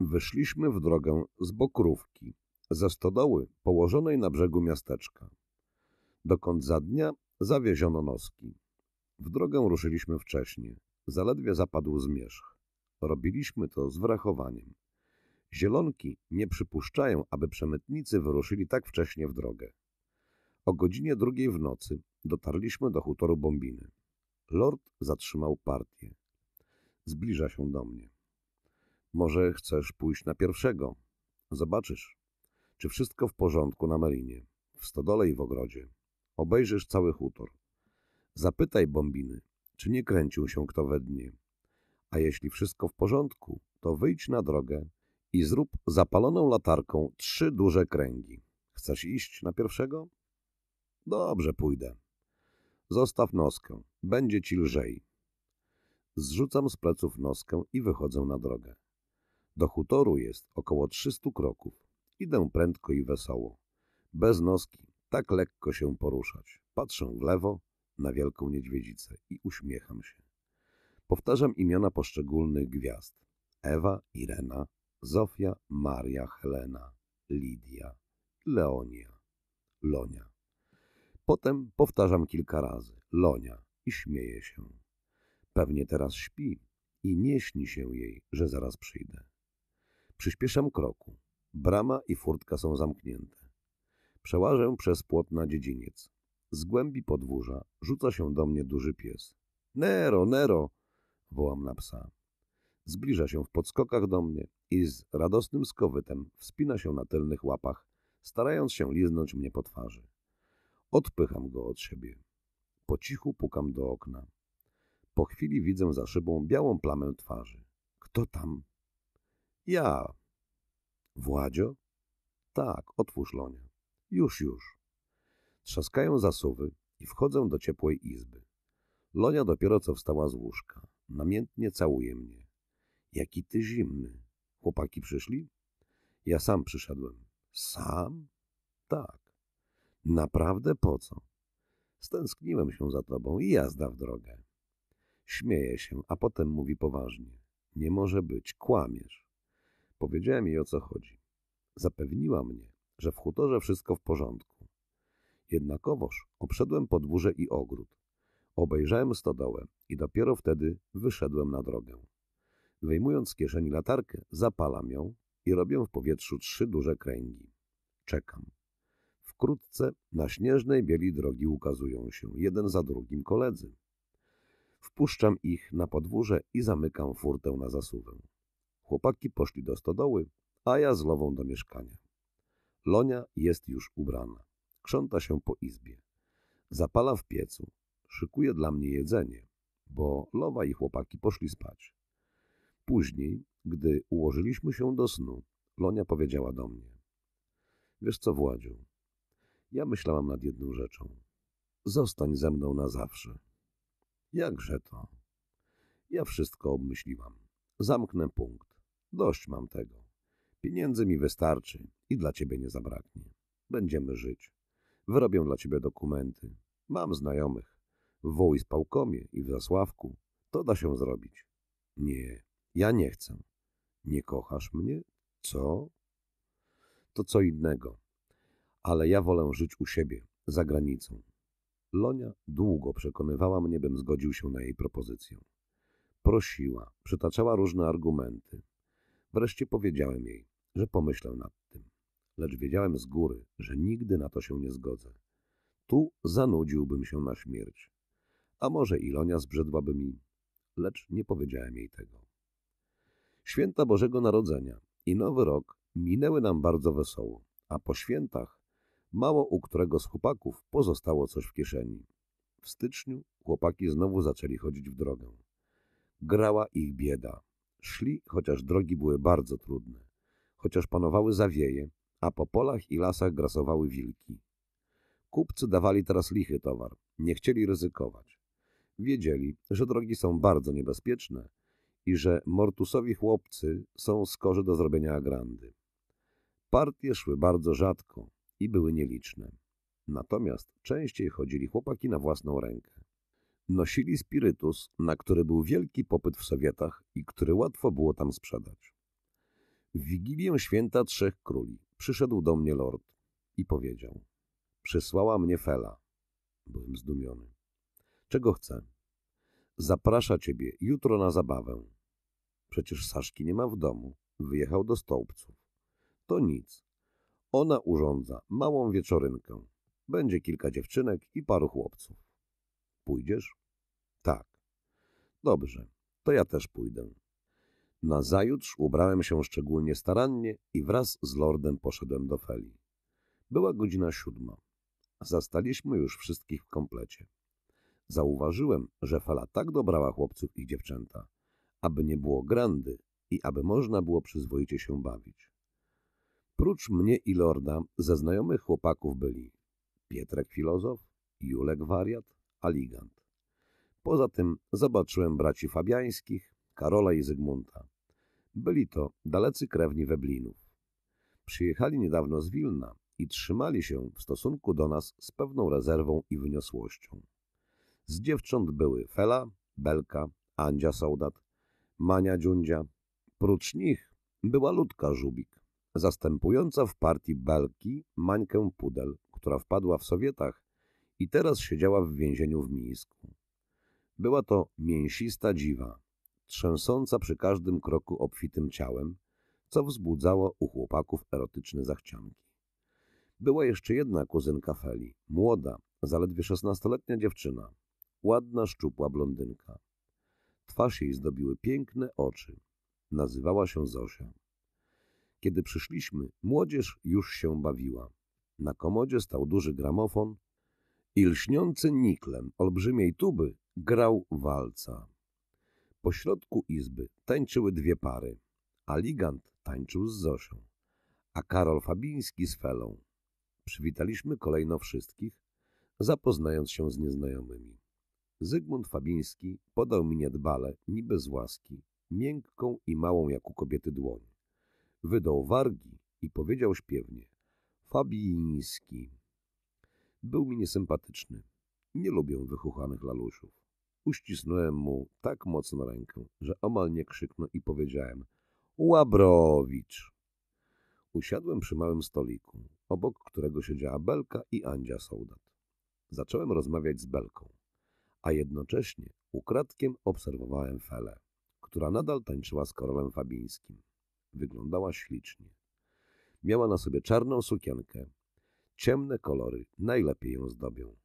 Wyszliśmy w drogę z Bokrówki, ze stodoły położonej na brzegu miasteczka, dokąd za dnia zawieziono noski. W drogę ruszyliśmy wcześnie, zaledwie zapadł zmierzch. Robiliśmy to z wrachowaniem. Zielonki nie przypuszczają, aby przemytnicy wyruszyli tak wcześnie w drogę. O godzinie drugiej w nocy dotarliśmy do hutoru bombiny. Lord zatrzymał partię. Zbliża się do mnie. Może chcesz pójść na pierwszego? Zobaczysz, czy wszystko w porządku na melinie, w stodole i w ogrodzie. Obejrzysz cały hutor. Zapytaj bombiny, czy nie kręcił się kto we dnie. A jeśli wszystko w porządku, to wyjdź na drogę i zrób zapaloną latarką trzy duże kręgi. Chcesz iść na pierwszego? Dobrze, pójdę. Zostaw noskę, będzie ci lżej. Zrzucam z pleców noskę i wychodzę na drogę. Do hutoru jest około 300 kroków. Idę prędko i wesoło. Bez noski, tak lekko się poruszać. Patrzę w lewo na wielką niedźwiedzicę i uśmiecham się. Powtarzam imiona poszczególnych gwiazd. Ewa, Irena, Zofia, Maria, Helena, Lidia, Leonia, Lonia. Potem powtarzam kilka razy Lonia i śmieję się. Pewnie teraz śpi i nie śni się jej, że zaraz przyjdę. Przyspieszam kroku. Brama i furtka są zamknięte. Przełażę przez płot na dziedziniec. Z głębi podwórza rzuca się do mnie duży pies. Nero, Nero! wołam na psa. Zbliża się w podskokach do mnie i z radosnym skowytem wspina się na tylnych łapach, starając się liznąć mnie po twarzy. Odpycham go od siebie. Po cichu pukam do okna. Po chwili widzę za szybą białą plamę twarzy. Kto tam? Ja. Władzio? Tak, otwórz lonie. Już, już. Trzaskają zasuwy i wchodzę do ciepłej izby. Lonia dopiero co wstała z łóżka. Namiętnie całuje mnie. Jaki ty zimny. Chłopaki przyszli? Ja sam przyszedłem. Sam? Tak. Naprawdę po co? Stęskniłem się za tobą i jazda w drogę. Śmieje się, a potem mówi poważnie. Nie może być, kłamiesz. Powiedziałem jej o co chodzi. Zapewniła mnie, że w hutorze wszystko w porządku. Jednakowoż obszedłem podwórze i ogród. Obejrzałem stodołę i dopiero wtedy wyszedłem na drogę. Wyjmując z kieszeni latarkę, zapalam ją i robię w powietrzu trzy duże kręgi. Czekam. Wkrótce na śnieżnej bieli drogi ukazują się jeden za drugim koledzy. Wpuszczam ich na podwórze i zamykam furtę na zasuwę. Chłopaki poszli do stodoły, a ja z Lową do mieszkania. Lonia jest już ubrana. Krząta się po izbie. Zapala w piecu. Szykuje dla mnie jedzenie, bo Lowa i chłopaki poszli spać. Później, gdy ułożyliśmy się do snu, Lonia powiedziała do mnie. Wiesz co, Władziu, ja myślałam nad jedną rzeczą. Zostań ze mną na zawsze. Jakże to? Ja wszystko obmyśliłam. Zamknę punkt. Dość mam tego. Pieniędzy mi wystarczy i dla ciebie nie zabraknie. Będziemy żyć. Wyrobię dla ciebie dokumenty. Mam znajomych. W Wołis Pałkomie i w Zasławku. To da się zrobić. Nie, ja nie chcę. Nie kochasz mnie? Co? To co innego. Ale ja wolę żyć u siebie, za granicą. Lonia długo przekonywała mnie, bym zgodził się na jej propozycję. Prosiła, przytaczała różne argumenty. Wreszcie powiedziałem jej, że pomyślę nad tym, lecz wiedziałem z góry, że nigdy na to się nie zgodzę. Tu zanudziłbym się na śmierć, a może Ilonia zbrzedłaby mi, lecz nie powiedziałem jej tego. Święta Bożego Narodzenia i Nowy Rok minęły nam bardzo wesoło, a po świętach mało u którego z chłopaków pozostało coś w kieszeni. W styczniu chłopaki znowu zaczęli chodzić w drogę. Grała ich bieda. Szli, chociaż drogi były bardzo trudne, chociaż panowały zawieje, a po polach i lasach grasowały wilki. Kupcy dawali teraz lichy towar, nie chcieli ryzykować. Wiedzieli, że drogi są bardzo niebezpieczne i że mortusowi chłopcy są skorzy do zrobienia agrandy. Partie szły bardzo rzadko i były nieliczne. Natomiast częściej chodzili chłopaki na własną rękę. Nosili spirytus, na który był wielki popyt w Sowietach i który łatwo było tam sprzedać. W Wigilię Święta Trzech Króli przyszedł do mnie lord i powiedział – przysłała mnie Fela. Byłem zdumiony. – Czego chce? – Zaprasza ciebie jutro na zabawę. Przecież Saszki nie ma w domu. Wyjechał do Stołpców. To nic. Ona urządza małą wieczorynkę. Będzie kilka dziewczynek i paru chłopców. Pójdziesz? Dobrze, to ja też pójdę. Nazajutrz ubrałem się szczególnie starannie i wraz z lordem poszedłem do Feli. Była godzina siódma. Zastaliśmy już wszystkich w komplecie. Zauważyłem, że fala tak dobrała chłopców i dziewczęta, aby nie było grandy i aby można było przyzwoicie się bawić. Prócz mnie i lorda ze znajomych chłopaków byli Pietrek filozof, Julek wariat, Aligant. Poza tym zobaczyłem braci Fabiańskich, Karola i Zygmunta. Byli to dalecy krewni Weblinów. Przyjechali niedawno z Wilna i trzymali się w stosunku do nas z pewną rezerwą i wyniosłością. Z dziewcząt były Fela, Belka, Andzia Sołdat, Mania Dziundzia. Prócz nich była Ludka Żubik, zastępująca w partii Belki Mańkę Pudel, która wpadła w Sowietach i teraz siedziała w więzieniu w Mińsku. Była to mięsista dziwa, trzęsąca przy każdym kroku obfitym ciałem, co wzbudzało u chłopaków erotyczne zachcianki. Była jeszcze jedna kuzynka Feli, młoda, zaledwie szesnastoletnia dziewczyna, ładna, szczupła blondynka. Twarz jej zdobiły piękne oczy. Nazywała się Zosia. Kiedy przyszliśmy, młodzież już się bawiła. Na komodzie stał duży gramofon, i lśniący niklem olbrzymiej tuby grał walca. Po środku izby tańczyły dwie pary, a tańczył z Zosią, a Karol Fabiński z Felą. Przywitaliśmy kolejno wszystkich, zapoznając się z nieznajomymi. Zygmunt Fabiński podał mi niedbale, niby z łaski, miękką i małą jak u kobiety dłoń. Wydał wargi i powiedział śpiewnie – Fabiński. Był mi niesympatyczny. Nie lubię wychuchanych laluszów. Uścisnąłem mu tak mocno rękę, że omal nie krzyknął i powiedziałem – Łabrowicz! Usiadłem przy małym stoliku, obok którego siedziała Belka i Andzia Sołdat. Zacząłem rozmawiać z Belką, a jednocześnie ukradkiem obserwowałem Felę, która nadal tańczyła z Karolem Fabińskim. Wyglądała ślicznie. Miała na sobie czarną sukienkę, Ciemne kolory najlepiej ją zdobią.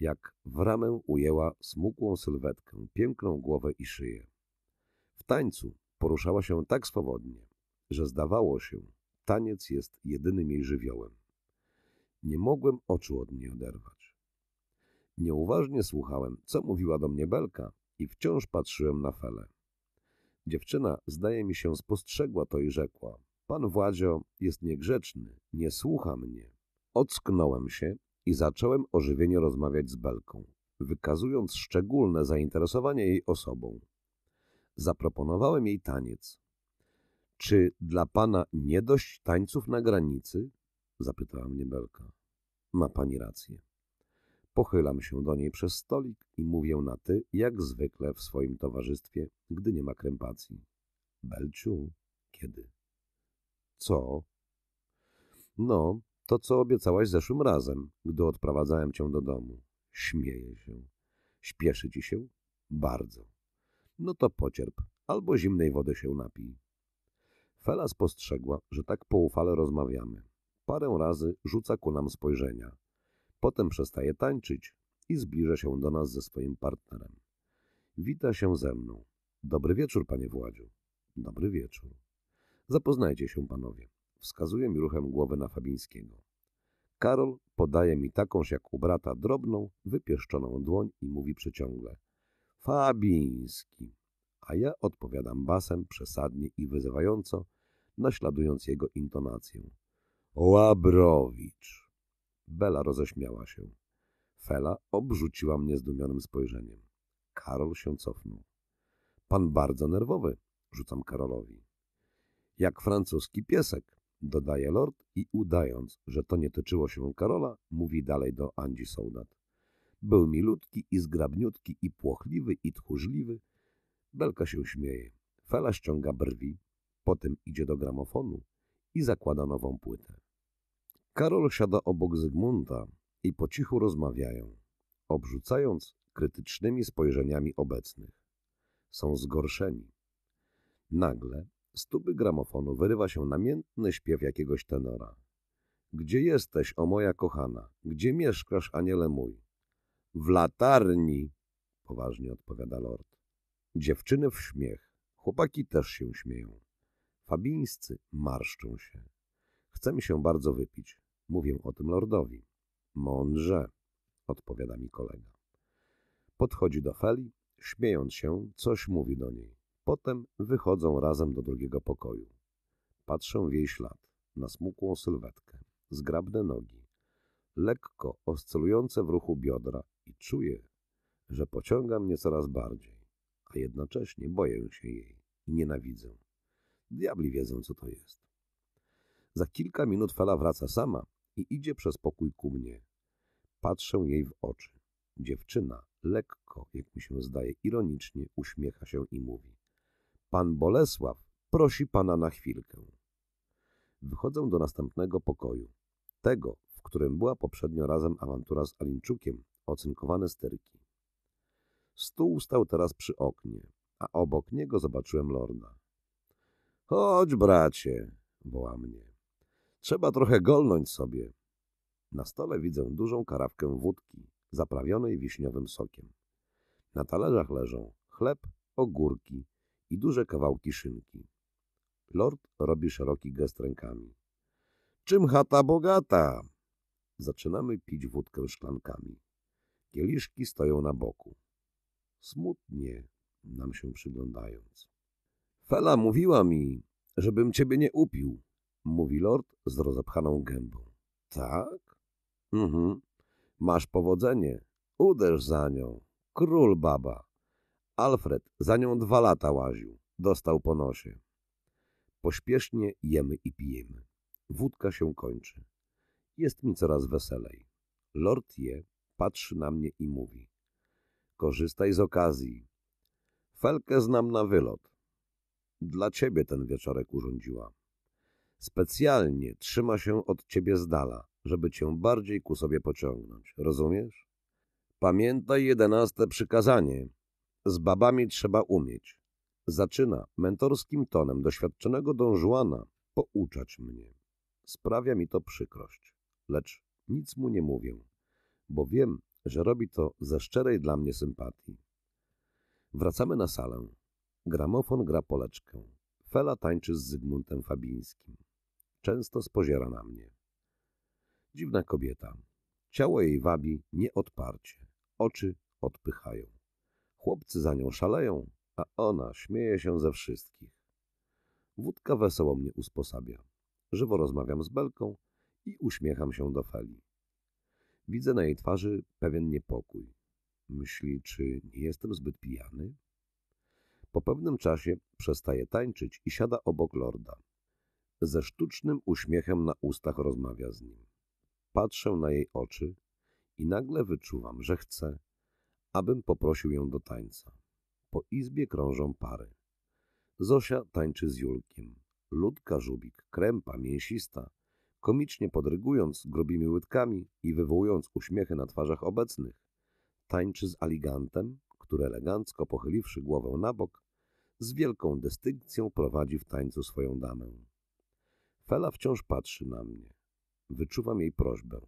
Jak w ramę ujęła smukłą sylwetkę, piękną głowę i szyję. W tańcu poruszała się tak swobodnie, że zdawało się, taniec jest jedynym jej żywiołem. Nie mogłem oczu od niej oderwać. Nieuważnie słuchałem, co mówiła do mnie Belka i wciąż patrzyłem na Felę. Dziewczyna, zdaje mi się, spostrzegła to i rzekła – Pan Władzio jest niegrzeczny, nie słucha mnie. Ocknąłem się i zacząłem ożywienie rozmawiać z Belką, wykazując szczególne zainteresowanie jej osobą. Zaproponowałem jej taniec. Czy dla pana nie dość tańców na granicy? Zapytała mnie Belka. Ma pani rację. Pochylam się do niej przez stolik i mówię na ty, jak zwykle w swoim towarzystwie, gdy nie ma krępacji. Belciu, kiedy? Co? No, to, co obiecałaś zeszłym razem, gdy odprowadzałem cię do domu. Śmieję się. Śpieszy ci się? Bardzo. No to pocierp, albo zimnej wody się napij. Fela spostrzegła, że tak poufale rozmawiamy. Parę razy rzuca ku nam spojrzenia. Potem przestaje tańczyć i zbliża się do nas ze swoim partnerem. Wita się ze mną. Dobry wieczór, panie Władziu. Dobry wieczór. Zapoznajcie się, panowie. Wskazuje mi ruchem głowy na Fabińskiego. Karol podaje mi takąż jak u brata drobną, wypieszczoną dłoń i mówi przeciągle. Fabiński. A ja odpowiadam basem przesadnie i wyzywająco, naśladując jego intonację. Łabrowicz. Bela roześmiała się. Fela obrzuciła mnie zdumionym spojrzeniem. Karol się cofnął. Pan bardzo nerwowy, rzucam Karolowi. Jak francuski piesek, dodaje lord i udając, że to nie tyczyło się Karola, mówi dalej do Andzi Soldat. Był milutki i zgrabniutki i płochliwy i tchórzliwy. Belka się śmieje. Fela ściąga brwi, potem idzie do gramofonu i zakłada nową płytę. Karol siada obok Zygmunta i po cichu rozmawiają, obrzucając krytycznymi spojrzeniami obecnych. Są zgorszeni. Nagle z tuby gramofonu wyrywa się namiętny śpiew jakiegoś tenora. Gdzie jesteś, o moja kochana? Gdzie mieszkasz, aniele mój? W latarni, poważnie odpowiada lord. Dziewczyny w śmiech. Chłopaki też się śmieją. Fabińscy marszczą się. Chce mi się bardzo wypić. Mówię o tym lordowi. Mądrze, odpowiada mi kolega. Podchodzi do Feli, śmiejąc się, coś mówi do niej. Potem wychodzą razem do drugiego pokoju. Patrzę w jej ślad, na smukłą sylwetkę, zgrabne nogi, lekko oscylujące w ruchu biodra i czuję, że pociąga mnie coraz bardziej, a jednocześnie boję się jej i nienawidzę. Diabli wiedzą, co to jest. Za kilka minut Fela wraca sama i idzie przez pokój ku mnie. Patrzę jej w oczy. Dziewczyna lekko, jak mi się zdaje, ironicznie uśmiecha się i mówi. Pan Bolesław prosi pana na chwilkę. Wychodzę do następnego pokoju. Tego, w którym była poprzednio razem awantura z Alinczukiem, ocynkowane sterki. Stół stał teraz przy oknie, a obok niego zobaczyłem lorda. Chodź, bracie, woła mnie. Trzeba trochę golnąć sobie. Na stole widzę dużą karawkę wódki, zaprawionej wiśniowym sokiem. Na talerzach leżą chleb, ogórki, i duże kawałki szynki. Lord robi szeroki gest rękami. Czym chata bogata? Zaczynamy pić wódkę szklankami. Kieliszki stoją na boku. Smutnie nam się przyglądając. Fela mówiła mi, żebym ciebie nie upił, mówi lord z rozepchaną gębą. Tak? Mhm. Masz powodzenie. Uderz za nią. Król baba. Alfred za nią dwa lata łaził. Dostał po nosie. Pośpiesznie jemy i pijemy. Wódka się kończy. Jest mi coraz weselej. Lord je, patrzy na mnie i mówi. Korzystaj z okazji. Felkę znam na wylot. Dla ciebie ten wieczorek urządziła. Specjalnie trzyma się od ciebie z dala, żeby cię bardziej ku sobie pociągnąć. Rozumiesz? Pamiętaj jedenaste przykazanie, z babami trzeba umieć. Zaczyna mentorskim tonem doświadczonego Don Juana pouczać mnie. Sprawia mi to przykrość, lecz nic mu nie mówię, bo wiem, że robi to ze szczerej dla mnie sympatii. Wracamy na salę. Gramofon gra poleczkę. Fela tańczy z Zygmuntem Fabińskim. Często spoziera na mnie. Dziwna kobieta. Ciało jej wabi nieodparcie. Oczy odpychają. Chłopcy za nią szaleją, a ona śmieje się ze wszystkich. Wódka wesoło mnie usposabia. Żywo rozmawiam z Belką i uśmiecham się do Feli. Widzę na jej twarzy pewien niepokój. Myśli, czy nie jestem zbyt pijany? Po pewnym czasie przestaje tańczyć i siada obok lorda. Ze sztucznym uśmiechem na ustach rozmawia z nim. Patrzę na jej oczy i nagle wyczuwam, że chcę, abym poprosił ją do tańca. Po izbie krążą pary. Zosia tańczy z Julkiem. Ludka Żubik, krępa, mięsista, komicznie podrygując grubimi łydkami i wywołując uśmiechy na twarzach obecnych. Tańczy z aligantem, który elegancko pochyliwszy głowę na bok, z wielką dystynkcją prowadzi w tańcu swoją damę. Fela wciąż patrzy na mnie. Wyczuwam jej prośbę.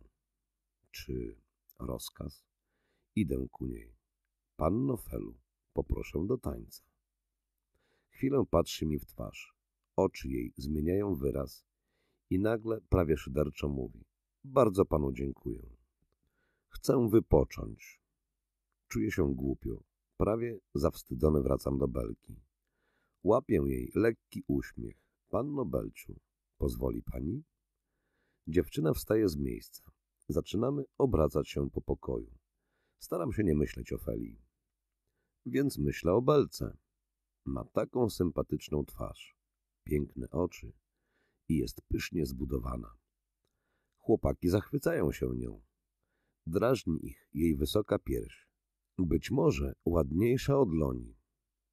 Czy rozkaz? Idę ku niej. Panno Felu, poproszę do tańca. Chwilę patrzy mi w twarz. Oczy jej zmieniają wyraz i nagle prawie szyderczo mówi. Bardzo panu dziękuję. Chcę wypocząć. Czuję się głupio. Prawie zawstydzony wracam do Belki. Łapię jej lekki uśmiech. Panno Belciu, pozwoli pani? Dziewczyna wstaje z miejsca. Zaczynamy obracać się po pokoju. Staram się nie myśleć o Feli. Więc myślę o Belce. Ma taką sympatyczną twarz, piękne oczy i jest pysznie zbudowana. Chłopaki zachwycają się nią. Drażni ich jej wysoka pierś. Być może ładniejsza od Loni.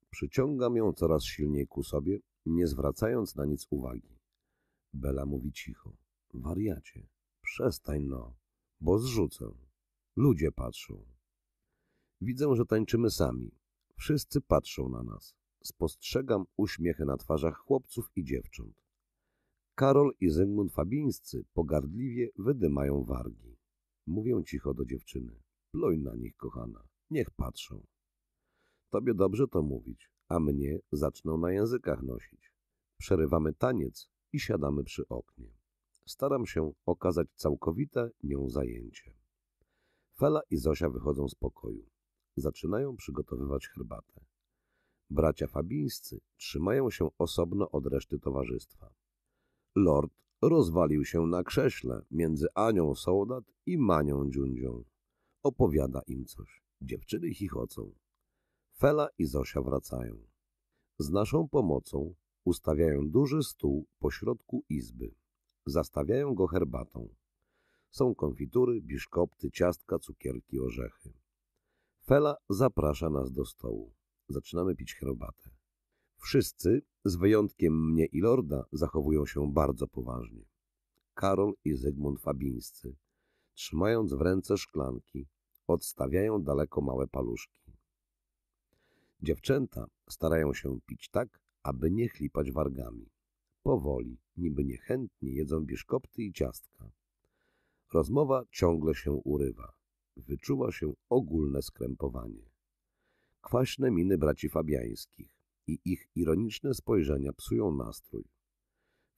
Przyciągam ją coraz silniej ku sobie, nie zwracając na nic uwagi. Bela mówi cicho. Wariacie, przestań no, bo zrzucę. Ludzie patrzą. Widzę, że tańczymy sami. Wszyscy patrzą na nas. Spostrzegam uśmiechy na twarzach chłopców i dziewcząt. Karol i Zygmunt Fabińscy pogardliwie wydymają wargi. Mówię cicho do dziewczyny. Ploj na nich, kochana. Niech patrzą. Tobie dobrze to mówić, a mnie zaczną na językach nosić. Przerywamy taniec i siadamy przy oknie. Staram się okazać całkowite nią zajęcie. Fela i Zosia wychodzą z pokoju zaczynają przygotowywać herbatę. Bracia fabińscy trzymają się osobno od reszty towarzystwa. Lord rozwalił się na krześle między Anią Soldat i Manią Dziundzią. Opowiada im coś. Dziewczyny chichocą. Fela i Zosia wracają. Z naszą pomocą ustawiają duży stół pośrodku izby. Zastawiają go herbatą. Są konfitury, biszkopty, ciastka, cukierki, orzechy. Fela zaprasza nas do stołu. Zaczynamy pić herbatę. Wszyscy, z wyjątkiem mnie i Lorda, zachowują się bardzo poważnie. Karol i Zygmunt Fabińscy, trzymając w ręce szklanki, odstawiają daleko małe paluszki. Dziewczęta starają się pić tak, aby nie chlipać wargami. Powoli, niby niechętnie jedzą biszkopty i ciastka. Rozmowa ciągle się urywa wyczuła się ogólne skrępowanie. Kwaśne miny braci Fabiańskich i ich ironiczne spojrzenia psują nastrój.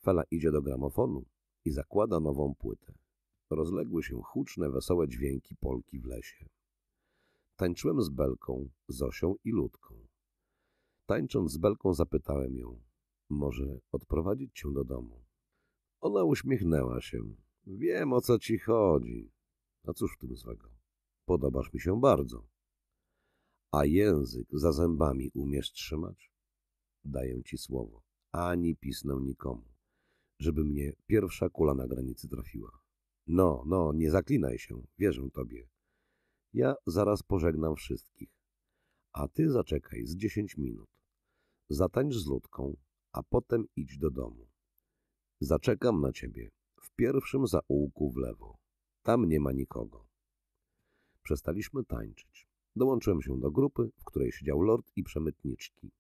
Fela idzie do gramofonu i zakłada nową płytę. Rozległy się huczne, wesołe dźwięki Polki w lesie. Tańczyłem z Belką, Zosią i Ludką. Tańcząc z Belką zapytałem ją, może odprowadzić cię do domu. Ona uśmiechnęła się. Wiem, o co ci chodzi. A cóż w tym złego? Podobasz mi się bardzo. A język za zębami umiesz trzymać? Daję ci słowo, ani pisnę nikomu, żeby mnie pierwsza kula na granicy trafiła. No, no, nie zaklinaj się, wierzę tobie. Ja zaraz pożegnam wszystkich. A ty zaczekaj z dziesięć minut. Zatańcz z ludką, a potem idź do domu. Zaczekam na ciebie w pierwszym zaułku w lewo. Tam nie ma nikogo. Przestaliśmy tańczyć. Dołączyłem się do grupy, w której siedział lord i przemytniczki.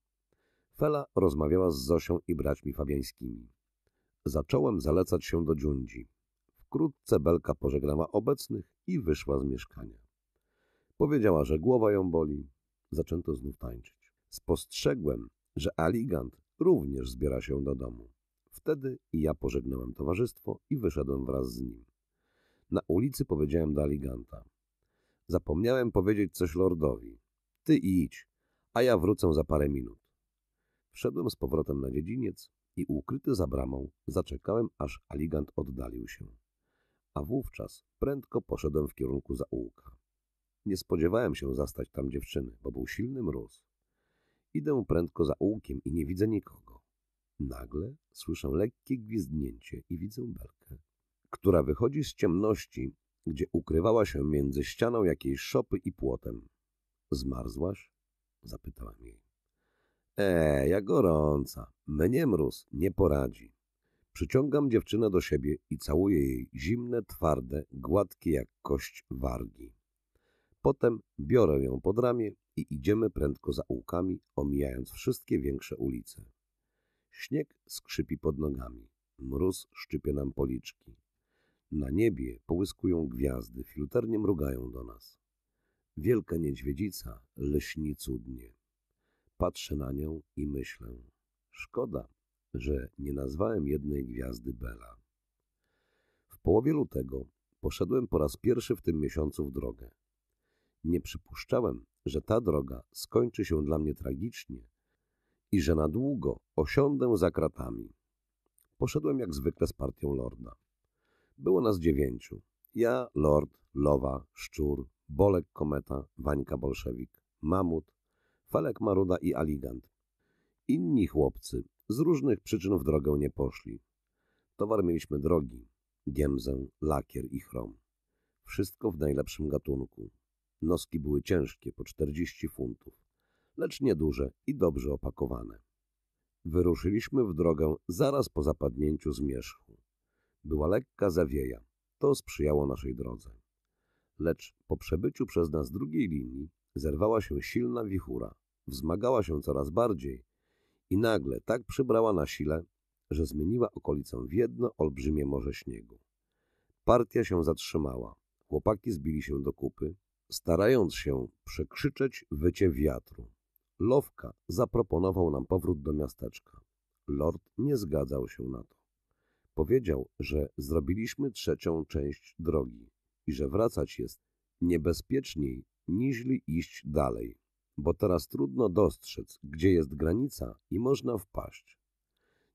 Fela rozmawiała z Zosią i braćmi fabiańskimi. Zacząłem zalecać się do dziundzi. Wkrótce Belka pożegnała obecnych i wyszła z mieszkania. Powiedziała, że głowa ją boli. Zaczęto znów tańczyć. Spostrzegłem, że Aligant również zbiera się do domu. Wtedy ja pożegnałem towarzystwo i wyszedłem wraz z nim. Na ulicy powiedziałem do Aliganta. Zapomniałem powiedzieć coś lordowi. Ty idź, a ja wrócę za parę minut. Wszedłem z powrotem na dziedziniec i ukryty za bramą zaczekałem, aż aligant oddalił się. A wówczas prędko poszedłem w kierunku zaułka. Nie spodziewałem się zastać tam dziewczyny, bo był silny mróz. Idę prędko za ułkiem i nie widzę nikogo. Nagle słyszę lekkie gwizdnięcie i widzę belkę, która wychodzi z ciemności gdzie ukrywała się między ścianą jakiejś szopy i płotem. Zmarzłaś? Zapytałem jej. E, ja gorąca. Mnie mróz nie poradzi. Przyciągam dziewczynę do siebie i całuję jej zimne, twarde, gładkie jak kość wargi. Potem biorę ją pod ramię i idziemy prędko za ułkami, omijając wszystkie większe ulice. Śnieg skrzypi pod nogami. Mróz szczypie nam policzki. Na niebie połyskują gwiazdy, filuternie mrugają do nas. Wielka niedźwiedzica lśni cudnie. Patrzę na nią i myślę. Szkoda, że nie nazwałem jednej gwiazdy Bela. W połowie lutego poszedłem po raz pierwszy w tym miesiącu w drogę. Nie przypuszczałem, że ta droga skończy się dla mnie tragicznie i że na długo osiądę za kratami. Poszedłem jak zwykle z partią lorda. Było nas dziewięciu. Ja, Lord, Lowa, Szczur, Bolek Kometa, Wańka Bolszewik, Mamut, Falek, Maruda i Aligant. Inni chłopcy z różnych przyczyn w drogę nie poszli. Towar mieliśmy drogi, giemzę, lakier i chrom. Wszystko w najlepszym gatunku. Noski były ciężkie, po 40 funtów, lecz nieduże i dobrze opakowane. Wyruszyliśmy w drogę zaraz po zapadnięciu zmierzchu. Była lekka zawieja. To sprzyjało naszej drodze. Lecz po przebyciu przez nas drugiej linii zerwała się silna wichura. Wzmagała się coraz bardziej i nagle tak przybrała na sile, że zmieniła okolicę w jedno olbrzymie morze śniegu. Partia się zatrzymała. Chłopaki zbili się do kupy, starając się przekrzyczeć wycie wiatru. Lowka zaproponował nam powrót do miasteczka. Lord nie zgadzał się na to. Powiedział, że zrobiliśmy trzecią część drogi i że wracać jest niebezpieczniej niźli iść dalej, bo teraz trudno dostrzec, gdzie jest granica i można wpaść.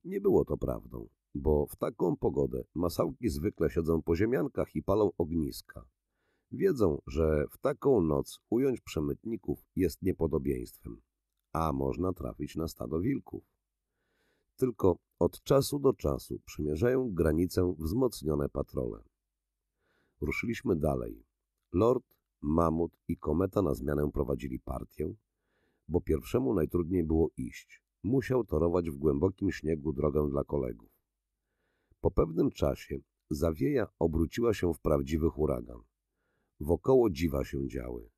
Nie było to prawdą, bo w taką pogodę masałki zwykle siedzą po ziemiankach i palą ogniska. Wiedzą, że w taką noc ująć przemytników jest niepodobieństwem, a można trafić na stado wilków tylko od czasu do czasu przymierzają granicę wzmocnione patrole. Ruszyliśmy dalej. Lord, Mamut i Kometa na zmianę prowadzili partię, bo pierwszemu najtrudniej było iść. Musiał torować w głębokim śniegu drogę dla kolegów. Po pewnym czasie zawieja obróciła się w prawdziwy huragan. Wokoło dziwa się działy.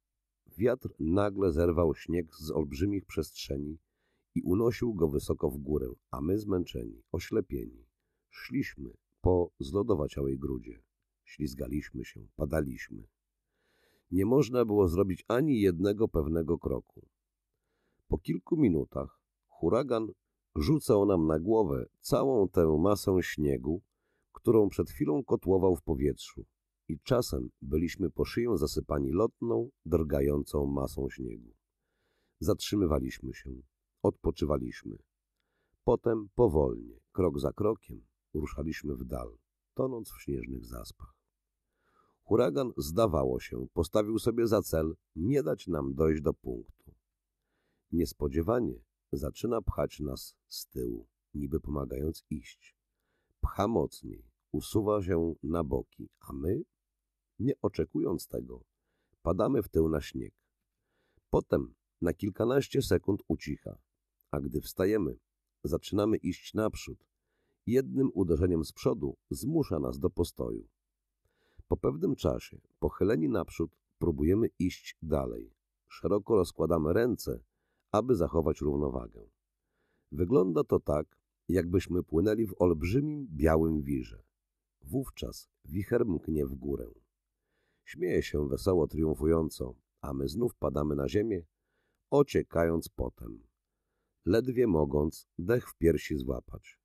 Wiatr nagle zerwał śnieg z olbrzymich przestrzeni i unosił go wysoko w górę, a my zmęczeni, oślepieni, szliśmy po zlodowaciałej grudzie. Ślizgaliśmy się, padaliśmy. Nie można było zrobić ani jednego pewnego kroku. Po kilku minutach huragan rzucał nam na głowę całą tę masę śniegu, którą przed chwilą kotłował w powietrzu i czasem byliśmy po szyję zasypani lotną, drgającą masą śniegu. Zatrzymywaliśmy się, Odpoczywaliśmy. Potem powolnie, krok za krokiem, ruszaliśmy w dal, tonąc w śnieżnych zaspach. Huragan, zdawało się, postawił sobie za cel nie dać nam dojść do punktu. Niespodziewanie zaczyna pchać nas z tyłu, niby pomagając iść. Pcha mocniej, usuwa się na boki, a my, nie oczekując tego, padamy w tył na śnieg. Potem na kilkanaście sekund ucicha. A gdy wstajemy, zaczynamy iść naprzód. Jednym uderzeniem z przodu zmusza nas do postoju. Po pewnym czasie, pochyleni naprzód, próbujemy iść dalej. Szeroko rozkładamy ręce, aby zachować równowagę. Wygląda to tak, jakbyśmy płynęli w olbrzymim białym wirze. Wówczas wicher mknie w górę. Śmieje się wesoło, triumfująco, a my znów padamy na ziemię, ociekając potem ledwie mogąc dech w piersi złapać.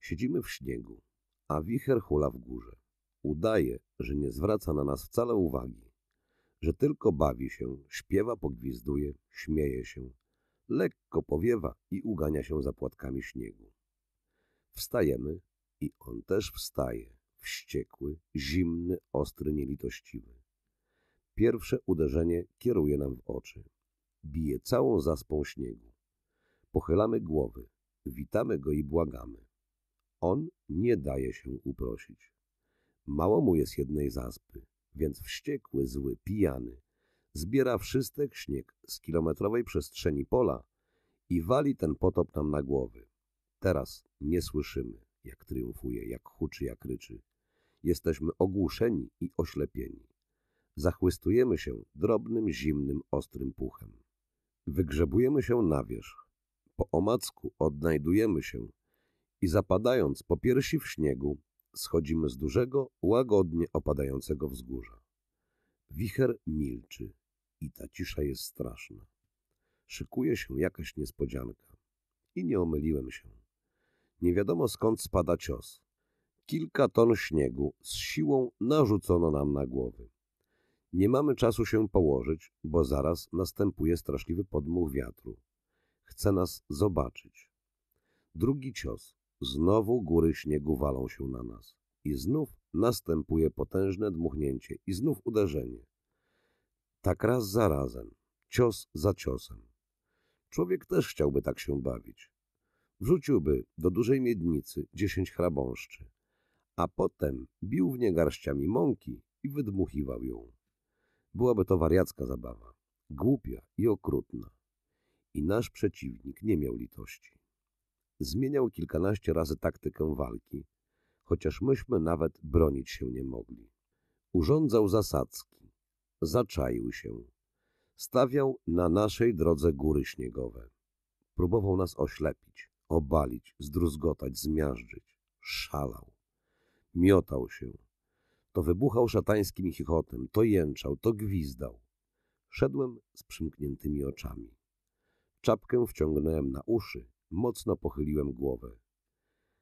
Siedzimy w śniegu, a wicher hula w górze. Udaje, że nie zwraca na nas wcale uwagi, że tylko bawi się, śpiewa, pogwizduje, śmieje się, lekko powiewa i ugania się za płatkami śniegu. Wstajemy i on też wstaje, wściekły, zimny, ostry, nielitościwy. Pierwsze uderzenie kieruje nam w oczy. Bije całą zaspą śniegu. Pochylamy głowy, witamy go i błagamy. On nie daje się uprosić. Mało mu jest jednej zaspy, więc wściekły, zły, pijany, zbiera wszystek śnieg z kilometrowej przestrzeni pola i wali ten potop nam na głowy. Teraz nie słyszymy, jak triumfuje, jak huczy, jak ryczy. Jesteśmy ogłuszeni i oślepieni. Zachłystujemy się drobnym, zimnym, ostrym puchem. Wygrzebujemy się na wierzch, po omacku odnajdujemy się i zapadając po piersi w śniegu, schodzimy z dużego, łagodnie opadającego wzgórza. Wicher milczy i ta cisza jest straszna. Szykuje się jakaś niespodzianka. I nie omyliłem się. Nie wiadomo skąd spada cios. Kilka ton śniegu z siłą narzucono nam na głowy. Nie mamy czasu się położyć, bo zaraz następuje straszliwy podmuch wiatru chce nas zobaczyć. Drugi cios. Znowu góry śniegu walą się na nas. I znów następuje potężne dmuchnięcie i znów uderzenie. Tak raz za razem, cios za ciosem. Człowiek też chciałby tak się bawić. Wrzuciłby do dużej miednicy dziesięć chrabąszczy, a potem bił w nie garściami mąki i wydmuchiwał ją. Byłaby to wariacka zabawa, głupia i okrutna i nasz przeciwnik nie miał litości. Zmieniał kilkanaście razy taktykę walki, chociaż myśmy nawet bronić się nie mogli. Urządzał zasadzki, zaczaił się, stawiał na naszej drodze góry śniegowe. Próbował nas oślepić, obalić, zdruzgotać, zmiażdżyć. Szalał. Miotał się. To wybuchał szatańskim chichotem, to jęczał, to gwizdał. Szedłem z przymkniętymi oczami. Czapkę wciągnąłem na uszy, mocno pochyliłem głowę.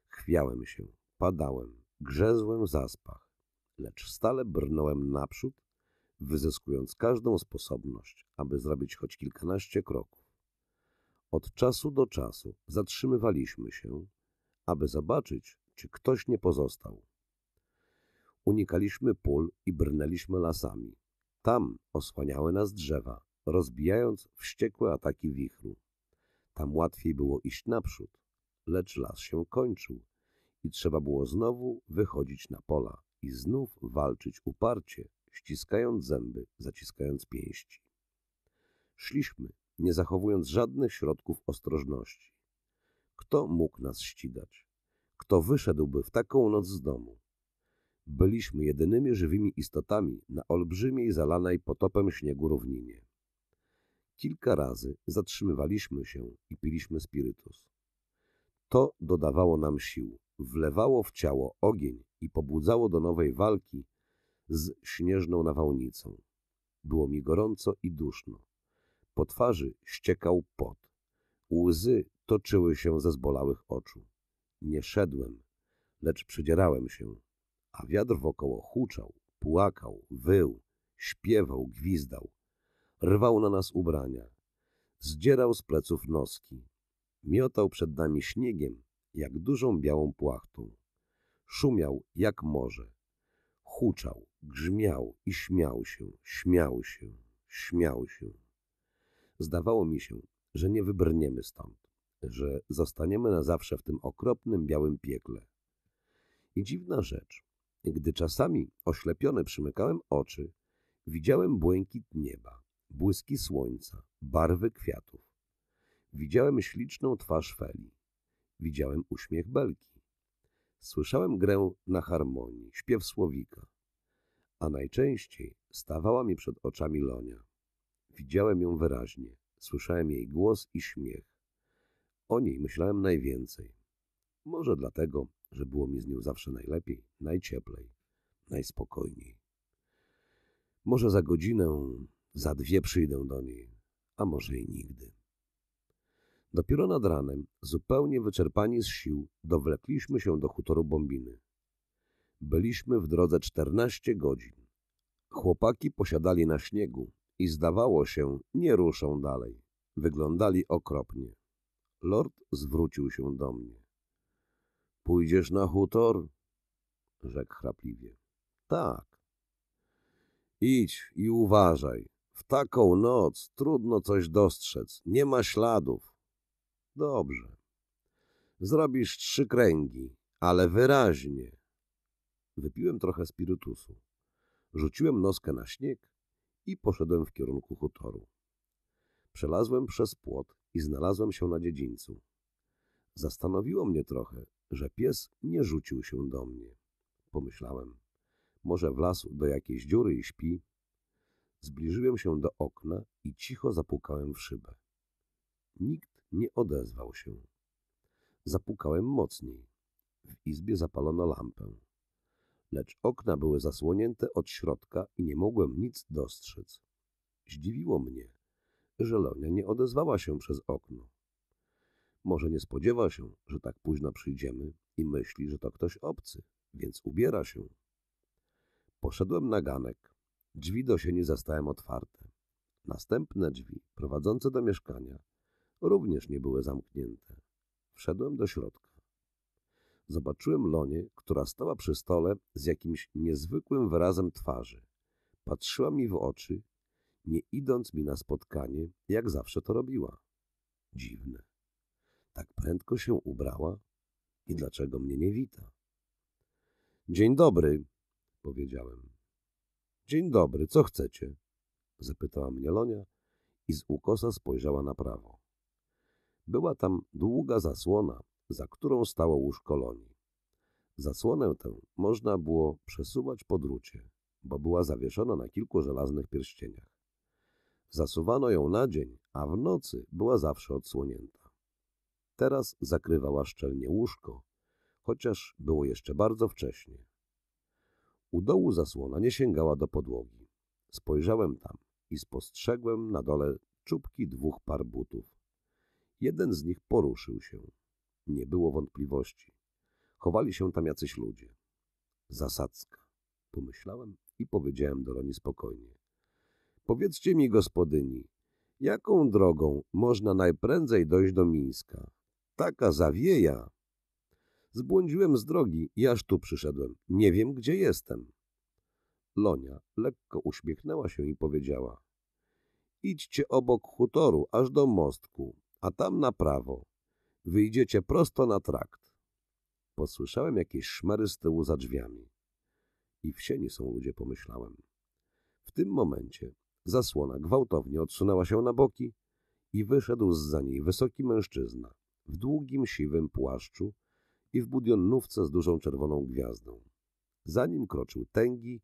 Chwiałem się, padałem, grzezłem w zaspach, lecz stale brnąłem naprzód, wyzyskując każdą sposobność, aby zrobić choć kilkanaście kroków. Od czasu do czasu zatrzymywaliśmy się, aby zobaczyć, czy ktoś nie pozostał. Unikaliśmy pól i brnęliśmy lasami. Tam osłaniały nas drzewa, rozbijając wściekłe ataki wichru. Tam łatwiej było iść naprzód, lecz las się kończył i trzeba było znowu wychodzić na pola i znów walczyć uparcie, ściskając zęby, zaciskając pięści. Szliśmy, nie zachowując żadnych środków ostrożności. Kto mógł nas ścigać? Kto wyszedłby w taką noc z domu? Byliśmy jedynymi żywymi istotami na olbrzymiej zalanej potopem śniegu równinie. Kilka razy zatrzymywaliśmy się i piliśmy spirytus. To dodawało nam sił, wlewało w ciało ogień i pobudzało do nowej walki z śnieżną nawałnicą. Było mi gorąco i duszno. Po twarzy ściekał pot. Łzy toczyły się ze zbolałych oczu. Nie szedłem, lecz przedzierałem się, a wiatr wokoło huczał, płakał, wył, śpiewał, gwizdał. Rwał na nas ubrania. Zdzierał z pleców noski. Miotał przed nami śniegiem, jak dużą białą płachtą. Szumiał jak morze. Huczał, grzmiał i śmiał się, śmiał się, śmiał się. Zdawało mi się, że nie wybrniemy stąd, że zostaniemy na zawsze w tym okropnym białym piekle. I dziwna rzecz, gdy czasami oślepiony przymykałem oczy, widziałem błękit nieba błyski słońca, barwy kwiatów. Widziałem śliczną twarz Feli. Widziałem uśmiech Belki. Słyszałem grę na harmonii, śpiew słowika. A najczęściej stawała mi przed oczami Lonia. Widziałem ją wyraźnie. Słyszałem jej głos i śmiech. O niej myślałem najwięcej. Może dlatego, że było mi z nią zawsze najlepiej, najcieplej, najspokojniej. Może za godzinę za dwie przyjdę do niej, a może i nigdy. Dopiero nad ranem, zupełnie wyczerpani z sił, dowlekliśmy się do hutoru Bombiny. Byliśmy w drodze czternaście godzin. Chłopaki posiadali na śniegu i zdawało się, nie ruszą dalej. Wyglądali okropnie. Lord zwrócił się do mnie. Pójdziesz na hutor? rzekł chrapliwie. Tak. Idź i uważaj, w taką noc trudno coś dostrzec, nie ma śladów. Dobrze. Zrobisz trzy kręgi, ale wyraźnie. Wypiłem trochę spirytusu. Rzuciłem noskę na śnieg i poszedłem w kierunku hutoru. Przelazłem przez płot i znalazłem się na dziedzińcu. Zastanowiło mnie trochę, że pies nie rzucił się do mnie. Pomyślałem, może wlazł do jakiejś dziury i śpi. Zbliżyłem się do okna i cicho zapukałem w szybę. Nikt nie odezwał się. Zapukałem mocniej. W izbie zapalono lampę. Lecz okna były zasłonięte od środka i nie mogłem nic dostrzec. Zdziwiło mnie, że Lonia nie odezwała się przez okno. Może nie spodziewa się, że tak późno przyjdziemy i myśli, że to ktoś obcy, więc ubiera się. Poszedłem na ganek. Drzwi do sieni zastałem otwarte. Następne drzwi, prowadzące do mieszkania, również nie były zamknięte. Wszedłem do środka. Zobaczyłem Lonię, która stała przy stole z jakimś niezwykłym wyrazem twarzy. Patrzyła mi w oczy, nie idąc mi na spotkanie, jak zawsze to robiła. Dziwne. Tak prędko się ubrała i dlaczego mnie nie wita? Dzień dobry, powiedziałem. Dzień dobry, co chcecie? Zapytała mnie Lonia i z ukosa spojrzała na prawo. Była tam długa zasłona, za którą stało łóżko Loni. Zasłonę tę można było przesuwać po drucie, bo była zawieszona na kilku żelaznych pierścieniach. Zasuwano ją na dzień, a w nocy była zawsze odsłonięta. Teraz zakrywała szczelnie łóżko, chociaż było jeszcze bardzo wcześnie. U dołu zasłona nie sięgała do podłogi. Spojrzałem tam i spostrzegłem na dole czubki dwóch par butów. Jeden z nich poruszył się. Nie było wątpliwości. Chowali się tam jacyś ludzie. Zasadzka, pomyślałem i powiedziałem do Roni spokojnie. Powiedzcie mi, gospodyni, jaką drogą można najprędzej dojść do Mińska? Taka zawieja, Zbłądziłem z drogi i aż tu przyszedłem. Nie wiem, gdzie jestem. Lonia lekko uśmiechnęła się i powiedziała. Idźcie obok hutoru, aż do mostku, a tam na prawo. Wyjdziecie prosto na trakt. Posłyszałem jakieś szmery z tyłu za drzwiami. I w sieni są ludzie, pomyślałem. W tym momencie zasłona gwałtownie odsunęła się na boki i wyszedł z za niej wysoki mężczyzna w długim siwym płaszczu i w budionówce z dużą czerwoną gwiazdą. Za nim kroczył tęgi,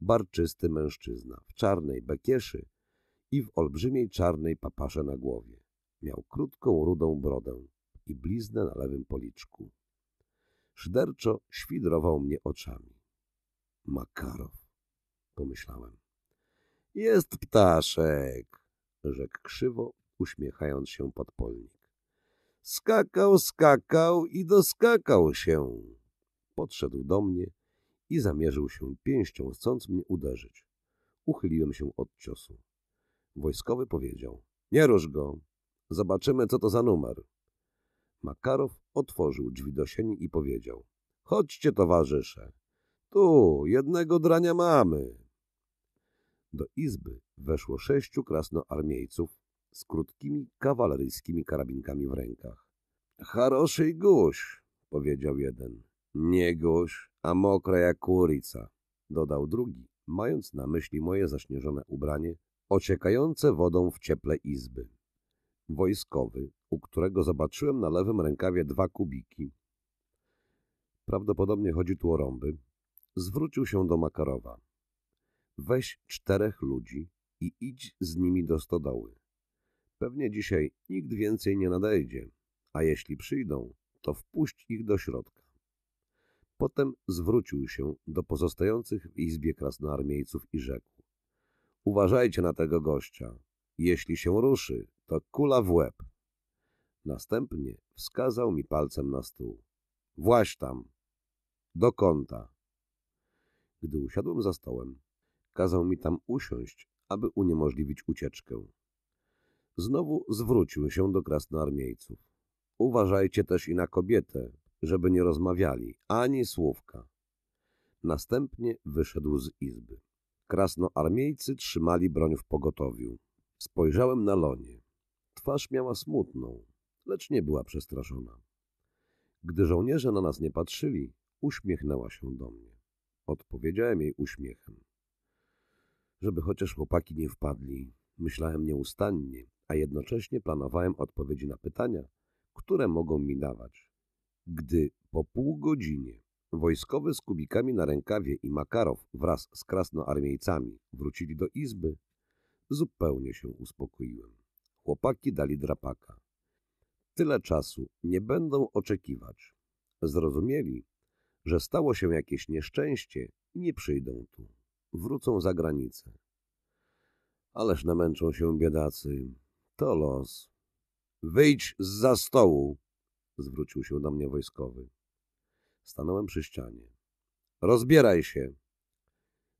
barczysty mężczyzna w czarnej bekieszy i w olbrzymiej czarnej papasze na głowie. Miał krótką, rudą brodę i bliznę na lewym policzku. Szyderczo świdrował mnie oczami. Makarow, pomyślałem. Jest ptaszek, rzekł krzywo, uśmiechając się podpolnie. Skakał, skakał i doskakał się. Podszedł do mnie i zamierzył się pięścią, chcąc mnie uderzyć. Uchyliłem się od ciosu. Wojskowy powiedział – nie rusz go, zobaczymy co to za numer. Makarow otworzył drzwi do sieni i powiedział – chodźcie towarzysze, tu jednego drania mamy. Do izby weszło sześciu krasnoarmiejców, z krótkimi, kawaleryjskimi karabinkami w rękach. Haroszy guś, powiedział jeden. Nie guś, a mokra jak kurica, dodał drugi, mając na myśli moje zaśnieżone ubranie, ociekające wodą w cieple izby. Wojskowy, u którego zobaczyłem na lewym rękawie dwa kubiki, prawdopodobnie chodzi tu o rąby, zwrócił się do Makarowa. Weź czterech ludzi i idź z nimi do stodoły. Pewnie dzisiaj nikt więcej nie nadejdzie, a jeśli przyjdą, to wpuść ich do środka. Potem zwrócił się do pozostających w izbie krasnoarmiejców i rzekł. Uważajcie na tego gościa. Jeśli się ruszy, to kula w łeb. Następnie wskazał mi palcem na stół. Właś tam. Do kąta. Gdy usiadłem za stołem, kazał mi tam usiąść, aby uniemożliwić ucieczkę. Znowu zwrócił się do krasnoarmiejców. Uważajcie też i na kobietę, żeby nie rozmawiali, ani słówka. Następnie wyszedł z izby. Krasnoarmiejcy trzymali broń w pogotowiu. Spojrzałem na Lonie. Twarz miała smutną, lecz nie była przestraszona. Gdy żołnierze na nas nie patrzyli, uśmiechnęła się do mnie. Odpowiedziałem jej uśmiechem. Żeby chociaż chłopaki nie wpadli, myślałem nieustannie, a jednocześnie planowałem odpowiedzi na pytania, które mogą mi dawać. Gdy po pół godzinie wojskowy z kubikami na rękawie i Makarow wraz z krasnoarmiejcami wrócili do izby, zupełnie się uspokoiłem. Chłopaki dali drapaka. Tyle czasu nie będą oczekiwać. Zrozumieli, że stało się jakieś nieszczęście i nie przyjdą tu. Wrócą za granicę. Ależ namęczą się biedacy. To los. Wyjdź z za stołu, zwrócił się do mnie wojskowy. Stanąłem przy ścianie. Rozbieraj się.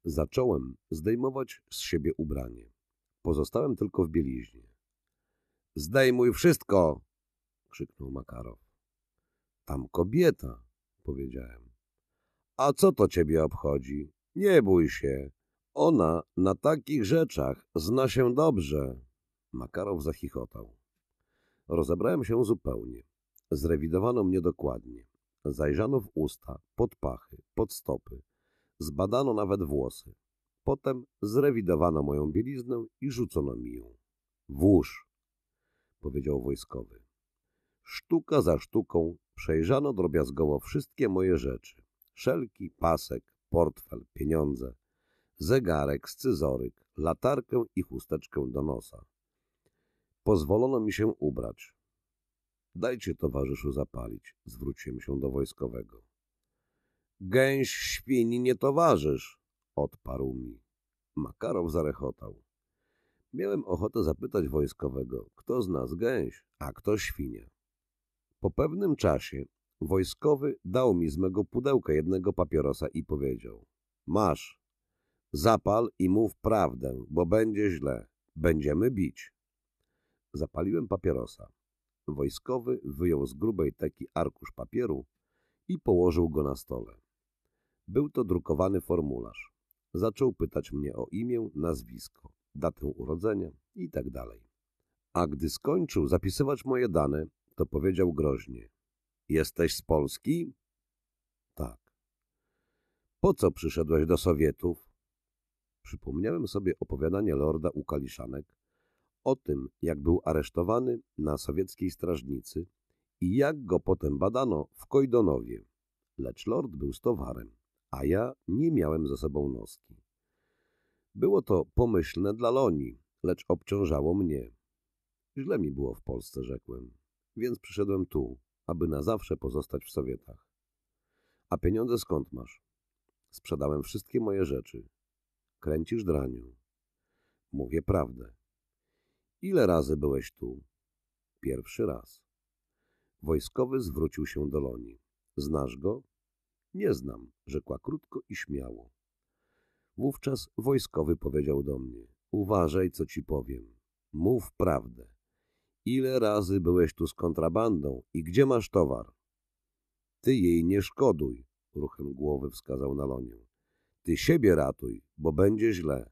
Zacząłem zdejmować z siebie ubranie. Pozostałem tylko w bieliźnie. Zdejmuj wszystko! krzyknął Makarow. Tam kobieta, powiedziałem. A co to ciebie obchodzi? Nie bój się. Ona na takich rzeczach zna się dobrze. Makarow zachichotał. Rozebrałem się zupełnie. Zrewidowano mnie dokładnie. Zajrzano w usta, pod pachy, pod stopy. Zbadano nawet włosy. Potem zrewidowano moją bieliznę i rzucono mi ją. Włóż, powiedział wojskowy. Sztuka za sztuką przejrzano drobiazgowo wszystkie moje rzeczy. Szelki, pasek, portfel, pieniądze, zegarek, scyzoryk, latarkę i chusteczkę do nosa. Pozwolono mi się ubrać. Dajcie towarzyszu zapalić, zwróciłem się do wojskowego. Gęś świni nie towarzysz, odparł mi. Makarow zarechotał. Miałem ochotę zapytać wojskowego, kto z nas gęś, a kto świnie. Po pewnym czasie wojskowy dał mi z mego pudełka jednego papierosa i powiedział – masz, zapal i mów prawdę, bo będzie źle, będziemy bić. Zapaliłem papierosa. Wojskowy wyjął z grubej teki arkusz papieru i położył go na stole. Był to drukowany formularz. Zaczął pytać mnie o imię, nazwisko, datę urodzenia i tak dalej. A gdy skończył zapisywać moje dane, to powiedział groźnie. Jesteś z Polski? Tak. Po co przyszedłeś do Sowietów? Przypomniałem sobie opowiadanie lorda u Kaliszanek o tym, jak był aresztowany na sowieckiej strażnicy i jak go potem badano w Kojdonowie. Lecz lord był z towarem, a ja nie miałem za sobą noski. Było to pomyślne dla Loni, lecz obciążało mnie. Źle mi było w Polsce, rzekłem, więc przyszedłem tu, aby na zawsze pozostać w Sowietach. A pieniądze skąd masz? Sprzedałem wszystkie moje rzeczy. Kręcisz draniu. Mówię prawdę. Ile razy byłeś tu? Pierwszy raz. Wojskowy zwrócił się do Loni. Znasz go? Nie znam, rzekła krótko i śmiało. Wówczas wojskowy powiedział do mnie. Uważaj, co ci powiem. Mów prawdę. Ile razy byłeś tu z kontrabandą i gdzie masz towar? Ty jej nie szkoduj, ruchem głowy wskazał na Lonię. Ty siebie ratuj, bo będzie źle.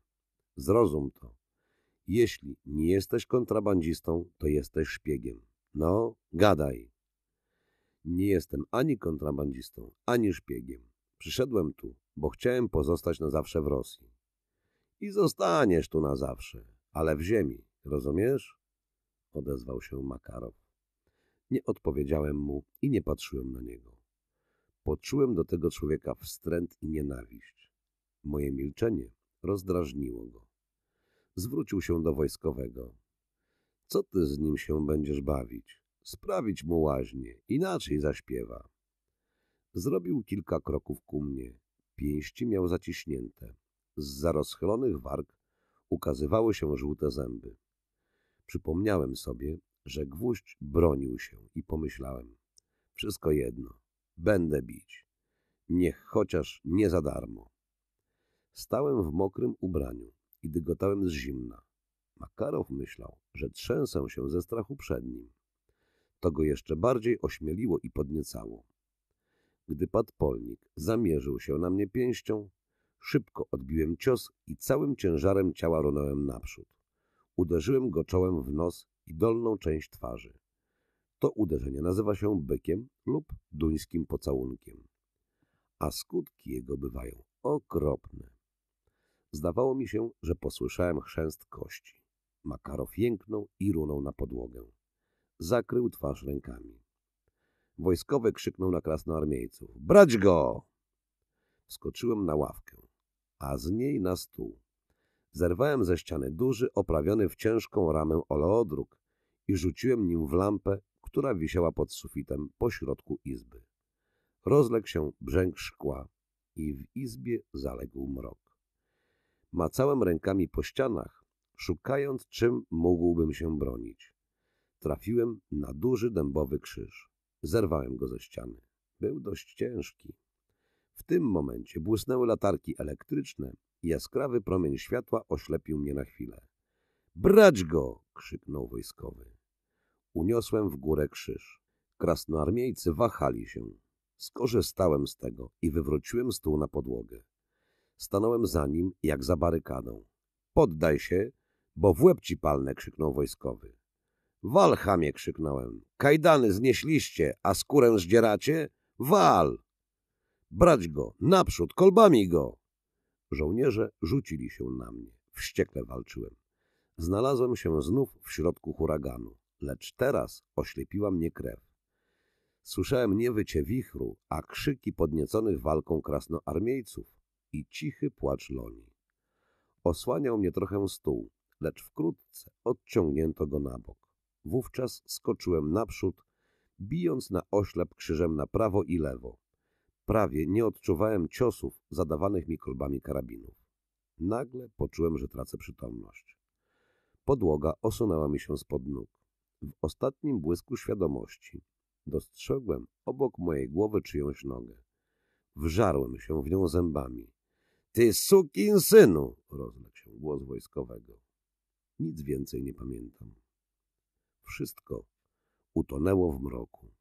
Zrozum to. Jeśli nie jesteś kontrabandzistą, to jesteś szpiegiem. No, gadaj. Nie jestem ani kontrabandzistą, ani szpiegiem. Przyszedłem tu, bo chciałem pozostać na zawsze w Rosji. I zostaniesz tu na zawsze, ale w ziemi, rozumiesz? Odezwał się Makarow. Nie odpowiedziałem mu i nie patrzyłem na niego. Poczułem do tego człowieka wstręt i nienawiść. Moje milczenie rozdrażniło go zwrócił się do wojskowego. Co ty z nim się będziesz bawić? Sprawić mu łaźnie, inaczej zaśpiewa. Zrobił kilka kroków ku mnie. Pięści miał zaciśnięte. Z rozchylonych warg ukazywały się żółte zęby. Przypomniałem sobie, że gwóźdź bronił się i pomyślałem. Wszystko jedno. Będę bić. Niech chociaż nie za darmo. Stałem w mokrym ubraniu i dygotałem z zimna. Makarow myślał, że trzęsę się ze strachu przed nim. To go jeszcze bardziej ośmieliło i podniecało. Gdy podpolnik zamierzył się na mnie pięścią, szybko odbiłem cios i całym ciężarem ciała runąłem naprzód. Uderzyłem go czołem w nos i dolną część twarzy. To uderzenie nazywa się bykiem lub duńskim pocałunkiem. A skutki jego bywają okropne. Zdawało mi się, że posłyszałem chrzęst kości. Makarow jęknął i runął na podłogę. Zakrył twarz rękami. Wojskowy krzyknął na krasnoarmiejców. Brać go! Skoczyłem na ławkę, a z niej na stół. Zerwałem ze ściany duży, oprawiony w ciężką ramę oleodruk i rzuciłem nim w lampę, która wisiała pod sufitem pośrodku izby. Rozległ się brzęk szkła i w izbie zaległ mrok. Macałem rękami po ścianach, szukając czym mógłbym się bronić. Trafiłem na duży dębowy krzyż. Zerwałem go ze ściany. Był dość ciężki. W tym momencie błysnęły latarki elektryczne i jaskrawy promień światła oślepił mnie na chwilę. Brać go! krzyknął wojskowy. Uniosłem w górę krzyż. Krasnoarmiejcy wahali się. Skorzystałem z tego i wywróciłem stół na podłogę. Stanąłem za nim jak za barykadą. Poddaj się, bo w łeb ci palne, krzyknął wojskowy. Wal, chamie, krzyknąłem. Kajdany znieśliście, a skórę zdzieracie? Wal! Brać go, naprzód, kolbami go! Żołnierze rzucili się na mnie. Wściekle walczyłem. Znalazłem się znów w środku huraganu, lecz teraz oślepiła mnie krew. Słyszałem nie wycie wichru, a krzyki podnieconych walką krasnoarmiejców i cichy płacz Loni. Osłaniał mnie trochę stół, lecz wkrótce odciągnięto go na bok. Wówczas skoczyłem naprzód, bijąc na oślep krzyżem na prawo i lewo. Prawie nie odczuwałem ciosów zadawanych mi kolbami karabinów. Nagle poczułem, że tracę przytomność. Podłoga osunęła mi się spod nóg. W ostatnim błysku świadomości dostrzegłem obok mojej głowy czyjąś nogę. Wżarłem się w nią zębami. Ty sukin synu! rozległ się głos wojskowego. Nic więcej nie pamiętam. Wszystko utonęło w mroku.